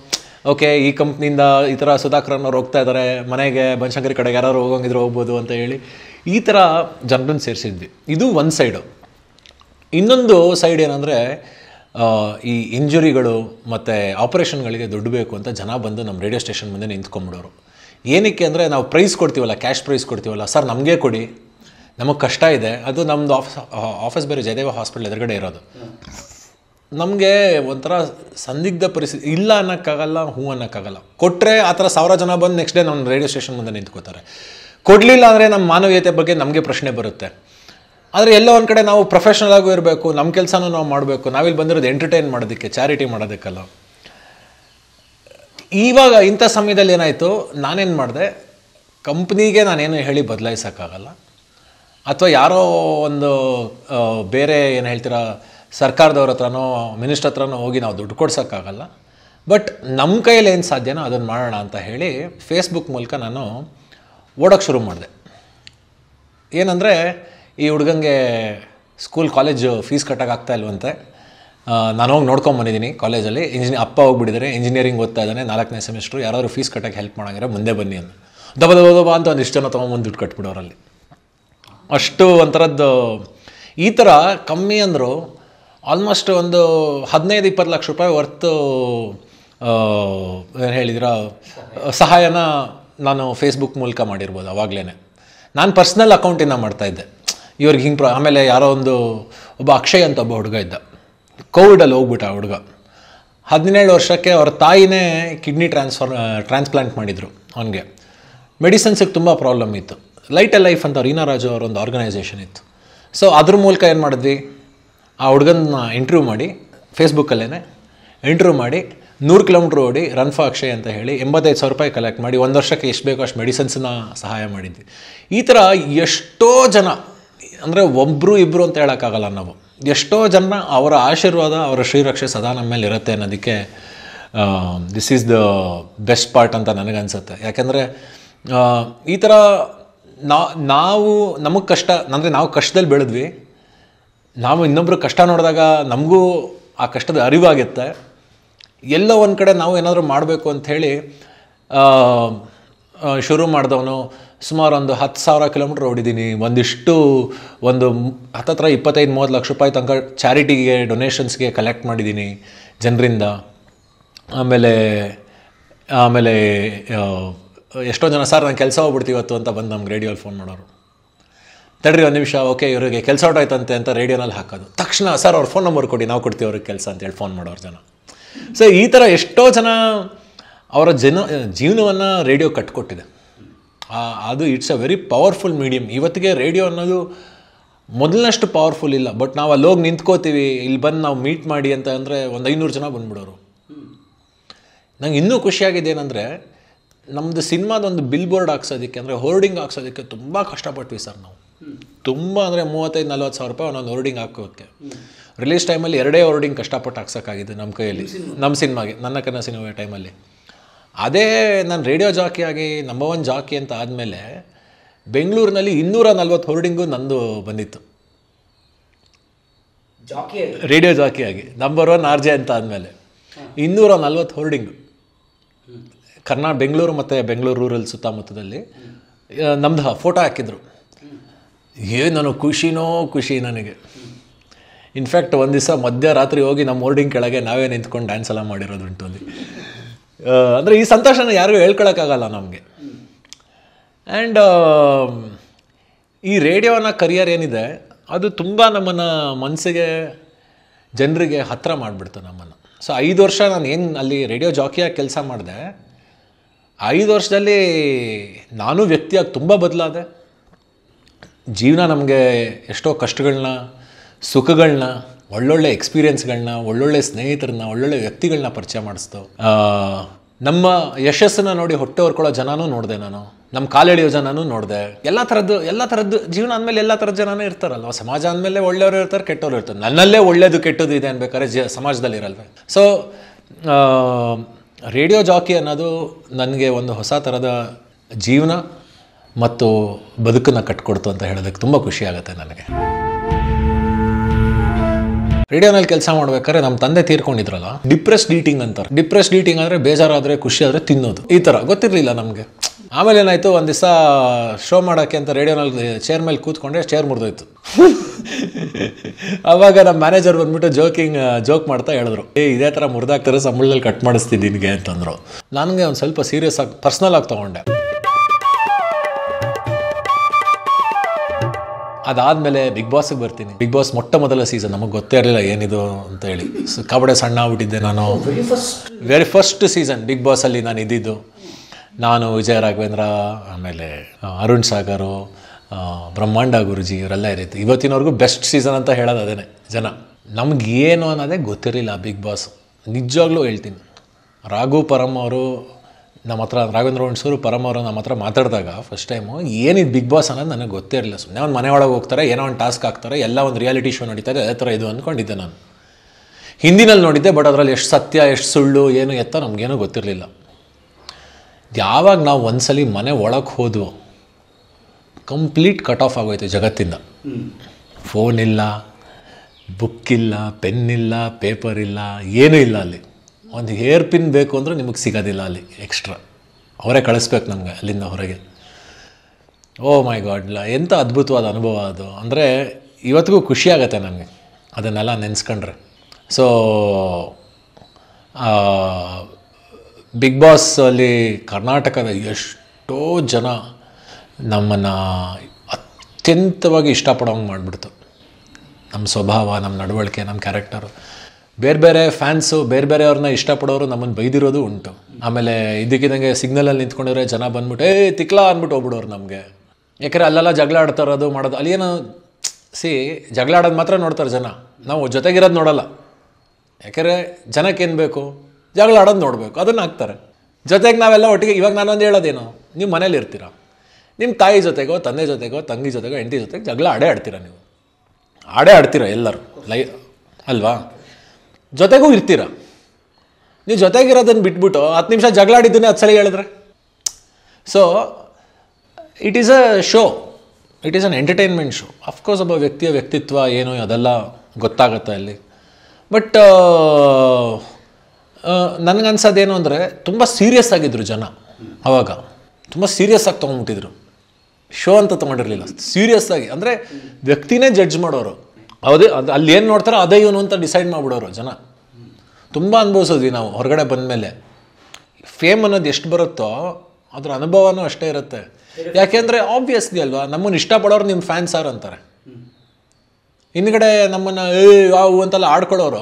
ಓಕೆ ಈ ಕಂಪ್ನಿಯಿಂದ ಈ ಥರ ಸುಧಾಕರ್ನವ್ರು ಹೋಗ್ತಾ ಇದ್ದಾರೆ ಮನೆಗೆ ಬನಶಂಕರಿ ಕಡೆಗೆ ಯಾರು ಹೋಗಂಗಿದ್ರೆ ಹೋಗ್ಬೋದು ಅಂತ ಹೇಳಿ ಈ ಥರ ಜನರನ್ನು ಸೇರಿಸಿದ್ವಿ ಇದು ಒಂದು ಸೈಡು ಇನ್ನೊಂದು ಸೈಡ್ ಏನಂದರೆ ಈ ಇಂಜುರಿಗಳು ಮತ್ತು ಆಪರೇಷನ್ಗಳಿಗೆ ದುಡ್ಡು ಬೇಕು ಅಂತ ಜನ ಬಂದು ನಮ್ಮ ರೇಡಿಯೋ ಸ್ಟೇಷನ್ ಮುಂದೆ ನಿಂತ್ಕೊಂಬಿಡೋರು ಏನಕ್ಕೆ ಅಂದರೆ ನಾವು ಪ್ರೈಸ್ ಕೊಡ್ತೀವಲ್ಲ ಕ್ಯಾಶ್ ಪ್ರೈಸ್ ಕೊಡ್ತೀವಲ್ಲ ಸರ್ ನಮಗೆ ಕೊಡಿ ನಮಗೆ ಕಷ್ಟ ಇದೆ ಅದು ನಮ್ಮದು ಆಫೀಸ್ ಆಫೀಸ್ ಬೇರೆ ಜಯದೇವ ಹಾಸ್ಪಿಟ್ಲ್ ಎದುರುಗಡೆ ಇರೋದು ನಮಗೆ ಒಂಥರ ಸಂದಿಗ್ಧ ಪರಿಸ್ಥಿತಿ ಇಲ್ಲ ಅನ್ನೋಕ್ಕಾಗಲ್ಲ ಹೂ ಅನ್ನೋಕ್ಕಾಗಲ್ಲ ಕೊಟ್ಟರೆ ಆ ಥರ ಸಾವಿರ ಜನ ಬಂದು ನೆಕ್ಸ್ಟ್ ಡೇ ನಮ್ಮ ರೇಡಿಯೋ ಸ್ಟೇಷನ್ ಮುಂದೆ ನಿಂತ್ಕೋತಾರೆ ಕೊಡಲಿಲ್ಲ ಅಂದರೆ ನಮ್ಮ ಮಾನವೀಯತೆ ಬಗ್ಗೆ ನಮಗೆ ಪ್ರಶ್ನೆ ಬರುತ್ತೆ ಆದರೆ ಎಲ್ಲ ಒಂದು ಕಡೆ ನಾವು ಪ್ರೊಫೆಷ್ನಲ್ ಆಗೂ ಇರಬೇಕು ನಮ್ಮ ಕೆಲಸನೂ ನಾವು ಮಾಡಬೇಕು ನಾವಿಲ್ಲಿ ಬಂದಿರೋದು ಎಂಟರ್ಟೈನ್ ಮಾಡೋದಕ್ಕೆ ಚಾರಿಟಿ ಮಾಡೋದಕ್ಕಲ್ಲ ಇವಾಗ ಇಂಥ ಸಮಯದಲ್ಲಿ ಏನಾಯಿತು ನಾನೇನು ಮಾಡಿದೆ ಕಂಪ್ನಿಗೆ ನಾನೇನು ಹೇಳಿ ಬದಲಾಯಿಸೋಕ್ಕಾಗಲ್ಲ ಅಥವಾ ಯಾರೋ ಒಂದು ಬೇರೆ ಏನು ಹೇಳ್ತೀರಾ ಸರ್ಕಾರದವ್ರ ಹತ್ರನೋ ಮಿನಿಸ್ಟರ್ ಹತ್ರನೋ ಹೋಗಿ ನಾವು ದುಡ್ಡು ಕೊಡ್ಸೋಕ್ಕಾಗಲ್ಲ ಬಟ್ ನಮ್ಮ ಕೈಯಲ್ಲಿ ಏನು ಸಾಧ್ಯನೋ ಅದನ್ನು ಮಾಡೋಣ ಅಂತ ಹೇಳಿ ಫೇಸ್ಬುಕ್ ಮೂಲಕ ನಾನು ಓಡೋಕ್ಕೆ ಶುರು ಮಾಡಿದೆ ಏನಂದರೆ ಈ ಹುಡುಗಂಗೆ ಸ್ಕೂಲ್ ಕಾಲೇಜು ಫೀಸ್ ಆಗ್ತಾ ಇಲ್ವಂತೆ ನಾನು ಹೋಗಿ ನೋಡ್ಕೊಂಬಂದಿದ್ದೀನಿ ಕಾಲೇಜಲ್ಲಿ ಇಂಜಿನಿಯರ್ ಅಪ್ಪ ಹೋಗ್ಬಿಟ್ಟಿದ್ದಾರೆ ಇಂಜಿನಿಯರಿಂಗ್ ಓದ್ತಾ ಇದ್ದಾನೆ ನಾಲ್ಕನೇ ಸೆಮಿಸ್ಟ್ರು ಯಾರಾದರೂ ಫೀಸ್ ಕಟ್ಟೋಕ್ಕೆ ಹೆಲ್ಪ್ ಮಾಡೋಂಗಿರೋ ಮುಂದೆ ಬನ್ನಿ ಅಂತ ದಬ ದಬ ದಬ ಅಂತ ಒಂದು ಜನ ತೊಗೊಂಬಂದು ದುಡ್ಡು ಕಟ್ಬಿಡೋರಲ್ಲಿ ಅಷ್ಟು ಒಂಥರದ್ದು ಈ ಥರ ಕಮ್ಮಿ ಅಂದರೂ ಆಲ್ಮೋಸ್ಟ್ ಒಂದು ಹದಿನೈದು ಇಪ್ಪತ್ತು ಲಕ್ಷ ರೂಪಾಯಿ ವರ್ತು ಏನು ಹೇಳಿದ್ರ ಸಹಾಯನ ನಾನು ಫೇಸ್ಬುಕ್ ಮೂಲಕ ಮಾಡಿರ್ಬೋದು ಆವಾಗಲೇ ನಾನು ಪರ್ಸ್ನಲ್ ಅಕೌಂಟಿಂದ ಮಾಡ್ತಾಯಿದ್ದೆ ಇವ್ರಿಗೆ ಹಿಂಗೆ ಪ್ರ ಆಮೇಲೆ ಯಾರೋ ಒಂದು ಒಬ್ಬ ಅಕ್ಷಯ್ ಅಂತ ಒಬ್ಬ ಹುಡುಗ ಇದ್ದ ಕೋವಿಡಲ್ಲಿ ಹೋಗ್ಬಿಟ್ಟ ಹುಡುಗ ಹದಿನೇಳು ವರ್ಷಕ್ಕೆ ಅವ್ರ ತಾಯಿನೇ ಕಿಡ್ನಿ ಟ್ರಾನ್ಸ್ಫರ್ ಟ್ರಾನ್ಸ್ಪ್ಲಾಂಟ್ ಮಾಡಿದರು ಅವನಿಗೆ ಮೆಡಿಸನ್ಸಿಗೆ ತುಂಬ ಪ್ರಾಬ್ಲಮ್ ಇತ್ತು ಲೈಟ್ ಎ ಲೈಫ್ ಅಂತ ರೀನಾ ರಾಜು ಅವರೊಂದು ಆರ್ಗನೈಸೇಷನ್ ಇತ್ತು ಸೊ ಅದ್ರ ಮೂಲಕ ಏನು ಮಾಡಿದ್ವಿ ಆ ಹುಡುಗನ ಇಂಟ್ರ್ಯೂ ಮಾಡಿ ಫೇಸ್ಬುಕ್ಕಲ್ಲೇ ಇಂಟ್ರ್ಯೂ ಮಾಡಿ ನೂರು ಕಿಲೋಮೀಟ್ರ್ ಓಡಿ ರನ್ ಫಾ ಅಕ್ಷಯ್ ಅಂತ ಹೇಳಿ ಎಂಬತ್ತೈದು ಸಾವಿರ ರೂಪಾಯಿ ಕಲೆಕ್ಟ್ ಮಾಡಿ ಒಂದು ವರ್ಷಕ್ಕೆ ಎಷ್ಟು ಬೇಕೋ ಅಷ್ಟು ಮೆಡಿಸನ್ಸನ್ನ ಸಹಾಯ ಮಾಡಿದ್ವಿ ಈ ಥರ ಎಷ್ಟೋ ಜನ ಅಂದರೆ ಒಬ್ಬರು ಇಬ್ಬರು ಅಂತ ಹೇಳೋಕ್ಕಾಗಲ್ಲ ನಾವು ಎಷ್ಟೋ ಜನ ಅವರ ಆಶೀರ್ವಾದ ಅವರ ಶ್ರೀರಕ್ಷೆ ಸದಾ ನಮ್ಮ ಮೇಲೆ ಇರುತ್ತೆ ಅನ್ನೋದಕ್ಕೆ this is the best part ಅಂತ ನನಗನ್ಸುತ್ತೆ ಯಾಕೆಂದರೆ ಈ ಥರ ನಾವು ನಮಗೆ ಕಷ್ಟ ಅಂದರೆ ನಾವು ಕಷ್ಟದಲ್ಲಿ ಬೆಳೆದ್ವಿ ನಾವು ಇನ್ನೊಬ್ಬರು ಕಷ್ಟ ನೋಡಿದಾಗ ನಮಗೂ ಆ ಕಷ್ಟದ ಅರಿವಾಗುತ್ತೆ ಎಲ್ಲ ಒಂದು ಕಡೆ ನಾವು ಏನಾದರೂ ಮಾಡಬೇಕು ಅಂಥೇಳಿ ಶುರು ಮಾಡಿದವನು ಸುಮಾರು ಒಂದು ಹತ್ತು ಸಾವಿರ ಕಿಲೋಮೀಟ್ರ್ ಓಡಿದ್ದೀನಿ ಒಂದಿಷ್ಟು ಒಂದು ಹತ್ತತ್ರ ಇಪ್ಪತ್ತೈದು ಮೂವತ್ತು ಲಕ್ಷ ರೂಪಾಯಿ ತನಕ ಚಾರಿಟಿಗೆ ಡೊನೇಷನ್ಸ್ಗೆ ಕಲೆಕ್ಟ್ ಮಾಡಿದ್ದೀನಿ ಜನರಿಂದ ಆಮೇಲೆ ಆಮೇಲೆ ಎಷ್ಟೋ ಜನ ಸರ್ ನಾನು ಕೆಲಸ ಹೋಗ್ಬಿಡ್ತೀವತ್ತು ಅಂತ ಬಂದು ನಮ್ಗೆ ರೇಡಿಯೋಲ್ಲಿ ಫೋನ್ ಮಾಡೋರು ತಡ್ರಿ ಒಂದು ನಿಮಿಷ ಓಕೆ ಇವರಿಗೆ ಕೆಲಸ ಔಟ್ ಆಯ್ತಂತೆ ಅಂತ ರೇಡಿಯೋನಲ್ಲಿ ಹಾಕೋದು ತಕ್ಷಣ ಸರ್ ಅವ್ರ ಫೋನ್ ನಂಬರ್ ಕೊಡಿ ನಾವು ಕೊಡ್ತೀವಿ ಅವ್ರಿಗೆ ಕೆಲಸ ಅಂತೇಳಿ ಫೋನ್ ಮಾಡೋರು ಜನ ಸೊ ಈ ಥರ ಎಷ್ಟೋ ಜನ ಅವರ ಜನ ಜೀವನವನ್ನು ರೇಡಿಯೋ ಕಟ್ಕೊಟ್ಟಿದೆ ಅದು it's a very powerful medium ಇವತ್ತಿಗೆ ರೇಡಿಯೋ ಅನ್ನೋದು ಮೊದಲನಷ್ಟು ಪವರ್ಫುಲ್ ಇಲ್ಲ ಬಟ್ ನಾವು ಅಲ್ಲಿ ನಿಂತ್ಕೋತೀವಿ ಇಲ್ಲಿ ಬಂದು ನಾವು ಮೀಟ್ ಮಾಡಿ ಅಂತ ಅಂದರೆ ಒಂದು ಐನೂರು ಜನ ಬಂದ್ಬಿಡೋರು ನಂಗೆ ಇನ್ನೂ ಖುಷಿಯಾಗಿದೆ ಏನಂದರೆ ನಮ್ಮದು ಒಂದು ಬಿಲ್ ಬೋರ್ಡ್ ಹಾಕ್ಸೋದಕ್ಕೆ ಅಂದರೆ ಹೋರ್ಡಿಂಗ್ ಹಾಕ್ಸೋದಕ್ಕೆ ತುಂಬ ಕಷ್ಟಪಟ್ವಿ ಸರ್ ನಾವು ತುಂಬ ಅಂದರೆ ಮೂವತ್ತೈದು ನಲ್ವತ್ತು ಸಾವಿರ ರೂಪಾಯಿ ಒಂದೊಂದು ಹೋರ್ಡಿಂಗ್ ಹಾಕೋಕ್ಕೆ ರಿಲೀಸ್ ಟೈಮಲ್ಲಿ ಎರಡೇ ಹೋರ್ಡಿಂಗ್ ಕಷ್ಟಪಟ್ಟು ಹಾಕ್ಸೋಕ್ಕಾಗಿದ್ದು ನಮ್ಮ ಕೈಯಲ್ಲಿ ನಮ್ಮ ಸಿನಿಮಾಗೆ ನನ್ನ ಸಿನಿಮಾ ಟೈಮಲ್ಲಿ ಅದೇ ನಾನು ರೇಡಿಯೋ ಜಾಕಿ ಆಗಿ ನಂಬರ್ ಒನ್ ಜಾಕಿ ಅಂತ ಆದಮೇಲೆ ಬೆಂಗಳೂರಿನಲ್ಲಿ ಇನ್ನೂರ ನಲ್ವತ್ತು ಹೋರ್ಡಿಂಗು ನಂದು ಬಂದಿತ್ತು ರೇಡಿಯೋ ಜಾಕಿ ಆಗಿ ನಂಬರ್ ಒನ್ ಆರ್ ಜೆ ಅಂತ ಆದಮೇಲೆ ಇನ್ನೂರ ನಲ್ವತ್ತು ಹೋರ್ಡಿಂಗು ಕರ್ನಾ ಬೆಂಗಳೂರು ಮತ್ತು ಬೆಂಗಳೂರು ರೂರಲ್ ಸುತ್ತಮುತ್ತದಲ್ಲಿ ನಮ್ದು ಫೋಟೋ ಹಾಕಿದ್ರು ಏನು ನಾನು ಖುಷಿನೋ ಖುಷಿ ನನಗೆ ಇನ್ಫ್ಯಾಕ್ಟ್ ಒಂದು ದಿವಸ ಮಧ್ಯರಾತ್ರಿ ಹೋಗಿ ನಮ್ಮ ಓರ್ಡಿಂಗ್ ಕೆಳಗೆ ನಾವೇ ನಿಂತ್ಕೊಂಡು ಡ್ಯಾನ್ಸ್ ಎಲ್ಲ ಮಾಡಿರೋದುಂಟು ಅಲ್ಲಿ ಅಂದರೆ ಈ ಸಂತೋಷನ ಯಾರಿಗೂ ಹೇಳ್ಕೊಳಕ್ಕಾಗಲ್ಲ ನಮಗೆ ಆ್ಯಂಡ್ um, ಈ ರೇಡಿಯೋನ ಕರಿಯರ್ ಏನಿದೆ ಅದು ತುಂಬ ನಮ್ಮನ್ನು ಮನಸ್ಸಿಗೆ ಜನರಿಗೆ ಹತ್ತಿರ ಮಾಡಿಬಿಡ್ತು ನಮ್ಮನ್ನು ಸೊ ಐದು ವರ್ಷ ನಾನು ಏನು ಅಲ್ಲಿ ರೇಡಿಯೋ ಜಾಕಿಯಾಗಿ ಕೆಲಸ ಮಾಡಿದೆ ಐದು ವರ್ಷದಲ್ಲಿ ನಾನು ವ್ಯಕ್ತಿಯಾಗಿ ತುಂಬ ಬದಲಾದೆ ಜೀವನ ನಮಗೆ ಎಷ್ಟೋ ಕಷ್ಟಗಳನ್ನ ಸುಖಗಳನ್ನ ಒಳ್ಳೊಳ್ಳೆ ಎಕ್ಸ್ಪೀರಿಯೆನ್ಸ್ಗಳನ್ನ ಒಳ್ಳೊಳ್ಳೆ ಸ್ನೇಹಿತರನ್ನ ಒಳ್ಳೊಳ್ಳೆ ವ್ಯಕ್ತಿಗಳನ್ನ ಪರಿಚಯ ಮಾಡಿಸ್ತು ನಮ್ಮ ಯಶಸ್ಸನ್ನು ನೋಡಿ ಹೊಟ್ಟೆ ಹೊರ್ಕೊಳ್ಳೋ ಜನನೂ ನೋಡಿದೆ ನಾನು ನಮ್ಮ ಕಾಲೆಳೆಯೋ ಜನನೂ ನೋಡಿದೆ ಎಲ್ಲ ಥರದ್ದು ಎಲ್ಲ ಥರದ್ದು ಜೀವನ ಅಂದಮೇಲೆ ಎಲ್ಲ ಥರದ ಜನನೇ ಇರ್ತಾರಲ್ವ ಸಮಾಜ ಅಂದಮೇಲೆ ಒಳ್ಳೆಯವರು ಇರ್ತಾರೆ ಕೆಟ್ಟವರು ಇರ್ತಾರೆ ನನ್ನಲ್ಲೇ ಒಳ್ಳೇದು ಕೆಟ್ಟದ್ದು ಇದೆ ಅನ್ಬೇಕಾದ್ರೆ ಜ ಸಮಾಜದಲ್ಲಿ ಇರಲ್ವೇ ಸೊ ರೇಡಿಯೋ ಜಾಕಿ ಅನ್ನೋದು ನನಗೆ ಒಂದು ಹೊಸ ಥರದ ಜೀವನ ಮತ್ತು ಬದುಕನ್ನು ಕಟ್ಕೊಡ್ತು ಅಂತ ಹೇಳೋದಕ್ಕೆ ತುಂಬ ಆಗುತ್ತೆ ನನಗೆ ರೇಡಿಯೋನಲ್ಲಿ ಕೆಲಸ ಮಾಡ್ಬೇಕಾದ್ರೆ ನಮ್ಮ ತಂದೆ ತೀರ್ಕೊಂಡಿದ್ರಲ್ಲ ಡಿಪ್ರೆಸ್ ಡೀಟಿಂಗ್ ಅಂತಾರೆ ಡಿಪ್ರೆಸ್ ಡೀಟಿಂಗ್ ಅಂದರೆ ಬೇಜಾರಾದರೆ ಖುಷಿ ಆದರೆ ತಿನ್ನೋದು ಈ ಥರ ಗೊತ್ತಿರಲಿಲ್ಲ ನಮಗೆ ಆಮೇಲೆ ಏನಾಯಿತು ಒಂದು ದಿವಸ ಶೋ ಮಾಡೋಕ್ಕೆ ಅಂತ ರೇಡಿಯೋನಲ್ಲಿ ಚೇರ್ ಮೇಲೆ ಕೂತ್ಕೊಂಡ್ರೆ ಚೇರ್ ಮುರಿದೋಯ್ತು ಆವಾಗ ನಮ್ಮ ಮ್ಯಾನೇಜರ್ ಬಂದ್ಬಿಟ್ಟು ಜೋಕಿಂಗ್ ಜೋಕ್ ಮಾಡ್ತಾ ಹೇಳಿದ್ರು ಏ ಇದೇ ಥರ ಮುರಿದಾಗ್ತಾರೆ ಸಂಬಳದಲ್ಲಿ ಕಟ್ ಮಾಡಿಸ್ತಿದ್ದೀನಿಗೆ ಅಂತಂದರು ನನಗೆ ಒಂದು ಸ್ವಲ್ಪ ಸೀರಿಯಸ್ ಆಗಿ ಪರ್ಸ್ನಲ್ ಆಗಿ ತೊಗೊಂಡೆ ಅದಾದಮೇಲೆ ಬಿಗ್ ಬಾಸ್ಗೆ ಬರ್ತೀನಿ ಬಿಗ್ ಬಾಸ್ ಮೊಟ್ಟ ಮೊದಲ ಸೀಸನ್ ನಮಗೆ ಗೊತ್ತೇ ಇರಲಿಲ್ಲ ಏನಿದು ಅಂತ ಹೇಳಿ ಕಬಡೆ ಸಣ್ಣ ಆಗ್ಬಿಟ್ಟಿದ್ದೆ ನಾನು ವೆರಿ ಫಸ್ಟ್ ಸೀಸನ್ ಬಿಗ್ ಬಾಸಲ್ಲಿ ನಾನು ಇದ್ದಿದ್ದು ನಾನು ವಿಜಯ ರಾಘವೇಂದ್ರ ಆಮೇಲೆ ಅರುಣ್ ಸಾಗರ್ ಬ್ರಹ್ಮಾಂಡ ಗುರುಜಿ ಇವರೆಲ್ಲ ಇರುತ್ತೆ ಇವತ್ತಿನವರೆಗೂ ಬೆಸ್ಟ್ ಸೀಸನ್ ಅಂತ ಹೇಳೋದು ಅದೇ ಜನ ನಮಗೇನು ಅನ್ನೋದೇ ಗೊತ್ತಿರಲಿಲ್ಲ ಬಿಗ್ ಬಾಸ್ ನಿಜವಾಗ್ಲೂ ಹೇಳ್ತೀನಿ ರಾಘು ಪರಮ್ ಅವರು ನಮ್ಮ ಹತ್ರ ರಾಘವೇಂದ್ರ ಹುಣಸೂರು ಪರಮವರು ನಮ್ಮ ಹತ್ರ ಮಾತಾಡಿದಾಗ ಫಸ್ಟ್ ಟೈಮು ಏನಿದು ಬಿಗ್ ಬಾಸ್ ಅನ್ನೋದು ನನಗೆ ಗೊತ್ತೇ ಇರಲಿಲ್ಲ ಸುಮ್ಮನೆ ಅವ್ನು ಮನೆ ಒಳಗೆ ಹೋಗ್ತಾರೆ ಏನೋ ಒಂದು ಟಾಸ್ಕ್ ಹಾಕ್ತಾರೆ ಎಲ್ಲ ಒಂದು ರಿಯಾಲಿಟಿ ಶೋ ನಡೀತಾರೆ ಅದೇ ಥರ ಇದು ಅಂದ್ಕೊಂಡಿದ್ದೆ ನಾನು ಹಿಂದಿನಲ್ಲಿ ನೋಡಿದ್ದೆ ಬಟ್ ಅದರಲ್ಲಿ ಎಷ್ಟು ಸತ್ಯ ಎಷ್ಟು ಸುಳ್ಳು ಏನು ಎತ್ತ ನಮಗೇನೂ ಗೊತ್ತಿರಲಿಲ್ಲ ಯಾವಾಗ ನಾವು ಒಂದ್ಸಲಿ ಮನೆ ಒಳಗೆ ಹೋದ್ವು ಕಂಪ್ಲೀಟ್ ಕಟ್ ಆಫ್ ಆಗೋಯ್ತು ಜಗತ್ತಿಂದ ಫೋನ್ ಇಲ್ಲ ಬುಕ್ ಇಲ್ಲ ಪೆನ್ ಇಲ್ಲ ಪೇಪರ್ ಇಲ್ಲ ಏನೂ ಇಲ್ಲ ಅಲ್ಲಿ ಒಂದು ಹೇರ್ ಪಿನ್ ಬೇಕು ಅಂದರೆ ನಿಮಗೆ ಸಿಗೋದಿಲ್ಲ ಅಲ್ಲಿ ಎಕ್ಸ್ಟ್ರಾ ಅವರೇ ಕಳಿಸ್ಬೇಕು ನಮಗೆ ಅಲ್ಲಿಂದ ಹೊರಗೆ ಓ ಮೈ ಗಾಡ್ಲ ಎಂಥ ಅದ್ಭುತವಾದ ಅನುಭವ ಅದು ಅಂದರೆ ಇವತ್ತಿಗೂ ಖುಷಿಯಾಗತ್ತೆ ನನಗೆ ಅದನ್ನೆಲ್ಲ ನೆನೆಸ್ಕೊಂಡ್ರೆ ಸೊ ಬಿಗ್ ಬಾಸ್ ಅಲ್ಲಿ ಕರ್ನಾಟಕದ ಎಷ್ಟೋ ಜನ ನಮ್ಮನ್ನು ಅತ್ಯಂತವಾಗಿ ಇಷ್ಟಪಡೋಂಗೆ ಮಾಡಿಬಿಡ್ತು ನಮ್ಮ ಸ್ವಭಾವ ನಮ್ಮ ನಡವಳಿಕೆ ನಮ್ಮ ಕ್ಯಾರೆಕ್ಟರು ಬೇರೆ ಬೇರೆ ಫ್ಯಾನ್ಸು ಬೇರೆ ಅವ್ರನ್ನ ಇಷ್ಟಪಡೋರು ನಮ್ಮನ್ನು ಬೈದಿರೋದು ಉಂಟು ಆಮೇಲೆ ಇದಕ್ಕಿದಂಗೆ ಸಿಗ್ನಲಲ್ಲಿ ನಿಂತ್ಕೊಂಡಿರೋ ಜನ ಬಂದ್ಬಿಟ್ಟು ಏ ತಿಕ್ಲಾ ಅಂದ್ಬಿಟ್ಟು ಹೋಗ್ಬಿಡೋರು ನಮಗೆ ಯಾಕಂದರೆ ಅಲ್ಲೆಲ್ಲ ಜಗಳ ಆಡ್ತಾ ಮಾಡೋದು ಅಲ್ಲಿ ಏನೋ ಸಿ ಜಗಳ ಆಡೋದು ಮಾತ್ರ ನೋಡ್ತಾರೆ ಜನ ನಾವು ಜೊತೆಗಿರೋದು ನೋಡೋಲ್ಲ ಯಾಕೆಂದರೆ ಜನಕ್ಕೆ ಏನು ಬೇಕು ಜಗಳ ಆಡೋದು ನೋಡಬೇಕು ಅದನ್ನು ಹಾಕ್ತಾರೆ ಜೊತೆಗೆ ನಾವೆಲ್ಲ ಒಟ್ಟಿಗೆ ಇವಾಗ ನಾನೊಂದು ಹೇಳೋದೇನು ನೀವು ಮನೇಲಿ ಇರ್ತೀರ ನಿಮ್ಮ ತಾಯಿ ಜೊತೆಗೋ ತಂದೆ ಜೊತೆಗೋ ತಂಗಿ ಜೊತೆಗೋ ಹೆಂಡತಿ ಜೊತೆಗೆ ಜಗಳ ಆಡೇ ಆಡ್ತೀರ ನೀವು ಆಡೇ ಆಡ್ತೀರ ಎಲ್ಲರೂ ಲೈ ಅಲ್ವಾ ಜೊತೆಗೂ ಇರ್ತೀರ ನೀವು ಜೊತೆಗಿರೋದನ್ನು ಬಿಟ್ಬಿಟ್ಟು ಹತ್ತು ನಿಮಿಷ ಜಗಳಾಡಿದ್ದನ್ನೇ ಹತ್ತು ಸಲ ಹೇಳಿದ್ರೆ so it is a show it is an entertainment show of course ಒಬ್ಬ ವ್ಯಕ್ತಿಯ ವ್ಯಕ್ತಿತ್ವ ಏನು ಅದೆಲ್ಲ ಗೊತ್ತಾಗುತ್ತೆ ಅಲ್ಲಿ ಬಟ್ uh, uh, ನನಗನ್ಸೋದೇನು ಅಂದರೆ ತುಂಬ ಸೀರಿಯಸ್ ಆಗಿದ್ದರು ಜನ ಆವಾಗ ತುಂಬ ಸೀರಿಯಸ್ ಆಗಿ ತೊಗೊಂಡ್ಬಿಟ್ಟಿದ್ರು ಶೋ ಅಂತ ತೊಗೊಂಡಿರಲಿಲ್ಲ ಸೀರಿಯಸ್ ಆಗಿ ಅಂದರೆ ವ್ಯಕ್ತಿನೇ ಜಡ್ಜ್ ಮಾಡೋರು ಅದೇ ಅದು ಅಲ್ಲಿ ಏನು ನೋಡ್ತಾರೋ ಅದೇ ಇವನು ಅಂತ ಡಿಸೈಡ್ ಮಾಡಿಬಿಡೋರು ಜನ ತುಂಬ ಅನುಭವಿಸಿದ್ವಿ ನಾವು ಹೊರಗಡೆ ಬಂದಮೇಲೆ ಫೇಮ್ ಅನ್ನೋದು ಎಷ್ಟು ಬರುತ್ತೋ ಅದರ ಅನುಭವನೂ ಅಷ್ಟೇ ಇರುತ್ತೆ ಯಾಕೆಂದರೆ ಆಬ್ವಿಯಸ್ಲಿ ಅಲ್ವಾ ನಮ್ಮನ್ನು ಇಷ್ಟಪಡೋರು ನಿಮ್ಮ ಫ್ಯಾನ್ ಸಾರ್ ಅಂತಾರೆ ಹಿಂದ್ಗಡೆ ನಮ್ಮನ್ನು ಏ ಯಾವು ಅಂತೆಲ್ಲ ಆಡ್ಕೊಳ್ಳೋರು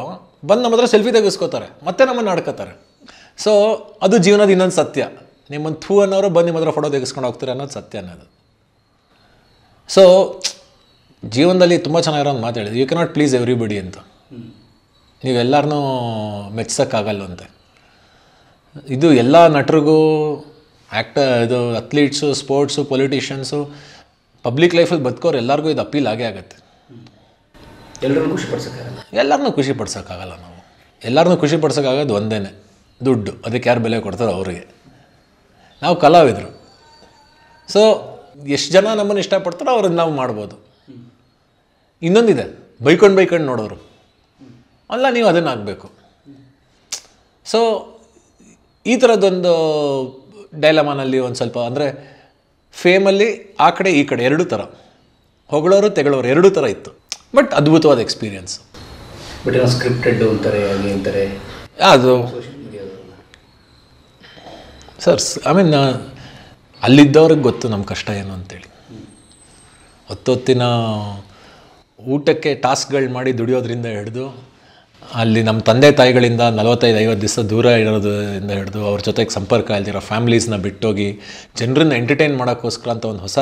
ಬಂದು ನಮ್ಮ ಹತ್ರ ಸೆಲ್ಫಿ ತೆಗೆಸ್ಕೋತಾರೆ ಮತ್ತೆ ನಮ್ಮನ್ನು ಆಡ್ಕೋತಾರೆ ಸೊ ಅದು ಜೀವನದ ಇನ್ನೊಂದು ಸತ್ಯ ನಿಮ್ಮನ್ನು ಥೂ ಅನ್ನೋರು ಬಂದು ನಿಮ್ಮ ಹತ್ರ ಫೋಟೋ ತೆಗೆಸ್ಕೊಂಡು ಹೋಗ್ತಾರೆ ಅನ್ನೋದು ಸತ್ಯ ಅನ್ನೋದು ಸೊ ಜೀವನದಲ್ಲಿ ತುಂಬ ಚೆನ್ನಾಗಿರೋ ಮಾತು ಹೇಳಿದ್ರು ಯು ಕೆನಾಟ್ ಪ್ಲೀಸ್ ಎವ್ರಿಬಡಿ ಅಂತ ನೀವೆಲ್ಲರನ್ನೂ ಅಂತೆ ಇದು ಎಲ್ಲ ನಟರಿಗೂ ಆ್ಯಕ್ಟ ಇದು ಅಥ್ಲೀಟ್ಸು ಸ್ಪೋರ್ಟ್ಸು ಪೊಲಿಟಿಷಿಯನ್ಸು ಪಬ್ಲಿಕ್ ಲೈಫಲ್ಲಿ ಬದುಕೋರು ಎಲ್ಲರಿಗೂ ಇದು ಅಪೀಲ್ ಆಗೇ ಆಗುತ್ತೆ ಎಲ್ಲರೂ ಖುಷಿ ಪಡ್ಸೋಕ್ಕಾಗಲ್ಲ ಎಲ್ಲರನ್ನೂ ಖುಷಿ ಪಡ್ಸೋಕ್ಕಾಗಲ್ಲ ನಾವು ಎಲ್ಲರನ್ನೂ ಖುಷಿ ಪಡ್ಸೋಕ್ಕಾಗೋದು ಒಂದೇ ದುಡ್ಡು ಅದಕ್ಕೆ ಯಾರು ಬೆಲೆ ಕೊಡ್ತಾರೋ ಅವರಿಗೆ ನಾವು ಕಲಾವಿದರು ಸೊ ಎಷ್ಟು ಜನ ನಮ್ಮನ್ನು ಇಷ್ಟಪಡ್ತಾರೋ ಅವ್ರನ್ನ ನಾವು ಮಾಡ್ಬೋದು ಇನ್ನೊಂದಿದೆ ಬೈಕೊಂಡು ಬೈಕೊಂಡು ನೋಡೋರು ಅಲ್ಲ ನೀವು ಅದನ್ನು ಆಗಬೇಕು ಸೊ ಈ ಥರದ್ದೊಂದು ಡೈಲಮಾನಲ್ಲಿ ಒಂದು ಸ್ವಲ್ಪ ಅಂದರೆ ಫೇಮಲ್ಲಿ ಆ ಕಡೆ ಈ ಕಡೆ ಎರಡೂ ಥರ ಹೊಗಳೋರು ತೆಗಳೋರು ಎರಡೂ ಥರ ಇತ್ತು ಬಟ್ ಅದ್ಭುತವಾದ ಎಕ್ಸ್ಪೀರಿಯನ್ಸ್ ಬಟ್ ಸ್ಕ್ರಿಪ್ಟೆಡ್ ಅಂತಾರೆ ಅಂತಾರೆ ಅದು ಸರ್ ಐ ಮೀನ್ ಅಲ್ಲಿದ್ದವ್ರಿಗೆ ಗೊತ್ತು ನಮ್ಮ ಕಷ್ಟ ಏನು ಅಂತೇಳಿ ಹೊತ್ತೊತ್ತಿನ ಊಟಕ್ಕೆ ಟಾಸ್ಕ್ಗಳು ಮಾಡಿ ದುಡಿಯೋದ್ರಿಂದ ಹಿಡಿದು ಅಲ್ಲಿ ನಮ್ಮ ತಂದೆ ತಾಯಿಗಳಿಂದ ನಲವತ್ತೈದು ಐವತ್ತು ದಿವಸ ದೂರ ಇರೋದ್ರಿಂದ ಹಿಡಿದು ಅವ್ರ ಜೊತೆಗೆ ಸಂಪರ್ಕ ಇಲ್ದಿರೋ ಫ್ಯಾಮಿಲೀಸ್ನ ಬಿಟ್ಟೋಗಿ ಜನರನ್ನ ಎಂಟರ್ಟೈನ್ ಮಾಡೋಕ್ಕೋಸ್ಕರ ಅಂತ ಒಂದು ಹೊಸ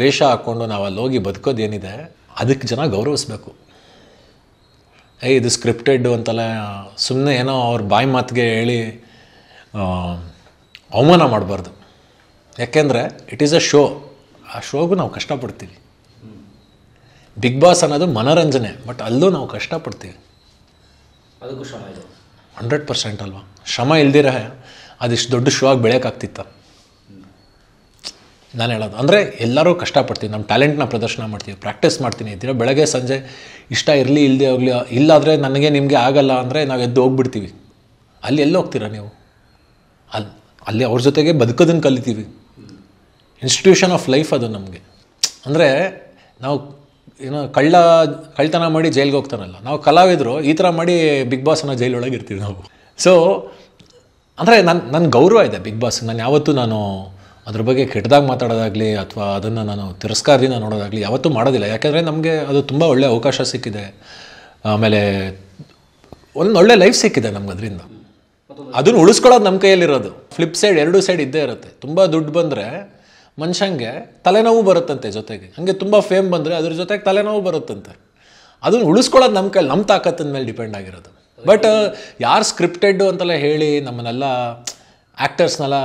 ವೇಷ ಹಾಕ್ಕೊಂಡು ನಾವು ಅಲ್ಲಿ ಹೋಗಿ ಬದುಕೋದೇನಿದೆ ಅದಕ್ಕೆ ಜನ ಗೌರವಿಸ್ಬೇಕು ಏಯ್ ಇದು ಸ್ಕ್ರಿಪ್ಟೆಡ್ ಅಂತೆಲ್ಲ ಸುಮ್ಮನೆ ಏನೋ ಅವ್ರ ಬಾಯಿ ಮಾತಿಗೆ ಹೇಳಿ ಅವಮಾನ ಮಾಡಬಾರ್ದು ಯಾಕೆಂದರೆ ಇಟ್ ಈಸ್ ಅ ಶೋ ಆ ಶೋಗೂ ನಾವು ಕಷ್ಟಪಡ್ತೀವಿ ಬಿಗ್ ಬಾಸ್ ಅನ್ನೋದು ಮನೋರಂಜನೆ ಬಟ್ ಅಲ್ಲೂ ನಾವು ಕಷ್ಟಪಡ್ತೀವಿ ಅದಕ್ಕೂ ಶ್ರಮ ಇದೆ ಹಂಡ್ರೆಡ್ ಪರ್ಸೆಂಟ್ ಅಲ್ವಾ ಶ್ರಮ ಇಲ್ದಿರ ಅದಿಷ್ಟು ದೊಡ್ಡ ಶೋ ಆಗಿ ಬೆಳೆಯೋಕ್ಕಾಗ್ತಿತ್ತ ನಾನು ಹೇಳೋದು ಅಂದರೆ ಎಲ್ಲರೂ ಕಷ್ಟಪಡ್ತೀವಿ ನಮ್ಮ ಟ್ಯಾಲೆಂಟ್ನ ಪ್ರದರ್ಶನ ಮಾಡ್ತೀವಿ ಪ್ರಾಕ್ಟೀಸ್ ಮಾಡ್ತೀನಿ ಇದ್ದೀರ ಬೆಳಗ್ಗೆ ಸಂಜೆ ಇಷ್ಟ ಇರಲಿ ಇಲ್ಲದೆ ಆಗಲಿ ಇಲ್ಲಾದರೆ ನನಗೆ ನಿಮಗೆ ಆಗಲ್ಲ ಅಂದರೆ ನಾವು ಎದ್ದು ಹೋಗ್ಬಿಡ್ತೀವಿ ಅಲ್ಲಿ ಎಲ್ಲಿ ಹೋಗ್ತೀರಾ ನೀವು ಅಲ್ಲಿ ಅಲ್ಲಿ ಅವ್ರ ಜೊತೆಗೆ ಬದುಕೋದನ್ನು ಕಲಿತೀವಿ ಇನ್ಸ್ಟಿಟ್ಯೂಷನ್ ಆಫ್ ಲೈಫ್ ಅದು ನಮಗೆ ಅಂದರೆ ನಾವು ಏನೋ ಕಳ್ಳ ಕಳ್ಳತನ ಮಾಡಿ ಜೈಲಿಗೆ ಹೋಗ್ತಾನಲ್ಲ ನಾವು ಕಲಾವಿದರು ಈ ಥರ ಮಾಡಿ ಬಿಗ್ ಬಾಸ್ನ ಜೈಲೊಳಗೆ ಇರ್ತೀವಿ ನಾವು ಸೊ ಅಂದರೆ ನನ್ನ ನನ್ನ ಗೌರವ ಇದೆ ಬಿಗ್ ಬಾಸ್ ನಾನು ಯಾವತ್ತೂ ನಾನು ಅದ್ರ ಬಗ್ಗೆ ಕೆಟ್ಟದಾಗಿ ಮಾತಾಡೋದಾಗಲಿ ಅಥವಾ ಅದನ್ನು ನಾನು ತಿರಸ್ಕಾರದಿಂದ ನೋಡೋದಾಗಲಿ ಯಾವತ್ತೂ ಮಾಡೋದಿಲ್ಲ ಯಾಕೆಂದರೆ ನಮಗೆ ಅದು ತುಂಬ ಒಳ್ಳೆಯ ಅವಕಾಶ ಸಿಕ್ಕಿದೆ ಆಮೇಲೆ ಒಂದು ಒಳ್ಳೆ ಲೈಫ್ ಸಿಕ್ಕಿದೆ ನಮ್ಗೆ ಅದರಿಂದ ಅದನ್ನು ಉಳಿಸ್ಕೊಳ್ಳೋದು ನಮ್ಮ ಕೈಯಲ್ಲಿರೋದು ಫ್ಲಿಪ್ ಸೈಡ್ ಎರಡು ಸೈಡ್ ಇದ್ದೇ ಇರುತ್ತೆ ತುಂಬ ದುಡ್ಡು ಬಂದರೆ ಮನುಷ್ಯಂಗೆ ತಲೆನೋವು ಬರುತ್ತಂತೆ ಜೊತೆಗೆ ಹಂಗೆ ತುಂಬ ಫೇಮ್ ಬಂದರೆ ಅದ್ರ ಜೊತೆಗೆ ತಲೆನೋವು ಬರುತ್ತಂತೆ ಅದನ್ನು ಉಳಿಸ್ಕೊಳ್ಳೋದು ನಮ್ಮ ಕೈಲಿ ನಮ್ಮ ತಾಕತ್ತಿನ ಮೇಲೆ ಡಿಪೆಂಡ್ ಆಗಿರೋದು ಬಟ್ ಯಾರು ಸ್ಕ್ರಿಪ್ಟೆಡ್ ಅಂತೆಲ್ಲ ಹೇಳಿ ನಮ್ಮನ್ನೆಲ್ಲ ಆ್ಯಕ್ಟರ್ಸ್ನೆಲ್ಲ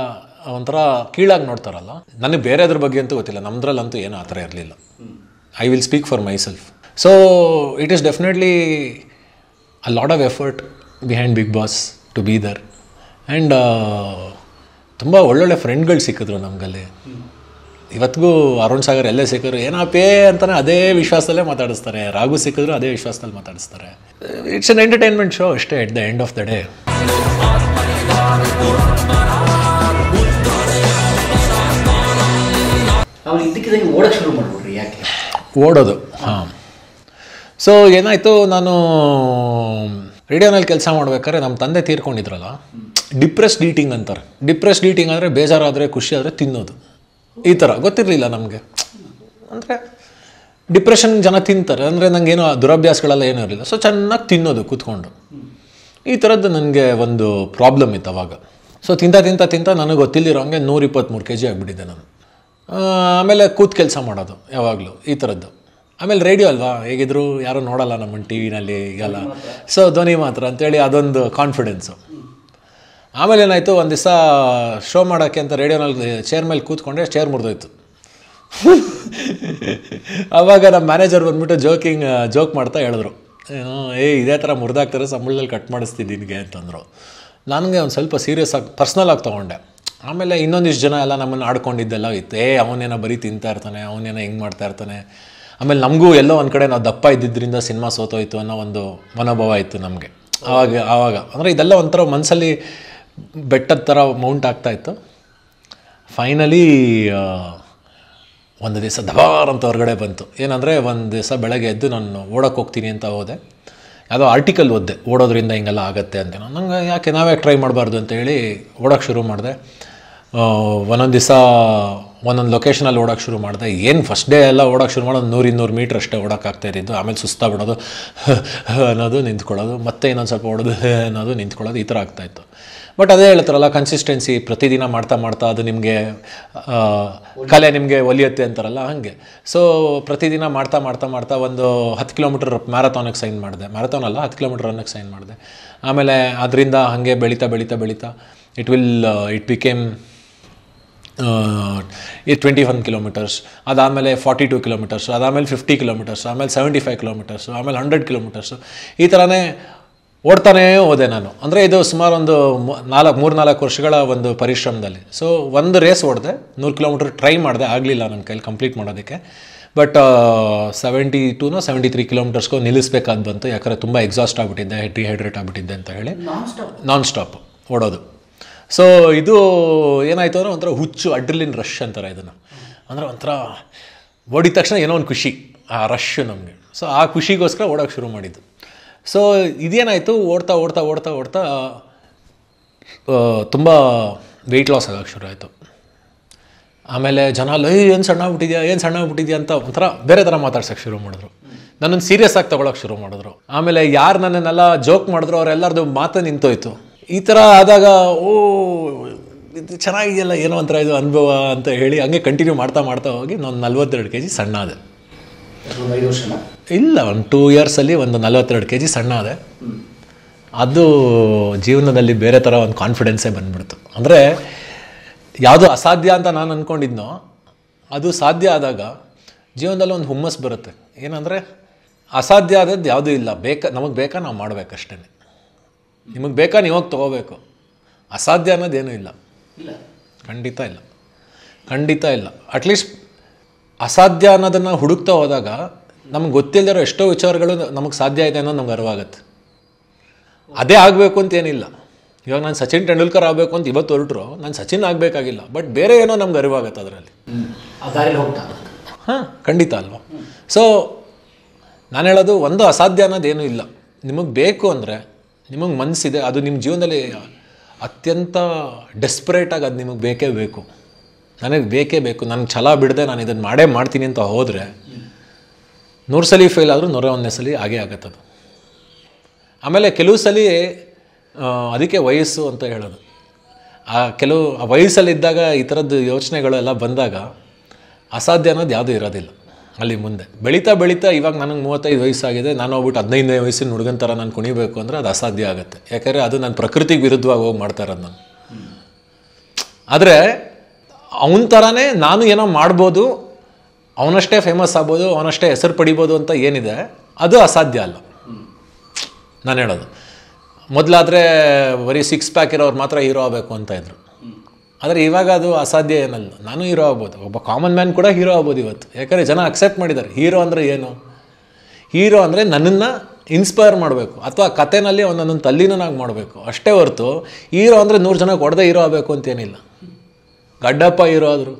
ಒಂಥರ ಕೀಳಾಗಿ ನೋಡ್ತಾರಲ್ಲ ನನಗೆ ಬೇರೆದ್ರ ಬಗ್ಗೆ ಅಂತೂ ಗೊತ್ತಿಲ್ಲ ನಮ್ಮದ್ರಲ್ಲಂತೂ ಏನು ಆ ಥರ ಇರಲಿಲ್ಲ I will speak for myself so it is definitely a lot of effort behind Bigg Boss to ಬೀದರ್ ಆ್ಯಂಡ್ ತುಂಬ ಒಳ್ಳೊಳ್ಳೆ ಫ್ರೆಂಡ್ಗಳು ಸಿಕ್ಕಿದ್ರು ನಮಗಲ್ಲಿ ಇವತ್ತಿಗೂ ಅರುಣ್ ಸಾಗರ್ ಎಲ್ಲೇ ಏನೋ ಏನಪ್ಪೇ ಅಂತಾನೆ ಅದೇ ವಿಶ್ವಾಸದಲ್ಲೇ ಮಾತಾಡಿಸ್ತಾರೆ ರಾಘು ಸಿಕ್ಕಿದ್ರು ಅದೇ ವಿಶ್ವಾಸದಲ್ಲಿ ಮಾತಾಡಿಸ್ತಾರೆ ಇಟ್ಸ್ ಅನ್ ಎಂಟರ್ಟೈನ್ಮೆಂಟ್ ಶೋ ಅಷ್ಟೇ at the end of the day ಓಡೋದು ಹಾಂ ಸೊ ಏನಾಯಿತು ನಾನು ರೇಡಿಯೋನಲ್ಲಿ ಕೆಲಸ ಮಾಡ್ಬೇಕಾದ್ರೆ ನಮ್ಮ ತಂದೆ ತೀರ್ಕೊಂಡಿದ್ರಲ್ಲ ಡಿಪ್ರೆಸ್ಡ್ ಈಟಿಂಗ್ ಅಂತಾರೆ ಡಿಪ್ರೆಸ್ಡ್ ಈಟಿಂಗ್ ಅಂದರೆ ಬೇಜಾರಾದರೆ ಖುಷಿ ಆದರೆ ತಿನ್ನೋದು ಈ ಥರ ಗೊತ್ತಿರಲಿಲ್ಲ ನಮಗೆ ಅಂದರೆ ಡಿಪ್ರೆಷನ್ ಜನ ತಿಂತಾರೆ ಅಂದರೆ ನನಗೇನು ದುರಭ್ಯಾಸಗಳೆಲ್ಲ ಏನೂ ಇರಲಿಲ್ಲ ಸೊ ಚೆನ್ನಾಗಿ ತಿನ್ನೋದು ಕೂತ್ಕೊಂಡು ಈ ಥರದ್ದು ನನಗೆ ಒಂದು ಪ್ರಾಬ್ಲಮ್ ಇತ್ತು ಅವಾಗ ಸೊ ತಿಂತ ತಿಂತ ತಿಂತ ನನಗೆ ಗೊತ್ತಿಲ್ಲಿರೋಂಗೆ ನೂರ ಇಪ್ಪತ್ತ್ಮೂರು ಕೆ ಜಿ ಆಗಿಬಿಟ್ಟಿದ್ದೆ ನಾನು ಆಮೇಲೆ ಕೂತ್ ಕೆಲಸ ಮಾಡೋದು ಯಾವಾಗಲೂ ಈ ಥರದ್ದು ಆಮೇಲೆ ರೇಡಿಯೋ ಅಲ್ವಾ ಹೇಗಿದ್ರು ಯಾರೂ ನೋಡೋಲ್ಲ ನಮ್ಮನ್ನು ಟಿ ವಿನಲ್ಲಿ ಈಗೆಲ್ಲ ಸೊ ಧ್ವನಿ ಮಾತ್ರ ಅಂತೇಳಿ ಅದೊಂದು ಕಾನ್ಫಿಡೆನ್ಸು ಆಮೇಲೆ ಏನಾಯಿತು ಒಂದು ದಿವಸ ಶೋ ಮಾಡೋಕ್ಕೆ ಅಂತ ರೇಡಿಯೋನಲ್ಲಿ ಚೇರ್ ಮೇಲೆ ಕೂತ್ಕೊಂಡೆ ಚೇರ್ ಮುರಿದೋಯ್ತು ಆವಾಗ ನಮ್ಮ ಮ್ಯಾನೇಜರ್ ಬಂದುಬಿಟ್ಟು ಜೋಕಿಂಗ್ ಜೋಕ್ ಮಾಡ್ತಾ ಹೇಳಿದ್ರು ಏ ಇದೇ ಥರ ಮುರಿದಾಗ್ತಾರೆ ಸಂಬಳದಲ್ಲಿ ಕಟ್ ಮಾಡಿಸ್ತೀನಿ ನಿನಗೆ ಅಂತಂದರು ನನಗೆ ಒಂದು ಸ್ವಲ್ಪ ಸೀರಿಯಸ್ ಆಗಿ ಪರ್ಸ್ನಲ್ ಆಗಿ ತೊಗೊಂಡೆ ಆಮೇಲೆ ಇನ್ನೊಂದಿಷ್ಟು ಜನ ಎಲ್ಲ ನಮ್ಮನ್ನು ಆಡ್ಕೊಂಡಿದ್ದೆಲ್ಲ ಇತ್ತು ಏ ಅವನೇನೋ ಬರೀ ತಿಂತಾ ಇರ್ತಾನೆ ಅವನೇನೋ ಹಿಂಗೆ ಮಾಡ್ತಾ ಇರ್ತಾನೆ ಆಮೇಲೆ ನಮಗೂ ಎಲ್ಲೋ ಒಂದು ಕಡೆ ನಾವು ದಪ್ಪ ಇದ್ದಿದ್ದರಿಂದ ಸಿನಿಮಾ ಸೋತೋಯ್ತು ಅನ್ನೋ ಒಂದು ಮನೋಭಾವ ಇತ್ತು ನಮಗೆ ಆವಾಗ ಆವಾಗ ಅಂದರೆ ಇದೆಲ್ಲ ಒಂಥರ ಮನಸ್ಸಲ್ಲಿ ಬೆಟ್ಟದ ಥರ ಮೌಂಟ್ ಆಗ್ತಾಯಿತ್ತು ಫೈನಲಿ ಒಂದು ದಿವಸ ದಬಾರ್ ಅಂತ ಹೊರಗಡೆ ಬಂತು ಏನಂದರೆ ಒಂದು ದಿವಸ ಬೆಳಗ್ಗೆ ಎದ್ದು ನಾನು ಓಡಕ್ಕೆ ಹೋಗ್ತೀನಿ ಅಂತ ಹೋದೆ ಯಾವುದೋ ಆರ್ಟಿಕಲ್ ಓದಿದೆ ಓಡೋದ್ರಿಂದ ಹಿಂಗೆಲ್ಲ ಆಗುತ್ತೆ ಅಂತ ನಾನು ನಂಗೆ ಯಾಕೆ ನಾವೇ ಟ್ರೈ ಮಾಡಬಾರ್ದು ಅಂತೇಳಿ ಓಡೋಕ್ಕೆ ಶುರು ಮಾಡಿದೆ ಒಂದೊಂದು ದಿವಸ ಒಂದೊಂದು ಲೊಕೇಶನಲ್ಲಿ ಓಡೋಕ್ಕೆ ಶುರು ಮಾಡಿದೆ ಏನು ಫಸ್ಟ್ ಡೇ ಎಲ್ಲ ಓಡೋಕ್ಕೆ ಶುರು ಮಾಡೋದು ನೂರು ಇನ್ನೂರು ಮೀಟ್ರ್ ಅಷ್ಟೇ ಓಡೋಕ್ಕಾಗ್ತಾ ಇದ್ದಿದ್ದು ಆಮೇಲೆ ಬಿಡೋದು ಅನ್ನೋದು ನಿಂತ್ಕೊಳ್ಳೋದು ಮತ್ತೆ ಇನ್ನೊಂದು ಸ್ವಲ್ಪ ಓಡೋದು ಅನ್ನೋದು ನಿಂತ್ಕೊಳ್ಳೋದು ಈ ಥರ ಆಗ್ತಾಯಿತ್ತು ಬಟ್ ಅದೇ ಹೇಳ್ತಾರಲ್ಲ ಕನ್ಸಿಸ್ಟೆನ್ಸಿ ಪ್ರತಿದಿನ ಮಾಡ್ತಾ ಮಾಡ್ತಾ ಅದು ನಿಮಗೆ ಕಲೆ ನಿಮಗೆ ಒಲಿಯುತ್ತೆ ಅಂತಾರಲ್ಲ ಹಾಗೆ ಸೊ ಪ್ರತಿದಿನ ಮಾಡ್ತಾ ಮಾಡ್ತಾ ಮಾಡ್ತಾ ಒಂದು ಹತ್ತು ಕಿಲೋಮೀಟರ್ ಮ್ಯಾರಥಾನಿಗೆ ಸೈನ್ ಮಾಡಿದೆ ಮ್ಯಾರಥಾನ್ ಅಲ್ಲ ಹತ್ತು ಕಿಲೋಮೀಟರ್ ರನ್ನಿಗೆ ಸೈನ್ ಮಾಡಿದೆ ಆಮೇಲೆ ಅದರಿಂದ ಹಾಗೆ ಬೆಳೀತಾ ಬೆಳೀತಾ ಬೆಳೀತಾ ಇಟ್ ವಿಲ್ ಇಟ್ ಬಿಕೇಮ್ ಈ ಟ್ವೆಂಟಿ ಒನ್ ಕಿಲೋಮೀಟರ್ಸ್ ಅದಾದಮೇಲೆ ಫಾರ್ಟಿ ಟು ಕಿಲೋಮೀಟರ್ಸ್ ಅದಾದಮೇಲೆ ಫಿಫ್ಟಿ ಕಿಲೋಮೀಟರ್ಸ್ ಆಮೇಲೆ ಸೆವೆಂಟಿ ಫೈವ್ ಕಿಲೋಮೀಟರ್ಸ್ ಆಮೇಲೆ ಹಂಡ್ರೆಡ್ ಕಿಲೋಮೀಟರ್ಸು ಈ ಥರನೇ ಓಡ್ತಾನೇ ಹೋದೆ ನಾನು ಅಂದರೆ ಇದು ಸುಮಾರು ಒಂದು ನಾಲ್ಕು ಮೂರು ನಾಲ್ಕು ವರ್ಷಗಳ ಒಂದು ಪರಿಶ್ರಮದಲ್ಲಿ ಸೊ ಒಂದು ರೇಸ್ ಓಡಿದೆ ನೂರು ಕಿಲೋಮೀಟ್ರ್ ಟ್ರೈ ಮಾಡಿದೆ ಆಗಲಿಲ್ಲ ನನ್ನ ಕೈಲಿ ಕಂಪ್ಲೀಟ್ ಮಾಡೋದಕ್ಕೆ ಬಟ್ ಸೆವೆಂಟಿ ಟೂನೋ ಸೆವೆಂಟಿ ತ್ರೀ ಕಿಲೋಮೀಟರ್ಸ್ಗೋ ನಿಲ್ಲಿಸ್ಬೇಕಾದ್ ಬಂತು ಯಾಕಂದರೆ ತುಂಬ ಎಕ್ಸಾಸ್ಟ್ ಆಗಿಬಿಟ್ಟಿದ್ದೆ ಡಿಹೈಡ್ರೇಟ್ ಆಗ್ಬಿಟ್ಟಿದ್ದೆ ಅಂತ ಹೇಳಿ ನಾನ್ ಸ್ಟಾಪ್ ಓಡೋದು ಸೊ ಇದು ಏನಾಯಿತು ಅಂದರೆ ಒಂಥರ ಹುಚ್ಚು ಅಡ್ರಲಿನ್ ರಶ್ ಅಂತಾರೆ ಇದನ್ನು ಅಂದರೆ ಒಂಥರ ಓಡಿದ ತಕ್ಷಣ ಏನೋ ಒಂದು ಖುಷಿ ಆ ರಶ್ ನಮಗೆ ಸೊ ಆ ಖುಷಿಗೋಸ್ಕರ ಓಡೋಕ್ಕೆ ಶುರು ಮಾಡಿದ್ದು ಸೊ ಇದೇನಾಯಿತು ಓಡ್ತಾ ಓಡ್ತಾ ಓಡ್ತಾ ಓಡ್ತಾ ತುಂಬ ವೆಯ್ಟ್ ಲಾಸ್ ಆಗೋಕ್ಕೆ ಶುರು ಆಯಿತು ಆಮೇಲೆ ಜನ ಲೈ ಏನು ಸಣ್ಣ ಆಗ್ಬಿಟ್ಟಿದ್ಯಾ ಏನು ಸಣ್ಣ ಆಗ್ಬಿಟ್ಟಿದ್ಯಾ ಅಂತ ಒಂಥರ ಬೇರೆ ಥರ ಮಾತಾಡ್ಸೋಕ್ಕೆ ಶುರು ಮಾಡಿದ್ರು ನನ್ನನ್ನು ಸೀರಿಯಸ್ ಆಗಿ ತೊಗೊಳಕ್ಕೆ ಶುರು ಮಾಡಿದ್ರು ಆಮೇಲೆ ಯಾರು ನನ್ನನ್ನೆಲ್ಲ ಜೋಕ್ ಮಾಡಿದ್ರು ಅವರೆಲ್ಲರದು ಮಾತು ನಿಂತೋಯ್ತು ಈ ಥರ ಆದಾಗ ಓ ಇದು ಚೆನ್ನಾಗಿದೆಯಲ್ಲ ಏನೋ ಒಂಥರ ಇದು ಅನುಭವ ಅಂತ ಹೇಳಿ ಹಂಗೆ ಕಂಟಿನ್ಯೂ ಮಾಡ್ತಾ ಮಾಡ್ತಾ ಹೋಗಿ ನಾನು ನಲ್ವತ್ತೆರಡು ಕೆ ಜಿ ಸಣ್ಣ ಅದು ಇಲ್ಲ ಒಂದು ಟೂ ಇಯರ್ಸಲ್ಲಿ ಒಂದು ನಲವತ್ತೆರಡು ಕೆ ಜಿ ಸಣ್ಣ ಅದೇ ಅದು ಜೀವನದಲ್ಲಿ ಬೇರೆ ಥರ ಒಂದು ಕಾನ್ಫಿಡೆನ್ಸೇ ಬಂದ್ಬಿಡ್ತು ಅಂದರೆ ಯಾವುದು ಅಸಾಧ್ಯ ಅಂತ ನಾನು ಅಂದ್ಕೊಂಡಿದ್ನೋ ಅದು ಸಾಧ್ಯ ಆದಾಗ ಜೀವನದಲ್ಲಿ ಒಂದು ಹುಮ್ಮಸ್ ಬರುತ್ತೆ ಏನಂದರೆ ಅಸಾಧ್ಯ ಆದದ್ದು ಯಾವುದೂ ಇಲ್ಲ ಬೇಕಾ ನಮಗೆ ಬೇಕಾ ನಾವು ಮಾಡಬೇಕಷ್ಟೇ ನಿಮಗೆ ಬೇಕಾ ನೀವು ಹೋಗಿ ತೊಗೋಬೇಕು ಅಸಾಧ್ಯ ಅನ್ನೋದೇನೂ ಇಲ್ಲ ಖಂಡಿತ ಇಲ್ಲ ಖಂಡಿತ ಇಲ್ಲ ಅಟ್ಲೀಸ್ಟ್ ಅಸಾಧ್ಯ ಅನ್ನೋದನ್ನು ಹುಡುಕ್ತಾ ಹೋದಾಗ ನಮ್ಗೆ ಗೊತ್ತಿಲ್ಲದಿರೋ ಎಷ್ಟೋ ವಿಚಾರಗಳು ನಮಗೆ ಸಾಧ್ಯ ಇದೆ ಅನ್ನೋದು ನಮ್ಗೆ ಅರಿವಾಗತ್ತೆ ಅದೇ ಆಗಬೇಕು ಅಂತ ಏನಿಲ್ಲ ಇವಾಗ ನಾನು ಸಚಿನ್ ತೆಂಡೂಲ್ಕರ್ ಆಗಬೇಕು ಅಂತ ಇವತ್ತು ಹೊರಟರು ನಾನು ಸಚಿನ್ ಆಗಬೇಕಾಗಿಲ್ಲ ಬಟ್ ಬೇರೆ ಏನೋ ನಮ್ಗೆ ಅರಿವಾಗತ್ತೆ ಅದರಲ್ಲಿ ಹಾಂ ಖಂಡಿತ ಅಲ್ವಾ ಸೊ ನಾನು ಹೇಳೋದು ಒಂದು ಅಸಾಧ್ಯ ಅನ್ನೋದೇನು ಇಲ್ಲ ನಿಮಗೆ ಬೇಕು ಅಂದರೆ ನಿಮಗೆ ಮನಸ್ಸಿದೆ ಅದು ನಿಮ್ಮ ಜೀವನದಲ್ಲಿ ಅತ್ಯಂತ ಡೆಸ್ಪರೇಟಾಗಿ ಅದು ನಿಮಗೆ ಬೇಕೇ ಬೇಕು ನನಗೆ ಬೇಕೇ ಬೇಕು ನನ್ನ ಛಲ ಬಿಡದೆ ನಾನು ಇದನ್ನು ಮಾಡೇ ಮಾಡ್ತೀನಿ ಅಂತ ಹೋದರೆ ನೂರು ಸಲ ಫೇಲ್ ಆದರೂ ನೂರ ಒಂದನೇ ಸಲ ಹಾಗೇ ಆಗತ್ತದು ಆಮೇಲೆ ಕೆಲವು ಸಲ ಅದಕ್ಕೆ ವಯಸ್ಸು ಅಂತ ಹೇಳೋದು ಆ ಕೆಲವು ಆ ವಯಸ್ಸಲ್ಲಿದ್ದಾಗ ಈ ಥರದ್ದು ಯೋಚನೆಗಳೆಲ್ಲ ಬಂದಾಗ ಅಸಾಧ್ಯ ಅನ್ನೋದು ಯಾವುದೂ ಇರೋದಿಲ್ಲ ಅಲ್ಲಿ ಮುಂದೆ ಬೆಳೀತಾ ಬೆಳೀತಾ ಇವಾಗ ನನಗೆ ಮೂವತ್ತೈದು ವಯಸ್ಸಾಗಿದೆ ನಾನು ಹೋಗ್ಬಿಟ್ಟು ಹದಿನೈದನೇ ವಯಸ್ಸಿನ ಹುಡುಗನ ಥರ ನಾನು ಕುಣಿಬೇಕು ಅಂದರೆ ಅದು ಅಸಾಧ್ಯ ಆಗುತ್ತೆ ಯಾಕೆಂದರೆ ಅದು ನನ್ನ ಪ್ರಕೃತಿಗೆ ವಿರುದ್ಧವಾಗಿ ಹೋಗಿ ಮಾಡ್ತಾರೆ ನಾನು ಆದರೆ ಅವನ ಥರನೇ ನಾನು ಏನೋ ಮಾಡ್ಬೋದು ಅವನಷ್ಟೇ ಫೇಮಸ್ ಆಗ್ಬೋದು ಅವನಷ್ಟೇ ಹೆಸರು ಪಡಿಬೋದು ಅಂತ ಏನಿದೆ ಅದು ಅಸಾಧ್ಯ ಅಲ್ಲ ನಾನು ಹೇಳೋದು ಮೊದಲಾದರೆ ಬರೀ ಸಿಕ್ಸ್ ಪ್ಯಾಕ್ ಇರೋರು ಮಾತ್ರ ಹೀರೋ ಆಗಬೇಕು ಅಂತ ಇದ್ರು ಆದರೆ ಇವಾಗ ಅದು ಅಸಾಧ್ಯ ಏನಲ್ಲ ನಾನು ಹೀರೋ ಆಗ್ಬೋದು ಒಬ್ಬ ಕಾಮನ್ ಮ್ಯಾನ್ ಕೂಡ ಹೀರೋ ಆಗ್ಬೋದು ಇವತ್ತು ಯಾಕಂದರೆ ಜನ ಅಕ್ಸೆಪ್ಟ್ ಮಾಡಿದ್ದಾರೆ ಹೀರೋ ಅಂದರೆ ಏನು ಹೀರೋ ಅಂದರೆ ನನ್ನನ್ನು ಇನ್ಸ್ಪೈರ್ ಮಾಡಬೇಕು ಅಥವಾ ಕಥೆನಲ್ಲಿ ಒಂದೊಂದೊಂದು ತಲ್ಲಿನೂ ಮಾಡಬೇಕು ಅಷ್ಟೇ ಹೊರತು ಹೀರೋ ಅಂದರೆ ನೂರು ಜನಕ್ಕೆ ಹೊಡೆದೇ ಹೀರೋ ಆಗಬೇಕು ಅಂತೇನಿಲ್ಲ ಗಡ್ಡಪ್ಪ ಇರೋದ್ರು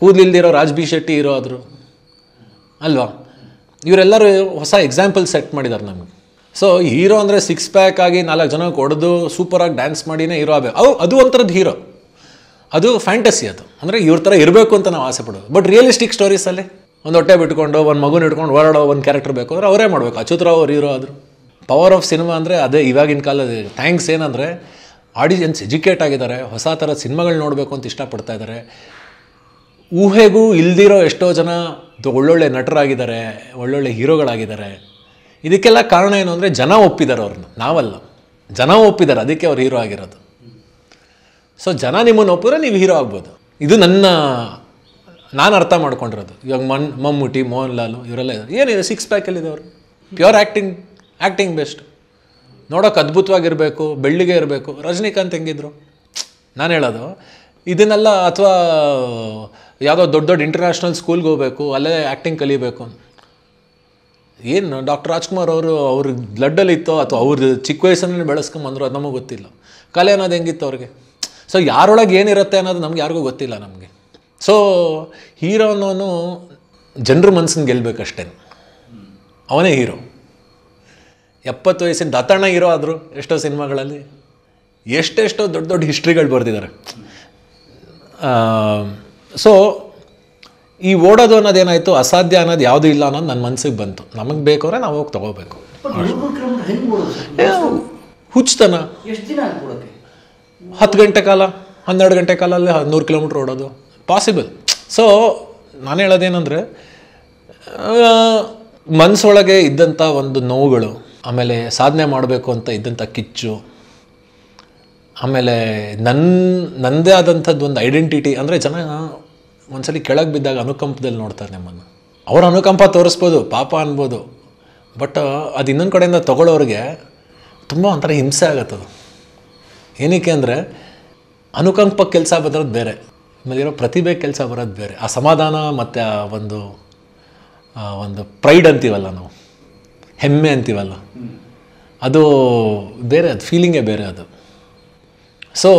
ಕೂದಲಿಲ್ದಿರೋ ರಾಜ್ಬಿ ಶೆಟ್ಟಿ ಇರೋದ್ರು ಅಲ್ವಾ ಇವರೆಲ್ಲರೂ ಹೊಸ ಎಕ್ಸಾಂಪಲ್ ಸೆಟ್ ಮಾಡಿದ್ದಾರೆ ನಮಗೆ ಸೊ ಹೀರೋ ಅಂದರೆ ಸಿಕ್ಸ್ ಪ್ಯಾಕ್ ಆಗಿ ನಾಲ್ಕು ಜನ ಹೊಡೆದು ಸೂಪರಾಗಿ ಡ್ಯಾನ್ಸ್ ಮಾಡಿನೇ ಹೀರೋ ಆಗಬೇಕು ಅವು ಅದು ಒಂಥರದ್ದು ಹೀರೋ ಅದು ಫ್ಯಾಂಟಸಿ ಅದು ಅಂದರೆ ಇವ್ರ ಥರ ಇರಬೇಕು ಅಂತ ನಾವು ಆಸೆ ಪಡೋದು ಬಟ್ ರಿಯಲಿಸ್ಟಿಕ್ ಸ್ಟೋರೀಸಲ್ಲಿ ಒಂದು ಹೊಟ್ಟೆ ಬಿಟ್ಕೊಂಡು ಒಂದು ಮಗುನ ಇಟ್ಕೊಂಡು ಓಡಾಡೋ ಒಂದು ಕ್ಯಾರೆಕ್ಟರ್ ಬೇಕು ಅಂದರೆ ಅವರೇ ಮಾಡಬೇಕು ಅಚ್ಯುತ್ ರಾವ್ ಅವ್ರು ಹೀರೋ ಆದರು ಪವರ್ ಆಫ್ ಸಿನಿಮಾ ಅಂದರೆ ಅದೇ ಇವಾಗಿನ ಕಾಲದ ಥ್ಯಾಂಕ್ಸ್ ಏನಂದರೆ ಆಡಿಯನ್ಸ್ ಎಜುಕೇಟ್ ಆಗಿದ್ದಾರೆ ಹೊಸ ಥರ ಸಿನಿಮಾಗಳು ನೋಡಬೇಕು ಅಂತ ಇಷ್ಟಪಡ್ತಾ ಇದ್ದಾರೆ ಊಹೆಗೂ ಇಲ್ದಿರೋ ಎಷ್ಟೋ ಜನ ಒಳ್ಳೊಳ್ಳೆ ನಟರಾಗಿದ್ದಾರೆ ಒಳ್ಳೊಳ್ಳೆ ಹೀರೋಗಳಾಗಿದ್ದಾರೆ ಇದಕ್ಕೆಲ್ಲ ಕಾರಣ ಏನು ಅಂದರೆ ಜನ ಒಪ್ಪಿದ್ದಾರೆ ಅವ್ರನ್ನ ನಾವಲ್ಲ ಜನ ಒಪ್ಪಿದ್ದಾರೆ ಅದಕ್ಕೆ ಅವ್ರು ಹೀರೋ ಆಗಿರೋದು ಸೊ ಜನ ನಿಮ್ಮನ್ನು ಒಪ್ಪಿದ್ರೆ ನೀವು ಹೀರೋ ಆಗ್ಬೋದು ಇದು ನನ್ನ ನಾನು ಅರ್ಥ ಮಾಡ್ಕೊಂಡಿರೋದು ಇವಾಗ ಮನ್ ಮಮ್ಮೂಟಿ ಮೋಹನ್ ಲಾಲು ಇವರೆಲ್ಲ ಏನಿದೆ ಸಿಕ್ಸ್ ಪ್ಯಾಕಲ್ಲಿದೆ ಅವರು ಪ್ಯೂರ್ ಆ್ಯಕ್ಟಿಂಗ್ ಆ್ಯಕ್ಟಿಂಗ್ ಬೆಸ್ಟ್ ನೋಡೋಕೆ ಅದ್ಭುತವಾಗಿರಬೇಕು ಬೆಳ್ಳಿಗೆ ಇರಬೇಕು ರಜನಿಕಾಂತ್ ಹೆಂಗಿದ್ರು ನಾನು ಹೇಳೋದು ಇದನ್ನೆಲ್ಲ ಅಥವಾ ಯಾವುದೋ ದೊಡ್ಡ ದೊಡ್ಡ ಇಂಟರ್ನ್ಯಾಷನಲ್ ಸ್ಕೂಲ್ಗೆ ಹೋಗಬೇಕು ಅಲ್ಲೇ ಆ್ಯಕ್ಟಿಂಗ್ ಕಲಿಬೇಕು ಏನು ಡಾಕ್ಟರ್ ರಾಜ್ಕುಮಾರ್ ಅವರು ಅವ್ರ ಇತ್ತೋ ಅಥವಾ ಅವ್ರ ಚಿಕ್ಕ ವಯಸ್ಸನ್ನೇ ಬೆಳೆಸ್ಕೊಂಬಂದ್ರು ಅದು ನಮಗೆ ಗೊತ್ತಿಲ್ಲ ಕಲೆ ಅನ್ನೋದು ಹೆಂಗಿತ್ತು ಅವ್ರಿಗೆ ಸೊ ಯಾರೊಳಗೆ ಏನಿರುತ್ತೆ ಅನ್ನೋದು ನಮ್ಗೆ ಯಾರಿಗೂ ಗೊತ್ತಿಲ್ಲ ನಮಗೆ ಸೊ ಹೀರೋ ಅನ್ನೋನು ಜನರ ಮನ್ಸನ್ನು ಗೆಲ್ಲಬೇಕಷ್ಟೇ ಅವನೇ ಹೀರೋ ಎಪ್ಪತ್ತು ವಯಸ್ಸಿನ ದತ್ತಣ್ಣ ಇರೋ ಆದರೂ ಎಷ್ಟೋ ಸಿನಿಮಾಗಳಲ್ಲಿ ಎಷ್ಟೆಷ್ಟೋ ದೊಡ್ಡ ದೊಡ್ಡ ಹಿಸ್ಟ್ರಿಗಳು ಬರೆದಿದ್ದಾರೆ ಸೊ ಈ ಓಡೋದು ಅನ್ನೋದೇನಾಯಿತು ಅಸಾಧ್ಯ ಅನ್ನೋದು ಯಾವುದೂ ಇಲ್ಲ ಅನ್ನೋದು ನನ್ನ ಮನಸ್ಸಿಗೆ ಬಂತು ನಮಗೆ ಅಂದರೆ ನಾವು ಹೋಗಿ ತೊಗೋಬೇಕು ಹುಚ್ಚತನ ಹತ್ತು ಗಂಟೆ ಕಾಲ ಹನ್ನೆರಡು ಗಂಟೆ ಕಾಲ ಅಲ್ಲಿ ನೂರು ಕಿಲೋಮೀಟ್ರ್ ಓಡೋದು ಪಾಸಿಬಲ್ ಸೊ ನಾನು ಹೇಳೋದೇನೆಂದರೆ ಮನಸ್ಸೊಳಗೆ ಇದ್ದಂಥ ಒಂದು ನೋವುಗಳು ಆಮೇಲೆ ಸಾಧನೆ ಮಾಡಬೇಕು ಅಂತ ಇದ್ದಂಥ ಕಿಚ್ಚು ಆಮೇಲೆ ನನ್ನ ನನ್ನದೇ ಆದಂಥದ್ದು ಒಂದು ಐಡೆಂಟಿಟಿ ಅಂದರೆ ಜನ ಒಂದ್ಸಲಿ ಕೆಳಗೆ ಬಿದ್ದಾಗ ಅನುಕಂಪದಲ್ಲಿ ನೋಡ್ತಾರೆ ನಿಮ್ಮನ್ನು ಅವ್ರ ಅನುಕಂಪ ತೋರಿಸ್ಬೋದು ಪಾಪ ಅನ್ಬೋದು ಬಟ್ ಅದು ಇನ್ನೊಂದು ಕಡೆಯಿಂದ ತೊಗೊಳೋರಿಗೆ ತುಂಬ ಒಂಥರ ಹಿಂಸೆ ಆಗತ್ತದು ಏನಕ್ಕೆ ಅಂದರೆ ಅನುಕಂಪ ಕೆಲಸ ಬರೋದು ಬೇರೆ ಆಮೇಲೆ ಇರೋ ಪ್ರತಿಭೆ ಕೆಲಸ ಬರೋದು ಬೇರೆ ಆ ಸಮಾಧಾನ ಮತ್ತು ಆ ಒಂದು ಒಂದು ಪ್ರೈಡ್ ಅಂತೀವಲ್ಲ ನಾವು ಹೆಮ್ಮೆ ಅಂತೀವಲ್ಲ ಅದು ಬೇರೆ ಅದು ಫೀಲಿಂಗೇ ಬೇರೆ ಅದು ಸೊ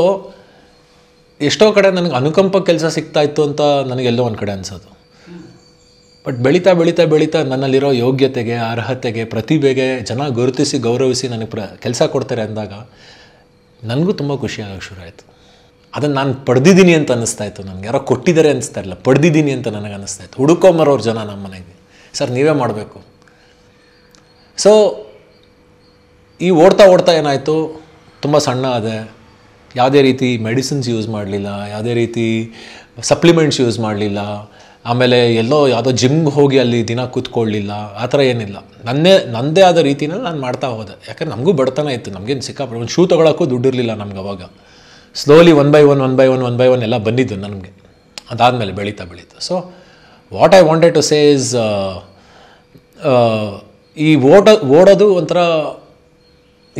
ಎಷ್ಟೋ ಕಡೆ ನನಗೆ ಅನುಕಂಪ ಕೆಲಸ ಸಿಗ್ತಾ ಇತ್ತು ಅಂತ ನನಗೆಲ್ಲೋ ಒಂದು ಕಡೆ ಅನಿಸೋದು ಬಟ್ ಬೆಳೀತಾ ಬೆಳೀತಾ ಬೆಳೀತಾ ನನ್ನಲ್ಲಿರೋ ಯೋಗ್ಯತೆಗೆ ಅರ್ಹತೆಗೆ ಪ್ರತಿಭೆಗೆ ಜನ ಗುರುತಿಸಿ ಗೌರವಿಸಿ ನನಗೆ ಪ್ರ ಕೆಲಸ ಕೊಡ್ತಾರೆ ಅಂದಾಗ ನನಗೂ ತುಂಬ ಖುಷಿಯಾಗಕ್ಕೆ ಶುರು ಆಯಿತು ಅದನ್ನು ನಾನು ಪಡೆದಿದ್ದೀನಿ ಅಂತ ಅನ್ನಿಸ್ತಾ ಇತ್ತು ನನಗೆ ಯಾರೋ ಕೊಟ್ಟಿದ್ದಾರೆ ಅನಿಸ್ತಾ ಇಲ್ಲ ಪಡೆದಿದ್ದೀನಿ ಅಂತ ನನಗೆ ಅನ್ನಿಸ್ತಾ ಇತ್ತು ಹುಡುಕೊಂಬರೋರು ಜನ ನಮ್ಮ ಮನೆಗೆ ಸರ್ ನೀವೇ ಮಾಡಬೇಕು ಸೊ ಈ ಓಡ್ತಾ ಓಡ್ತಾ ಏನಾಯಿತು ತುಂಬ ಸಣ್ಣ ಆದೆ ಯಾವುದೇ ರೀತಿ ಮೆಡಿಸಿನ್ಸ್ ಯೂಸ್ ಮಾಡಲಿಲ್ಲ ಯಾವುದೇ ರೀತಿ ಸಪ್ಲಿಮೆಂಟ್ಸ್ ಯೂಸ್ ಮಾಡಲಿಲ್ಲ ಆಮೇಲೆ ಎಲ್ಲೋ ಯಾವುದೋ ಜಿಮ್ಗೆ ಹೋಗಿ ಅಲ್ಲಿ ದಿನ ಕೂತ್ಕೊಳ್ಳಿಲ್ಲ ಆ ಥರ ಏನಿಲ್ಲ ನನ್ನೇ ನನ್ನದೇ ಆದ ರೀತಿನ ನಾನು ಮಾಡ್ತಾ ಹೋದೆ ಯಾಕಂದ್ರೆ ನಮಗೂ ಬಡತನ ಇತ್ತು ನಮಗೇನು ಸಿಕ್ಕಾಪಟ್ಟೆ ಒಂದು ಶೂ ತೊಗೊಳಕ್ಕೂ ದುಡ್ಡಿರಲಿಲ್ಲ ನಮ್ಗೆ ಅವಾಗ slowly one by one one by one one by one ಎಲ್ಲ ಬಂದಿದ್ದು ನಮಗೆ ಅದಾದಮೇಲೆ ಬೆಳೀತಾ ಬೆಳೀತಾ so what I wanted to say is ಈ ಓಡ ಓಡೋದು ಒಂಥರ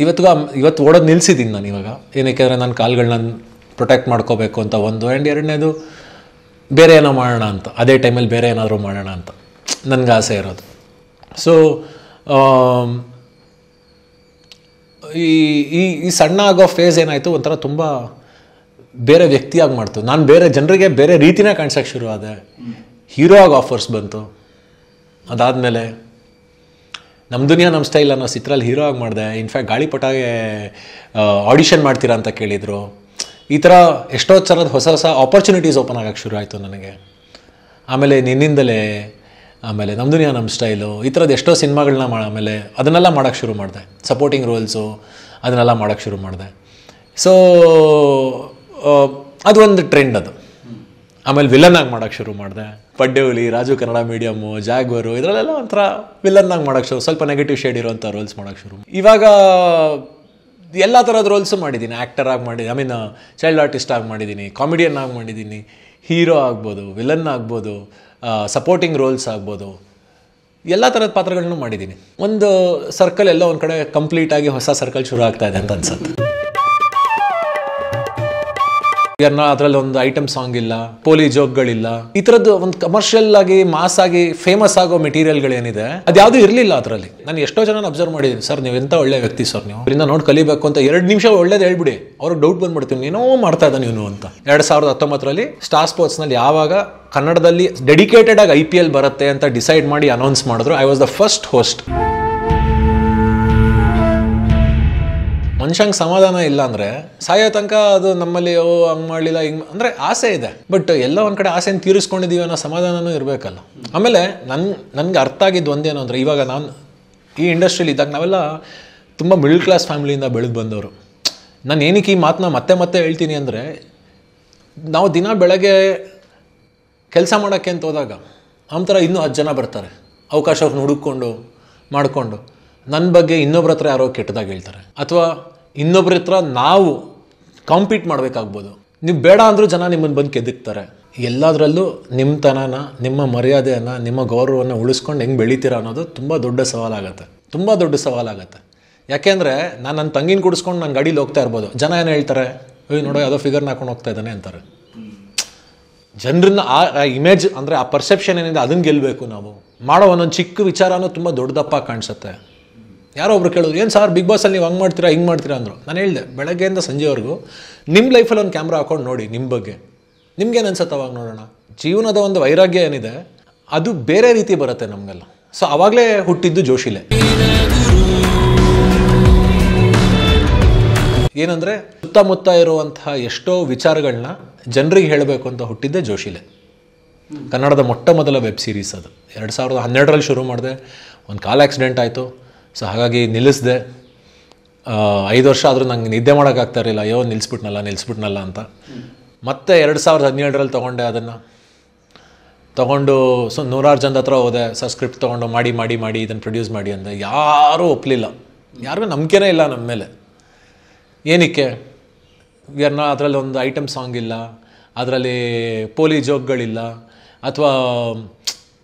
ಇವತ್ತು ಇವತ್ತು ಓಡೋದು ನಿಲ್ಲಿಸಿದ್ದೀನಿ ನಾನು ಇವಾಗ ಏನಕ್ಕೆ ನನ್ನ ಕಾಲುಗಳನ್ನ ಪ್ರೊಟೆಕ್ಟ್ ಮಾಡ್ಕೋಬೇಕು ಅಂತ ಒಂದು ಆ್ಯಂಡ್ ಎರಡನೇದು ಬೇರೆ ಏನೋ ಮಾಡೋಣ ಅಂತ ಅದೇ ಟೈಮಲ್ಲಿ ಬೇರೆ ಏನಾದರೂ ಮಾಡೋಣ ಅಂತ ನನಗೆ ಆಸೆ ಇರೋದು ಸೊ ಈ ಈ ಈ ಸಣ್ಣ ಆಗೋ ಫೇಸ್ ಏನಾಯಿತು ಒಂಥರ ತುಂಬ ಬೇರೆ ವ್ಯಕ್ತಿಯಾಗಿ ಮಾಡ್ತು ನಾನು ಬೇರೆ ಜನರಿಗೆ ಬೇರೆ ರೀತಿನೇ ಕಾಣಿಸೋಕ್ಕೆ ಶುರು ಆದೆ ಹೀರೋ ಆಗಿ ಆಫರ್ಸ್ ಬಂತು ಅದಾದಮೇಲೆ ನಮ್ಮ ದುನಿಯಾ ನಮ್ಮ ಸ್ಟೈಲ್ ಅನ್ನೋ ಚಿತ್ರಲ್ಲಿ ಹೀರೋ ಆಗಿ ಮಾಡಿದೆ ಇನ್ಫ್ಯಾಕ್ಟ್ ಗಾಳಿಪಟಾಗೆ ಆಡಿಷನ್ ಮಾಡ್ತೀರಾ ಅಂತ ಕೇಳಿದರು ಈ ಥರ ಎಷ್ಟೋ ಥರದ ಹೊಸ ಹೊಸ ಆಪರ್ಚುನಿಟೀಸ್ ಓಪನ್ ಆಗೋಕ್ಕೆ ಶುರು ಆಯಿತು ನನಗೆ ಆಮೇಲೆ ನಿನ್ನಿಂದಲೇ ಆಮೇಲೆ ನಮ್ಮ ದುನಿಯಾ ನಮ್ಮ ಸ್ಟೈಲು ಈ ಥರದ್ದು ಎಷ್ಟೋ ಸಿನಿಮಾಗಳನ್ನ ಮಾ ಆಮೇಲೆ ಅದನ್ನೆಲ್ಲ ಮಾಡೋಕ್ಕೆ ಶುರು ಮಾಡಿದೆ ಸಪೋರ್ಟಿಂಗ್ ರೋಲ್ಸು ಅದನ್ನೆಲ್ಲ ಮಾಡೋಕ್ಕೆ ಶುರು ಮಾಡಿದೆ ಸೊ ಅದು ಒಂದು ಟ್ರೆಂಡ್ ಅದು ಆಮೇಲೆ ವಿಲನ್ ಆಗಿ ಮಾಡೋಕ್ಕೆ ಶುರು ಮಾಡಿದೆ ಪಡ್ಡೆಹುಲಿ ರಾಜು ಕನ್ನಡ ಮೀಡಿಯಮ್ಮು ಜಾಗ್ವರು ಇದರಲ್ಲೆಲ್ಲ ಒಂಥರ ವಿಲನ್ ಆಗಿ ಮಾಡೋಕ್ಕೆ ಶುರು ಸ್ವಲ್ಪ ನೆಗೆಟಿವ್ ಶೇಡ್ ಇರುವಂಥ ರೋಲ್ಸ್ ಮಾಡೋಕ್ಕೆ ಶುರು ಇವಾಗ ಎಲ್ಲ ಥರದ ರೋಲ್ಸು ಮಾಡಿದ್ದೀನಿ ಆ್ಯಕ್ಟರ್ ಆಗಿ ಮಾಡಿದ್ದೀನಿ ಐ ಮೀನ್ ಚೈಲ್ಡ್ ಆರ್ಟಿಸ್ಟ್ ಆಗಿ ಮಾಡಿದ್ದೀನಿ ಕಾಮಿಡಿಯನ್ ಆಗಿ ಮಾಡಿದ್ದೀನಿ ಹೀರೋ ಆಗ್ಬೋದು ವಿಲನ್ ಆಗ್ಬೋದು ಸಪೋರ್ಟಿಂಗ್ ರೋಲ್ಸ್ ಆಗ್ಬೋದು ಎಲ್ಲ ಥರದ ಪಾತ್ರಗಳನ್ನು ಮಾಡಿದ್ದೀನಿ ಒಂದು ಸರ್ಕಲ್ ಎಲ್ಲ ಒಂದು ಕಡೆ ಕಂಪ್ಲೀಟಾಗಿ ಹೊಸ ಸರ್ಕಲ್ ಶುರು ಆಗ್ತಾ ಇದೆ ಅಂತ ಅನ್ಸುತ್ತೆ ಅದರಲ್ಲಿ ಒಂದು ಐಟಮ್ ಸಾಂಗ್ ಇಲ್ಲ ಪೋಲಿ ಜೋಕ್ಗಳಿಲ್ಲ ಈ ತರದ್ದು ಒಂದು ಕಮರ್ಷಿಯಲ್ ಆಗಿ ಮಾಸ್ ಆಗಿ ಫೇಮಸ್ ಆಗೋ ಮೆಟೀರಿಯಲ್ ಏನಿದೆ ಅದ್ಯಾವುದೂ ಇರಲಿಲ್ಲ ಅದರಲ್ಲಿ ನಾನು ಎಷ್ಟೋ ಜನ ಅಬ್ಸರ್ವ್ ಮಾಡಿದ್ದೀನಿ ಸರ್ ನೀವು ಎಂತ ಒಳ್ಳೆ ವ್ಯಕ್ತಿ ಸರ್ ನೀವು ಇದರಿಂದ ನೋಡಿ ಕಲಿಬೇಕು ಅಂತ ಎರಡು ನಿಮಿಷ ಒಳ್ಳೇದು ಹೇಳ್ಬಿಡಿ ಅವ್ರಿಗೆ ಡೌಟ್ ಬಂದ್ಬಿಡ್ತೀನಿ ಏನೋ ಮಾಡ್ತಾ ಇದ್ದ ಇವನು ಅಂತ ಎರಡ್ ಸಾವಿರದ ಹತ್ತೊಂಬತ್ತರಲ್ಲಿ ಸ್ಟಾರ್ ಸ್ಪೋರ್ಟ್ಸ್ ನಲ್ಲಿ ಯಾವಾಗ ಕನ್ನಡದಲ್ಲಿ ಡೆಡಿಕೇಟೆಡ್ ಆಗಿ ಐ ಪಿ ಎಲ್ ಬರುತ್ತೆ ಅಂತ ಡಿಸೈಡ್ ಮಾಡಿ ಅನೌನ್ಸ್ ಮಾಡಿದ್ರು I was the first host ಮನುಷ್ಯಂಗೆ ಸಮಾಧಾನ ಇಲ್ಲ ಅಂದರೆ ಸಾಯೋ ತನಕ ಅದು ನಮ್ಮಲ್ಲಿ ಓ ಹಂಗೆ ಮಾಡಲಿಲ್ಲ ಹಿಂಗೆ ಅಂದರೆ ಆಸೆ ಇದೆ ಬಟ್ ಎಲ್ಲ ಒಂದು ಕಡೆ ಆಸೆಯನ್ನು ತೀರಿಸ್ಕೊಂಡಿದ್ದೀವಿ ಅನ್ನೋ ಸಮಾಧಾನನೂ ಇರಬೇಕಲ್ಲ ಆಮೇಲೆ ನನ್ನ ನನಗೆ ಅರ್ಥ ಆಗಿದ್ದು ಒಂದೇನು ಅಂದರೆ ಇವಾಗ ನಾನು ಈ ಇಂಡಸ್ಟ್ರೀಲಿ ಇದ್ದಾಗ ನಾವೆಲ್ಲ ತುಂಬ ಮಿಡ್ಲ್ ಕ್ಲಾಸ್ ಫ್ಯಾಮಿಲಿಯಿಂದ ಬೆಳೆದು ಬಂದವರು ನಾನು ಏನಕ್ಕೆ ಈ ಮಾತನ್ನ ಮತ್ತೆ ಮತ್ತೆ ಹೇಳ್ತೀನಿ ಅಂದರೆ ನಾವು ದಿನ ಬೆಳಗ್ಗೆ ಕೆಲಸ ಮಾಡೋಕ್ಕೆ ಅಂತ ಹೋದಾಗ ನಮ್ಮ ಥರ ಇನ್ನೂ ಹತ್ತು ಜನ ಬರ್ತಾರೆ ಅವಕಾಶವನ್ನು ಹುಡುಕೊಂಡು ಮಾಡಿಕೊಂಡು ನನ್ನ ಬಗ್ಗೆ ಇನ್ನೊಬ್ರ ಹತ್ರ ಯಾರೋ ಕೆಟ್ಟದಾಗ ಹೇಳ್ತಾರೆ ಅಥವಾ ಇನ್ನೊಬ್ಬರ ಹತ್ರ ನಾವು ಕಾಂಪೀಟ್ ಮಾಡಬೇಕಾಗ್ಬೋದು ನೀವು ಬೇಡ ಅಂದರೂ ಜನ ನಿಮ್ಮನ್ನು ಬಂದು ಕೆದಕ್ತಾರೆ ಎಲ್ಲದರಲ್ಲೂ ನಿಮ್ಮ ನಿಮ್ಮ ಮರ್ಯಾದೆಯನ್ನು ನಿಮ್ಮ ಗೌರವವನ್ನು ಉಳಿಸ್ಕೊಂಡು ಹೆಂಗೆ ಬೆಳಿತೀರಾ ಅನ್ನೋದು ತುಂಬ ದೊಡ್ಡ ಸವಾಲಾಗತ್ತೆ ತುಂಬ ದೊಡ್ಡ ಸವಾಲಾಗುತ್ತೆ ಯಾಕೆಂದರೆ ನಾನು ನನ್ನ ತಂಗಿನ ಕುಡಿಸ್ಕೊಂಡು ನನ್ನ ಗಾಡೀಲಿ ಹೋಗ್ತಾ ಇರ್ಬೋದು ಜನ ಏನು ಹೇಳ್ತಾರೆ ಓಯ್ ನೋಡೋ ಯಾವುದೋ ಫಿಗರ್ನ ಹಾಕೊಂಡು ಹೋಗ್ತಾ ಇದ್ದಾನೆ ಅಂತಾರೆ ಜನರನ್ನ ಆ ಇಮೇಜ್ ಅಂದರೆ ಆ ಪರ್ಸೆಪ್ಷನ್ ಏನಿದೆ ಅದನ್ನು ಗೆಲ್ಲಬೇಕು ನಾವು ಮಾಡೋ ಒಂದೊಂದು ಚಿಕ್ಕ ವಿಚಾರನೂ ತುಂಬ ದೊಡ್ಡದಪ್ಪ ಕಾಣಿಸುತ್ತೆ ಯಾರೋ ಒಬ್ರು ಕೇಳಿದ್ರು ಏನು ಸರ್ ಬಿಗ್ ಬಾಸಲ್ಲಿ ನೀವು ಹಂಗೆ ಮಾಡ್ತೀರಾ ಹಿಂಗೆ ಮಾಡ್ತೀರಾ ಅಂದರು ನಾನು ಹೇಳಿದೆ ಬೆಳಗ್ಗೆಯಿಂದ ಸಂಜೆವರೆಗೂ ನಿಮ್ಮ ಲೈಫಲ್ಲಿ ಒಂದು ಕ್ಯಾಮ್ರಾ ಹಾಕೊಂಡು ನೋಡಿ ನಿಮ್ಮ ಬಗ್ಗೆ ನಿಮ್ಗೇನು ಅನ್ಸುತ್ತೆ ಅವಾಗ ನೋಡೋಣ ಜೀವನದ ಒಂದು ವೈರಾಗ್ಯ ಏನಿದೆ ಅದು ಬೇರೆ ರೀತಿ ಬರುತ್ತೆ ನಮಗೆಲ್ಲ ಸೊ ಆವಾಗಲೇ ಹುಟ್ಟಿದ್ದು ಜೋಶಿಲೆ ಏನಂದರೆ ಸುತ್ತಮುತ್ತ ಇರುವಂತಹ ಎಷ್ಟೋ ವಿಚಾರಗಳನ್ನ ಜನರಿಗೆ ಹೇಳಬೇಕು ಅಂತ ಹುಟ್ಟಿದ್ದೆ ಜೋಶಿಲೆ ಕನ್ನಡದ ಮೊಟ್ಟ ಮೊದಲ ವೆಬ್ ಸೀರೀಸ್ ಅದು ಎರಡು ಸಾವಿರದ ಹನ್ನೆರಡರಲ್ಲಿ ಶುರು ಮಾಡಿದೆ ಒಂದು ಕಾಲ್ ಆಕ್ಸಿಡೆಂಟ್ ಆಯಿತು ಸೊ ಹಾಗಾಗಿ ನಿಲ್ಲಿಸಿದೆ ಐದು ವರ್ಷ ಆದರೂ ನಂಗೆ ನಿದ್ದೆ ಮಾಡೋಕ್ಕಾಗ್ತಾ ಇರಲಿಲ್ಲ ಅಯ್ಯೋ ನಿಲ್ಲಿಸ್ಬಿಟ್ನಲ್ಲ ನಿಲ್ಲಿಸ್ಬಿಟ್ನಲ್ಲ ಅಂತ ಮತ್ತೆ ಎರಡು ಸಾವಿರದ ಹದಿನೇಳರಲ್ಲಿ ತೊಗೊಂಡೆ ಅದನ್ನು ತೊಗೊಂಡು ಸೊ ನೂರಾರು ಜನದ ಹತ್ರ ಹೋದೆ ಸಬ್ಸ್ಕ್ರಿಪ್ಟ್ ಸ್ಕ್ರಿಪ್ಟ್ ತೊಗೊಂಡು ಮಾಡಿ ಮಾಡಿ ಮಾಡಿ ಇದನ್ನು ಪ್ರೊಡ್ಯೂಸ್ ಮಾಡಿ ಅಂದೆ ಯಾರೂ ಒಪ್ಪಲಿಲ್ಲ ಯಾರಿಗೂ ನಂಬಿಕೆನೇ ಇಲ್ಲ ನಮ್ಮ ಮೇಲೆ ಏನಕ್ಕೆ ಯಾರನ್ನ ಅದರಲ್ಲಿ ಒಂದು ಐಟಮ್ ಸಾಂಗ್ ಇಲ್ಲ ಅದರಲ್ಲಿ ಪೋಲಿ ಜೋಕ್ಗಳಿಲ್ಲ ಅಥವಾ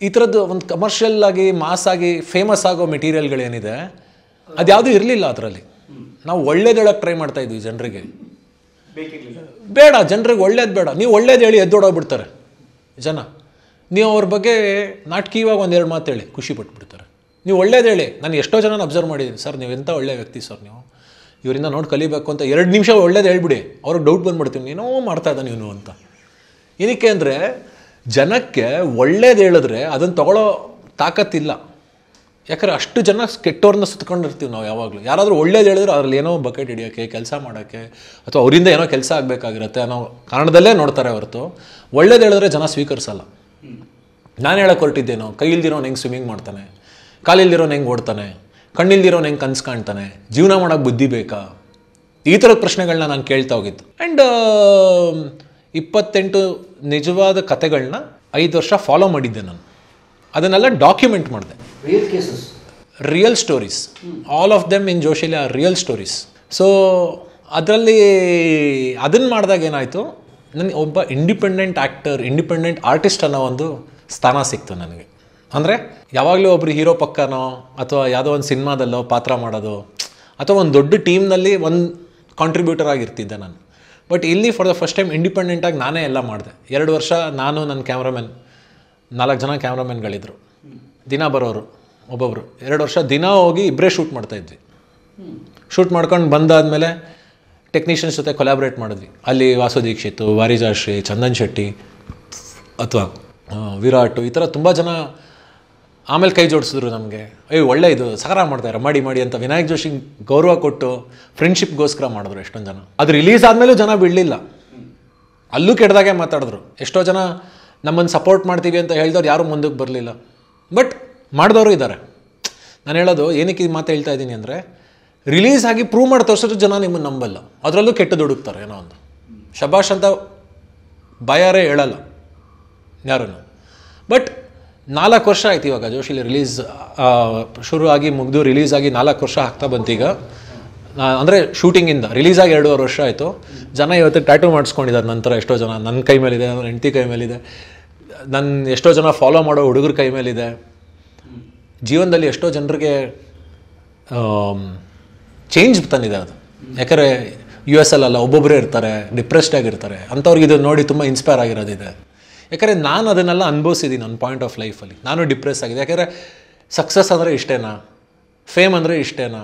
ಈ ಥರದ್ದು ಒಂದು ಕಮರ್ಷಿಯಲ್ ಆಗಿ ಮಾಸ್ ಆಗಿ ಫೇಮಸ್ ಆಗೋ ಮೆಟೀರಿಯಲ್ಗಳೇನಿದೆ ಅದ್ಯಾವುದೂ ಇರಲಿಲ್ಲ ಅದರಲ್ಲಿ ನಾವು ಒಳ್ಳೇದೇಳಕ್ಕೆ ಟ್ರೈ ಮಾಡ್ತಾ ಇದ್ವಿ ಜನರಿಗೆ ಬೇಡ ಜನರಿಗೆ ಒಳ್ಳೇದು ಬೇಡ ನೀವು ಒಳ್ಳೇದು ಹೇಳಿ ಎದ್ದೋಡೋಗ್ಬಿಡ್ತಾರೆ ಜನ ನೀವು ಅವ್ರ ಬಗ್ಗೆ ನಾಟಕೀಯವಾಗಿ ಒಂದೆರಡು ಮಾತು ಹೇಳಿ ಖುಷಿ ಪಟ್ಬಿಡ್ತಾರೆ ನೀವು ಒಳ್ಳೇದು ಹೇಳಿ ನಾನು ಎಷ್ಟೋ ಜನನ ಅಬ್ಸರ್ವ್ ಮಾಡಿದ್ದೀನಿ ಸರ್ ನೀವು ಎಂಥ ಒಳ್ಳೆ ವ್ಯಕ್ತಿ ಸರ್ ನೀವು ಇವರಿಂದ ನೋಡಿ ಕಲಿಬೇಕು ಅಂತ ಎರಡು ನಿಮಿಷ ಒಳ್ಳೇದು ಹೇಳ್ಬಿಡಿ ಅವ್ರಿಗೆ ಡೌಟ್ ಬಂದುಬಿಡ್ತೀನಿ ನೀನೋ ಮಾಡ್ತಾ ನೀನು ಅಂತ ಏನಕ್ಕೆ ಅಂದರೆ ಜನಕ್ಕೆ ಒಳ್ಳೇದು ಹೇಳಿದ್ರೆ ಅದನ್ನು ತಗೊಳ್ಳೋ ತಾಕತ್ತಿಲ್ಲ ಯಾಕಂದ್ರೆ ಅಷ್ಟು ಜನ ಕೆಟ್ಟವ್ರನ್ನ ಸುತ್ಕೊಂಡಿರ್ತೀವಿ ನಾವು ಯಾವಾಗಲೂ ಯಾರಾದರೂ ಒಳ್ಳೇದು ಹೇಳಿದ್ರೆ ಅದರಲ್ಲಿ ಏನೋ ಬಕೆಟ್ ಹಿಡಿಯೋಕ್ಕೆ ಕೆಲಸ ಮಾಡೋಕ್ಕೆ ಅಥವಾ ಅವರಿಂದ ಏನೋ ಕೆಲಸ ಆಗಬೇಕಾಗಿರುತ್ತೆ ಅನ್ನೋ ಕಾರಣದಲ್ಲೇ ನೋಡ್ತಾರೆ ಹೊರತು ಒಳ್ಳೇದು ಹೇಳಿದ್ರೆ ಜನ ಸ್ವೀಕರಿಸಲ್ಲ ನಾನು ಹೇಳಕ್ಕೆ ಹೊರಟಿದ್ದೇನೋ ಕೈಯಿಲ್ದಿರೋನು ಹೆಂಗೆ ಸ್ವಿಮ್ಮಿಂಗ್ ಮಾಡ್ತಾನೆ ಕಾಲಿಲ್ದಿರೋನು ಹೆಂಗೆ ಓಡ್ತಾನೆ ಕಣ್ಣಿಲ್ದಿರೋನು ಹೆಂಗೆ ಕನ್ಸು ಕಾಣ್ತಾನೆ ಜೀವನ ಮಾಡೋಕ್ಕೆ ಬುದ್ಧಿ ಬೇಕಾ ಈ ಥರದ ಪ್ರಶ್ನೆಗಳನ್ನ ನಾನು ಕೇಳ್ತಾ ಹೋಗಿದ್ದು ಆ್ಯಂಡ್ ಇಪ್ಪತ್ತೆಂಟು ನಿಜವಾದ ಕತೆಗಳನ್ನ ಐದು ವರ್ಷ ಫಾಲೋ ಮಾಡಿದ್ದೆ ನಾನು ಅದನ್ನೆಲ್ಲ ಡಾಕ್ಯುಮೆಂಟ್ ಮಾಡಿದೆ real cases real stories all of them in Joshile are real stories so ಅದರಲ್ಲಿ ಅದನ್ನು ಮಾಡಿದಾಗ ಏನಾಯಿತು ನನಗೆ ಒಬ್ಬ ಇಂಡಿಪೆಂಡೆಂಟ್ ಆ್ಯಕ್ಟರ್ ಇಂಡಿಪೆಂಡೆಂಟ್ ಆರ್ಟಿಸ್ಟ್ ಅನ್ನೋ ಒಂದು ಸ್ಥಾನ ಸಿಕ್ತು ನನಗೆ ಅಂದರೆ ಯಾವಾಗಲೂ ಒಬ್ಬರು ಹೀರೋ ಪಕ್ಕನೋ ಅಥವಾ ಯಾವುದೋ ಒಂದು ಸಿನಿಮಾದಲ್ಲೋ ಪಾತ್ರ ಮಾಡೋದು ಅಥವಾ ಒಂದು ದೊಡ್ಡ ಟೀಮ್ನಲ್ಲಿ ಒಂದು ಕಾಂಟ್ರಿಬ್ಯೂಟರ್ ಆಗಿರ್ತಿದ್ದೆ ನಾನು ಬಟ್ ಇಲ್ಲಿ ಫಾರ್ ದ ಫಸ್ಟ್ ಟೈಮ್ ಇಂಡಿಪೆಂಡೆಂಟಾಗಿ ನಾನೇ ಎಲ್ಲ ಮಾಡಿದೆ ಎರಡು ವರ್ಷ ನಾನು ನನ್ನ ಕ್ಯಾಮ್ರಾಮನ್ ನಾಲ್ಕು ಜನ ಕ್ಯಾಮ್ರಾಮನ್ಗಳಿದ್ರು ದಿನ ಬರೋರು ಒಬ್ಬೊಬ್ಬರು ಎರಡು ವರ್ಷ ದಿನ ಹೋಗಿ ಇಬ್ಬರೇ ಶೂಟ್ ಮಾಡ್ತಾಯಿದ್ವಿ ಶೂಟ್ ಮಾಡ್ಕೊಂಡು ಬಂದಾದಮೇಲೆ ಟೆಕ್ನಿಷಿಯನ್ಸ್ ಜೊತೆ ಕೊಲಾಬ್ರೇಟ್ ಮಾಡಿದ್ವಿ ಅಲ್ಲಿ ವಾಸು ದೀಕ್ಷಿತ್ ವಾರಿಜಾಶ್ರೀ ಚಂದನ್ ಶೆಟ್ಟಿ ಅಥವಾ ವಿರಾಟ್ ಈ ಥರ ತುಂಬ ಜನ ಆಮೇಲೆ ಕೈ ಜೋಡಿಸಿದ್ರು ನಮಗೆ ಅಯ್ಯೋ ಒಳ್ಳೆ ಇದು ಸಕರ ಮಾಡ್ತಾರೆ ಮಾಡಿ ಮಾಡಿ ಅಂತ ವಿನಾಯಕ್ ಜೋಶಿ ಗೌರವ ಕೊಟ್ಟು ಫ್ರೆಂಡ್ಶಿಪ್ಗೋಸ್ಕರ ಮಾಡಿದ್ರು ಎಷ್ಟೊಂದು ಜನ ಅದು ರಿಲೀಸ್ ಆದಮೇಲೂ ಜನ ಬಿಡಲಿಲ್ಲ ಅಲ್ಲೂ ಕೆಡ್ದಾಗೆ ಮಾತಾಡಿದ್ರು ಎಷ್ಟೋ ಜನ ನಮ್ಮನ್ನು ಸಪೋರ್ಟ್ ಮಾಡ್ತೀವಿ ಅಂತ ಹೇಳಿದವ್ರು ಯಾರೂ ಮುಂದಕ್ಕೆ ಬರಲಿಲ್ಲ ಬಟ್ ಮಾಡಿದವರು ಇದ್ದಾರೆ ನಾನು ಹೇಳೋದು ಏನಕ್ಕೆ ಈ ಮಾತು ಹೇಳ್ತಾ ಇದ್ದೀನಿ ಅಂದರೆ ರಿಲೀಸ್ ಆಗಿ ಪ್ರೂವ್ ಮಾಡಿ ತೋರಿಸೋದು ಜನ ನಿಮ್ಮನ್ನು ನಂಬಲ್ಲ ಅದರಲ್ಲೂ ಕೆಟ್ಟ ದುಡುಕ್ತಾರೆ ಏನೋ ಒಂದು ಶಬಾಷ್ ಅಂತ ಭಯಾರೇ ಹೇಳಲ್ಲ ಯಾರೂ ಬಟ್ ನಾಲ್ಕು ವರ್ಷ ಆಯ್ತು ಇವಾಗ ಜೋಶಿಲಿ ರಿಲೀಸ್ ಶುರು ಆಗಿ ಮುಗಿದು ರಿಲೀಸ್ ಆಗಿ ನಾಲ್ಕು ವರ್ಷ ಆಗ್ತಾ ಬಂತೀಗ ಅಂದರೆ ಶೂಟಿಂಗಿಂದ ರಿಲೀಸ್ ಆಗಿ ಎರಡೂವರೆ ವರ್ಷ ಆಯಿತು ಜನ ಇವತ್ತು ಟ್ಯಾಟೂ ಮಾಡಿಸ್ಕೊಂಡಿದ್ದಾರೆ ನಂತರ ಎಷ್ಟೋ ಜನ ನನ್ನ ಕೈ ಮೇಲಿದೆ ನನ್ನ ಹೆಂಡತಿ ಕೈ ಮೇಲಿದೆ ನನ್ನ ಎಷ್ಟೋ ಜನ ಫಾಲೋ ಮಾಡೋ ಹುಡುಗರ ಕೈ ಮೇಲಿದೆ ಜೀವನದಲ್ಲಿ ಎಷ್ಟೋ ಜನರಿಗೆ ಚೇಂಜ್ ತಂದಿದೆ ಅದು ಯಾಕಂದರೆ ಯು ಎಸ್ ಅಲ್ಲ ಒಬ್ಬೊಬ್ಬರೇ ಇರ್ತಾರೆ ಡಿಪ್ರೆಸ್ಡ್ ಆಗಿರ್ತಾರೆ ಅಂಥವ್ರಿಗೆ ಇದು ನೋಡಿ ತುಂಬ ಇನ್ಸ್ಪೈರ್ ಆಗಿರೋದಿದೆ ಯಾಕಂದರೆ ನಾನು ಅದನ್ನೆಲ್ಲ ಅನುಭವಿಸಿದ್ದೀನಿ ನನ್ನ ಪಾಯಿಂಟ್ ಆಫ್ ಲೈಫಲ್ಲಿ ನಾನು ಡಿಪ್ರೆಸ್ ಆಗಿದೆ ಯಾಕಂದರೆ ಸಕ್ಸಸ್ ಅಂದರೆ ಇಷ್ಟೇನಾ ಫೇಮ್ ಅಂದರೆ ಇಷ್ಟೇನಾ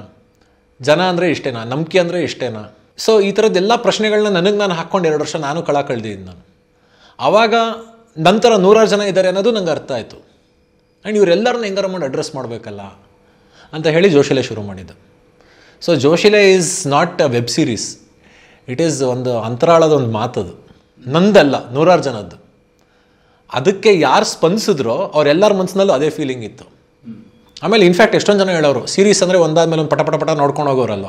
ಜನ ಅಂದರೆ ಇಷ್ಟೇನಾ ನಂಬಿಕೆ ಅಂದರೆ ಇಷ್ಟೇನಾ ಸೊ ಈ ಥರದ್ದೆಲ್ಲ ಪ್ರಶ್ನೆಗಳನ್ನ ನನಗೆ ನಾನು ಹಾಕ್ಕೊಂಡು ಎರಡು ವರ್ಷ ನಾನು ಕಳ ಕಳೆದಿದ್ದೀನಿ ನಾನು ಆವಾಗ ನಂತರ ನೂರಾರು ಜನ ಇದ್ದಾರೆ ಅನ್ನೋದು ನಂಗೆ ಅರ್ಥ ಆಯಿತು ಆ್ಯಂಡ್ ಇವರೆಲ್ಲರನ್ನ ಹೆಂಗಾರ ಮಾಡಿ ಅಡ್ರೆಸ್ ಮಾಡಬೇಕಲ್ಲ ಅಂತ ಹೇಳಿ ಜೋಶಿಲೆ ಶುರು ಮಾಡಿದ್ದು so Joshile is not a web series it is ಒಂದು ಅಂತರಾಳದ ಒಂದು ಮಾತದು ನಂದಲ್ಲ ನೂರಾರು ಜನದ್ದು ಅದಕ್ಕೆ ಯಾರು ಸ್ಪಂದಿಸಿದ್ರೋ ಅವರೆಲ್ಲರ ಮನಸ್ಸಿನಲ್ಲೂ ಅದೇ ಫೀಲಿಂಗ್ ಇತ್ತು ಆಮೇಲೆ ಇನ್ಫ್ಯಾಕ್ಟ್ ಎಷ್ಟೊಂದು ಜನ ಹೇಳೋರು ಸೀರೀಸ್ ಅಂದರೆ ಒಂದಾದ್ಮೇಲೆ ಒಂದು ಪಟ ಪಟ ಪಟ ನೋಡ್ಕೊಂಡು ಹೋಗೋರಲ್ಲ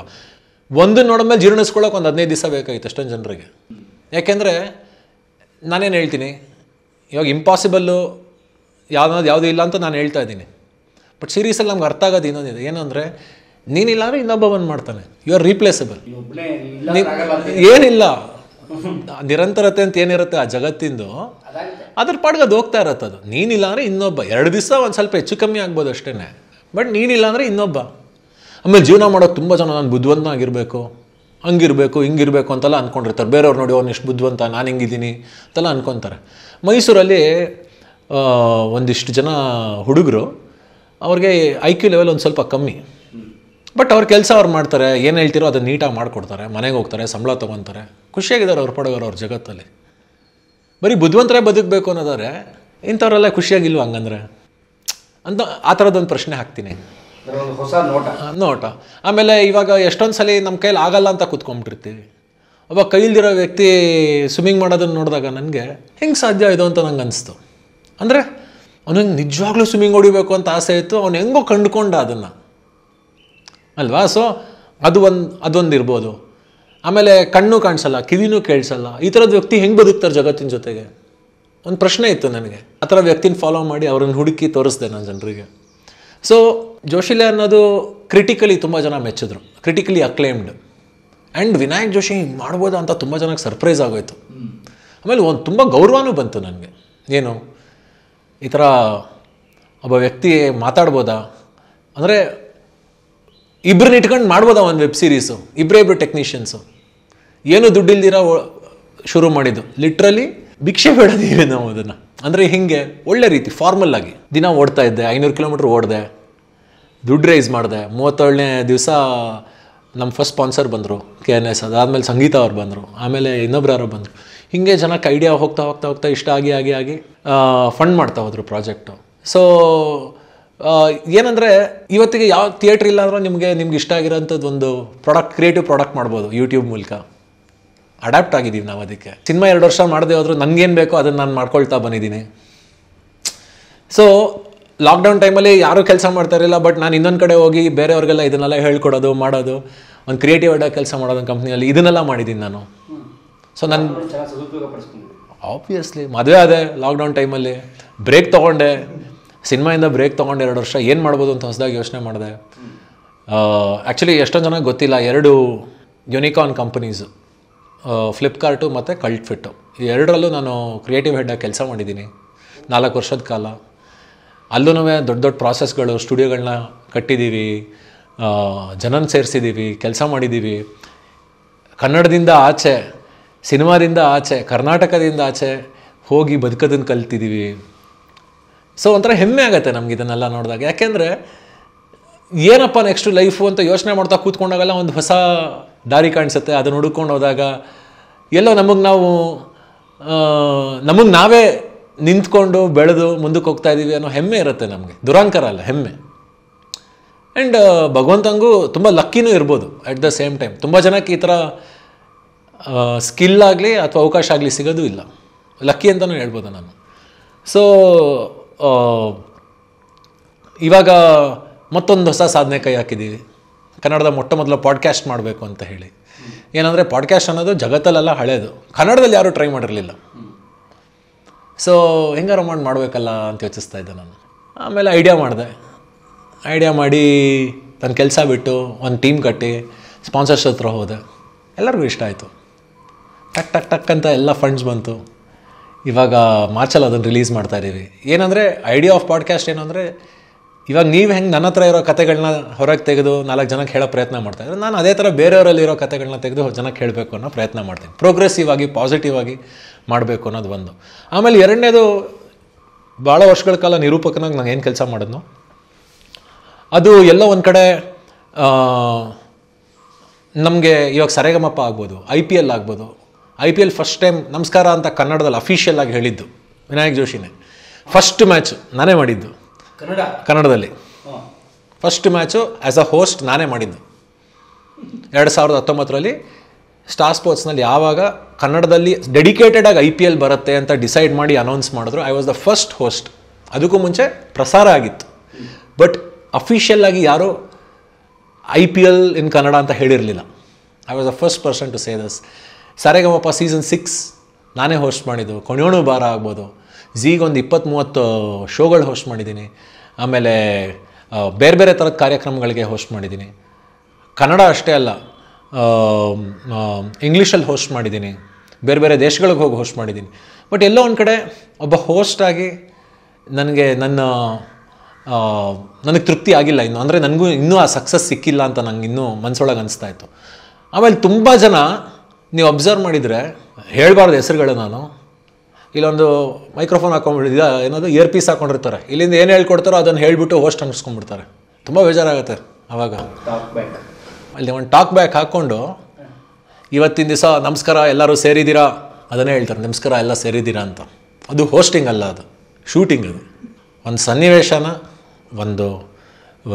ಒಂದು ನೋಡಿದ್ಮೇಲೆ ಜೀರ್ಣಿಸ್ಕೊಳ್ಳೋಕೆ ಒಂದು ಹದಿನೈದು ದಿವಸ ಬೇಕಾಗಿತ್ತು ಎಷ್ಟೊಂದು ಜನರಿಗೆ ಯಾಕೆಂದರೆ ನಾನೇನು ಹೇಳ್ತೀನಿ ಇವಾಗ ಇಂಪಾಸಿಬಲ್ಲು ಯಾವುದಾದ್ರು ಯಾವುದೂ ಇಲ್ಲ ಅಂತ ನಾನು ಹೇಳ್ತಾ ಇದ್ದೀನಿ ಬಟ್ ಸೀರೀಸಲ್ಲಿ ನಮ್ಗೆ ಅರ್ಥ ಆಗೋದು ಇನ್ನೊಂದಿದೆ ಏನು ಅಂದರೆ ನೀನಿಲ್ಲ ಅಂದರೆ ಇನ್ನೊಬ್ಬ ಬಂದು ಮಾಡ್ತಾನೆ ಯು ಆರ್ ರೀಪ್ಲೇಸಬಲ್ ಏನಿಲ್ಲ ನಿರಂತರತೆ ಅಂತ ಏನಿರುತ್ತೆ ಆ ಜಗತ್ತಿಂದು ಅದ್ರ ಪಾಡ್ಗೆ ಅದು ಹೋಗ್ತಾ ಇರತ್ತೆ ನೀನಿಲ್ಲ ಅಂದರೆ ಇನ್ನೊಬ್ಬ ಎರಡು ದಿವಸ ಒಂದು ಸ್ವಲ್ಪ ಹೆಚ್ಚು ಕಮ್ಮಿ ಆಗ್ಬೋದು ಅಷ್ಟೇ ಬಟ್ ನೀನಿಲ್ಲ ಅಂದರೆ ಇನ್ನೊಬ್ಬ ಆಮೇಲೆ ಜೀವನ ಮಾಡೋದು ತುಂಬ ಜನ ನಾನು ಆಗಿರಬೇಕು ಹಂಗಿರಬೇಕು ಹಿಂಗಿರಬೇಕು ಅಂತೆಲ್ಲ ಅಂದ್ಕೊಂಡಿರ್ತಾರೆ ಬೇರೆಯವ್ರು ನೋಡಿ ಅವ್ನು ಎಷ್ಟು ಬುದ್ಧಿವಂತ ನಾನು ಹಿಂಗಿದ್ದೀನಿ ಅಂತೆಲ್ಲ ಅಂದ್ಕೊತಾರೆ ಮೈಸೂರಲ್ಲಿ ಒಂದಿಷ್ಟು ಜನ ಹುಡುಗರು ಅವ್ರಿಗೆ ಐ ಕ್ಯೂ ಲೆವೆಲ್ ಒಂದು ಸ್ವಲ್ಪ ಕಮ್ಮಿ ಬಟ್ ಅವ್ರ ಕೆಲಸ ಅವ್ರು ಮಾಡ್ತಾರೆ ಏನು ಹೇಳ್ತಿರೋ ಅದನ್ನು ನೀಟಾಗಿ ಮಾಡಿಕೊಡ್ತಾರೆ ಮನೆಗೆ ಹೋಗ್ತಾರೆ ಸಂಬಳ ತೊಗೊತಾರೆ ಖುಷಿಯಾಗಿದ್ದಾರೆ ಅವ್ರ ಪಡೋರು ಅವ್ರ ಜಗತ್ತಲ್ಲಿ ಬರೀ ಬುದ್ಧಿವಂತರೇ ಬದುಕಬೇಕು ಅನ್ನೋದಾದ್ರೆ ಇಂಥವರೆಲ್ಲ ಖುಷಿಯಾಗಿಲ್ವ ಹಂಗಂದ್ರೆ ಅಂತ ಆ ಥರದೊಂದು ಪ್ರಶ್ನೆ ಹಾಕ್ತೀನಿ ಹೊಸ ನೋಟ ನೋಟ ಆಮೇಲೆ ಇವಾಗ ಎಷ್ಟೊಂದು ಸಲ ನಮ್ಮ ಕೈಯಲ್ಲಿ ಆಗಲ್ಲ ಅಂತ ಕೂತ್ಕೊಂಡ್ಬಿಟ್ಟಿರ್ತೀವಿ ಒಬ್ಬ ಕೈಲ್ದಿರೋ ವ್ಯಕ್ತಿ ಸ್ವಿಮ್ಮಿಂಗ್ ಮಾಡೋದನ್ನು ನೋಡಿದಾಗ ನನಗೆ ಹೆಂಗೆ ಸಾಧ್ಯ ಇದು ಅಂತ ನಂಗೆ ಅನಿಸ್ತು ಅಂದರೆ ಅವನಿಗೆ ನಿಜವಾಗ್ಲೂ ಸ್ವಿಮ್ಮಿಂಗ್ ಹೊಡಿಬೇಕು ಅಂತ ಆಸೆ ಇತ್ತು ಅವನು ಹೆಂಗೋ ಕಂಡುಕೊಂಡ ಅದನ್ನು ಅಲ್ವಾ ಸೊ ಅದು ಒಂದು ಅದೊಂದು ಇರ್ಬೋದು ಆಮೇಲೆ ಕಣ್ಣು ಕಾಣಿಸಲ್ಲ ಕಿವಿನೂ ಕೇಳಿಸಲ್ಲ ಈ ಥರದ ವ್ಯಕ್ತಿ ಹೆಂಗೆ ಬದುಕ್ತಾರೆ ಜಗತ್ತಿನ ಜೊತೆಗೆ ಒಂದು ಪ್ರಶ್ನೆ ಇತ್ತು ನನಗೆ ಆ ಥರ ವ್ಯಕ್ತಿನ ಫಾಲೋ ಮಾಡಿ ಅವ್ರನ್ನ ಹುಡುಕಿ ತೋರಿಸ್ದೆ ನಾನು ಜನರಿಗೆ ಸೊ ಜೋಶಿಲೆ ಅನ್ನೋದು ಕ್ರಿಟಿಕಲಿ ತುಂಬ ಜನ ಮೆಚ್ಚಿದ್ರು critically acclaimed and Vinayak Joshi ಹಿಂಗೆ ಮಾಡ್ಬೋದಾ ಅಂತ ತುಂಬ ಜನಕ್ಕೆ ಸರ್ಪ್ರೈಸ್ ಆಗೋಯ್ತು ಆಮೇಲೆ ಒಂದು ತುಂಬ ಗೌರವನೂ ಬಂತು ನನಗೆ ಏನು ಈ ಥರ ಒಬ್ಬ ವ್ಯಕ್ತಿ ಮಾತಾಡ್ಬೋದಾ ಅಂದರೆ ಇಬ್ಬರನ್ನ ಇಟ್ಕೊಂಡು ಮಾಡ್ಬೋದ ಒಂದು ವೆಬ್ ಸೀರೀಸು ಇಬ್ಬರೇ ಇಬ್ಬರು ಟೆಕ್ನಿಷಿಯನ್ಸು ಏನು ದುಡ್ಡಿಲ್ದಿರ ಶುರು ಮಾಡಿದ್ದು ಲಿಟ್ರಲಿ ಭಿಕ್ಷೆ ಬೇಡದೇ ನಾವು ಅದನ್ನು ಅಂದರೆ ಹೀಗೆ ಒಳ್ಳೆ ರೀತಿ ಫಾರ್ಮಲ್ ಆಗಿ ದಿನ ಓಡ್ತಾ ಇದ್ದೆ ಐನೂರು ಕಿಲೋಮೀಟ್ರ್ ಓಡಿದೆ ದುಡ್ಡು ರೈಸ್ ಮಾಡಿದೆ ಮೂವತ್ತೇಳನೇ ದಿವಸ ನಮ್ಮ ಫಸ್ಟ್ ಸ್ಪಾನ್ಸರ್ ಬಂದರು ಕೆ ಎನ್ ಎಸ್ ಅದಾದಮೇಲೆ ಸಂಗೀತ ಅವ್ರು ಬಂದರು ಆಮೇಲೆ ಇನ್ನೊಬ್ರು ಯಾರೋ ಬಂದರು ಹೀಗೆ ಜನಕ್ಕೆ ಐಡಿಯಾ ಹೋಗ್ತಾ ಹೋಗ್ತಾ ಹೋಗ್ತಾ ಇಷ್ಟ ಆಗಿ ಆಗಿ ಆಗಿ ಫಂಡ್ ಮಾಡ್ತಾ ಹೋದರು ಪ್ರಾಜೆಕ್ಟು ಸೊ ಏನಂದರೆ ಇವತ್ತಿಗೆ ಯಾವ ಥಿಯೇಟ್ರ್ ಇಲ್ಲ ನಿಮಗೆ ನಿಮ್ಗೆ ಇಷ್ಟ ಆಗಿರೋಂಥದ್ದು ಒಂದು ಪ್ರಾಡಕ್ಟ್ ಕ್ರಿಯೇಟಿವ್ ಪ್ರಾಡಕ್ಟ್ ಮಾಡ್ಬೋದು ಯೂಟ್ಯೂಬ್ ಮೂಲಕ ಅಡಾಪ್ಟ್ ಆಗಿದ್ದೀವಿ ನಾವು ಅದಕ್ಕೆ ಸಿನಿಮಾ ಎರಡು ವರ್ಷ ಮಾಡದೆ ಹೋದರೂ ನನಗೇನು ಬೇಕೋ ಅದನ್ನು ನಾನು ಮಾಡ್ಕೊಳ್ತಾ ಬಂದಿದ್ದೀನಿ ಸೊ ಲಾಕ್ಡೌನ್ ಟೈಮಲ್ಲಿ ಯಾರೂ ಕೆಲಸ ಮಾಡ್ತಾಯಿರಲಿಲ್ಲ ಬಟ್ ನಾನು ಇನ್ನೊಂದು ಕಡೆ ಹೋಗಿ ಬೇರೆಯವ್ರಿಗೆಲ್ಲ ಇದನ್ನೆಲ್ಲ ಹೇಳ್ಕೊಡೋದು ಮಾಡೋದು ಒಂದು ಕ್ರಿಯೇಟಿವ್ ಆಗಿ ಕೆಲಸ ಮಾಡೋದು ಕಂಪ್ನಿಯಲ್ಲಿ ಇದನ್ನೆಲ್ಲ ಮಾಡಿದ್ದೀನಿ ನಾನು ಸೊ ನನ್ನ ಆಬ್ವಿಯಸ್ಲಿ ಮದುವೆ ಅದೇ ಲಾಕ್ಡೌನ್ ಟೈಮಲ್ಲಿ ಬ್ರೇಕ್ ತೊಗೊಂಡೆ ಸಿನಿಮಾಯಿಂದ ಬ್ರೇಕ್ ತೊಗೊಂಡು ಎರಡು ವರ್ಷ ಏನು ಮಾಡ್ಬೋದು ಅಂತ ಹೊಸದಾಗಿ ಯೋಚನೆ ಮಾಡಿದೆ ಆ್ಯಕ್ಚುಲಿ ಎಷ್ಟೊಂದು ಜನ ಗೊತ್ತಿಲ್ಲ ಎರಡು ಯುನಿಕಾನ್ ಕಂಪನೀಸು ಫ್ಲಿಪ್ಕಾರ್ಟು ಮತ್ತು ಕಲ್ಟ್ ಫಿಟ್ಟು ಎರಡರಲ್ಲೂ ನಾನು ಕ್ರಿಯೇಟಿವ್ ಹೆಡ್ಡಾಗಿ ಕೆಲಸ ಮಾಡಿದ್ದೀನಿ ನಾಲ್ಕು ವರ್ಷದ ಕಾಲ ಅಲ್ಲೂ ದೊಡ್ಡ ದೊಡ್ಡ ಪ್ರಾಸೆಸ್ಗಳು ಸ್ಟುಡಿಯೋಗಳನ್ನ ಕಟ್ಟಿದ್ದೀವಿ ಜನನ ಸೇರಿಸಿದ್ದೀವಿ ಕೆಲಸ ಮಾಡಿದ್ದೀವಿ ಕನ್ನಡದಿಂದ ಆಚೆ ಸಿನಿಮಾದಿಂದ ಆಚೆ ಕರ್ನಾಟಕದಿಂದ ಆಚೆ ಹೋಗಿ ಬದುಕೋದನ್ನು ಕಲ್ತಿದ್ದೀವಿ ಸೊ ಒಂಥರ ಹೆಮ್ಮೆ ಆಗುತ್ತೆ ನಮ್ಗೆ ಇದನ್ನೆಲ್ಲ ನೋಡಿದಾಗ ಯಾಕೆಂದರೆ ಏನಪ್ಪ ನೆಕ್ಸ್ಟ್ ಲೈಫು ಅಂತ ಯೋಚನೆ ಮಾಡ್ತಾ ಕೂತ್ಕೊಂಡಾಗೆಲ್ಲ ಒಂದು ಹೊಸ ದಾರಿ ಕಾಣಿಸುತ್ತೆ ಅದನ್ನು ಹುಡುಕೊಂಡು ಹೋದಾಗ ಎಲ್ಲೋ ನಮಗೆ ನಾವು ನಮಗೆ ನಾವೇ ನಿಂತ್ಕೊಂಡು ಬೆಳೆದು ಮುಂದಕ್ಕೆ ಹೋಗ್ತಾ ಇದ್ದೀವಿ ಅನ್ನೋ ಹೆಮ್ಮೆ ಇರುತ್ತೆ ನಮಗೆ ದುರಾಂಕರ ಅಲ್ಲ ಹೆಮ್ಮೆ ಆ್ಯಂಡ್ ಭಗವಂತಂಗೂ ತುಂಬ ಲಕ್ಕಿನೂ ಇರ್ಬೋದು ಅಟ್ ದ ಸೇಮ್ ಟೈಮ್ ತುಂಬ ಜನಕ್ಕೆ ಈ ಥರ ಸ್ಕಿಲ್ ಆಗಲಿ ಅಥವಾ ಅವಕಾಶ ಆಗಲಿ ಸಿಗೋದು ಇಲ್ಲ ಲಕ್ಕಿ ಅಂತಲೂ ಹೇಳ್ಬೋದು ನಾನು ಸೊ ಇವಾಗ ಮತ್ತೊಂದು ಹೊಸ ಸಾಧನೆ ಕೈ ಹಾಕಿದ್ದೀವಿ ಕನ್ನಡದ ಮೊಟ್ಟ ಮೊದಲು ಪಾಡ್ಕ್ಯಾಸ್ಟ್ ಮಾಡಬೇಕು ಅಂತ ಹೇಳಿ ಏನಂದರೆ ಪಾಡ್ಕ್ಯಾಸ್ಟ್ ಅನ್ನೋದು ಜಗತ್ತಲ್ಲೆಲ್ಲ ಹಳೇದು ಕನ್ನಡದಲ್ಲಿ ಯಾರೂ ಟ್ರೈ ಮಾಡಿರಲಿಲ್ಲ ಸೊ ಹೆಂಗಾರು ಮಾಡಿ ಮಾಡಬೇಕಲ್ಲ ಅಂತ ಯೋಚಿಸ್ತಾ ಇದ್ದೆ ನಾನು ಆಮೇಲೆ ಐಡಿಯಾ ಮಾಡಿದೆ ಐಡಿಯಾ ಮಾಡಿ ನನ್ನ ಕೆಲಸ ಬಿಟ್ಟು ಒಂದು ಟೀಮ್ ಕಟ್ಟಿ ಸ್ಪಾನ್ಸರ್ಸ್ ಹತ್ರ ಹೋದೆ ಎಲ್ಲರಿಗೂ ಇಷ್ಟ ಆಯಿತು ಟಕ್ ಟಕ್ ಟಕ್ ಅಂತ ಎಲ್ಲ ಫಂಡ್ಸ್ ಬಂತು ಇವಾಗ ಮಾರ್ಚಲ್ಲಿ ಅದನ್ನು ರಿಲೀಸ್ ಮಾಡ್ತಾ ಇದ್ದೀವಿ ಏನಂದರೆ ಐಡಿಯಾ ಆಫ್ ಪಾಡ್ಕಾಸ್ಟ್ ಏನು ಅಂದರೆ ಇವಾಗ ನೀವು ಹೆಂಗೆ ನನ್ನ ಹತ್ರ ಇರೋ ಕತೆಗಳನ್ನ ಹೊರಗೆ ತೆಗೆದು ನಾಲ್ಕು ಜನಕ್ಕೆ ಹೇಳೋ ಪ್ರಯತ್ನ ಮಾಡ್ತಾ ಇದ್ದಾರೆ ನಾನು ಅದೇ ಥರ ಬೇರೆಯವರಲ್ಲಿರೋ ಕತೆಗಳನ್ನ ತೆಗೆದು ಜನಕ್ಕೆ ಹೇಳಬೇಕು ಅನ್ನೋ ಪ್ರಯತ್ನ ಮಾಡ್ತೀನಿ ಪ್ರೋಗ್ರೆಸಿವ್ ಆಗಿ ಪಾಸಿಟಿವ್ ಆಗಿ ಮಾಡಬೇಕು ಅನ್ನೋದು ಒಂದು ಆಮೇಲೆ ಎರಡನೇದು ಭಾಳ ವರ್ಷಗಳ ಕಾಲ ನಿರೂಪಕನಾಗಿ ನಾನು ಏನು ಕೆಲಸ ಮಾಡಿದ್ನೋ ಅದು ಎಲ್ಲ ಒಂದು ಕಡೆ ನಮಗೆ ಇವಾಗ ಸರೇಗಮಪ್ಪ ಆಗ್ಬೋದು ಐ ಪಿ ಎಲ್ ಆಗ್ಬೋದು I P L first time ನಮಸ್ಕಾರ ಅಂತ ಕನ್ನಡದಲ್ಲಿ ಅಫಿಷಿಯಲ್ ಆಗಿ ಹೇಳಿದ್ದು ವಿನಾಯಕ್ ಜೋಶಿನೇ ಫಸ್ಟ್ ಮ್ಯಾಚ್ ನಾನೇ ಮಾಡಿದ್ದು ಕನ್ನಡ ಕನ್ನಡದಲ್ಲಿ first match as a host ನಾನೇ ಮಾಡಿದ್ದು ಎರಡು ಸಾವಿರದ ಹತ್ತೊಂಬತ್ತರಲ್ಲಿ ಸ್ಟಾರ್ ಸ್ಪೋರ್ಟ್ಸ್ನಲ್ಲಿ ಯಾವಾಗ ಕನ್ನಡದಲ್ಲಿ ಡೆಡಿಕೇಟೆಡಾಗಿ ಐ ಪಿ ಎಲ್ ಬರುತ್ತೆ ಅಂತ ಡಿಸೈಡ್ ಮಾಡಿ ಅನೌನ್ಸ್ ಮಾಡಿದ್ರು I was the first host ಅದಕ್ಕೂ ಮುಂಚೆ ಪ್ರಸಾರ ಆಗಿತ್ತು ಬಟ್ ಅಫಿಷಿಯಲ್ ಆಗಿ ಯಾರೂ I P L in Kannada ಅಂತ ಹೇಳಿರಲಿಲ್ಲ I was the first person to say this Saregamapa season six ನಾನೇ ಹೋಸ್ಟ್ ಮಾಡಿದ್ದು ಕೊನೆಯೋಣು ಬಾರ ಆಗ್ಬೋದು ಝೀಗೊಂದು ಇಪ್ಪತ್ತು ಮೂವತ್ತು ಶೋಗಳು ಹೋಸ್ಟ್ ಮಾಡಿದ್ದೀನಿ ಆಮೇಲೆ ಬೇರೆ ಬೇರೆ ಥರದ ಕಾರ್ಯಕ್ರಮಗಳಿಗೆ ಹೋಸ್ಟ್ ಮಾಡಿದ್ದೀನಿ ಕನ್ನಡ ಅಷ್ಟೇ ಅಲ್ಲ ಇಂಗ್ಲೀಷಲ್ಲಿ ಹೋಸ್ಟ್ ಮಾಡಿದ್ದೀನಿ ಬೇರೆ ಬೇರೆ ದೇಶಗಳಿಗೆ ಹೋಗಿ ಹೋಸ್ಟ್ ಮಾಡಿದ್ದೀನಿ ಬಟ್ ಎಲ್ಲೋ ಒಂದು ಕಡೆ ಒಬ್ಬ ಹೋಸ್ಟಾಗಿ ನನಗೆ ನನ್ನ ನನಗೆ ತೃಪ್ತಿ ಆಗಿಲ್ಲ ಇನ್ನು ಅಂದರೆ ನನಗೂ ಇನ್ನೂ ಆ ಸಕ್ಸಸ್ ಸಿಕ್ಕಿಲ್ಲ ಅಂತ ನನಗೆ ಇನ್ನೂ ಮನಸ್ಸೊಳಗೆ ಅನಿಸ್ತಾ ಇತ್ತು ಆಮೇಲೆ ತುಂಬ ಜನ ನೀವು ಅಬ್ಸರ್ವ್ ಮಾಡಿದರೆ ಹೇಳಬಾರ್ದು ಹೆಸರುಗಳು ನಾನು ಇಲ್ಲೊಂದು ಮೈಕ್ರೋಫೋನ್ ಹಾಕೊಂಡ್ಬಿಡಿದ ಏನದು ಇಯರ್ ಪೀಸ್ ಹಾಕೊಂಡಿರ್ತಾರೆ ಇಲ್ಲಿಂದ ಏನು ಹೇಳ್ಕೊಡ್ತಾರೋ ಅದನ್ನು ಹೇಳಿಬಿಟ್ಟು ಹೋಸ್ಟ್ ಅನ್ನಿಸ್ಕೊಂಡ್ಬಿಡ್ತಾರೆ ತುಂಬ ಬೇಜಾರಾಗುತ್ತೆ ಆವಾಗ ಅಲ್ಲಿ ಒಂದು ಟಾಕ್ ಬ್ಯಾಕ್ ಹಾಕ್ಕೊಂಡು ಇವತ್ತಿನ ದಿವಸ ನಮಸ್ಕಾರ ಎಲ್ಲರೂ ಸೇರಿದ್ದೀರಾ ಅದನ್ನೇ ಹೇಳ್ತಾರೆ ನಮಸ್ಕಾರ ಎಲ್ಲ ಸೇರಿದ್ದೀರಾ ಅಂತ ಅದು ಹೋಸ್ಟಿಂಗ್ ಅಲ್ಲ ಅದು ಶೂಟಿಂಗ್ ಅದು ಒಂದು ಸನ್ನಿವೇಶನ ಒಂದು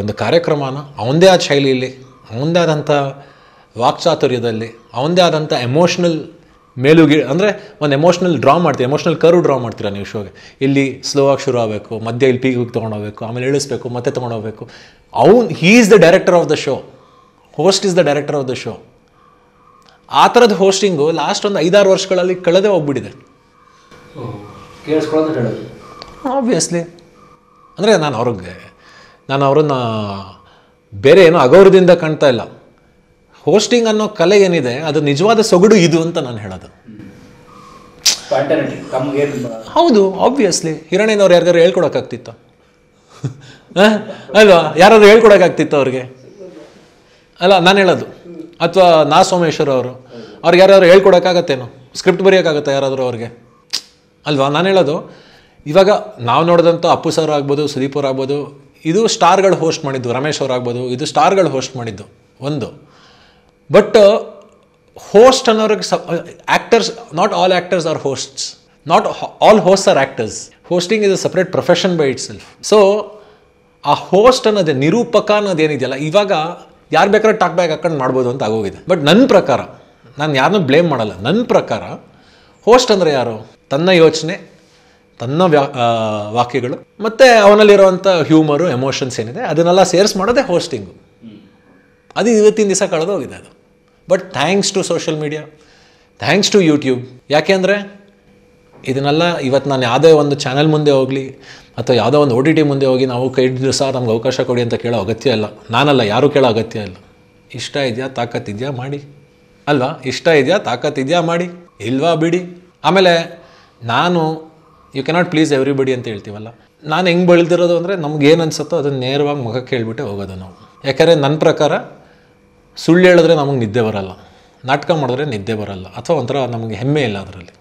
ಒಂದು ಕಾರ್ಯಕ್ರಮನ ಅವನದೇ ಆದ ಶೈಲಿಯಲ್ಲಿ ಅವನದೇ ಆದಂಥ ವಾಕ್ಚಾತುರ್ಯದಲ್ಲಿ ಅವನದೇ ಆದಂಥ ಎಮೋಷ್ನಲ್ ಮೇಲುಗಿ ಅಂದರೆ ಒಂದು ಎಮೋಷ್ನಲ್ ಡ್ರಾ ಮಾಡ್ತೀರಿ ಎಮೋಷ್ನಲ್ ಕರ್ವ್ ಡ್ರಾ ಮಾಡ್ತೀರಾ ನೀವು ಶೋಗೆ ಇಲ್ಲಿ ಸ್ಲೋ ಆಗಿ ಶುರು ಆಗಬೇಕು ಮಧ್ಯ ಇಲ್ಲಿ ಪೀಗಿಗೆ ತೊಗೊಂಡೋಗ್ಬೇಕು ಆಮೇಲೆ ಇಳಿಸ್ಬೇಕು ಮತ್ತೆ ತೊಗೊಂಡೋಗ್ಬೇಕು ಅವ್ನು he is the director of the show host is the director of the show ಆ ಥರದ ಹೋಸ್ಟಿಂಗು ಲಾಸ್ಟ್ ಒಂದು ಐದಾರು ವರ್ಷಗಳಲ್ಲಿ ಕಳೆದೇ ಹೋಗ್ಬಿಟ್ಟಿದೆ ಆಬ್ವಿಯಸ್ಲಿ ಅಂದರೆ ನಾನು ಅವ್ರಿಗೆ ನಾನು ಅವ್ರನ್ನ ಬೇರೆ ಏನೋ ಅಗೌರದಿಂದ ಕಾಣ್ತಾ ಇಲ್ಲ ಹೋಸ್ಟಿಂಗ್ ಅನ್ನೋ ಕಲೆ ಏನಿದೆ ಅದು ನಿಜವಾದ ಸೊಗಡು ಇದು ಅಂತ ನಾನು ಹೇಳೋದು ಹೌದು ಆಬ್ವಿಯಸ್ಲಿ ಹಿರಣ್ಯನವ್ರು ಯಾರಿಗಾರು ಹೇಳ್ಕೊಡೋಕ್ಕಾಗ್ತಿತ್ತು ಅಲ್ವಾ ಯಾರಾದ್ರು ಹೇಳ್ಕೊಡೋಕ್ಕಾಗ್ತಿತ್ತು ಅವ್ರಿಗೆ ಅಲ್ಲ ನಾನು ಹೇಳೋದು ಅಥವಾ ನಾ ಸೋಮೇಶ್ವರ ಅವರು ಅವ್ರಿಗೆ ಯಾರಾದ್ರು ಹೇಳ್ಕೊಡೋಕ್ಕಾಗತ್ತೇನೋ ಸ್ಕ್ರಿಪ್ಟ್ ಬರೆಯೋಕ್ಕಾಗತ್ತೆ ಯಾರಾದರೂ ಅವ್ರಿಗೆ ಅಲ್ವಾ ನಾನು ಹೇಳೋದು ಇವಾಗ ನಾವು ನೋಡಿದಂಥ ಅಪ್ಪು ಸರ್ ಆಗ್ಬೋದು ಸುದೀಪ್ ಅವ್ರು ಆಗ್ಬೋದು ಇದು ಸ್ಟಾರ್ಗಳು ಹೋಸ್ಟ್ ಮಾಡಿದ್ದು ರಮೇಶ್ ಅವ್ರು ಆಗ್ಬೋದು ಇದು ಸ್ಟಾರ್ಗಳು ಹೋಸ್ಟ್ ಮಾಡಿದ್ದು ಒಂದು ಬಟ್ ಹೋಸ್ಟ್ uh, ಅನ್ನೋರಿಗೆ actors not all actors are hosts not all hosts are actors hosting is a separate profession by itself ಸೆಲ್ಫ್ ಸೊ ಆ ಹೋಸ್ಟ್ ಅನ್ನೋದೇ ನಿರೂಪಕ ಅನ್ನೋದೇನಿದೆಯಲ್ಲ ಇವಾಗ ಯಾರು ಬೇಕಾದ್ರೆ ಟಾಕ್ ಬ್ಯಾಗ್ ಹಾಕೊಂಡು ಮಾಡ್ಬೋದು ಅಂತ ಆಗೋಗಿದೆ ಬಟ್ ನನ್ನ ಪ್ರಕಾರ ನಾನು ಯಾರನ್ನು ಬ್ಲೇಮ್ ಮಾಡಲ್ಲ ನನ್ನ ಪ್ರಕಾರ ಹೋಸ್ಟ್ ಅಂದರೆ ಯಾರು ತನ್ನ ಯೋಚನೆ ತನ್ನ ವ್ಯಾ ವಾಕ್ಯಗಳು ಮತ್ತು ಅವನಲ್ಲಿರುವಂಥ ಹ್ಯೂಮರು ಎಮೋಷನ್ಸ್ ಏನಿದೆ ಅದನ್ನೆಲ್ಲ ಸೇರ್ಸ್ ಮಾಡೋದೇ ಹೋಸ್ಟಿಂಗು ಅದು ಇವತ್ತಿನ ದಿವಸ ಕಳೆದೋಗಿದೆ ಅದು but thanks to social media thanks to YouTube ಯಾಕೆ ಅಂದರೆ ಇದನ್ನೆಲ್ಲ ಇವತ್ತು ನಾನು ಯಾವುದೇ ಒಂದು ಚಾನಲ್ ಮುಂದೆ ಹೋಗಲಿ ಅಥವಾ ಯಾವುದೋ ಒಂದು ಓ ಟಿ ಟಿ ಮುಂದೆ ಹೋಗಿ ನಾವು ಕೈ ದಿವಸ ನಮ್ಗೆ ಅವಕಾಶ ಕೊಡಿ ಅಂತ ಕೇಳೋ ಅಗತ್ಯ ಇಲ್ಲ ನಾನಲ್ಲ ಯಾರೂ ಕೇಳೋ ಅಗತ್ಯ ಇಲ್ಲ ಇಷ್ಟ ಇದೆಯಾ ಇದೆಯಾ ಮಾಡಿ ಅಲ್ವಾ ಇಷ್ಟ ಇದೆಯಾ ಇದೆಯಾ ಮಾಡಿ ಇಲ್ವಾ ಬಿಡಿ ಆಮೇಲೆ ನಾನು ಯು ಕೆನಾಟ್ ಪ್ಲೀಸ್ ಎವ್ರಿಬಡಿ ಅಂತ ಹೇಳ್ತೀವಲ್ಲ ನಾನು ಹೆಂಗೆ ಬೆಳೆದಿರೋದು ಅಂದರೆ ನಮ್ಗೆ ಏನು ಅನ್ಸುತ್ತೋ ಅದನ್ನು ನೇರವಾಗಿ ಮುಖಕ್ಕೆ ಹೇಳ್ಬಿಟ್ಟೆ ಹೋಗೋದು ನಾವು ಯಾಕೆಂದರೆ ನನ್ನ ಪ್ರಕಾರ ಸುಳ್ಳು ಹೇಳಿದ್ರೆ ನಮಗೆ ನಿದ್ದೆ ಬರಲ್ಲ ನಾಟಕ ಮಾಡಿದ್ರೆ ನಿದ್ದೆ ಬರಲ್ಲ ಅಥವಾ ಒಂಥರ ನಮಗೆ ಹೆಮ್ಮೆ ಇಲ್ಲ ಅದರಲ್ಲಿ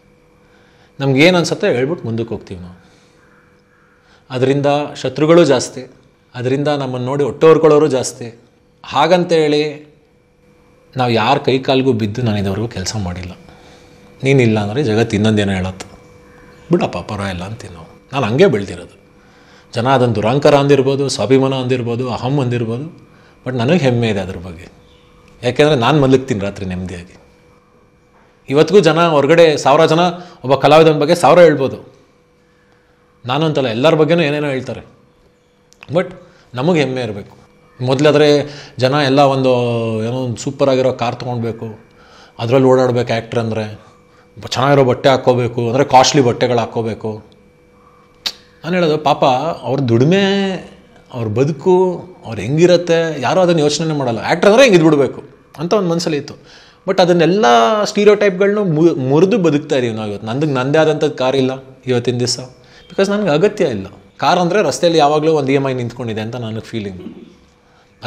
ನಮ್ಗೆ ಏನು ಅನಿಸುತ್ತೆ ಹೇಳ್ಬಿಟ್ಟು ಮುಂದಕ್ಕೆ ಹೋಗ್ತೀವಿ ನಾವು ಅದರಿಂದ ಶತ್ರುಗಳು ಜಾಸ್ತಿ ಅದರಿಂದ ನಮ್ಮನ್ನು ನೋಡಿ ಹೊಟ್ಟೆ ಜಾಸ್ತಿ ಹಾಗಂತೇಳಿ ನಾವು ಯಾರ ಕೈ ಕಾಲಿಗೂ ಬಿದ್ದು ನಾನು ಇದುವರೆಗೂ ಕೆಲಸ ಮಾಡಿಲ್ಲ ನೀನಿಲ್ಲ ಅಂದರೆ ಜಗತ್ತು ಇನ್ನೊಂದೇನು ಹೇಳತ್ತೆ ಬಿಡಪ್ಪ ಪರ ಇಲ್ಲ ಅಂತ ನಾವು ನಾನು ಹಂಗೆ ಬೆಳೆದಿರೋದು ಜನ ಅದನ್ನು ದುರಾಂಕಾರ ಅಂದಿರ್ಬೋದು ಸ್ವಾಭಿಮಾನ ಅಂದಿರ್ಬೋದು ಅಹಂ ಅಂದಿರ್ಬೋದು ಬಟ್ ನನಗೆ ಹೆಮ್ಮೆ ಇದೆ ಅದ್ರ ಬಗ್ಗೆ ಯಾಕೆಂದರೆ ನಾನು ಮಲಗ್ತೀನಿ ರಾತ್ರಿ ನೆಮ್ಮದಿಯಾಗಿ ಇವತ್ತಿಗೂ ಜನ ಹೊರಗಡೆ ಸಾವಿರ ಜನ ಒಬ್ಬ ಕಲಾವಿದನ ಬಗ್ಗೆ ಸಾವಿರ ಹೇಳ್ಬೋದು ನಾನು ಅಂತಲ್ಲ ಎಲ್ಲರ ಬಗ್ಗೆನೂ ಏನೇನೋ ಹೇಳ್ತಾರೆ ಬಟ್ ನಮಗೆ ಹೆಮ್ಮೆ ಇರಬೇಕು ಮೊದಲಾದರೆ ಜನ ಎಲ್ಲ ಒಂದು ಏನೋ ಒಂದು ಸೂಪರ್ ಆಗಿರೋ ಕಾರ್ ತೊಗೊಳ್ಬೇಕು ಅದರಲ್ಲಿ ಓಡಾಡಬೇಕು ಆ್ಯಕ್ಟ್ರ್ ಅಂದರೆ ಚೆನ್ನಾಗಿರೋ ಬಟ್ಟೆ ಹಾಕ್ಕೋಬೇಕು ಅಂದರೆ ಕಾಸ್ಟ್ಲಿ ಬಟ್ಟೆಗಳು ಹಾಕ್ಕೋಬೇಕು ನಾನು ಹೇಳೋದು ಪಾಪ ಅವ್ರ ದುಡಿಮೆ ಅವ್ರ ಬದುಕು ಅವ್ರು ಹೆಂಗಿರುತ್ತೆ ಯಾರೂ ಅದನ್ನು ಯೋಚನೆ ಮಾಡಲ್ಲ ಆ್ಯಕ್ಟ್ರ್ ಅಂದರೆ ಹಿಂಗೆ ಇದ್ಬಿಡ್ಬೇಕು ಅಂತ ಒಂದು ಮನಸ್ಸಲ್ಲಿ ಇತ್ತು ಬಟ್ ಅದನ್ನೆಲ್ಲ ಸ್ಟೀರಿಯೋ ಟೈಪ್ಗಳನ್ನ ಮುರಿದು ಬದುಕ್ತಾ ಇದ್ದೀವಿ ನಾವು ಇವತ್ತು ನಂದಿಗೆ ನನ್ನದೇ ಆದಂಥದ್ದು ಕಾರ್ ಇಲ್ಲ ಇವತ್ತಿನ ದಿವಸ ಬಿಕಾಸ್ ನನಗೆ ಅಗತ್ಯ ಇಲ್ಲ ಕಾರ್ ಅಂದರೆ ರಸ್ತೆಯಲ್ಲಿ ಯಾವಾಗಲೂ ಒಂದು ಇ ಎಮ್ ಐ e ನಿಂತ್ಕೊಂಡಿದೆ ಅಂತ ನನಗೆ ಫೀಲಿಂಗ್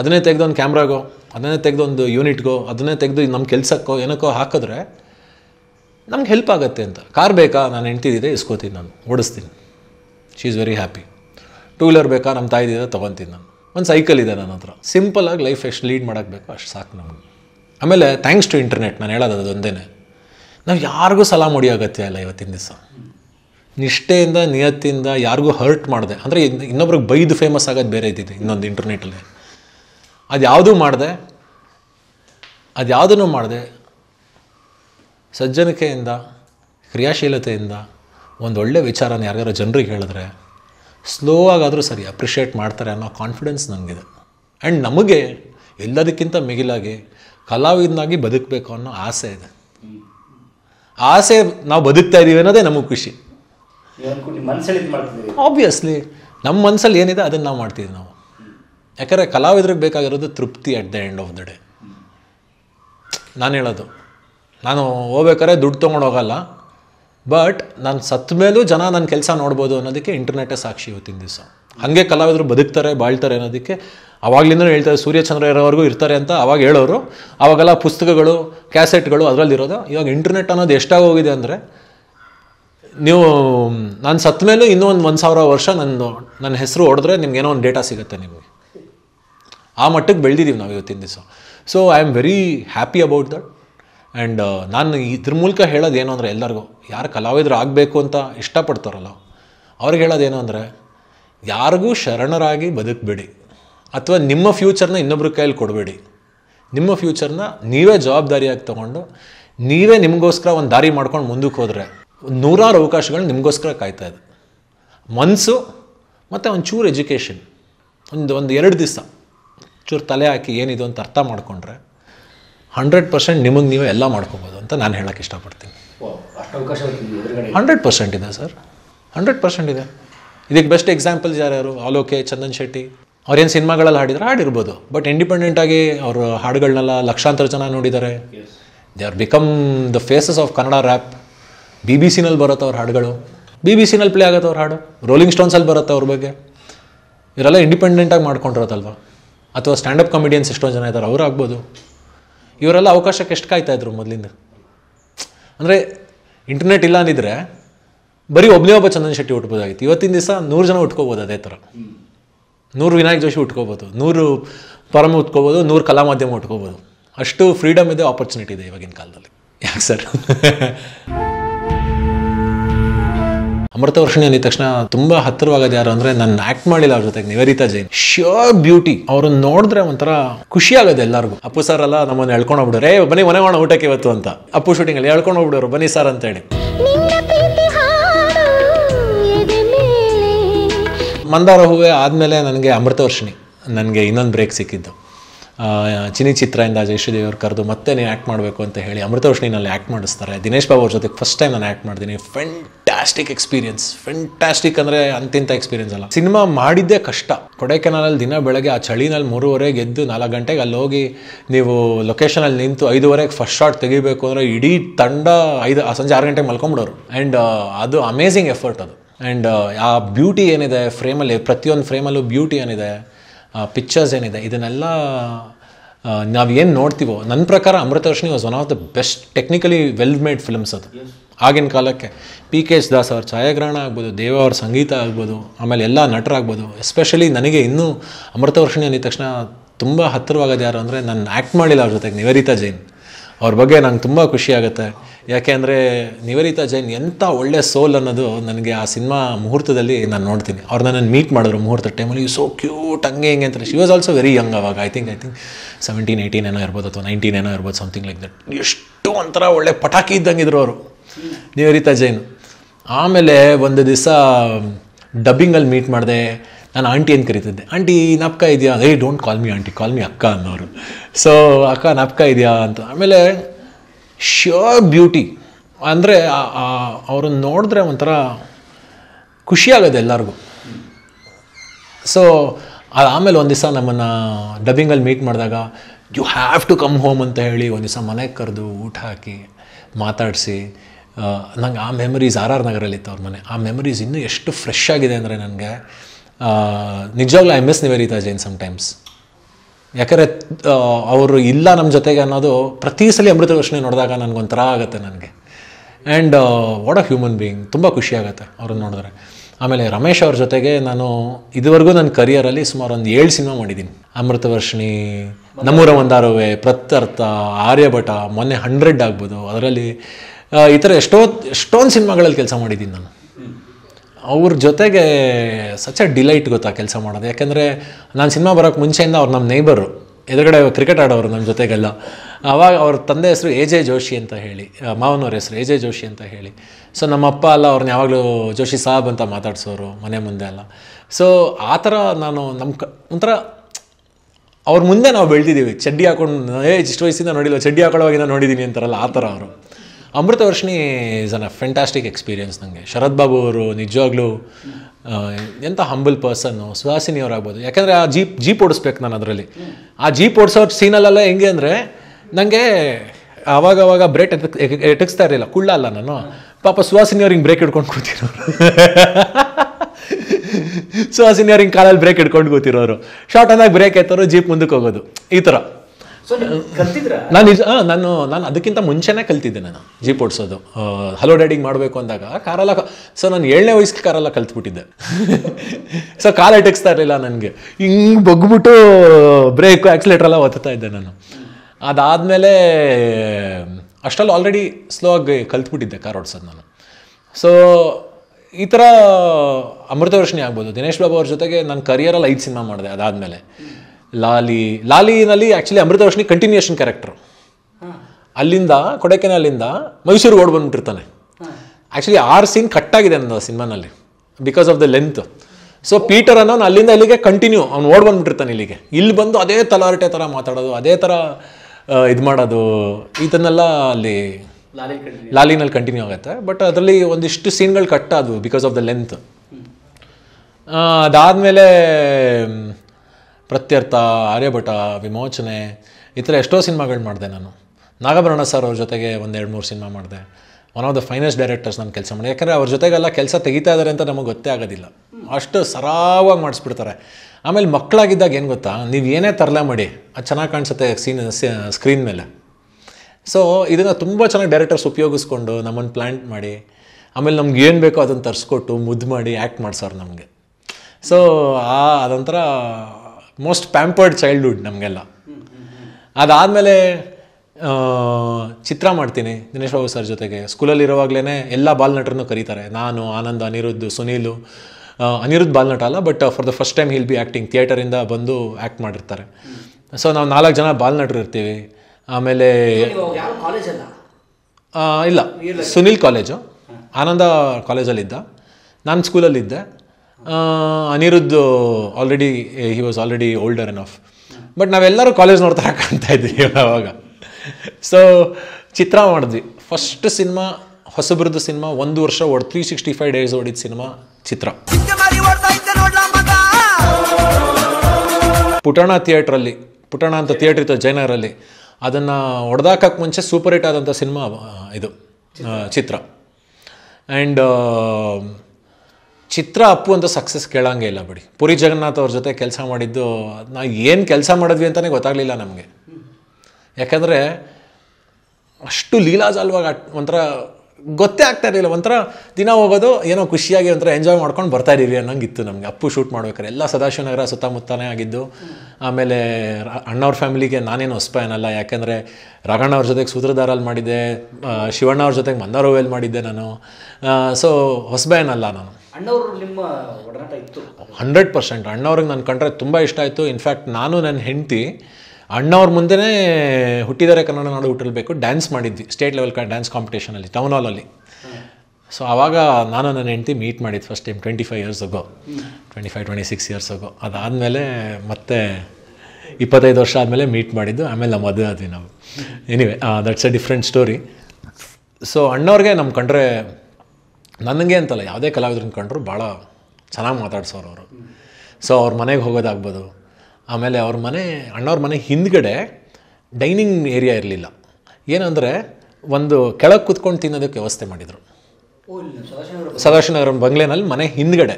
ಅದನ್ನೇ ತೆಗೆದು ಒಂದು ಕ್ಯಾಮ್ರಾಗೋ ಅದನ್ನೇ ತೆಗೆದು ಒಂದು ಯೂನಿಟ್ಗೋ ಅದನ್ನೇ ತೆಗೆದು ನಮ್ಮ ಕೆಲಸಕ್ಕೋ ಏನಕ್ಕೋ ಹಾಕಿದ್ರೆ ನಮ್ಗೆ ಹೆಲ್ಪ್ ಆಗುತ್ತೆ ಅಂತ ಕಾರ್ ಬೇಕಾ ನಾನು ಹೆಂಡ್ತಿದ್ದಿದೆ ಇಸ್ಕೋತೀನಿ ನಾನು ಓಡಿಸ್ತೀನಿ she is very happy two wheeler ಬೇಕಾ ನಮ್ಮ ತಾಯಿದಿದೆ ತೊಗೊತೀನಿ ನಾನು ಒಂದು ಸೈಕಲ್ ಇದೆ ನನ್ನ ಹತ್ರ ಆಗಿ ಲೈಫ್ ಎಷ್ಟು ಲೀಡ್ ಮಾಡೋಕ್ಕೆ ಬೇಕೋ ಅಷ್ಟು ಸಾಕು ನಮಗೆ ಆಮೇಲೆ ಥ್ಯಾಂಕ್ಸ್ ಟು ಇಂಟರ್ನೆಟ್ ನಾನು ಹೇಳೋದು ಅದೊಂದೇ ನಾವು ಯಾರಿಗೂ ಸಲಹಾ ಮುಡಿ ಅಗತ್ಯ ಇಲ್ಲ ಇವತ್ತಿನ ದಿವಸ ನಿಷ್ಠೆಯಿಂದ ನಿಯತ್ತಿಂದ ಯಾರಿಗೂ ಹರ್ಟ್ ಮಾಡಿದೆ ಅಂದರೆ ಇನ್ನೊಬ್ರಿಗೆ ಬೈದು ಫೇಮಸ್ ಆಗೋದು ಬೇರೆ ಇದ್ದಿದೆ ಇನ್ನೊಂದು ಇಂಟರ್ನೆಟಲ್ಲಿ ಅದು ಯಾವುದೂ ಮಾಡಿದೆ ಅದು ಯಾವುದನ್ನು ಮಾಡಿದೆ ಸಜ್ಜನಿಕೆಯಿಂದ ಕ್ರಿಯಾಶೀಲತೆಯಿಂದ ಒಂದು ಒಳ್ಳೆ ವಿಚಾರನ ಯಾರ್ಯಾರು ಜನರಿಗೆ ಹೇಳಿದ್ರೆ ಸ್ಲೋ ಆಗಾದರೂ ಸರಿ ಅಪ್ರಿಷಿಯೇಟ್ ಮಾಡ್ತಾರೆ ಅನ್ನೋ ಕಾನ್ಫಿಡೆನ್ಸ್ ನನಗಿದೆ ಆ್ಯಂಡ್ ನಮಗೆ ಎಲ್ಲದಕ್ಕಿಂತ ಮಿಗಿಲಾಗಿ ಕಲಾವಿದನಾಗಿ ಬದುಕಬೇಕು ಅನ್ನೋ ಆಸೆ ಇದೆ ಆಸೆ ನಾವು ಬದುಕ್ತಾ ಇದ್ದೀವಿ ಅನ್ನೋದೇ ನಮಗೆ ಖುಷಿ ಆಬ್ವಿಯಸ್ಲಿ ನಮ್ಮ ಮನಸ್ಸಲ್ಲಿ ಏನಿದೆ ಅದನ್ನು ನಾವು ಮಾಡ್ತೀವಿ ನಾವು ಯಾಕಂದರೆ ಕಲಾವಿದ್ರಿಗೆ ಬೇಕಾಗಿರೋದು ತೃಪ್ತಿ at the end of the day ನಾನು ಹೇಳೋದು ನಾನು ಹೋಗ್ಬೇಕಾದ್ರೆ ದುಡ್ಡು ತೊಗೊಂಡು ಹೋಗಲ್ಲ ಬಟ್ ನಾನು ಸತ್ತ ಮೇಲೂ ಜನ ನನ್ನ ಕೆಲಸ ನೋಡ್ಬೋದು ಅನ್ನೋದಕ್ಕೆ ಇಂಟರ್ನೆಟೇ ಸಾಕ್ಷಿ ಇವತ್ತಿನ ದಿವಸ ಹಾಗೆ ಕಲಾವಿದರು ಬದುಕ್ತಾರೆ ಬಾಳ್ತಾರೆ ಅನ್ನೋದಕ್ಕೆ ಅವಾಗಲಿಂದನೂ ಹೇಳ್ತಾರೆ ಸೂರ್ಯಚಂದ್ರ ಇರೋವರೆಗೂ ಇರ್ತಾರೆ ಅಂತ ಅವಾಗ ಹೇಳೋರು ಅವಾಗೆಲ್ಲ ಪುಸ್ತಕಗಳು ಕ್ಯಾಸೆಟ್ಗಳು ಅದರಲ್ಲಿರೋದು ಇವಾಗ ಇಂಟರ್ನೆಟ್ ಅನ್ನೋದು ಎಷ್ಟಾಗೋಗಿದೆ ಅಂದರೆ ನೀವು ನಾನು ಸತ್ತ ಮೇಲೂ ಇನ್ನೂ ಒಂದು ಒಂದು ಸಾವಿರ ವರ್ಷ ನನ್ನ ನನ್ನ ಹೆಸರು ಹೊಡೆದ್ರೆ ನಿಮ್ಗೇನೋ ಒಂದು ಡೇಟಾ ಸಿಗುತ್ತೆ ನಿಮಗೆ ಆ ಮಟ್ಟಕ್ಕೆ ಬೆಳೆದಿದ್ದೀವಿ ನಾವು ಇವತ್ತಿನ ದಿವಸ so I am very happy about that and ನಾನು ಇದ್ರ ಮೂಲಕ ಹೇಳೋದು ಏನು ಅಂದರೆ ಎಲ್ಲರಿಗೂ ಯಾರು ಕಲಾವಿದರು ಆಗಬೇಕು ಅಂತ ಇಷ್ಟಪಡ್ತಾರಲ್ಲ ಅವ್ರಿಗೆ ಹೇಳೋದೇನು ಅಂದರೆ ಯಾರಿಗೂ ಶರಣರಾಗಿ ಬದುಕಬೇಡಿ ಅಥವಾ ನಿಮ್ಮ ಫ್ಯೂಚರ್ನ ಇನ್ನೊಬ್ಬರ ಕೈಯಲ್ಲಿ ಕೊಡಬೇಡಿ ನಿಮ್ಮ ಫ್ಯೂಚರ್ನ ನೀವೇ ಜವಾಬ್ದಾರಿಯಾಗಿ ತೊಗೊಂಡು ನೀವೇ ನಿಮಗೋಸ್ಕರ ಒಂದು ದಾರಿ ಮಾಡ್ಕೊಂಡು ಮುಂದಕ್ಕೆ ಹೋದರೆ ನೂರಾರು ಅವಕಾಶಗಳು ನಿಮಗೋಸ್ಕರ ಕಾಯ್ತಾ ಇದೆ ಮನಸ್ಸು ಮತ್ತು ಒಂಚೂರು ಎಜುಕೇಷನ್ ಒಂದು ಒಂದು ಎರಡು ದಿವಸ ಚೂರು ತಲೆ ಹಾಕಿ ಏನಿದು ಅಂತ ಅರ್ಥ ಮಾಡಿಕೊಂಡ್ರೆ ಹಂಡ್ರೆಡ್ ಪರ್ಸೆಂಟ್ ನಿಮಗೆ ನೀವೇ ಎಲ್ಲ ಮಾಡ್ಕೊಬೋದು ಅಂತ ನಾನು ಹೇಳೋಕ್ಕೆ ಇಷ್ಟಪಡ್ತೀನಿ ಹಂಡ್ರೆಡ್ ಪರ್ಸೆಂಟ್ ಇದೆ ಸರ್ ಹಂಡ್ರೆಡ್ ಪರ್ಸೆಂಟ್ ಇದೆ ಇದಕ್ಕೆ ಬೆಸ್ಟ್ ಎಕ್ಸಾಂಪಲ್ಸ್ ಯಾರ್ಯಾರು ಆಲೋಕೆ ಚಂದನ್ ಶೆಟ್ಟಿ ಅವ್ರೇನು ಸಿನಿಮಾಗಳಲ್ಲಿ ಹಾಡಿದ್ರೆ ಹಾಡಿರ್ಬೋದು ಬಟ್ ಇಂಡಿಪೆಂಡೆಂಟಾಗಿ ಅವರು ಹಾಡುಗಳನ್ನೆಲ್ಲ ಲಕ್ಷಾಂತರ ಜನ ನೋಡಿದ್ದಾರೆ they are become the faces of Kannada rap B B ಸಿನಲ್ಲಿ ಬರುತ್ತೆ ಅವ್ರ ಹಾಡುಗಳು ಬಿ ಬಿ ಸಿನಲ್ಲಿ ಪ್ಲೇ ಆಗುತ್ತೆ ಅವ್ರ ಹಾಡು ರೋಲಿಂಗ್ ಸ್ಟೋನ್ಸಲ್ಲಿ ಬರುತ್ತೆ ಅವ್ರ ಬಗ್ಗೆ ಇವರೆಲ್ಲ ಇಂಡಿಪೆಂಡೆಂಟಾಗಿ ಮಾಡ್ಕೊಂಡಿರೋದಲ್ವ ಅಥವಾ ಸ್ಟ್ಯಾಂಡಪ್ ಕಾಮಿಡಿಯನ್ಸ್ ಎಷ್ಟೊಂದು ಜನ ಇದ್ದಾರೆ ಅವರು ಆಗ್ಬೋದು ಇವರೆಲ್ಲ ಅವಕಾಶಕ್ಕೆ ಎಷ್ಟು ಕಾಯ್ತಾ ಕಾಯ್ತಾಯಿದ್ರು ಮೊದಲಿಂದ ಅಂದರೆ ಇಂಟರ್ನೆಟ್ ಇಲ್ಲ ಅಂದಿದ್ರೆ ಬರೀ ಒಬ್ಬನೇ ಒಬ್ಬ ಚಂದನ್ ಶೆಟ್ಟಿ ಉಟ್ಬೋದಾಗಿತ್ತು ಇವತ್ತಿನ ದಿವಸ ನೂರು ಜನ ಉಟ್ಕೋಬೋದು ಅದೇ ಥರ ನೂರು ವಿನಾಯಕ್ ಜೋಶಿ ಉಟ್ಕೋಬೋದು ನೂರು ಪರಮ ಉಟ್ಕೋಬೋದು ನೂರು ಕಲಾ ಮಾಧ್ಯಮ ಉಟ್ಕೋಬೋದು ಅಷ್ಟು ಫ್ರೀಡಮ್ ಇದೆ ಆಪರ್ಚುನಿಟಿ ಇದೆ ಇವಾಗಿನ ಕಾಲದಲ್ಲಿ ಯಾಕೆ ಸರ್ ಅಮೃತ ವರ್ಷ ಅಂದಿದ ತಕ್ಷಣ ತುಂಬಾ ಹತ್ತಿರವಾಗೋದು ಯಾರು ಅಂದ್ರೆ ನಾನು ಆಕ್ಟ್ ಮಾಡಿಲ್ಲ ಅವ್ರ ಜೊತೆಗೆ ನಿವೇದಿತಾ ಜೈನ್ ಶ್ಯೂರ್ ಬ್ಯೂಟಿ ಅವ್ರನ್ನ ನೋಡಿದ್ರೆ ಒಂಥರ ಖುಷಿ ಆಗೋದು ಎಲ್ಲರಿಗೂ ಅಪ್ಪು ಸರ್ ಅಲ್ಲ ನಮ್ಮನ್ನು ಎಳ್ಕೊಂಡು ಹೋಗ್ಬಿಡೋರು ಏ ಬನ್ನಿ ಮನೆ ಮಾಡೋಣ ಊಟಕ್ಕೆ ಇವತ್ತು ಅಂತ ಅಪ್ಪು ಶೂಟಿಂಗಲ್ಲಿ ಎಳ್ಕೊಂಡು ಹೋಗ್ಬಿಡೋರು ಬನ್ನಿ ಸರ್ ಅಂತ ಹೇಳಿ ಮಂದಾರ ಹೂವೆ ಆದಮೇಲೆ ನನಗೆ ಅಮೃತವರ್ಷಿಣಿ ನನಗೆ ಇನ್ನೊಂದು ಬ್ರೇಕ್ ಸಿಕ್ಕಿದ್ದು ಚಿನಿ ಚಿತ್ರದಿಂದ ಜಯಶ್ರೀ ಅವ್ರು ಕರೆದು ಮತ್ತೆ ನೀವು ಆ್ಯಕ್ಟ್ ಮಾಡಬೇಕು ಅಂತ ಹೇಳಿ ಅಮೃತವರ್ಷಿಣಿನಲ್ಲಿ ಆ್ಯಕ್ಟ್ ಮಾಡಿಸ್ತಾರೆ ದಿನೇಶ್ ಬಾಬು ಅವ್ರ ಜೊತೆ ಫಸ್ಟ್ ಟೈಮ್ ನಾನು ಆ್ಯಕ್ಟ್ ಮಾಡ್ತೀನಿ ಫೆಂಟ್ಯಾಸ್ಟಿಕ್ ಎಕ್ಸ್ಪೀರಿಯನ್ಸ್ ಫೆಂಟಾಸ್ಟಿಕ್ ಅಂದರೆ ಅಂತಿಂತ ಎಕ್ಸ್ಪೀರಿಯನ್ಸ್ ಅಲ್ಲ ಸಿನಿಮಾ ಮಾಡಿದ್ದೇ ಕಷ್ಟ ಕೊಡೈಕೆನಾಲಲ್ಲಿ ದಿನ ಬೆಳಗ್ಗೆ ಆ ಚಳಿನಲ್ಲಿ ಮೂರುವರೆಗೆ ಎದ್ದು ನಾಲ್ಕು ಗಂಟೆಗೆ ಅಲ್ಲಿ ಹೋಗಿ ನೀವು ಲೊಕೇಶನಲ್ಲಿ ನಿಂತು ಐದುವರೆಗೆ ಫಸ್ಟ್ ಶಾಟ್ ತೆಗಿಬೇಕು ಅಂದರೆ ಇಡೀ ತಂಡ ಐದು ಸಂಜೆ ಆರು ಗಂಟೆಗೆ ಮಲ್ಕೊಂಬಿಡೋರು ಆ್ಯಂಡ್ ಅದು ಅಮೇಝಿಂಗ್ ಎಫರ್ಟ್ ಅದು ಆ್ಯಂಡ್ uh, ಆ ಬ್ಯೂಟಿ ಏನಿದೆ ಫ್ರೇಮಲ್ಲಿ ಪ್ರತಿಯೊಂದು ಫ್ರೇಮಲ್ಲೂ ಬ್ಯೂಟಿ ಏನಿದೆ ಪಿಕ್ಚರ್ಸ್ ಏನಿದೆ ಇದನ್ನೆಲ್ಲ ನಾವು ಏನು ನೋಡ್ತೀವೋ ನನ್ನ ಪ್ರಕಾರ Amruthavarshini was one of the best technically well made films ಅದು ಆಗಿನ ಕಾಲಕ್ಕೆ ಪಿ ಕೆ ಎಸ್ ದಾಸ್ ಅವ್ರ ಛಾಯಾಗ್ರಹಣ ಆಗ್ಬೋದು ದೇವ ಅವ್ರ ಸಂಗೀತ ಆಗ್ಬೋದು ಆಮೇಲೆ ಎಲ್ಲ ನಟರಾಗ್ಬೋದು ಎಸ್ಪೆಷಲಿ ನನಗೆ ಇನ್ನೂ ಅಮೃತವರ್ಷಿಣಿ ಅಂದಿದ ತಕ್ಷಣ ತುಂಬ ಹತ್ತಿರವಾಗೋದು ಯಾರು ಅಂದರೆ ನಾನು ಆ್ಯಕ್ಟ್ ಮಾಡಿಲ್ಲ ಅವ್ರ ಜೊತೆಗೆ ನಿವೇದಿತಾ ಜೈನ್ ಅವ್ರ ಬಗ್ಗೆ ನಂಗೆ ತುಂಬ ಖುಷಿಯಾಗುತ್ತೆ ಯಾಕೆಂದರೆ ನಿವೇದಿತಾ ಜೈನ್ ಎಂಥ ಒಳ್ಳೆ ಸೋಲ್ ಅನ್ನೋದು ನನಗೆ ಆ ಸಿನಿಮಾ ಮುಹೂರ್ತದಲ್ಲಿ ನಾನು ನೋಡ್ತೀನಿ ಅವ್ರು ನನ್ನನ್ನು ಮೀಟ್ ಮಾಡಿದ್ರು ಮುಹೂರ್ತ ಟೈಮಲ್ಲಿ ಯು ಸೋ ಕ್ಯೂಟ್ ಹಂಗೆ ಹಿಂಗೆ ಅಂತಾರೆ she was also very young ಅವಾಗ I think I think seventeen eighteen ಏನೋ ಇರ್ಬೋದು ಅಥವಾ ನೈನ್ಟೀನ್ ಏನೋ ಇರ್ಬೋದು ಸಂಥಿಂಗ್ ಲೈಕ್ ದಟ್ ಎಷ್ಟು ಒಂಥರ ಒಳ್ಳೆ ಪಟಾಕಿ ಇದ್ದಂಗಿದ್ರು ಅವರು ನಿವೇದಿತಾ ಜೈನ್ ಆಮೇಲೆ ಒಂದು ದಿವಸ ಡಬ್ಬಿಂಗಲ್ಲಿ ಮೀಟ್ ಮಾಡಿದೆ ನಾನು ಆಂಟಿ ಅಂತ ಕರಿತಿದ್ದೆ ಆಂಟಿ ನಪ್ಕ ಇದೆಯಾ I don't call me aunty call me ಅಕ್ಕ ಅನ್ನೋರು ಸೊ ಅಕ್ಕ ನಪ್ಕ ಇದೆಯಾ ಅಂತ ಆಮೇಲೆ ಶ್ಯೂರ್ ಬ್ಯೂಟಿ ಅಂದರೆ ಅವ್ರನ್ನ ನೋಡಿದ್ರೆ ಒಂಥರ ಖುಷಿಯಾಗೋದು ಎಲ್ಲರಿಗೂ ಸೊ ಆಮೇಲೆ ಒಂದು ದಿವಸ ನಮ್ಮನ್ನು ಡಬ್ಬಿಂಗಲ್ಲಿ ಮೀಟ್ ಮಾಡಿದಾಗ you have to come home ಅಂತ ಹೇಳಿ ಒಂದು ದಿವಸ ಮನೆಗೆ ಕರೆದು ಊಟ ಹಾಕಿ ಮಾತಾಡಿಸಿ ನಂಗೆ ಆ ಮೆಮರೀಸ್ ಆರ್ ಆರ್ ನಗರಲ್ಲಿತ್ತು ಅವ್ರ ಮನೆ ಆ ಮೆಮರೀಸ್ ಇನ್ನೂ ಎಷ್ಟು ಫ್ರೆಶ್ ಆಗಿದೆ ಅಂದರೆ ನನಗೆ ನಿಜವಾಗ್ಲೂ I miss Niveditha Jain times ಯಾಕಂದರೆ ಅವರು ಇಲ್ಲ ನಮ್ಮ ಜೊತೆಗೆ ಅನ್ನೋದು ಪ್ರತಿ ಸಲ ಅಮೃತ ಘೋಷಣೆ ನೋಡಿದಾಗ ನನಗೊಂಥರ ಆಗುತ್ತೆ ನನಗೆ and what a human being ತುಂಬ ಆಗುತ್ತೆ ಅವ್ರನ್ನ ನೋಡಿದ್ರೆ ಆಮೇಲೆ ರಮೇಶ್ ಅವ್ರ ಜೊತೆಗೆ ನಾನು ಇದುವರೆಗೂ ನನ್ನ ಕರಿಯರಲ್ಲಿ ಸುಮಾರು ಒಂದು ಏಳು ಸಿನಿಮಾ ಮಾಡಿದ್ದೀನಿ ಅಮೃತ ವರ್ಷಿಣಿ ನಮ್ಮೂರ ಒಂದಾರುವೆ ಪ್ರತ್ಯರ್ಥ ಆರ್ಯಭಟ ಮೊನ್ನೆ ಹಂಡ್ರೆಡ್ ಆಗ್ಬೋದು ಅದರಲ್ಲಿ ಈ ಥರ ಎಷ್ಟೋ ಎಷ್ಟೊಂದು ಸಿನಿಮಾಗಳಲ್ಲಿ ಕೆಲಸ ಮಾಡಿದ್ದೀನಿ ನಾನು ಅವ್ರ ಜೊತೆಗೆ ಸಚ್ ಡಿಲೈಟ್ ಗೊತ್ತಾ ಕೆಲಸ ಮಾಡೋದು ಯಾಕೆಂದರೆ ನಾನು ಸಿನಿಮಾ ಬರೋಕ್ಕೆ ಮುಂಚೆಯಿಂದ ಅವ್ರು ನಮ್ಮ ನೈಬರು ಎದುರುಗಡೆ ಕ್ರಿಕೆಟ್ ಆಡೋರು ನಮ್ಮ ಜೊತೆಗೆಲ್ಲ ಆವಾಗ ಅವ್ರ ತಂದೆ ಹೆಸರು ಎ ಜೆ ಜೋಶಿ ಅಂತ ಹೇಳಿ ಮಾವನವ್ರ ಹೆಸರು ಎ ಜೆ ಜೋಶಿ ಅಂತ ಹೇಳಿ ಸೊ ನಮ್ಮ ಅಪ್ಪ ಎಲ್ಲ ಅವ್ರನ್ನ ಯಾವಾಗಲೂ ಜೋಶಿ ಸಾಬ್ ಅಂತ ಮಾತಾಡ್ಸೋರು ಮನೆ ಮುಂದೆ ಅಲ್ಲ ಸೊ ಆ ಥರ ನಾನು ನಮ್ಮ ಕ ಒಂಥರ ಅವ್ರ ಮುಂದೆ ನಾವು ಬೆಳೆದಿದ್ದೀವಿ ಚಡ್ಡಿ ಹಾಕೊಂಡು ಏ ಇಷ್ಟು ವಯಸ್ಸಿಂದ ನೋಡಿಲ್ಲ ಚಡ್ಡಿ ಹಾಕೊಳ್ಳೋವಾಗಿಂದ ನೋಡಿದ್ದೀನಿ ಅಂತಾರಲ್ಲ ಆ ಥರ ಅವರು Amrutha Varshini is an a fantastic experience ನನಗೆ ಶರತ್ ಬಾಬು ಅವರು ನಿಜವಾಗ್ಲೂ ಎಂಥ ಹಂಬಲ್ ಪರ್ಸನ್ನು ಸುಹಾಸಿನಿ ಅವರಾಗ್ಬೋದು ಯಾಕಂದರೆ ಆ ಜೀಪ್ ಜೀಪ್ ಓಡಿಸ್ಬೇಕು ನಾನು ಅದರಲ್ಲಿ ಆ ಜೀಪ್ ಓಡಿಸೋ ಸೀನಲ್ಲೆಲ್ಲ ಹೆಂಗೆ ಅಂದರೆ ನನಗೆ ಆವಾಗ ಅವಾಗ ಬ್ರೇಕ್ ಎಟಕ್ಸ್ತಾ ಇರಲಿಲ್ಲ ಕುಳ್ಳ ಅಲ್ಲ ನಾನು ಪಾಪ ಸುಹಾಸಿನಿ ಬ್ರೇಕ್ ಹಿಡ್ಕೊಂಡು ಕೂತಿರೋರು ಸುಹಾಸಿನಿ ಅವ್ರಿಗೆ ಕಾಲಲ್ಲಿ ಬ್ರೇಕ್ ಹಿಡ್ಕೊಂಡು ಕೂತಿರೋರು ಶಾರ್ಟ್ ಅಂದಾಗ ಬ್ರೇಕ್ ಎತ್ತೋರು ಜೀಪ್ ಮುಂದಕ್ಕೆ ಹೋಗೋದು ಈ ಥರ ನಾನು ನಿಜ ನಾನು ನಾನು ಅದಕ್ಕಿಂತ ಮುಂಚೆನೇ ಕಲ್ತಿದ್ದೆ ನಾನು ಜೀಪ್ ಓಡಿಸೋದು ಹಲೋ ಡ್ಯಾಡಿಂಗ್ ಮಾಡಬೇಕು ಅಂದಾಗ ಕಾರಲ್ಲ ಸೊ ನಾನು ಏಳನೇ ವಯಸ್ಸಿಗೆ ಕಾರೆಲ್ಲ ಕಲ್ತ್ಬಿಟ್ಟಿದ್ದೆ ಸೊ ಕಾಲ ಅಟೆಕ್ಸ್ತಾ ಇರಲಿಲ್ಲ ನನಗೆ ಹಿಂಗೆ ಬಗ್ಬಿಟ್ಟು ಬ್ರೇಕು ಎಲ್ಲ ಒತ್ತಾ ಇದ್ದೆ ನಾನು ಅದಾದಮೇಲೆ ಅಷ್ಟರಲ್ಲಿ ಆಲ್ರೆಡಿ ಸ್ಲೋ ಆಗಿ ಕಲ್ತ್ಬಿಟ್ಟಿದ್ದೆ ಕಾರ್ ಓಡಿಸೋದು ನಾನು ಸೊ ಈ ಥರ ಅಮೃತವರ್ಷಿಣಿ ಆಗ್ಬೋದು ದಿನೇಶ್ ಬಾಬು ಅವ್ರ ಜೊತೆಗೆ ನನ್ನ ಕರಿಯರಲ್ಲಿ ಐದು ಸಿನಿಮಾ ಮಾಡಿದೆ ಅದಾದಮೇಲೆ ಲಾಲಿ ಲಾಲಿನಲ್ಲಿ actually Amrutha Varshi continuation character ಅಲ್ಲಿಂದ ಕೊಡಕೆನಲ್ಲಿಂದ ಮೈಸೂರು ಓಡ್ ಬಂದ್ಬಿಟ್ಟಿರ್ತಾನೆ ಆ್ಯಕ್ಚುಲಿ ಆರು ಸೀನ್ ಕಟ್ ಆಗಿದೆ ನನ್ನ ಸಿನಿಮಾನಲ್ಲಿ because of the length so Peter ಅನ್ನೋನು ಅಲ್ಲಿಂದ ಇಲ್ಲಿಗೆ ಕಂಟಿನ್ಯೂ ಅವ್ನು ಓಡ್ ಬಂದ್ಬಿಟ್ಟಿರ್ತಾನೆ ಇಲ್ಲಿಗೆ ಇಲ್ಲಿ ಬಂದು ಅದೇ ತಲಾರಟೆ ಥರ ಮಾತಾಡೋದು ಅದೇ ಥರ ಇದು ಮಾಡೋದು ಇದನ್ನೆಲ್ಲ ಅಲ್ಲಿ ಲಾಲಿನಲ್ಲಿ ಕಂಟಿನ್ಯೂ ಆಗುತ್ತೆ ಬಟ್ ಅದರಲ್ಲಿ ಒಂದಿಷ್ಟು ಸೀನ್ಗಳು cut because of the length ಅದಾದಮೇಲೆ ಪ್ರತ್ಯರ್ಥ ಆರ್ಯಭಟ ವಿಮೋಚನೆ ಈ ಥರ ಎಷ್ಟೋ ಸಿನಿಮಾಗಳು ಮಾಡಿದೆ ನಾನು ನಾಗಭರಣ ಸರ್ ಅವ್ರ ಜೊತೆಗೆ ಒಂದೆರಡು ಮೂರು ಸಿನಿಮಾ ಮಾಡಿದೆ one of the finest directors ನಾನು ಕೆಲಸ ಮಾಡಿದೆ ಯಾಕಂದರೆ ಅವ್ರ ಜೊತೆಗೆಲ್ಲ ಕೆಲಸ ತೆಗಿತಾ ಇದ್ದಾರೆ ಅಂತ ನಮಗೆ ಗೊತ್ತೇ ಆಗೋದಿಲ್ಲ ಅಷ್ಟು ಸರಾವಾಗಿ ಮಾಡಿಸ್ಬಿಡ್ತಾರೆ ಆಮೇಲೆ ಮಕ್ಕಳಾಗಿದ್ದಾಗ ಏನು ಗೊತ್ತಾ ನೀವು ಏನೇ ತರಲೆ ಮಾಡಿ ಅದು ಚೆನ್ನಾಗಿ ಕಾಣಿಸುತ್ತೆ ಸೀನ್ ಸ್ಕ್ರೀನ್ ಮೇಲೆ ಸೊ ಇದನ್ನು ತುಂಬ ಚೆನ್ನಾಗಿ ಡೈರೆಕ್ಟರ್ಸ್ ಉಪಯೋಗಿಸ್ಕೊಂಡು ನಮ್ಮನ್ನು ಪ್ಲ್ಯಾಂಟ್ ಮಾಡಿ ಆಮೇಲೆ ನಮ್ಗೆ ಏನು ಬೇಕೋ ಅದನ್ನು ತರಿಸ್ಕೊಟ್ಟು ಮುದ್ದು ಮಾಡಿ ಆ್ಯಕ್ಟ್ ಮಾಡ್ಸೋರು ನಮಗೆ ಸೊ ಆ ಅದೊಂಥರ ಮೋಸ್ಟ್ ಪ್ಯಾಂಪರ್ಡ್ ಚೈಲ್ಡ್ಹುಡ್ ನಮಗೆಲ್ಲ ಅದಾದಮೇಲೆ ಚಿತ್ರ ಮಾಡ್ತೀನಿ ದಿನೇಶ್ ಬಾಬು ಸರ್ ಜೊತೆಗೆ ಸ್ಕೂಲಲ್ಲಿರುವಾಗಲೇ ಎಲ್ಲ ಬಾಲ್ನಟರನ್ನು ಕರೀತಾರೆ ನಾನು ಆನಂದ್ ಅನಿರುದ್ಧ ಸುನೀಲು ಬಾಲ್ ಬಾಲ್ನಟ ಅಲ್ಲ but for the first time he'll be acting ಥಿಯೇಟರಿಂದ ಬಂದು ಆ್ಯಕ್ಟ್ ಮಾಡಿರ್ತಾರೆ ಸೊ ನಾವು ನಾಲ್ಕು ಜನ ಬಾಲ್ನಟರು ಇರ್ತೀವಿ ಆಮೇಲೆ ಇಲ್ಲ ಸುನೀಲ್ ಕಾಲೇಜು ಆನಂದ ಕಾಲೇಜಲ್ಲಿದ್ದ ನಾನು ಸ್ಕೂಲಲ್ಲಿದ್ದೆ Anirudh already he was already older of but ನಾವೆಲ್ಲರೂ ಕಾಲೇಜ್ ನೋಡ್ತಾ ಕಾಣ್ತಾ ಇದ್ವಿ ಅವಾಗ ಸೊ ಚಿತ್ರ ಮಾಡಿದ್ವಿ ಫಸ್ಟ್ ಸಿನಿಮಾ ಹೊಸಬ್ರದ್ದು ಸಿನಿಮಾ ಒಂದು ವರ್ಷ ಓಡ್ ತ್ರೀ ಸಿಕ್ಸ್ಟಿ ಫೈವ್ ಡೇಸ್ ಓಡಿದ ಸಿನಿಮಾ ಚಿತ್ರ ಪುಟಾಣ ಥಿಯೇಟ್ರಲ್ಲಿ ಪುಟಾಣ ಅಂತ ಥಿಯೇಟ್ರ್ ಇತ್ತು ಜೈನರಲ್ಲಿ ಅದನ್ನು ಹೊಡೆದಾಕಕ್ಕೆ ಮುಂಚೆ ಸೂಪರ್ ಹಿಟ್ ಆದಂಥ ಸಿನಿಮಾ ಇದು ಚಿತ್ರ ಆ್ಯಂಡ್ ಚಿತ್ರ ಅಪ್ಪು ಅಂತ ಸಕ್ಸಸ್ ಕೇಳಂಗೆ ಇಲ್ಲ ಬಿಡಿ ಪುರಿ ಜಗನ್ನಾಥ್ ಅವ್ರ ಜೊತೆ ಕೆಲಸ ಮಾಡಿದ್ದು ನಾವು ಏನು ಕೆಲಸ ಮಾಡಿದ್ವಿ ಅಂತಲೇ ಗೊತ್ತಾಗಲಿಲ್ಲ ನಮಗೆ ಯಾಕಂದರೆ ಅಷ್ಟು ಲೀಲಾಜಾಲ್ವಾಗಿ ಒಂಥರ ಗೊತ್ತೇ ಆಗ್ತಾ ಇರಲಿಲ್ಲ ಒಂಥರ ದಿನ ಹೋಗೋದು ಏನೋ ಖುಷಿಯಾಗಿ ಒಂಥರ ಎಂಜಾಯ್ ಮಾಡ್ಕೊಂಡು ಬರ್ತಾ ಇದೀವಿ ಅನ್ನೋಂಗಿತ್ತು ನಮಗೆ ಅಪ್ಪು ಶೂಟ್ ಮಾಡ್ಬೇಕಾದ್ರೆ ಎಲ್ಲ ಸದಾಶಿವನಗರ ಸುತ್ತಮುತ್ತನೇ ಆಗಿದ್ದು ಆಮೇಲೆ ಅಣ್ಣವ್ರ ಫ್ಯಾಮಿಲಿಗೆ ನಾನೇನು ಹೊಸ್ಪ ಏನಲ್ಲ ಯಾಕೆಂದರೆ ರಾಘಣ್ಣ ಅವ್ರ ಜೊತೆಗೆ ಸೂತ್ರಧಾರಲ್ಲಿ ಮಾಡಿದ್ದೆ ಶಿವಣ್ಣ ಅವ್ರ ಜೊತೆಗೆ ಮಂದಾರೋವೆಲ್ ಮಾಡಿದ್ದೆ ನಾನು ಸೊ ಹೊಸಬ ಏನಲ್ಲ ನಾನು ನಿಮ್ಮ ಹಂಡ್ರೆಡ್ ಪರ್ಸೆಂಟ್ ಅಣ್ಣವ್ರಿಗೆ ನಾನು ಕಂಡ್ರೆ ತುಂಬ ಇಷ್ಟ ಆಯಿತು ಇನ್ಫ್ಯಾಕ್ಟ್ ನಾನು ನನ್ನ ಹೆಂಡತಿ ಅಣ್ಣವ್ರ ಮುಂದೆನೇ ಹುಟ್ಟಿದರೆ ಕನ್ನಡ ನಾಡು ಹುಟ್ಟಿರಬೇಕು ಡ್ಯಾನ್ಸ್ ಮಾಡಿದ್ವಿ ಸ್ಟೇಟ್ ಲೆವೆಲ್ ಡ್ಯಾನ್ಸ್ ಕಾಂಪಿಟೇಷನಲ್ಲಿ ಟೌನ್ ಹಾಲಲ್ಲಿ ಸೊ ಆವಾಗ ನಾನು ನನ್ನ ಹೆಂಡತಿ ಮೀಟ್ ಮಾಡಿದ್ದು first time twenty five years ago twenty five twenty six years ago ಅದಾದಮೇಲೆ ಮತ್ತೆ ಇಪ್ಪತ್ತೈದು ವರ್ಷ ಆದಮೇಲೆ ಮೀಟ್ ಮಾಡಿದ್ದು ಆಮೇಲೆ ನಮ್ಮ ಮದುವೆ ಆದ್ವಿ ನಾವು anyway that's a different story so ಅಣ್ಣವ್ರಿಗೆ ನಮ್ಮ ಕಂಡ್ರೆ ನನಗೆ ಅಂತಲ್ಲ ಯಾವುದೇ ಕಲಾವಿದ್ರನ್ನ ಕಂಡ್ರು ಭಾಳ ಚೆನ್ನಾಗಿ ಮಾತಾಡ್ಸೋರು ಅವರು ಸೊ ಅವ್ರ ಮನೆಗೆ ಹೋಗೋದಾಗ್ಬೋದು ಆಮೇಲೆ ಅವ್ರ ಮನೆ ಅಣ್ಣವ್ರ ಮನೆ ಹಿಂದ್ಗಡೆ ಡೈನಿಂಗ್ ಏರಿಯಾ ಇರಲಿಲ್ಲ ಏನಂದರೆ ಒಂದು ಕೆಳಗೆ ಕೂತ್ಕೊಂಡು ತಿನ್ನೋದಕ್ಕೆ ವ್ಯವಸ್ಥೆ ಮಾಡಿದರು ಸದಾಶಿವನಗರ ಬಂಗ್ಲೆನಲ್ಲಿ ಮನೆ ಹಿಂದ್ಗಡೆ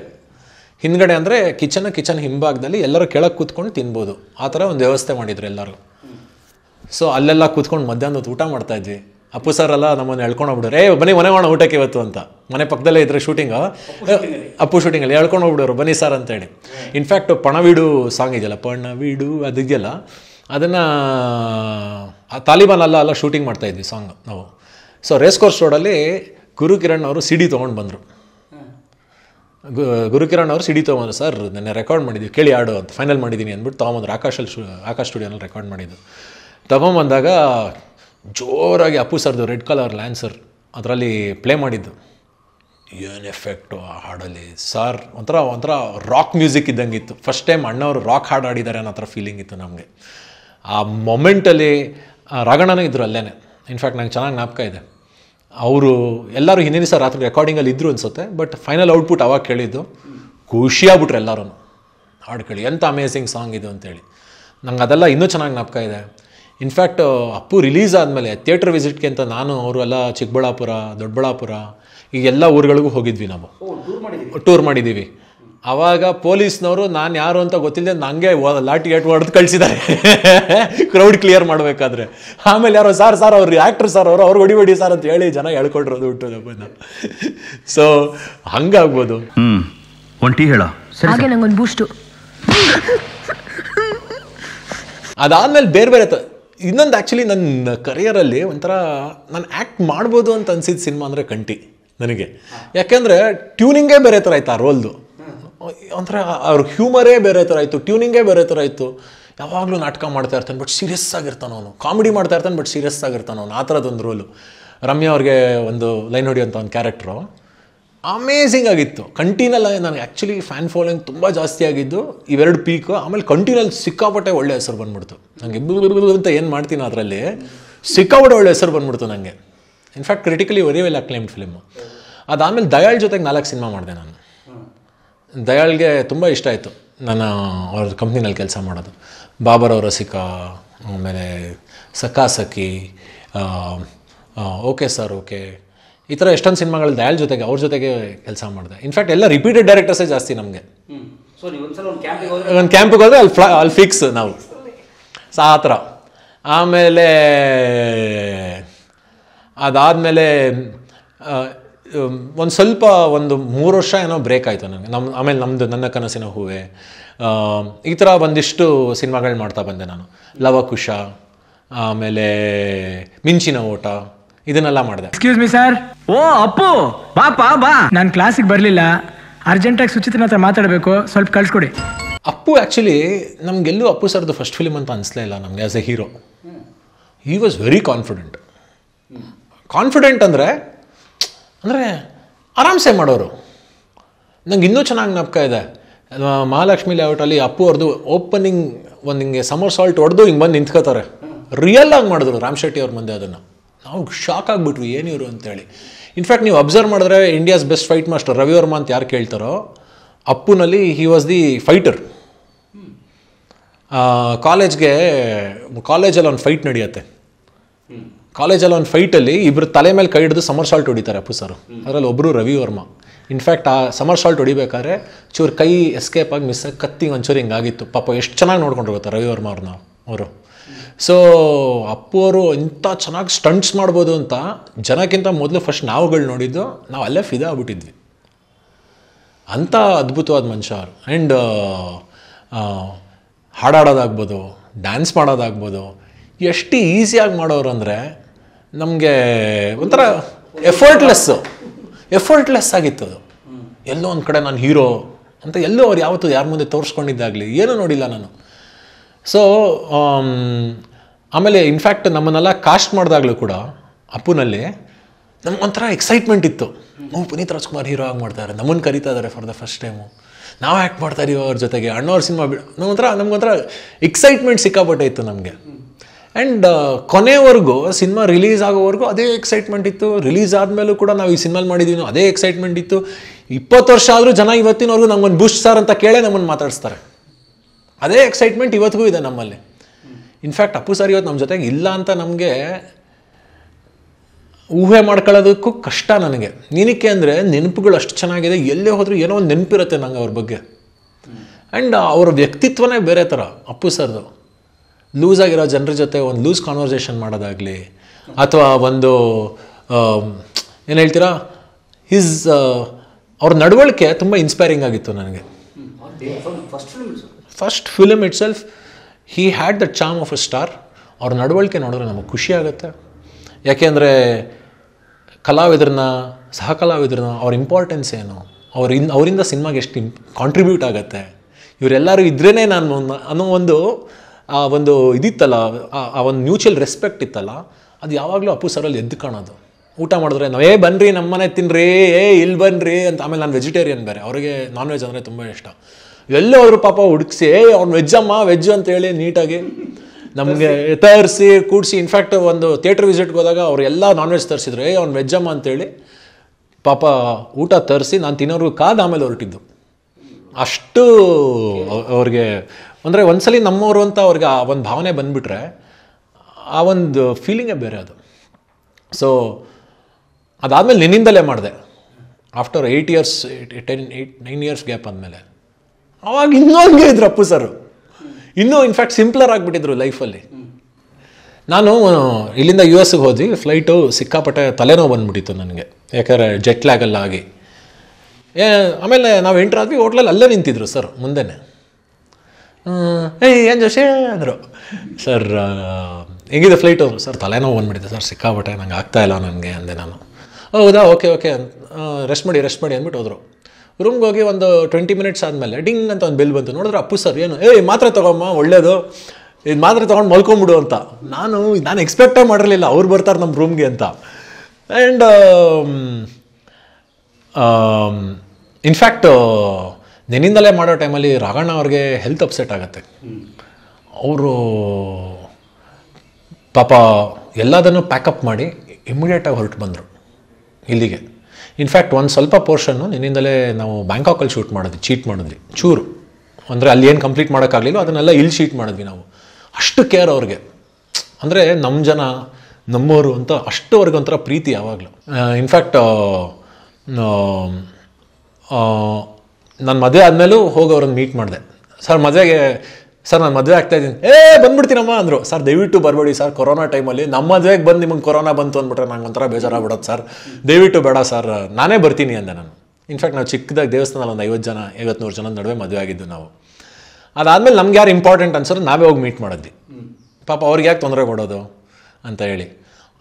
ಹಿಂದ್ಗಡೆ ಅಂದರೆ ಕಿಚನ್ ಕಿಚನ್ ಹಿಂಭಾಗದಲ್ಲಿ ಎಲ್ಲರೂ ಕೆಳಗೆ ಕೂತ್ಕೊಂಡು ತಿನ್ಬೋದು ಆ ಥರ ಒಂದು ವ್ಯವಸ್ಥೆ ಮಾಡಿದರು ಎಲ್ಲರೂ ಸೊ ಅಲ್ಲೆಲ್ಲ ಕೂತ್ಕೊಂಡು ಮಧ್ಯಾಹ್ನದ ಊಟ ಮಾಡ್ತಾಯಿದ್ವಿ ಅಪ್ಪು ಸರ್ ಅಲ್ಲ ನಮ್ಮನ್ನು ಎಳ್ಕೊಂಡು ಹೋಗ್ಬಿಡೋರು ಏ ಬನ್ನಿ ಮನೆ ಮಾಡೋಣ ಊಟಕ್ಕೆ ಇವತ್ತು ಅಂತ ಮನೆ ಪಕ್ಕದಲ್ಲೇ ಇದ್ರೆ ಶೂಟಿಂಗು ಅಪ್ಪು ಶೂಟಿಂಗಲ್ಲಿ ಎಳ್ಕೊಂಡು ಹೋಗ್ಬಿಡೋರು ಬನ್ನಿ ಸರ್ ಅಂತೇಳಿ ಇನ್ಫ್ಯಾಕ್ಟ್ ಪಣವೀಡು ಸಾಂಗ್ ಇದೆಯಲ್ಲ ಪಣವೀಡು ಅದು ಇದೆಯಲ್ಲ ಅದನ್ನು ತಾಲಿಬಾನ್ ಅಲ್ಲ ಅಲ್ಲ ಶೂಟಿಂಗ್ ಇದ್ವಿ ಸಾಂಗ್ ನಾವು ಸೊ ರೇಸ್ ಕೋರ್ಸ್ ರೋಡಲ್ಲಿ ಗುರುಕಿರಣ್ ಅವರು ಸಿಡಿ ತೊಗೊಂಡು ಬಂದರು ಗುರುಕಿರಣ್ ಅವರು ಸಿಡಿ ತೊಗೊಂಡ್ರು ಸರ್ ನೆನ್ನೆ ರೆಕಾರ್ಡ್ ಮಾಡಿದ್ವಿ ಕೇಳಿ ಆಡು ಅಂತ ಫೈನಲ್ ಮಾಡಿದ್ದೀನಿ ಅಂದ್ಬಿಟ್ಟು ತೊಗೊಂಬಂದ್ರು ಆಕಾಶಲ್ಲಿ ಶೂ ಆಕಾಶ್ ಸ್ಟುಡಿಯೋನಲ್ಲಿ ರೆಕಾರ್ಡ್ ಮಾಡಿದ್ದು ತೊಗೊಂಬಂದಾಗ ಜೋರಾಗಿ ಅಪ್ಪು ಸರ್ದು ರೆಡ್ ಕಲರ್ ಲ್ಯಾನ್ಸರ್ ಅದರಲ್ಲಿ ಪ್ಲೇ ಮಾಡಿದ್ದು ಏನು ಎಫೆಕ್ಟು ಆ ಹಾಡಲ್ಲಿ ಸರ್ ಒಂಥರ ಒಂಥರ ರಾಕ್ ಮ್ಯೂಸಿಕ್ ಇದ್ದಂಗೆ ಇತ್ತು ಫಸ್ಟ್ ಟೈಮ್ ಅಣ್ಣವರು ರಾಕ್ ಹಾಡು ಆಡಿದ್ದಾರೆ ಅನ್ನೋ ಥರ ಫೀಲಿಂಗ್ ಇತ್ತು ನಮಗೆ ಆ ಮೊಮೆಂಟಲ್ಲಿ ರಗಣನೇ ಇದ್ದರು ಅಲ್ಲೇ ಇನ್ಫ್ಯಾಕ್ಟ್ ನಂಗೆ ಚೆನ್ನಾಗಿ ಜ್ಞಾಪಕ ಇದೆ ಅವರು ಎಲ್ಲರೂ ಹಿಂದಿನ ದಿವಸ ರಾತ್ರಿ ರೆಕಾರ್ಡಿಂಗಲ್ಲಿ ಇದ್ದರು ಅನಿಸುತ್ತೆ ಬಟ್ ಫೈನಲ್ ಔಟ್ಪುಟ್ ಅವಾಗ ಕೇಳಿದ್ದು ಖುಷಿಯಾಗ್ಬಿಟ್ರೆ ಎಲ್ಲರೂ ಹಾಡು ಕೇಳಿ ಎಂಥ ಅಮೇಝಿಂಗ್ ಸಾಂಗ್ ಇದು ಅಂತೇಳಿ ನಂಗೆ ಅದೆಲ್ಲ ಇನ್ನೂ ಚೆನ್ನಾಗಿ ಜ್ಞಾಪಕ ಇದೆ ಇನ್ಫ್ಯಾಕ್ಟ್ uh, ಅಪ್ಪು ರಿಲೀಸ್ ಆದಮೇಲೆ ಥಿಯೇಟ್ರ್ ವಿಸಿಟ್ಗೆ ಅಂತ ನಾನು ಅವರು ಎಲ್ಲ ಚಿಕ್ಕಬಳ್ಳಾಪುರ ದೊಡ್ಡಬಳ್ಳಾಪುರ ಈ ಎಲ್ಲ ಊರುಗಳಿಗೂ ಹೋಗಿದ್ವಿ ನಾವು ಟೂರ್ ಮಾಡಿದ್ದೀವಿ ಆವಾಗ ಪೊಲೀಸ್ನವರು ನಾನು ಯಾರು ಅಂತ ಗೊತ್ತಿಲ್ಲದೆ ನನಗೆ ಲಾಟಿ ಗೇಟ್ ಹೊಡೆದು ಕಳಿಸಿದ್ದಾರೆ ಕ್ರೌಡ್ ಕ್ಲಿಯರ್ ಮಾಡಬೇಕಾದ್ರೆ ಆಮೇಲೆ ಯಾರೋ ಸಾರ್ ಸಾರ್ ಅವ್ರು ಆ್ಯಕ್ಟ್ರ್ ಸರ್ ಅವರು ಅವ್ರು ಹೊಡಿ ಸಾರ್ ಸರ್ ಅಂತ ಹೇಳಿ ಜನ ಹೇಳ್ಕೊಟ್ರದು ಹುಟ್ಟು ಸೊ ಹಂಗಾಗ್ಬೋದು ಹ್ಞೂ ಒಂಟಿ ಟೀ ಹೇಳೋ ಹಾಗೆ ಬೂಸ್ಟು ಅದಾದಮೇಲೆ ಬೇರೆ ಬೇರೆ ಇನ್ನೊಂದು ಆ್ಯಕ್ಚುಲಿ ನನ್ನ ಕರಿಯರಲ್ಲಿ ಒಂಥರ ನಾನು ಆ್ಯಕ್ಟ್ ಮಾಡ್ಬೋದು ಅಂತ ಅನ್ಸಿದ ಸಿನಿಮಾ ಅಂದರೆ ಕಂಟಿ ನನಗೆ ಯಾಕೆಂದರೆ ಟ್ಯೂನಿಂಗೇ ಬೇರೆ ಥರ ಆಯ್ತು ಆ ರೋಲ್ದು ಒಂಥರ ಅವ್ರ ಹ್ಯೂಮರೇ ಬೇರೆ ಥರ ಆಯಿತು ಟ್ಯೂನಿಂಗೇ ಬೇರೆ ಥರ ಆಯಿತು ಯಾವಾಗಲೂ ನಾಟಕ ಮಾಡ್ತಾ ಇರ್ತಾನೆ ಬಟ್ ಸೀರಿಯಸ್ ಆಗಿರ್ತಾನೆ ಅವನು ಕಾಮಿಡಿ ಮಾಡ್ತಾ ಇರ್ತಾನೆ ಬಟ್ ಸೀರಿಯಸ್ ಆಗಿರ್ತಾನೆ ಅವನು ಆ ಥರದೊಂದು ರೋಲು ರಮ್ಯಾ ಅವ್ರಿಗೆ ಒಂದು ಲೈನ್ ಹೊಡಿಯೋಂಥ ಒಂದು ಕ್ಯಾರೆಕ್ಟ್ರು ಅಮೇಝಿಂಗ್ ಆಗಿತ್ತು ಕಂಟಿನಲ್ಲಿ ನನಗೆ ಆ್ಯಕ್ಚುಲಿ ಫ್ಯಾನ್ ಫಾಲೋಯಿಂಗ್ ತುಂಬ ಜಾಸ್ತಿ ಆಗಿದ್ದು ಇವೆರಡು ಪೀಕು ಆಮೇಲೆ ಕಂಟಿನಲ್ ಸಿಕ್ಕಾಪಟ್ಟೆ ಒಳ್ಳೆ ಹೆಸರು ಬಂದ್ಬಿಡ್ತು ನನಗೆ ಇಬ್ಬರು ಅಂತ ಏನು ಮಾಡ್ತೀನಿ ಅದರಲ್ಲಿ ಸಿಕ್ಕಾಪಟ್ಟೆ ಒಳ್ಳೆ ಹೆಸರು ಬಂದ್ಬಿಡ್ತು ನನಗೆ in fact critically very well acclaimed film ಅದಾದಮೇಲೆ ದಯಾಳ್ ಜೊತೆಗೆ ನಾಲ್ಕು ಸಿನಿಮಾ ಮಾಡಿದೆ ನಾನು ದಯಾಳ್ಗೆ ತುಂಬ ಇಷ್ಟ ಆಯಿತು ನಾನು ಅವ್ರ ಕಂಪ್ನಿನಲ್ಲಿ ಕೆಲಸ ಮಾಡೋದು ಬಾಬರ್ ಅವರ ಸಿಕ್ಕ ಆಮೇಲೆ ಸಖಾ ಓಕೆ ಸರ್ ಓಕೆ ಈ ಥರ ಎಷ್ಟೊಂದು ಸಿನಿಮಾಗಳು ದಯಾಲ್ ಜೊತೆಗೆ ಅವ್ರ ಜೊತೆಗೆ ಕೆಲಸ ಮಾಡಿದೆ ಇನ್ಫ್ಯಾಕ್ಟ್ ಎಲ್ಲ ರಿಪೀಟೆಡ್ ಡೈರೆಕ್ಟರ್ಸೇ ಜಾಸ್ತಿ ನಮಗೆ ಒಂದು ಕ್ಯಾಂಪಿಗೆ ಹೋದರೆ ಅಲ್ಲಿ ಫ್ಲಾ ಅಲ್ಲಿ ಫಿಕ್ಸ್ ನಾವು ಸೊ ಆ ಥರ ಆಮೇಲೆ ಅದಾದಮೇಲೆ ಒಂದು ಸ್ವಲ್ಪ ಒಂದು ಮೂರು ವರ್ಷ ಏನೋ ಬ್ರೇಕ್ ಆಯಿತು ನನಗೆ ನಮ್ಮ ಆಮೇಲೆ ನಮ್ಮದು ನನ್ನ ಕನಸಿನ ಹೂವೆ ಈ ಥರ ಒಂದಿಷ್ಟು ಸಿನಿಮಾಗಳು ಮಾಡ್ತಾ ಬಂದೆ ನಾನು ಲವಕುಶ ಆಮೇಲೆ ಮಿಂಚಿನ ಓಟ ಇದನ್ನೆಲ್ಲ ಮಾಡಿದೆ ಎಕ್ಸ್ಕ್ಯೂಸ್ ಮಿ ಸರ್ ಓ ಅಪ್ಪು ಪಾ ಬಾ ನಾನು ಕ್ಲಾಸಿಗೆ ಬರಲಿಲ್ಲ ಅರ್ಜೆಂಟಾಗಿ ಸುಚಿತನ ಹತ್ರ ಮಾತಾಡಬೇಕು ಸ್ವಲ್ಪ ಕಳ್ಸಿಕೊಡಿ ಅಪ್ಪು ಆ್ಯಕ್ಚುಲಿ ನಮಗೆಲ್ಲೂ ಅಪ್ಪು ಸರ್ದು ಫಸ್ಟ್ ಫಿಲಿಮ್ ಅಂತ ಅನಿಸ್ಲೇ ಇಲ್ಲ ನಮಗೆ as a hero he was very confident confident ಅಂದರೆ ಅಂದರೆ ಆರಾಮ್ಸೆ ಮಾಡೋರು ನಂಗೆ ಇನ್ನೂ ಚೆನ್ನಾಗಿ ನಾಪಕ ಇದೆ ಮಹಾಲಕ್ಷ್ಮಿ ಲೇಔಟಲ್ಲಿ ಅಪ್ಪು ಅವ್ರದ್ದು ಓಪನಿಂಗ್ ಒಂದು ಹಿಂಗೆ ಸಮರ್ ಸಾಲ್ಟ್ ಹೊಡೆದು ಹಿಂಗೆ ಬಂದು ನಿಂತ್ಕೋತಾರೆ ರಿಯಲ್ ಆಗಿ ಮಾಡಿದ್ರು ರಾಮ್ ಶೆಟ್ಟಿ ಅವ್ರ ಮುಂದೆ ಅದನ್ನು ನಾವು ಶಾಕ್ ಆಗಿಬಿಟ್ವಿ ಏನು ಇವರು ಅಂತೇಳಿ ಇನ್ಫ್ಯಾಕ್ಟ್ ನೀವು ಅಬ್ಸರ್ವ್ ಮಾಡಿದ್ರೆ India's best fight master Ravi ಅಂತ ಯಾರು ಕೇಳ್ತಾರೋ ಅಪ್ಪುನಲ್ಲಿ ಹಿ ವಾಸ್ ದಿ ಫೈಟರ್ ಕಾಲೇಜ್ಗೆ ಕಾಲೇಜಲ್ಲಿ ಒಂದು ಫೈಟ್ ನಡೆಯುತ್ತೆ ಕಾಲೇಜಲ್ಲಿ ಒಂದು ಫೈಟಲ್ಲಿ ಇಬ್ಬರು ತಲೆ ಮೇಲೆ ಕೈ ಹಿಡಿದು ಸಮರ್ ಸಾಲ್ಟ್ ಹೊಡಿತಾರೆ ಅಪ್ಪು ಸರ್ ಅದರಲ್ಲಿ ಒಬ್ಬರು ರವಿ ವರ್ಮ ಇನ್ಫ್ಯಾಕ್ಟ್ ಆ ಸಮರ್ ಹೊಡಿಬೇಕಾದ್ರೆ ಚೂರು ಕೈ ಎಸ್ಕೇಪ್ ಆಗಿ ಮಿಸ್ ಆಗಿ ಕತ್ತಿಂಗ್ ಒಂಚೂರು ಹಿಂಗಾಗಿತ್ತು ಪಾಪ ಎಷ್ಟು ಚೆನ್ನಾಗಿ ನೋಡ್ಕೊಂಡು ಹೋಗುತ್ತೆ ರವಿ ವರ್ಮ ಅವ್ರನ್ನ ಅವರು ಸೊ ಅಪ್ಪು ಅವರು ಇಂಥ ಚೆನ್ನಾಗಿ ಸ್ಟಂಟ್ಸ್ ಮಾಡ್ಬೋದು ಅಂತ ಜನಕ್ಕಿಂತ ಮೊದಲು ಫಸ್ಟ್ ನಾವುಗಳು ನೋಡಿದ್ದು ನಾವು ಅಲ್ಲೇ ಫಿದಾ ಆಗ್ಬಿಟ್ಟಿದ್ವಿ ಅಂಥ ಅದ್ಭುತವಾದ ಮನುಷ್ಯ ಅವರು ಆ್ಯಂಡ್ ಹಾಡಾಡೋದಾಗ್ಬೋದು ಡ್ಯಾನ್ಸ್ ಮಾಡೋದಾಗ್ಬೋದು ಎಷ್ಟು ಈಸಿಯಾಗಿ ಮಾಡೋರು ಅಂದರೆ ನಮಗೆ ಒಂಥರ ಎಫರ್ಟ್ಲೆಸ್ಸು ಎಫರ್ಟ್ಲೆಸ್ ಆಗಿತ್ತು ಅದು ಎಲ್ಲೋ ಒಂದು ಕಡೆ ನಾನು ಹೀರೋ ಅಂತ ಎಲ್ಲೋ ಅವ್ರು ಯಾವತ್ತೂ ಯಾರ ಮುಂದೆ ತೋರಿಸ್ಕೊಂಡಿದ್ದಾಗಲಿ ಏನೂ ನೋಡಿಲ್ಲ ನಾನು ಸೊ ಆಮೇಲೆ ಇನ್ಫ್ಯಾಕ್ಟ್ ನಮ್ಮನ್ನೆಲ್ಲ ಕಾಸ್ಟ್ ಮಾಡಿದಾಗಲೂ ಕೂಡ ಅಪ್ಪುನಲ್ಲಿ ನಮಗೊಂಥರ ಎಕ್ಸೈಟ್ಮೆಂಟ್ ಇತ್ತು ನಾವು ಪುನೀತ್ ರಾಜ್ಕುಮಾರ್ ಹೀರೋ ಆಗಿ ಮಾಡ್ತಾರೆ ನಮ್ಮನ್ನು ಕರೀತಾ ಇದ್ದಾರೆ ಫಾರ್ ದ ಫಸ್ಟ್ ಟೈಮು ನಾವು ಆ್ಯಕ್ಟ್ ಮಾಡ್ತಾ ಇದೀವೋ ಅವ್ರ ಜೊತೆಗೆ ಅಣ್ಣವ್ರ ಸಿನಿಮಾ ಬಿಡ ನಮ್ಗೆ ನಮಗೊಂಥರ ಎಕ್ಸೈಟ್ಮೆಂಟ್ ಸಿಕ್ಕಾಪಟ್ಟೆ ಇತ್ತು ನಮಗೆ ಆ್ಯಂಡ್ uh, ಕೊನೆವರೆಗೂ ಸಿನಿಮಾ ರಿಲೀಸ್ ಆಗೋವರೆಗೂ ಅದೇ ಎಕ್ಸೈಟ್ಮೆಂಟ್ ಇತ್ತು ರಿಲೀಸ್ ಆದಮೇಲೂ ಕೂಡ ನಾವು ಈ ಸಿನಿಮಾಲಿ ಮಾಡಿದ್ದೀವಿ ಅದೇ ಎಕ್ಸೈಟ್ಮೆಂಟ್ ಇತ್ತು ಇಪ್ಪತ್ತು ವರ್ಷ ಆದರೂ ಜನ ಇವತ್ತಿನವರೆಗೂ ನಮ್ಮನ್ನು ಬುಷ್ ಸರ್ ಅಂತ ಕೇಳೇ ನಮ್ಮನ್ನು ಮಾತಾಡಿಸ್ತಾರೆ ಅದೇ ಎಕ್ಸೈಟ್ಮೆಂಟ್ ಇವತ್ತಿಗೂ ಇದೆ ನಮ್ಮಲ್ಲಿ ಇನ್ಫ್ಯಾಕ್ಟ್ ಅಪ್ಪು ಸರ್ ಇವತ್ತು ನಮ್ಮ ಜೊತೆಗೆ ಇಲ್ಲ ಅಂತ ನಮಗೆ ಊಹೆ ಮಾಡ್ಕೊಳ್ಳೋದಕ್ಕೂ ಕಷ್ಟ ನನಗೆ ನಿನಿಕೆ ಅಂದರೆ ನೆನಪುಗಳು ಅಷ್ಟು ಚೆನ್ನಾಗಿದೆ ಎಲ್ಲೇ ಹೋದರೂ ಏನೋ ಒಂದು ನೆನಪಿರುತ್ತೆ ನಂಗೆ ಅವ್ರ ಬಗ್ಗೆ ಆ್ಯಂಡ್ ಅವರ ವ್ಯಕ್ತಿತ್ವನೇ ಬೇರೆ ಥರ ಅಪ್ಪು ಸರ್ದು ಲೂಸ್ ಆಗಿರೋ ಜನರ ಜೊತೆ ಒಂದು ಲೂಸ್ ಕಾನ್ವರ್ಸೇಷನ್ ಮಾಡೋದಾಗಲಿ ಅಥವಾ ಒಂದು ಏನು ಹೇಳ್ತೀರಾ ಹಿಸ್ ಅವ್ರ ನಡವಳಿಕೆ ತುಂಬ ಇನ್ಸ್ಪೈರಿಂಗ್ ಆಗಿತ್ತು ನನಗೆ first film itself he had the charm of a star ಅವ್ರ ನಡವಳಿಕೆ ನೋಡಿದ್ರೆ ನಮಗೆ ಖುಷಿ ಆಗುತ್ತೆ ಯಾಕೆಂದರೆ ಕಲಾವಿದ್ರನ್ನ ಸಹ ಕಲಾವಿದ್ರನ್ನ ಅವ್ರ ಇಂಪಾರ್ಟೆನ್ಸ್ ಏನು ಅವ್ರಿನ್ ಅವರಿಂದ ಸಿನಿಮಾಗೆ ಎಷ್ಟು ಇಂಪ್ ಕಾಂಟ್ರಿಬ್ಯೂಟ್ ಆಗುತ್ತೆ ಇವರೆಲ್ಲರೂ ಇದ್ರೇ ನಾನು ಅನ್ನೋ ಒಂದು ಆ ಒಂದು ಇದಿತ್ತಲ್ಲ ಆ ಒಂದು ಮ್ಯೂಚುವಲ್ ರೆಸ್ಪೆಕ್ಟ್ ಇತ್ತಲ್ಲ ಅದು ಯಾವಾಗಲೂ ಅಪ್ಪು ಸರಲ್ಲಿ ಎದ್ದು ಕಾಣೋದು ಊಟ ಮಾಡಿದ್ರೆ ನಾವೇ ಏ ಬನ್ನಿರಿ ನಮ್ಮನೆ ತಿನ್ನಿರಿ ಏ ಇಲ್ಲಿ ಬನ್ನಿರಿ ಅಂತ ಆಮೇಲೆ ನಾನು ವೆಜಿಟೇರಿಯನ್ ಬೇರೆ ಅವರಿಗೆ ನಾನ್ ವೆಜ್ ಅಂದರೆ ತುಂಬ ಇಷ್ಟ ಎಲ್ಲೋದ್ರು ಪಾಪ ಹುಡುಕ್ಸಿ ಅವ್ನು ವೆಜ್ಜಮ್ಮ ವೆಜ್ ಅಂತ ಹೇಳಿ ನೀಟಾಗಿ ನಮಗೆ ತರಿಸಿ ಕೂಡಿಸಿ ಇನ್ಫ್ಯಾಕ್ಟ್ ಒಂದು ಥಿಯೇಟರ್ ವಿಸಿಟ್ಗೆ ಹೋದಾಗ ಅವ್ರು ಎಲ್ಲ ನಾನ್ ವೆಜ್ ತರಿಸಿದ್ರು ಏ ಅವ್ನು ವೆಜ್ಜಮ್ಮ ಅಂತೇಳಿ ಪಾಪ ಊಟ ತರಿಸಿ ನಾನು ತಿನ್ನೋರ್ಗು ಕಾದ ಆಮೇಲೆ ಹೊರಟಿದ್ದು ಅಷ್ಟು ಅವ್ರಿಗೆ ಅಂದರೆ ಒಂದ್ಸಲಿ ನಮ್ಮವರು ಅಂತ ಅವ್ರಿಗೆ ಆ ಒಂದು ಭಾವನೆ ಬಂದುಬಿಟ್ರೆ ಆ ಒಂದು ಫೀಲಿಂಗೇ ಬೇರೆ ಅದು ಸೊ ಅದಾದಮೇಲೆ ನಿನ್ನಿಂದಲೇ ಮಾಡಿದೆ after eight years ten eight nine years gap ಆದಮೇಲೆ ಅವಾಗ ಹಂಗೆ ಇದ್ರು ಅಪ್ಪು ಸರ್ ಇನ್ನೂ ಇನ್ಫ್ಯಾಕ್ಟ್ ಸಿಂಪ್ಲರ್ ಆಗಿಬಿಟ್ಟಿದ್ರು ಲೈಫಲ್ಲಿ ನಾನು ಇಲ್ಲಿಂದ ಯು ಎಸ್ಗೆ ಹೋದ್ವಿ ಫ್ಲೈಟು ಸಿಕ್ಕಾಪಟ್ಟೆ ತಲೆನೋವು ಬಂದ್ಬಿಟ್ಟಿತ್ತು ನನಗೆ ಯಾಕಂದರೆ ಜೆಟ್ ಲ್ಯಾಗಲ್ಲ ಆಗಿ ಏ ಆಮೇಲೆ ನಾವು ಎಂಟ್ರಾದ್ವಿ ಹೋಟ್ಲಲ್ಲಿ ಅಲ್ಲೇ ನಿಂತಿದ್ರು ಸರ್ ಮುಂದೆನೇ ಏಯ್ ಏನು ಜೋಶೆ ಅಂದರು ಸರ್ ಹೆಂಗಿದೆ ಫ್ಲೈಟ್ ಸರ್ ತಲೆನೋವು ಬಂದುಬಿಟ್ಟಿದೆ ಸರ್ ಸಿಕ್ಕಾಪಟ್ಟೆ ನಂಗೆ ಆಗ್ತಾಯಿಲ್ಲ ನನಗೆ ಅಂದೆ ನಾನು ಹೌದಾ ಓಕೆ ಓಕೆ ರೆಸ್ಟ್ ಮಾಡಿ ರೆಸ್ಟ್ ಮಾಡಿ ಅಂದ್ಬಿಟ್ಟು ಹೋದರು ರೂಮ್ಗೆ ಹೋಗಿ ಒಂದು ಟ್ವೆಂಟಿ ಮಿನಿಟ್ಸ್ ಆದಮೇಲೆ ಡಿಂಗ್ ಅಂತ ಒಂದು ಬಿಲ್ ಬಂತು ನೋಡಿದ್ರೆ ಅಪ್ಪು ಸರ್ ಏನು ಏಯ್ ಮಾತ್ರ ತಗೊಮ್ಮ ಒಳ್ಳೇದು ಇದು ಮಾತ್ರ ತೊಗೊಂಡು ಮಲ್ಕೊಂಬಿಡು ಅಂತ ನಾನು ನಾನು ಎಕ್ಸ್ಪೆಕ್ಟೇ ಮಾಡಿರಲಿಲ್ಲ ಅವ್ರು ಬರ್ತಾರೆ ನಮ್ಮ ರೂಮ್ಗೆ ಅಂತ ಆ್ಯಂಡ್ ಇನ್ಫ್ಯಾಕ್ಟ್ ನೆನಿಂದಲೇ ಮಾಡೋ ಟೈಮಲ್ಲಿ ರಾಘಣ್ಣ ಅವ್ರಿಗೆ ಹೆಲ್ತ್ ಅಪ್ಸೆಟ್ ಆಗುತ್ತೆ ಅವರು ಪಾಪ ಎಲ್ಲದನ್ನು ಪ್ಯಾಕಪ್ ಮಾಡಿ ಇಮ್ಮಿಡಿಯೇಟಾಗಿ ಹೊರಟು ಬಂದರು ಇಲ್ಲಿಗೆ ಇನ್ಫ್ಯಾಕ್ಟ್ ಒಂದು ಸ್ವಲ್ಪ ಪೋರ್ಷನ್ನು ನಿನ್ನಿಂದಲೇ ನಾವು ಬ್ಯಾಂಕಾಕಲ್ಲಿ ಶೂಟ್ ಮಾಡಿದ್ವಿ ಚೀಟ್ ಮಾಡಿದ್ವಿ ಚೂರು ಅಂದರೆ ಅಲ್ಲಿ ಏನು ಕಂಪ್ಲೀಟ್ ಮಾಡೋಕ್ಕಾಗಲಿಲ್ಲ ಅದನ್ನೆಲ್ಲ ಇಲ್ಲಿ ಶೀಟ್ ಮಾಡಿದ್ವಿ ನಾವು ಅಷ್ಟು ಕೇರ್ ಅವ್ರಿಗೆ ಅಂದರೆ ನಮ್ಮ ಜನ ನಮ್ಮವರು ಅಂತ ಒಂಥರ ಪ್ರೀತಿ ಯಾವಾಗಲೂ ಇನ್ಫ್ಯಾಕ್ಟ್ ನಾನು ಮದುವೆ ಆದಮೇಲೂ ಹೋಗಿ ಅವ್ರನ್ನ ಮೀಟ್ ಮಾಡಿದೆ ಸರ್ ಮದುವೆಗೆ ಸರ್ ನಾನು ಮದುವೆ ಆಗ್ತಾ ಇದ್ದೀನಿ ಏ ಬಂದ್ಬಿಡ್ತೀನಮ್ಮ ಅಂದರು ಸರ್ ದಯವಿಟ್ಟು ಬರಬೇಡಿ ಸರ್ ಕೊರೋನಾ ಟೈಮಲ್ಲಿ ನಮ್ಮ ಮದುವೆಗೆ ಬಂದು ನಿಮಗೆ ಕೊರೋನಾ ಬಂತು ಅಂದ್ಬಿಟ್ರೆ ನಂಗೆ ಒಂಥರ ಬೇಜಾರಾಗ್ಬಿಡೋದು ಸರ್ ದಯವಿಟ್ಟು ಬೇಡ ಸರ್ ನಾನೇ ಬರ್ತೀನಿ ಅಂದೆ ನಾನು ಇನ್ಫ್ಯಾಕ್ಟ್ ನಾವು ಚಿಕ್ಕದಾಗಿ ದೇವಸ್ಥಾನದಲ್ಲಿ ಒಂದು ಐವತ್ತು ಜನ ಐವತ್ತ್ನೂರು ಜನದ ನಡುವೆ ಮದುವೆ ಆಗಿದ್ದು ನಾವು ಅದಾದಮೇಲೆ ನಮ್ಗೆ ಯಾರು ಇಂಪಾರ್ಟೆಂಟ್ ಅನ್ಸೋರು ನಾವೇ ಹೋಗಿ ಮೀಟ್ ಮಾಡಿದ್ವಿ ಪಾಪ ಅವ್ರಿಗೆ ಯಾಕೆ ತೊಂದರೆ ಕೊಡೋದು ಅಂತ ಹೇಳಿ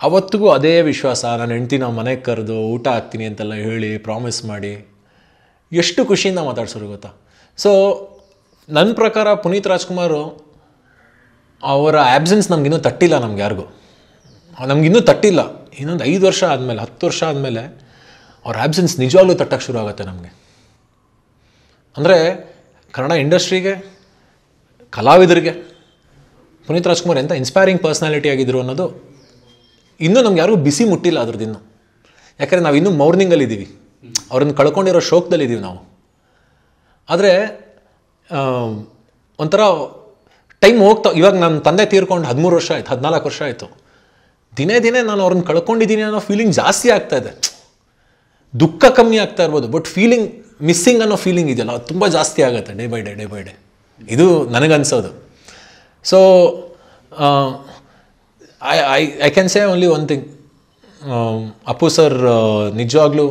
ಅವತ್ತಿಗೂ ಅದೇ ವಿಶ್ವಾಸ ನಾನು ಹೆಂಡ್ತಿ ನಾವು ಮನೆಗೆ ಕರೆದು ಊಟ ಹಾಕ್ತೀನಿ ಅಂತೆಲ್ಲ ಹೇಳಿ ಪ್ರಾಮಿಸ್ ಮಾಡಿ ಎಷ್ಟು ಖುಷಿಯಿಂದ ಮಾತಾಡ್ಸೋರು ಗೊತ್ತಾ ಸೊ ನನ್ನ ಪ್ರಕಾರ ಪುನೀತ್ ರಾಜ್ಕುಮಾರು ಅವರ ಆ್ಯಬ್ಸೆನ್ಸ್ ನಮಗಿನ್ನೂ ತಟ್ಟಿಲ್ಲ ನಮ್ಗೆ ಯಾರಿಗೂ ನಮಗಿನ್ನೂ ತಟ್ಟಿಲ್ಲ ಇನ್ನೊಂದು ಐದು ವರ್ಷ ಆದಮೇಲೆ ಹತ್ತು ವರ್ಷ ಆದಮೇಲೆ ಅವ್ರ ಆ್ಯಬ್ಸೆನ್ಸ್ ನಿಜವಾಗ್ಲೂ ತಟ್ಟಕ್ಕೆ ಶುರು ಆಗುತ್ತೆ ನಮಗೆ ಅಂದರೆ ಕನ್ನಡ ಇಂಡಸ್ಟ್ರಿಗೆ ಕಲಾವಿದರಿಗೆ ಪುನೀತ್ ರಾಜ್ಕುಮಾರ್ ಎಂಥ ಇನ್ಸ್ಪೈರಿಂಗ್ ಪರ್ಸ್ನಾಲಿಟಿ ಆಗಿದ್ರು ಅನ್ನೋದು ಇನ್ನೂ ನಮ್ಗೆ ಯಾರಿಗೂ ಬಿಸಿ ಮುಟ್ಟಿಲ್ಲ ಅದ್ರದ್ದಿನ್ನೂ ಯಾಕಂದರೆ ನಾವು ಇನ್ನೂ ಮೌರ್ನಿಂಗಲ್ಲಿದ್ದೀವಿ ಅವ್ರನ್ನ ಕಳ್ಕೊಂಡಿರೋ ಶೋಕದಲ್ಲಿದ್ದೀವಿ ನಾವು ಆದರೆ ಒಂಥರ ಟೈಮ್ ಹೋಗ್ತಾ ಇವಾಗ ನನ್ನ ತಂದೆ ತೀರ್ಕೊಂಡು ಹದಿಮೂರು ವರ್ಷ ಆಯಿತು ಹದಿನಾಲ್ಕು ವರ್ಷ ಆಯಿತು ದಿನೇ ದಿನೇ ನಾನು ಅವ್ರನ್ನ ಕಳ್ಕೊಂಡಿದ್ದೀನಿ ಅನ್ನೋ ಫೀಲಿಂಗ್ ಜಾಸ್ತಿ ಆಗ್ತಾ ಇದೆ ದುಃಖ ಕಮ್ಮಿ ಆಗ್ತಾ ಇರ್ಬೋದು ಬಟ್ ಫೀಲಿಂಗ್ ಮಿಸ್ಸಿಂಗ್ ಅನ್ನೋ ಫೀಲಿಂಗ್ ಇದೆಯಲ್ಲ ಅದು ತುಂಬ ಜಾಸ್ತಿ ಆಗುತ್ತೆ day by day day by day ಇದು ನನಗನ್ಸೋದು so I I I can say only one thing Appu sir ನಿಜವಾಗ್ಲೂ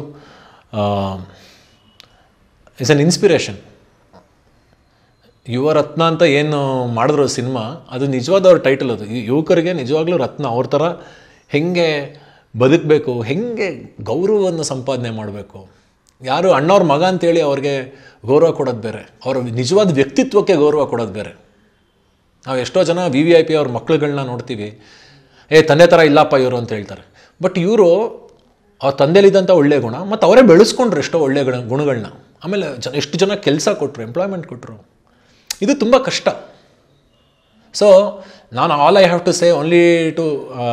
it's an inspiration Yuvarathna ಅಂತ ಏನು ಮಾಡಿದ್ರು ಸಿನಿಮಾ ಅದು ನಿಜವಾದ ಅವ್ರ ಟೈಟಲ್ ಅದು ಯುವಕರಿಗೆ ನಿಜವಾಗ್ಲೂ ರತ್ನ ಅವ್ರ ಥರ ಹೆಂಗೆ ಬದುಕಬೇಕು ಹೆಂಗೆ ಗೌರವವನ್ನು ಸಂಪಾದನೆ ಮಾಡಬೇಕು ಯಾರು ಅಣ್ಣವ್ರ ಮಗ ಅಂತೇಳಿ ಅವ್ರಿಗೆ ಗೌರವ ಕೊಡೋದು ಬೇರೆ ಅವರ ನಿಜವಾದ ವ್ಯಕ್ತಿತ್ವಕ್ಕೆ ಗೌರವ ಕೊಡೋದು ಬೇರೆ ನಾವು ಎಷ್ಟೋ ಜನ ವಿ ವಿ ಐ ಪಿ ಅವ್ರ ಮಕ್ಳುಗಳನ್ನ ನೋಡ್ತೀವಿ ಏ ತಂದೆ ಥರ ಇಲ್ಲಪ್ಪ ಇವರು ಅಂತ ಹೇಳ್ತಾರೆ ಬಟ್ ಇವರು ಅವ್ರ ತಂದೆಯಲ್ಲಿದ್ದಂಥ ಒಳ್ಳೆಯ ಗುಣ ಮತ್ತು ಅವರೇ ಬೆಳೆಸ್ಕೊಂಡ್ರು ಎಷ್ಟೋ ಒಳ್ಳೆಯ ಗುಣ ಗುಣಗಳನ್ನ ಆಮೇಲೆ ಜನ ಎಷ್ಟು ಜನ ಕೆಲಸ ಕೊಟ್ಟರು ಎಂಪ್ಲಾಯ್ಮೆಂಟ್ ಕೊಟ್ಟರು ಇದು ತುಂಬ ಕಷ್ಟ ಸೊ ನಾನು all I have to say only to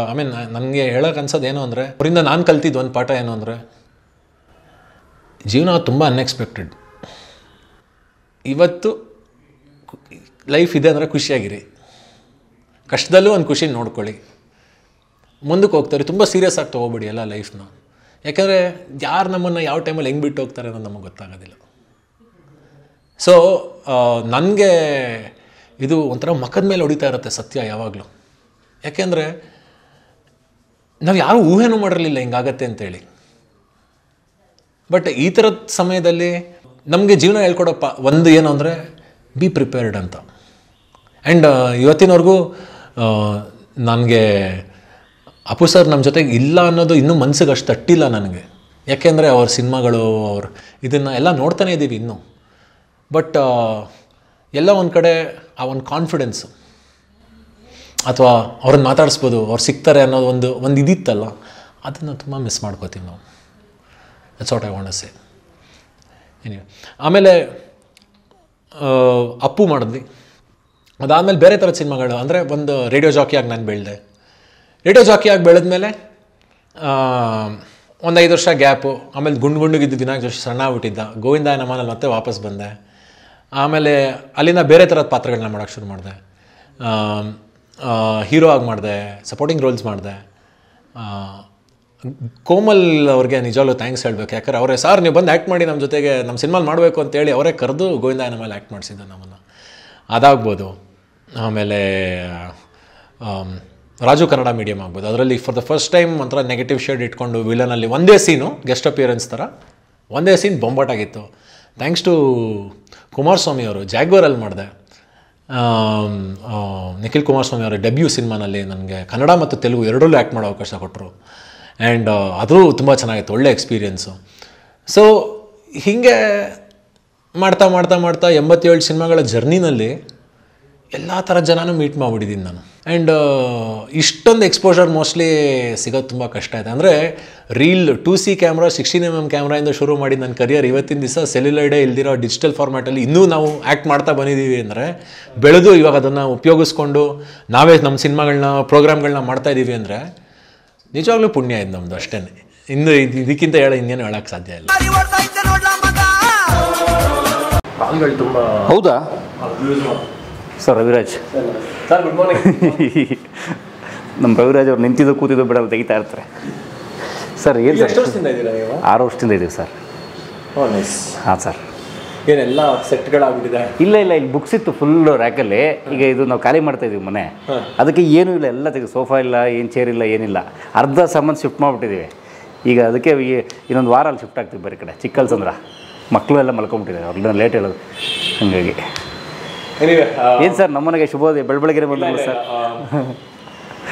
I mean ನನಗೆ ಹೇಳೋಕೆ ಅನ್ಸೋದು ಏನು ಅಂದರೆ ಅವರಿಂದ ನಾನು ಕಲ್ತಿದ್ದು ಒಂದು ಪಾಠ ಏನು ಅಂದರೆ ಜೀವನ ತುಂಬ ಅನ್ಎಕ್ಸ್ಪೆಕ್ಟೆಡ್ ಇವತ್ತು ಲೈಫ್ ಇದೆ ಅಂದರೆ ಖುಷಿಯಾಗಿರಿ ಕಷ್ಟದಲ್ಲೂ ಒಂದು ಖುಷಿ ನೋಡ್ಕೊಳ್ಳಿ ಮುಂದಕ್ಕೆ ಹೋಗ್ತಾರೆ ತುಂಬ ಸೀರಿಯಸ್ ಆಗಿ ತೊಗೊಬೇಡಿ ಎಲ್ಲ ಲೈಫ್ನ ಯಾಕೆಂದರೆ ಯಾರು ನಮ್ಮನ್ನು ಯಾವ ಟೈಮಲ್ಲಿ ಹೆಂಗೆ ಬಿಟ್ಟು ಹೋಗ್ತಾರೆ ಅನ್ನೋದು ನಮಗೆ ಗೊತ್ತಾಗೋದಿಲ್ಲ ಸೊ ನನಗೆ ಇದು ಒಂಥರ ಮಕ್ಕದ ಮೇಲೆ ಹೊಡಿತಾ ಇರುತ್ತೆ ಸತ್ಯ ಯಾವಾಗಲೂ ಯಾಕೆಂದರೆ ನಾವು ಯಾರೂ ಊಹೆನೂ ಮಾಡಿರಲಿಲ್ಲ ಹಿಂಗಾಗತ್ತೆ ಅಂತೇಳಿ ಬಟ್ ಈ ಥರದ ಸಮಯದಲ್ಲಿ ನಮಗೆ ಜೀವನ ಹೇಳ್ಕೊಡಪ್ಪ ಒಂದು ಏನು ಅಂದರೆ ಬಿ ಪ್ರಿಪೇರ್ಡ್ ಅಂತ ಆ್ಯಂಡ್ ಇವತ್ತಿನವರೆಗೂ ನನಗೆ ಅಪು ಸರ್ ನಮ್ಮ ಜೊತೆಗೆ ಇಲ್ಲ ಅನ್ನೋದು ಇನ್ನೂ ಮನಸ್ಸಿಗೆ ಅಷ್ಟು ತಟ್ಟಿಲ್ಲ ನನಗೆ ಯಾಕೆಂದರೆ ಅವ್ರ ಸಿನಿಮಾಗಳು ಅವ್ರ ಇದನ್ನು ಎಲ್ಲ ನೋಡ್ತಾನೆ ಇದ್ದೀವಿ ಇನ್ನೂ ಬಟ್ uh, ಎಲ್ಲ ಒಂದು ಕಡೆ ಆ ಒಂದು ಕಾನ್ಫಿಡೆನ್ಸು ಅಥವಾ ಅವ್ರನ್ನ ಮಾತಾಡಿಸ್ಬೋದು ಅವ್ರು ಸಿಗ್ತಾರೆ ಅನ್ನೋದು ಒಂದು ಒಂದು ಇದಿತ್ತಲ್ಲ ಅದನ್ನು ತುಂಬ ಮಿಸ್ ಮಾಡ್ಕೋತೀವಿ ನಾವು ದಟ್ಸ್ ವಾಟ್ ಐ ಸೇ ಏನಿವೆ ಆಮೇಲೆ ಅಪ್ಪು ಮಾಡಿದ್ವಿ ಅದಾದಮೇಲೆ ಬೇರೆ ಥರ ಸಿನಿಮಾಗಳು ಅಂದರೆ ಒಂದು ರೇಡಿಯೋ ಜಾಕಿಯಾಗಿ ನಾನು ಬೆಳೆದೆ ರೇಡಿಯೋ ಜಾಕಿಯಾಗಿ ಬೆಳೆದ್ಮೇಲೆ ಒಂದು ಐದು ವರ್ಷ ಗ್ಯಾಪು ಆಮೇಲೆ ಗುಂಡು ಗುಂಡುಗಿದ್ದು ದಿನ ಜೋಶಿ ಸಣ್ಣ ಬಿಟ್ಟಿದ್ದ ಗೋವಿಂದ ನಮ್ಮನಲ್ಲಿ ಮತ್ತೆ ವಾಪಸ್ ಬಂದೆ ಆಮೇಲೆ ಅಲ್ಲಿಂದ ಬೇರೆ ಥರದ ಪಾತ್ರಗಳನ್ನ ಮಾಡೋಕ್ಕೆ ಶುರು ಮಾಡಿದೆ ಹೀರೋ ಆಗಿ ಮಾಡಿದೆ ಸಪೋರ್ಟಿಂಗ್ ರೋಲ್ಸ್ ಮಾಡಿದೆ ಕೋಮಲ್ ಅವ್ರಿಗೆ ನಿಜವಾಗ್ಲೂ ಥ್ಯಾಂಕ್ಸ್ ಹೇಳಬೇಕು ಯಾಕಂದ್ರೆ ಅವರೇ ಸಾರ್ ನೀವು ಬಂದು ಆ್ಯಕ್ಟ್ ಮಾಡಿ ನಮ್ಮ ಜೊತೆಗೆ ನಮ್ಮ ಸಿನಿಮಾಲ್ ಮಾಡಬೇಕು ಅಂತೇಳಿ ಅವರೇ ಕರೆದು ಗೋವಿಂದ ಮೇಲೆ ಆ್ಯಕ್ಟ್ ಮಾಡಿಸಿದ್ದೆ ನಮ್ಮನ್ನು ಅದಾಗ್ಬೋದು ಆಮೇಲೆ ರಾಜು ಕನ್ನಡ ಮೀಡಿಯಮ್ ಆಗ್ಬೋದು ಅದರಲ್ಲಿ ಫಾರ್ ದ ಫಸ್ಟ್ ಟೈಮ್ ಒಂಥರ ನೆಗೆಟಿವ್ ಶೇಡ್ ಇಟ್ಕೊಂಡು ವಿಲನಲ್ಲಿ ಒಂದೇ ಸೀನು ಗೆಸ್ಟ್ ಅಪಿಯರೆನ್ಸ್ ಥರ ಒಂದೇ ಸೀನ್ ಬೊಂಬಾಟಾಗಿತ್ತು ಥ್ಯಾಂಕ್ಸ್ ಟು ಕುಮಾರಸ್ವಾಮಿ ಅವರು ಜಾಗ್ವರಲ್ಲಿ ಮಾಡಿದೆ ನಿಖಿಲ್ ಕುಮಾರಸ್ವಾಮಿ ಅವರ ಡೆಬ್ಯೂ ಸಿನಿಮಾನಲ್ಲಿ ನನಗೆ ಕನ್ನಡ ಮತ್ತು ತೆಲುಗು ಎರಡರಲ್ಲೂ ಆ್ಯಕ್ಟ್ ಮಾಡೋ ಅವಕಾಶ ಕೊಟ್ಟರು ಆ್ಯಂಡ್ ಅದು ತುಂಬ ಚೆನ್ನಾಗಿತ್ತು ಒಳ್ಳೆ ಎಕ್ಸ್ಪೀರಿಯೆನ್ಸು ಸೊ ಹೀಗೆ ಮಾಡ್ತಾ ಮಾಡ್ತಾ ಮಾಡ್ತಾ ಎಂಬತ್ತೇಳು ಸಿನಿಮಾಗಳ ಜರ್ನಿನಲ್ಲಿ ಎಲ್ಲ ಥರ ಜನನೂ ಮೀಟ್ ಮಾಡಿಬಿಟ್ಟಿದ್ದೀನಿ ನಾನು ಆ್ಯಂಡ್ uh, ಇಷ್ಟೊಂದು ಎಕ್ಸ್ಪೋಜರ್ ಮೋಸ್ಟ್ಲಿ ಸಿಗೋದು ತುಂಬ ಕಷ್ಟ ಆಯಿತು ಅಂದರೆ reel to C camera sixteen M M ಕ್ಯಾಮ್ರಾಯಿಂದ ಶುರು ಮಾಡಿ ನನ್ನ ಕರಿಯರ್ ಇವತ್ತಿನ ದಿವಸ ಸೆಲ್ಯುಲೈಡೇ ಇಲ್ದಿರೋ ಡಿಜಿಟಲ್ ಫಾರ್ಮ್ಯಾಟಲ್ಲಿ ಇನ್ನೂ ನಾವು ಆ್ಯಕ್ಟ್ ಮಾಡ್ತಾ ಬಂದಿದ್ದೀವಿ ಅಂದರೆ ಬೆಳೆದು ಇವಾಗ ಅದನ್ನು ಉಪಯೋಗಿಸ್ಕೊಂಡು ನಾವೇ ನಮ್ಮ ಸಿನಿಮಾಗಳನ್ನ ಪ್ರೋಗ್ರಾಮ್ಗಳನ್ನ ಮಾಡ್ತಾ ಇದ್ದೀವಿ ಅಂದರೆ ನಿಜವಾಗ್ಲೂ ಪುಣ್ಯ ಆಯ್ತು ನಮ್ಮದು ಅಷ್ಟೇ ಇನ್ನು ಇದಕ್ಕಿಂತ ಹೇಳ ಇನ್ನೇನು ಹೇಳೋಕ್ಕೆ ಸಾಧ್ಯ ಇಲ್ಲ ಹೌದಾ sir Raviraj sir good morning ನಮ್ಮ ರವಿರಾಜ್ ಅವ್ರು ನಿಂತಿದ್ದು ಕೂತಿದ್ದು ಬಿಡಲ್ಲ ತೆಗಿತಾ ಇರ್ತಾರೆ ಸರ್ ಏನು ಸರ್ ಆರು ವರ್ಷದಿಂದ ಇದ್ದೀವಿ ಸರ್ ಹಾಂ ಸರ್ ಏನೆಲ್ಲ ಸೆಟ್ಗಳಾಗ್ಬಿಟ್ಟಿದೆ ಇಲ್ಲ ಇಲ್ಲ ಇಲ್ಲಿ ಬುಕ್ಸ್ ಇತ್ತು ಫುಲ್ಲು ರ್ಯಾಕಲ್ಲಿ ಈಗ ಇದು ನಾವು ಖಾಲಿ ಮಾಡ್ತಾ ಇದೀವಿ ಮನೆ ಅದಕ್ಕೆ ಏನೂ ಇಲ್ಲ ಎಲ್ಲ ತೆಗೆದು ಸೋಫಾ ಇಲ್ಲ ಏನು ಚೇರ್ ಇಲ್ಲ ಏನಿಲ್ಲ ಅರ್ಧ ಸಾಮಾನು ಶಿಫ್ಟ್ ಮಾಡಿಬಿಟ್ಟಿದ್ದೀವಿ ಈಗ ಅದಕ್ಕೆ ಇನ್ನೊಂದು ವಾರ ಅಲ್ಲಿ ಶಿಫ್ಟ್ ಆಗ್ತೀವಿ ಬೇರೆ ಕಡೆ ಚಿಕ್ಕಲ್ಸಂದ್ರ ಮಕ್ಕಳು ಎಲ್ಲ ಮಲ್ಕೊಂಬಿಟ್ಟಿದ್ದಾರೆ ಅವ್ರನ್ನ ಲೇಟ್ ಹೇಳೋದು ಹಾಗಾಗಿ ಏನು um, ಸರ್ ನಮ್ಮನೆಗೆ ಶುಭೋದಯ ಬೆಳಬೆಳಗ್ಗೆ ಬಂದಿಲ್ಲ ಸರ್ um,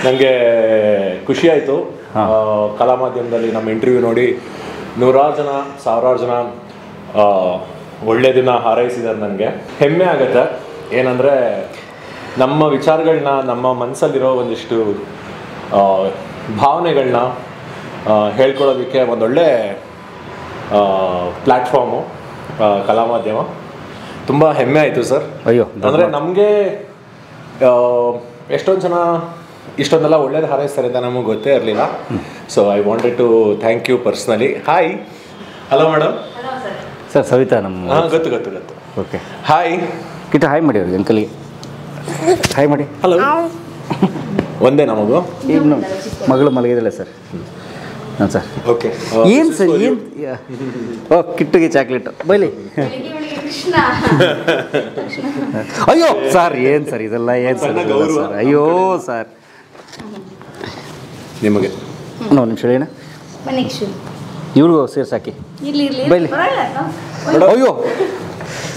ನನಗೆ ಖುಷಿ ಕಲಾ ಮಾಧ್ಯಮದಲ್ಲಿ ನಮ್ಮ ಇಂಟರ್ವ್ಯೂ ನೋಡಿ ನೂರಾರು ಜನ ಸಾವಿರಾರು ಜನ ಒಳ್ಳೆ ದಿನ ಹಾರೈಸಿದ್ದಾರೆ ನನಗೆ ಹೆಮ್ಮೆ ಆಗುತ್ತೆ ಏನಂದರೆ ನಮ್ಮ ವಿಚಾರಗಳನ್ನ ನಮ್ಮ ಮನಸ್ಸಲ್ಲಿರೋ ಒಂದಿಷ್ಟು ಭಾವನೆಗಳನ್ನ ಹೇಳ್ಕೊಳ್ಳೋದಕ್ಕೆ ಒಂದೊಳ್ಳೆ ಪ್ಲ್ಯಾಟ್ಫಾರ್ಮು ಕಲಾ ಮಾಧ್ಯಮ ತುಂಬ ಹೆಮ್ಮೆ ಆಯಿತು ಸರ್ ಅಯ್ಯೋ ಅಂದರೆ ನಮಗೆ ಎಷ್ಟೊಂದು ಜನ ಇಷ್ಟೊಂದೆಲ್ಲ ಒಳ್ಳೇದು ಹಾರೈಸ್ತಾರೆ ಅಂತ ನಮಗೆ ಗೊತ್ತೇ ಇರಲಿಲ್ಲ so I wanted to thank you personally hi hello madam sir Savitha ನಮ್ಮ ಹಾಂ ಗೊತ್ತು ಗೊತ್ತು ಗೊತ್ತು ಓಕೆ ಹಾಯ್ ಕಿಟ ಹಾಯ್ ಮಾಡಿ ಅವ್ರಿಗೆ ಅಂಕಲ್ಗೆ ಹಾಯ್ ಮಾಡಿ ಹಲೋ ಒಂದೇ ನಮಗೂ ಮಗಳು ಮಲಗಿದಳೆ ಸರ್ ಹಾಂ ಸರ್ ಓಕೆ ಏನು ಸರ್ ಏನು ಓ ಕಿಟ್ಟಿಗೆ ಚಾಕ್ಲೇಟು ಬೈಲಿ ಅಯ್ಯೋ ಸರ್ ಏನು ಸರ್ ಇದೆಲ್ಲ ಏನು ಸರ್ ಅಯ್ಯೋ ಸರ್ ನಿಮಗೆ ಒಂದು ನಿಮಿಷ ಹೇಳ ಇವ್ರಿಗೂ ಸೇರ್ಸಾಕಿ ಬೈಲಿ ಅಯ್ಯೋ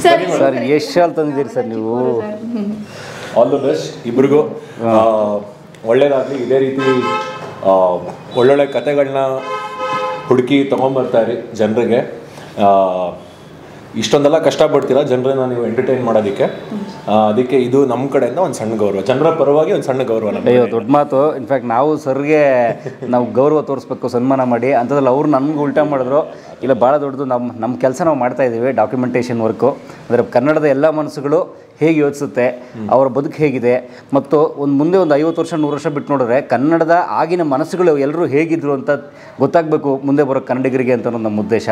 ಸರ್ ಎಷ್ಟು ತಂದಿದ್ದೀರಿ ಸರ್ ನೀವು ಆಲ್ ದ ಬೆಸ್ಟ್ ಇಬ್ರಿಗೂ ಒಳ್ಳೇದಾಗಲಿ ಇದೇ ರೀತಿ ಒಳ್ಳೊಳ್ಳೆ ಕತೆಗಳನ್ನ ಹುಡುಕಿ ಇರಿ ಜನರಿಗೆ ಇಷ್ಟೊಂದೆಲ್ಲ ಕಷ್ಟಪಡ್ತೀರ ಜನರನ್ನ ನೀವು ಎಂಟರ್ಟೈನ್ ಮಾಡೋದಕ್ಕೆ ಅದಕ್ಕೆ ಇದು ನಮ್ಮ ಕಡೆಯಿಂದ ಒಂದು ಸಣ್ಣ ಗೌರವ ಜನರ ಪರವಾಗಿ ಒಂದು ಸಣ್ಣ ಗೌರವ ಅಯ್ಯೋ ದೊಡ್ಡ ಮಾತು ಇನ್ಫ್ಯಾಕ್ಟ್ ನಾವು ಸರ್ಗೆ ನಾವು ಗೌರವ ತೋರಿಸ್ಬೇಕು ಸನ್ಮಾನ ಮಾಡಿ ಅಂಥದ್ರಲ್ಲಿ ಅವ್ರು ನಮ್ಗೆ ಉಲ್ಟ ಮಾಡಿದ್ರು ಇಲ್ಲ ಭಾಳ ದೊಡ್ಡದು ನಮ್ಮ ನಮ್ಮ ಕೆಲಸ ನಾವು ಮಾಡ್ತಾ ಇದ್ದೀವಿ ಡಾಕ್ಯುಮೆಂಟೇಷನ್ ವರ್ಕು ಅಂದರೆ ಕನ್ನಡದ ಎಲ್ಲ ಮನಸ್ಸುಗಳು ಹೇಗೆ ಯೋಚಿಸುತ್ತೆ ಅವರ ಬದುಕು ಹೇಗಿದೆ ಮತ್ತು ಒಂದು ಮುಂದೆ ಒಂದು ಐವತ್ತು ವರ್ಷ ನೂರು ವರ್ಷ ಬಿಟ್ಟು ನೋಡಿದ್ರೆ ಕನ್ನಡದ ಆಗಿನ ಮನಸ್ಸುಗಳು ಎಲ್ಲರೂ ಹೇಗಿದ್ರು ಅಂತ ಗೊತ್ತಾಗಬೇಕು ಮುಂದೆ ಬರೋ ಕನ್ನಡಿಗರಿಗೆ ಅಂತ ನಮ್ಮ ಉದ್ದೇಶ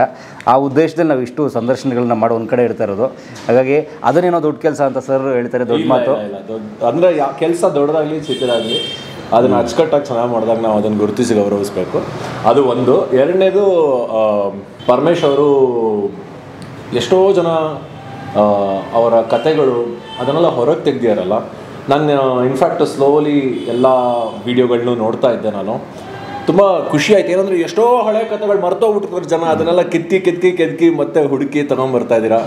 ಆ ಉದ್ದೇಶದಲ್ಲಿ ನಾವು ಇಷ್ಟು ಸಂದರ್ಶನಗಳನ್ನ ಮಾಡೋ ಒಂದು ಕಡೆ ಇಡ್ತಾ ಇರೋದು ಹಾಗಾಗಿ ಅದನ್ನೇನೋ ದೊಡ್ಡ ಕೆಲಸ ಅಂತ ಸರ್ ಹೇಳ್ತಾರೆ ದೊಡ್ಡ ಮಾತು ಅಂದರೆ ಕೆಲಸ ದೊಡ್ಡದಾಗಲಿ ಚಿಕ್ಕದಾಗಲಿ ಅದನ್ನು ಅಚ್ಚುಕಟ್ಟಾಗಿ ಚೆನ್ನಾಗಿ ಮಾಡಿದಾಗ ನಾವು ಅದನ್ನು ಗುರುತಿಸಿ ಗೌರವಿಸಬೇಕು ಅದು ಒಂದು ಎರಡನೇದು ಪರಮೇಶ್ ಅವರು ಎಷ್ಟೋ ಜನ ಅವರ ಕತೆಗಳು ಅದನ್ನೆಲ್ಲ ಹೊರಗೆ ತೆಗ್ದಿಯಾರಲ್ಲ ನಾನು ಇನ್ಫ್ಯಾಕ್ಟ್ ಸ್ಲೋಲಿ ಎಲ್ಲ ವೀಡಿಯೋಗಳನ್ನೂ ನೋಡ್ತಾ ಇದ್ದೆ ನಾನು ತುಂಬ ಖುಷಿ ಆಯ್ತು ಏನಂದ್ರೆ ಎಷ್ಟೋ ಹಳೆ ಕಥೆಗಳು ಮರ್ತೋಗ್ಬಿಟ್ಟಿರ್ತಾರೆ ಜನ ಅದನ್ನೆಲ್ಲ ಕಿತ್ತಿ ಕಿತ್ತಿ ಕೆದ್ಕಿ ಮತ್ತೆ ಹುಡುಕಿ ತಗೊಂಬರ್ತಾ ಇದ್ದೀರಾ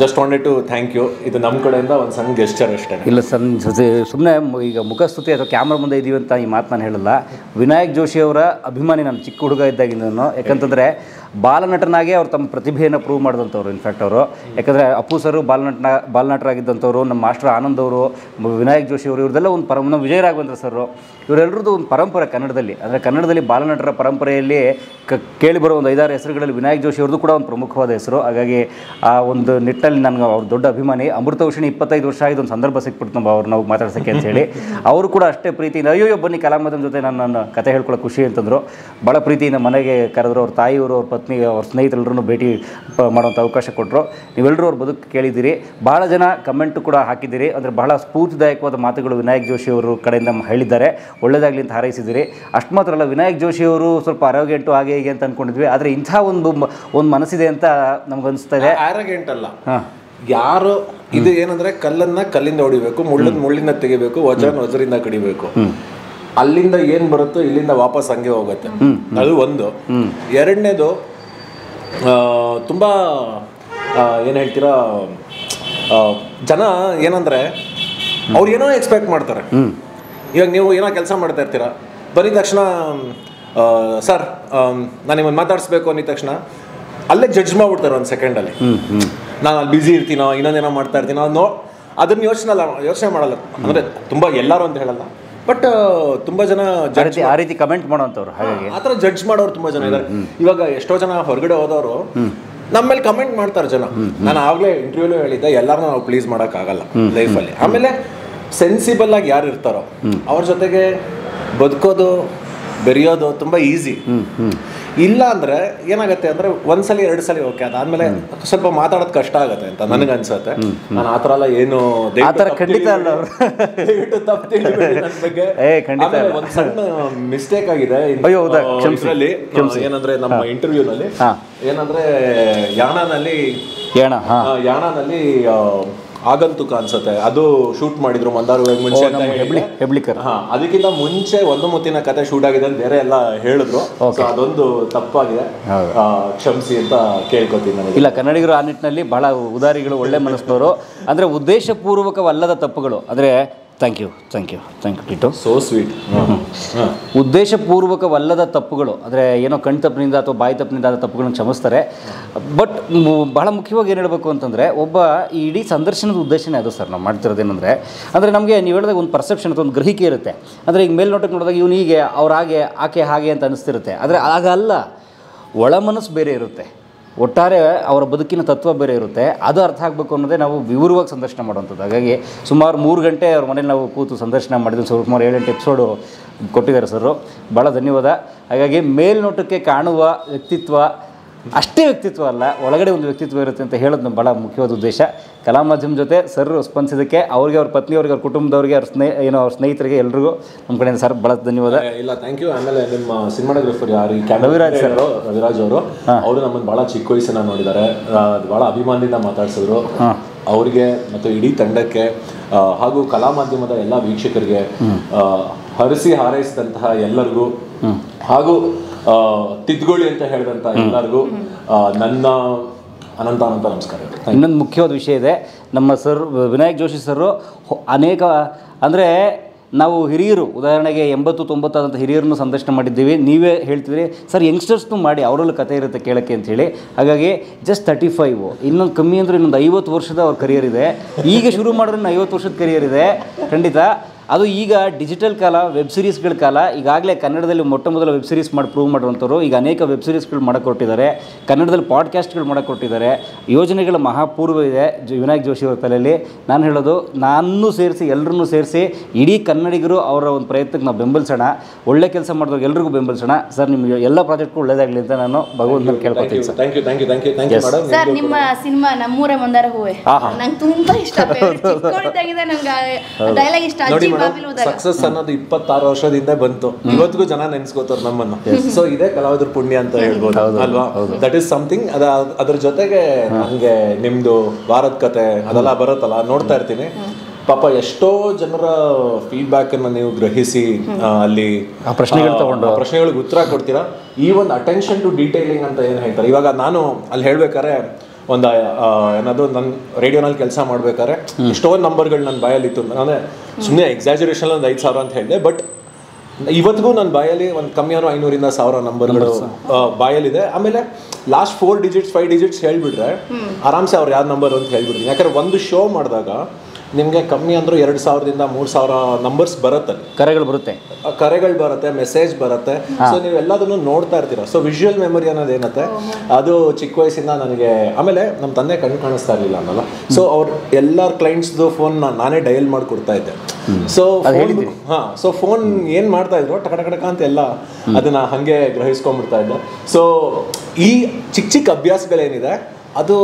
just wanted to thank you ಇದು ನಮ್ಮ ಕಡೆಯಿಂದ ಒಂದು ಸಣ್ಣ ಗೆಸ್ಚರ್ ಅಷ್ಟೇ ಇಲ್ಲ ಸಣ್ಣ ಸುಮ್ಮನೆ ಈಗ ಮುಖಸ್ತುತಿ ಅಥವಾ ಕ್ಯಾಮ್ರಾ ಮುಂದೆ ಇದ್ದೀವಿ ಅಂತ ಈ ಮಾತು ನಾನು ಹೇಳಲ್ಲ ವಿನಾಯಕ್ ಜೋಶಿ ಅವರ ಅಭಿಮಾನಿ ನಾನು ಚಿಕ್ಕ ಹುಡುಗ ಇದ್ದಾಗಿಂದನು ಯಾಕಂತಂದರೆ ಬಾಲನಟನಾಗೆ ಅವ್ರು ತಮ್ಮ ಪ್ರತಿಭೆಯನ್ನು ಪ್ರೂವ್ ಮಾಡಿದಂಥವ್ರು ಇನ್ಫ್ಯಾಕ್ಟ್ ಅವರು ಯಾಕಂದರೆ ಅಪ್ಪು ಸರ್ ಬಾಲನಟನ ಬಾಲನಟರಾಗಿದ್ದಂಥವ್ರು ನಮ್ಮ ಮಾಸ್ಟರ್ ಆನಂದ್ ಅವರು ವಿನಾಯಕ್ ಜೋಶಿ ಅವರು ಇವ್ರದೆಲ್ಲ ಒಂದು ಪರಮ ನಮ್ಮ ವಿಜಯ ಸರ್ ಇವರೆಲ್ಲರದ್ದು ಒಂದು ಪರಂಪರೆ ಕನ್ನಡದಲ್ಲಿ ಅಂದರೆ ಕನ್ನಡದಲ್ಲಿ ಬಾಲನಟರ ಪರಂಪರೆಯಲ್ಲಿ ಕ ಬರೋ ಒಂದು ಐದಾರು ಹೆಸರುಗಳಲ್ಲಿ ವಿನಾಯಕ್ ಜೋಶಿ ಅವ್ರದ್ದು ಕೂಡ ಒಂದು ಪ್ರಮುಖವಾದ ಹೆಸರು ಹಾಗಾಗಿ ಆ ಒಂದು ನಿಟ್ಟಲ್ಲಿ ನನಗೆ ಅವ್ರ ದೊಡ್ಡ ಅಭಿಮಾನಿ ಅಮೃತಭೂಷಣಿ ಇಪ್ಪತ್ತೈದು ವರ್ಷ ಆಗಿದೆ ಒಂದು ಸಂದರ್ಭ ಸಿಕ್ಬಿಡ್ತು ನಮ್ಮ ಅವ್ರು ನಾವು ಮಾತಾಡ್ಸೋಕ್ಕೆ ಅಂತ ಹೇಳಿ ಅವರು ಕೂಡ ಅಷ್ಟೇ ಪ್ರೀತಿಯಿಂದ ಅಯ್ಯೋ ಬನ್ನಿ ಕಲಾಮದನ ಜೊತೆ ನಾನು ನನ್ನ ಕತೆ ಹೇಳ್ಕೊಳ್ಳೋ ಖುಷಿ ಅಂತಂದರು ಭಾಳ ಪ್ರೀತಿಯಿಂದ ಮನೆಗೆ ಕರೆದ್ರು ಅವ್ರ ತಾಯಿಯವರು ಅವ್ರ ಪತ್ನಿ ಅವ್ರ ಸ್ನೇಹಿತರೆಲ್ಲರೂ ಭೇಟಿ ಮಾಡುವಂಥ ಅವಕಾಶ ಕೊಟ್ಟರು ನೀವೆಲ್ಲರೂ ಅವ್ರ ಬದುಕು ಕೇಳಿದ್ದೀರಿ ಭಾಳ ಜನ ಕಮೆಂಟ್ ಕೂಡ ಹಾಕಿದ್ದೀರಿ ಅಂದರೆ ಬಹಳ ಸ್ಫೂರ್ತಿದಾಯಕವಾದ ಮಾತುಗಳು ವಿನಾಯಕ್ ಜೋಶಿ ಅವರು ಕಡೆಯಿಂದ ಹೇಳಿದ್ದಾರೆ ಒಳ್ಳೆಯದಾಗಲಿ ಅಂತ ಹಾರೈಸಿದ್ದೀರಿ ಅಷ್ಟು ಮಾತ್ರ ಅಲ್ಲ ವಿನಾಯಕ್ ಜೋಶಿ ಅವರು ಸ್ವಲ್ಪ ಆರೋಗ್ಯಂಟು ಹಾಗೆ ಹೀಗೆ ಅಂತ ಅಂದ್ಕೊಂಡಿದ್ವಿ ಆದರೆ ಇಂಥ ಒಂದು ಒಂದು ಮನಸ್ಸಿದೆ ಅಂತ ಅನಿಸ್ತಾ ಇದೆ ಯಾರು ಇದು ಏನಂದ್ರೆ ಕಲ್ಲನ್ನ ಕಲ್ಲಿಂದ ಹೊಡಿಬೇಕು ಮುಳ್ಳನ್ ಮುಳ್ಳಿನ ತೆಗಿಬೇಕು ವಜ್ರನ್ ವಜ್ರಿಂದ ಕಡಿಬೇಕು ಅಲ್ಲಿಂದ ಏನ್ ಬರುತ್ತೋ ಇಲ್ಲಿಂದ ವಾಪಸ್ ಹಂಗೆ ಹೋಗುತ್ತೆ ಅದು ಒಂದು ಎರಡನೇದು ತುಂಬ ಏನು ಹೇಳ್ತೀರಾ ಜನ ಏನಂದರೆ ಅವ್ರು ಏನೋ ಎಕ್ಸ್ಪೆಕ್ಟ್ ಮಾಡ್ತಾರೆ ಇವಾಗ ನೀವು ಏನೋ ಕೆಲಸ ಮಾಡ್ತಾ ಇರ್ತೀರ ಬರೀ ತಕ್ಷಣ ಸರ್ ನಾನು ನಿಮ್ಮನ್ನು ಮಾತಾಡಿಸ್ಬೇಕು ಅಂದಿದ ತಕ್ಷಣ ಅಲ್ಲೇ ಜಡ್ಜ್ ಮಾಡ್ಬಿಡ್ತಾರೆ ಒಂದು ಸೆಕೆಂಡಲ್ಲಿ ನಾನು ಅಲ್ಲಿ ಬ್ಯುಸಿ ಇರ್ತೀನೋ ಇನ್ನೊಂದೇನೋ ಮಾಡ್ತಾ ಇರ್ತೀನೋ ನೋ ಅದನ್ನ ಯೋಚನೆ ಅಲ್ಲ ಯೋಚನೆ ಮಾಡಲ್ಲ ಅಂದರೆ ತುಂಬ ಎಲ್ಲರೂ ಅಂತ ಹೇಳಲ್ಲ ಬಟ್ uh, ತುಂಬಾ ಜನ ಆ ರೀತಿ ಕಮೆಂಟ್ ಮಾಡೋಂಥವ್ರು ಹಾಗಾಗಿ ಜಡ್ಜ್ ಮಾಡೋರು ತುಂಬಾ ಜನ ಇದ್ದಾರೆ ಇವಾಗ ಎಷ್ಟೋ ಜನ ಹೊರಗಡೆ ಹೋದವರು ನಮ್ಮ ಮೇಲೆ ಕಮೆಂಟ್ ಮಾಡ್ತಾರೆ ಜನ ನಾನು ಆಗಲೇ ಇಂಟರ್ವ್ಯೂಲು ಹೇಳಿದ್ದೆ ಎಲ್ಲಾರು ನಾವು ಪ್ಲೀಸ್ ಲೈಫ್ ಅಲ್ಲಿ ಆಮೇಲೆ ಸೆನ್ಸಿಬಲ್ ಆಗಿ ಯಾರು ಇರ್ತಾರೋ ಅವ್ರ ಜೊತೆಗೆ ಬದುಕೋದು ಬೆರೆಯೋದು ತುಂಬಾ ಈಸಿ ಇಲ್ಲ ಅಂದರೆ ಏನಾಗುತ್ತೆ ಅಂದರೆ ಒಂದು ಸಲ ಎರಡು ಸಲ ಓಕೆ ಅದಾದಮೇಲೆ ಸ್ವಲ್ಪ ಮಾತಾಡೋದು ಕಷ್ಟ ಆಗುತ್ತೆ ಅಂತ ನನಗೆ ಅನ್ಸುತ್ತೆ ನಾನು ಆ ಥರ ಎಲ್ಲ ಏನು ಖಂಡಿತ ಅಲ್ಲ ಒಂದು ಮಿಸ್ಟೇಕ್ ಆಗಿದೆ ಅಯ್ಯೋ ಏನಂದ್ರೆ ನಮ್ಮ ಇಂಟರ್ವ್ಯೂನಲ್ಲಿ ಏನಂದ್ರೆ ಯಾಣನಲ್ಲಿ ಯಾಣ ಯಾಣನಲ್ಲಿ ಆಗಂತುಕ ಅನ್ಸುತ್ತೆ ಅದು ಶೂಟ್ ಮಾಡಿದ್ರು ಮಂದಾರು ಹೆಬ್ಳಿಕರ್ ಹಾ ಅದಕ್ಕಿಂತ ಮುಂಚೆ ಒಂದು ಮುತ್ತಿನ ಕತೆ ಶೂಟ್ ಆಗಿದೆ ಅಂತ ಬೇರೆ ಎಲ್ಲ ಹೇಳಿದ್ರು ಅದೊಂದು ತಪ್ಪಾಗಿದೆ ಕ್ಷಮಿಸಿ ಅಂತ ಕೇಳ್ಕೊತೀನಿ ನನಗೆ ಇಲ್ಲ ಕನ್ನಡಿಗರು ಆ ನಿಟ್ಟಿನಲ್ಲಿ ಬಹಳ ಉದಾರಿಗಳು ಒಳ್ಳೆ ಮನಸ್ಸಿನವರು ಅಂದ್ರೆ ಉದ್ದೇಶಪೂರ್ವಕವಲ್ಲದ ತಪ್ಪುಗಳು ಅಂದ್ರೆ thank you thank you thank you ಟಿಟೋ ಸೋ ಸ್ವೀಟ್ ಉದ್ದೇಶಪೂರ್ವಕವಲ್ಲದ ತಪ್ಪುಗಳು ಅಂದರೆ ಏನೋ ಕಣ್ ತಪ್ಪಿನಿಂದ ಅಥವಾ ಬಾಯಿ ತಪ್ಪಿನಿಂದ ಆದ ತಪ್ಪುಗಳನ್ನು ಕ್ಷಮಿಸ್ತಾರೆ ಬಟ್ ಬಹಳ ಮುಖ್ಯವಾಗಿ ಏನು ಹೇಳಬೇಕು ಅಂತಂದರೆ ಒಬ್ಬ ಈ ಇಡೀ ಸಂದರ್ಶನದ ಉದ್ದೇಶನೇ ಅದು ಸರ್ ನಾವು ಮಾಡ್ತಿರೋದೇನೆಂದರೆ ಅಂದರೆ ನಮಗೆ ನೀವು ಹೇಳಿದಾಗ ಒಂದು ಪರ್ಸೆಪ್ಷನ್ ಅಥವಾ ಒಂದು ಗ್ರಹಿಕೆ ಇರುತ್ತೆ ಅಂದರೆ ಈಗ ಮೇಲ್ನೋಟಕ್ಕೆ ನೋಡಿದಾಗ ಇವನು ಹೀಗೆ ಅವ್ರು ಹಾಗೆ ಆಕೆ ಹಾಗೆ ಅಂತ ಅನಿಸ್ತಿರುತ್ತೆ ಆದರೆ ಆಗ ಅಲ್ಲ ಒಳ ಮನಸ್ಸು ಬೇರೆ ಇರುತ್ತೆ ಒಟ್ಟಾರೆ ಅವರ ಬದುಕಿನ ತತ್ವ ಬೇರೆ ಇರುತ್ತೆ ಅದು ಅರ್ಥ ಆಗಬೇಕು ಅನ್ನೋದೇ ನಾವು ವಿವರವಾಗಿ ಸಂದರ್ಶನ ಮಾಡುವಂಥದ್ದು ಹಾಗಾಗಿ ಸುಮಾರು ಮೂರು ಗಂಟೆ ಅವ್ರ ಮನೇಲಿ ನಾವು ಕೂತು ಸಂದರ್ಶನ ಮಾಡಿದ್ವಿ ಸುಮಾರು ಏಳೆಂಟು ಎಪಿಸೋಡು ಕೊಟ್ಟಿದ್ದಾರೆ ಸರ್ ಭಾಳ ಧನ್ಯವಾದ ಹಾಗಾಗಿ ಮೇಲ್ನೋಟಕ್ಕೆ ಕಾಣುವ ವ್ಯಕ್ತಿತ್ವ ಅಷ್ಟೇ ವ್ಯಕ್ತಿತ್ವ ಅಲ್ಲ ಒಳಗಡೆ ಒಂದು ವ್ಯಕ್ತಿತ್ವ ಇರುತ್ತೆ ಅಂತ ಹೇಳೋದು ನಮ್ಮ ಭಾಳ ಮುಖ್ಯವಾದ ಉದ್ದೇಶ ಕಲಾ ಮಾಧ್ಯಮ ಜೊತೆ ಸರ್ ಸ್ಪಂದಿಸಿದಕ್ಕೆ ಅವ್ರಿಗೆ ಅವ್ರ ಅವ್ರಿಗೆ ಅವ್ರ ಕುಟುಂಬದವ್ರಿಗೆ ಅವ್ರ ಸ್ನೇಹ ಏನೋ ಅವ್ರ ಸ್ನೇಹಿತರಿಗೆ ಎಲ್ರಿಗೂ ನಮ್ಮ ಕಡೆಯಿಂದ ಸರ್ ಬಹಳ ಧನ್ಯವಾದ ಇಲ್ಲ ಥ್ಯಾಂಕ್ ಯು ಆಮೇಲೆ ನಿಮ್ಮ ಸಿನಿಮಾಟೋಗ್ರಫರ್ ಯಾರು ರವಿರಾಜ್ ಸರ್ ರವಿರಾಜ್ ಅವರು ಅವರು ನಮ್ಮನ್ನು ಭಾಳ ಚಿಕ್ಕ ವಯಸ್ಸನ್ನ ನೋಡಿದ್ದಾರೆ ಭಾಳ ಅಭಿಮಾನದಿಂದ ಮಾತಾಡಿಸಿದ್ರು ಅವ್ರಿಗೆ ಮತ್ತು ಇಡೀ ತಂಡಕ್ಕೆ ಹಾಗೂ ಕಲಾ ಮಾಧ್ಯಮದ ಎಲ್ಲ ವೀಕ್ಷಕರಿಗೆ ಹರಿಸಿ ಹಾರೈಸಿದಂತಹ ಎಲ್ಲರಿಗೂ ಹಾಗೂ ತಿದ್ಗೊಳ್ಳಿ ಅಂತ ಹೇಳಿದಂತ ಎಲ್ಲರಿಗೂ ನನ್ನ ಅನಂತ ಅನಂತ ನಮಸ್ಕಾರ ಇನ್ನೊಂದು ಮುಖ್ಯವಾದ ವಿಷಯ ಇದೆ ನಮ್ಮ ಸರ್ ವಿನಾಯಕ್ ಜೋಶಿ ಸರ್ ಅನೇಕ ಅಂದರೆ ನಾವು ಹಿರಿಯರು ಉದಾಹರಣೆಗೆ ಎಂಬತ್ತು ತೊಂಬತ್ತಾದಂಥ ಹಿರಿಯರನ್ನು ಸಂದರ್ಶನ ಮಾಡಿದ್ದೀವಿ ನೀವೇ ಹೇಳ್ತಿದ್ರಿ ಸರ್ ಯಂಗ್ಸ್ಟರ್ಸ್ನು ಮಾಡಿ ಅವರಲ್ಲೂ ಕತೆ ಇರುತ್ತೆ ಕೇಳೋಕ್ಕೆ ಅಂಥೇಳಿ ಹಾಗಾಗಿ ಜಸ್ಟ್ ತರ್ಟಿ ಫೈವ್ ಇನ್ನೊಂದು ಕಮ್ಮಿ ಅಂದರೆ ಇನ್ನೊಂದು ಐವತ್ತು ವರ್ಷದ ಅವ್ರ ಕರಿಯರ್ ಇದೆ ಈಗ ಶುರು ಮಾಡಿದ್ರೆ ಐವತ್ತು ವರ್ಷದ ಕರಿಯರ್ ಇದೆ ಖಂಡಿತ ಅದು ಈಗ ಡಿಜಿಟಲ್ ಕಾಲ ವೆಬ್ ಸೀರೀಸ್ಗಳ ಕಾಲ ಈಗಾಗಲೇ ಕನ್ನಡದಲ್ಲಿ ಮೊಟ್ಟ ಮೊದಲ ವೆಬ್ ಸೀರೀಸ್ ಮಾಡಿ ಪ್ರೂವ್ ಮಾಡುವಂಥವ್ರು ಈಗ ಅನೇಕ ವೆಬ್ ಸೀರೀಸ್ಗಳು ಮಾಡಿಕೊಟ್ಟಿದ್ದಾರೆ ಕನ್ನಡದಲ್ಲಿ ಪಾಡ್ಕಾಸ್ಟ್ಗಳು ಮಾಡಿಕೊಟ್ಟಿದ್ದಾರೆ ಯೋಜನೆಗಳ ಮಹಾಪೂರ್ವ ಇದೆ ವಿನಾಯಕ್ ಜೋಶಿ ಅವರ ತಲೆಯಲ್ಲಿ ನಾನು ಹೇಳೋದು ನಾನು ಸೇರಿಸಿ ಎಲ್ಲರನ್ನೂ ಸೇರಿಸಿ ಇಡೀ ಕನ್ನಡಿಗರು ಅವರ ಒಂದು ಪ್ರಯತ್ನಕ್ಕೆ ನಾವು ಬೆಂಬಲಿಸೋಣ ಒಳ್ಳೆ ಕೆಲಸ ಮಾಡಿದವ್ರಿಗೆ ಎಲ್ರಿಗೂ ಬೆಂಬಲಿಸೋಣ ಸರ್ ನಿಮಗೆ ಎಲ್ಲ ಪ್ರಾಜೆಕ್ಟ್ಗೂ ಒಳ್ಳೇದಾಗಲಿ ಅಂತ ನಾನು ಭಗವಂತನ ಕೇಳ್ಕೊತೀನಿ ಸರ್ ನಿಮ್ಮ ಸಿನಿಮಾ ನಮ್ಮೂರೇ ಮಂದಾರ ಹೂವೆ ನಂಗೆ ತುಂಬಾ ಇಷ್ಟ ಡೈಲಾಗ್ ಇಷ್ಟ ಸಕ್ಸಸ್ ಅನ್ನೋದು ಇಪ್ಪತ್ತಾರು ವರ್ಷದಿಂದ ಬಂತು ಇವತ್ತಿಗೂ ಜನ ನೆನ್ಸ್ಕೋತಾರ ನಮ್ಮನ್ನು ಸೊ ಇದೇ ಕಲಾವಿದ್ರ ಪುಣ್ಯ ಅಂತ ಹೇಳ್ಬೋದು ಅಲ್ವಾ ದಟ್ ಈಸ್ ಸಮಥಿಂಗ್ ಅದ ಅದ್ರ ಜೊತೆಗೆ ನನಗೆ ನಿಮ್ದು ಭಾರತ್ ಕತೆ ಅದೆಲ್ಲ ಬರುತ್ತಲ್ಲ ನೋಡ್ತಾ ಇರ್ತೀನಿ ಪಾಪ ಎಷ್ಟೋ ಜನರ ಫೀಡ್ಬ್ಯಾಕ್ ಅನ್ನು ನೀವು ಗ್ರಹಿಸಿ ಅಲ್ಲಿ ಪ್ರಶ್ನೆಗಳು ತಗೊಂಡು ಪ್ರಶ್ನೆಗಳಿಗೆ ಉತ್ತರ ಕೊಡ್ತೀರಾ ಈ ಒಂದು ಅಟೆನ್ಷನ್ ಟು ಡೀಟೇಲಿಂಗ್ ಅಂತ ಏನು ಹೇಳ್ತಾರೆ ಇವಾಗ ನಾನು ಅಲ್ಲಿ ಹೇಳ್ಬೇಕಾರೆ ಒಂದು ಏನಾದ್ರು ನನ್ನ ರೇಡಿಯೋನಲ್ಲಿ ಕೆಲಸ ಮಾಡ್ಬೇಕಾರೆ ಎಷ್ಟೊಂದು ನಂಬರ್ಗಳು ನನ್ನ ಬಾಯಲ್ಲಿತ್ತು ಅಂದರೆ ಸುಮ್ಮನೆ ಎಕ್ಸಾಜುರೇಷನ್ ಒಂದು ಐದು ಸಾವಿರ ಅಂತ ಹೇಳಿದೆ ಬಟ್ ಇವತ್ತಿಗೂ ನನ್ನ ಬಾಯಲ್ಲಿ ಒಂದು ಕಮ್ಮಿ ಅನ್ನೋ ಐನೂರಿಂದ ಸಾವಿರ ನಂಬರ್ಗಳು ಇದೆ ಆಮೇಲೆ last four digits five digits ಹೇಳಿಬಿಟ್ರೆ ಆರಾಮ್ಸೆ ಅವ್ರು ಯಾರು ನಂಬರ್ ಅಂತ ಹೇಳ್ಬಿಡ್ತೀನಿ ಯಾಕಂದ್ರೆ ಒಂದು ಶೋ ಮಾಡಿದಾಗ ನಿಮಗೆ ಕಮ್ಮಿ ಅಂದರೂ ಎರಡು ಸಾವಿರದಿಂದ ಮೂರು ಸಾವಿರ ನಂಬರ್ಸ್ ಬರುತ್ತೆ ಕರೆಗಳು ಬರುತ್ತೆ ಕರೆಗಳು ಬರುತ್ತೆ ಮೆಸೇಜ್ ಬರುತ್ತೆ ಸೊ ನೀವು ಎಲ್ಲದನ್ನು ನೋಡ್ತಾ ಇರ್ತೀರ ಸೊ ವಿಜುವಲ್ ಮೆಮೊರಿ ಅನ್ನೋದು ಏನತ್ತೆ ಅದು ಚಿಕ್ಕ ವಯಸ್ಸಿಂದ ನನಗೆ ಆಮೇಲೆ ನಮ್ಮ ತಂದೆ ಕಣ್ಣು ಕಾಣಿಸ್ತಾ ಇರಲಿಲ್ಲ ಅನ್ನಲ್ಲ ಸೊ ಅವ್ರ ಎಲ್ಲ ಕ್ಲೈಂಟ್ಸ್ದು ಫೋನ್ ನಾನೇ ಡಯಲ್ ಮಾಡಿ ಇದ್ದೆ ಸೊ ಹಾಂ ಸೊ ಫೋನ್ ಏನು ಮಾಡ್ತಾ ಇದ್ರು ಟಕ ಟಕ ಅಂತ ಎಲ್ಲ ಅದನ್ನ ಹಾಗೆ ಗ್ರಹಿಸ್ಕೊಂಡ್ಬಿಡ್ತಾ ಇದ್ದೆ ಸೊ ಈ ಚಿಕ್ಕ ಚಿಕ್ಕ ಅಭ್ಯಾಸಗಳೇನಿದೆ ಅದು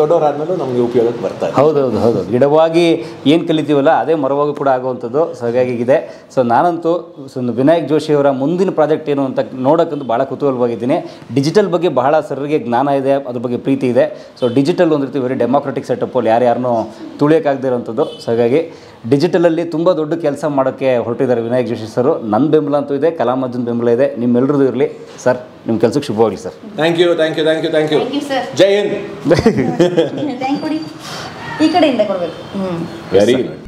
ದೊಡ್ಡವರಾದ್ಮೇಲೂ ನಮಗೆ ಉಪಯೋಗಕ್ಕೆ ಬರ್ತಾ ಹೌದು ಹೌದು ಹೌದು ಗಿಡವಾಗಿ ಏನು ಕಲಿತೀವಲ್ಲ ಅದೇ ಮರವಾಗಿ ಕೂಡ ಆಗುವಂಥದ್ದು ಸೊ ಹಾಗಾಗಿ ಇದೆ ಸೊ ನಾನಂತೂ ಸೊ ವಿನಾಯಕ್ ಅವರ ಮುಂದಿನ ಪ್ರಾಜೆಕ್ಟ್ ಏನು ಅಂತ ನೋಡೋಕ್ಕಂತೂ ಭಾಳ ಕುತೂಹಲವಾಗಿದ್ದೀನಿ ಡಿಜಿಟಲ್ ಬಗ್ಗೆ ಬಹಳ ಸರಿಗೆ ಜ್ಞಾನ ಇದೆ ಅದ್ರ ಬಗ್ಗೆ ಪ್ರೀತಿ ಇದೆ ಸೊ ಡಿಜಿಟಲ್ ಒಂದು ರೀತಿ ವೆರಿ ಡೆಮೋಕ್ರೆಟಿಕ್ ಯಾರು ಯಾರ್ಯಾರನ್ನೂ ತುಳಿಯೋಕ್ಕಾಗದೇ ಇರೋವಂಥದ್ದು ಸೊ ಹಾಗಾಗಿ ಡಿಜಿಟಲಲ್ಲಿ ತುಂಬ ದೊಡ್ಡ ಕೆಲಸ ಮಾಡೋಕ್ಕೆ ಹೊರಟಿದ್ದಾರೆ ವಿನಾಯಕ್ ಜೋಶಿ ಸರ್ ನನ್ನ ಬೆಂಬಲ ಅಂತೂ ಇದೆ ಕಲಾಮಜ್ಜನ ಬೆಂಬಲ ಇದೆ ನಿಮ್ಮೆಲ್ಲರದ್ದು ಇರಲಿ ಸರ್ ನಿಮ್ಮ ಕೆಲಸಕ್ಕೆ ಶುಭವಾಗಲಿ sir thank you thank you thank you thank you ಜೈ ಹಿಂದ್ ಥ್ಯಾಂಕ್ ಕೊಡಿ ಈ ಕಡೆಯಿಂದ ಕೊಡಬೇಕು ವೆರಿ ಗುಡ್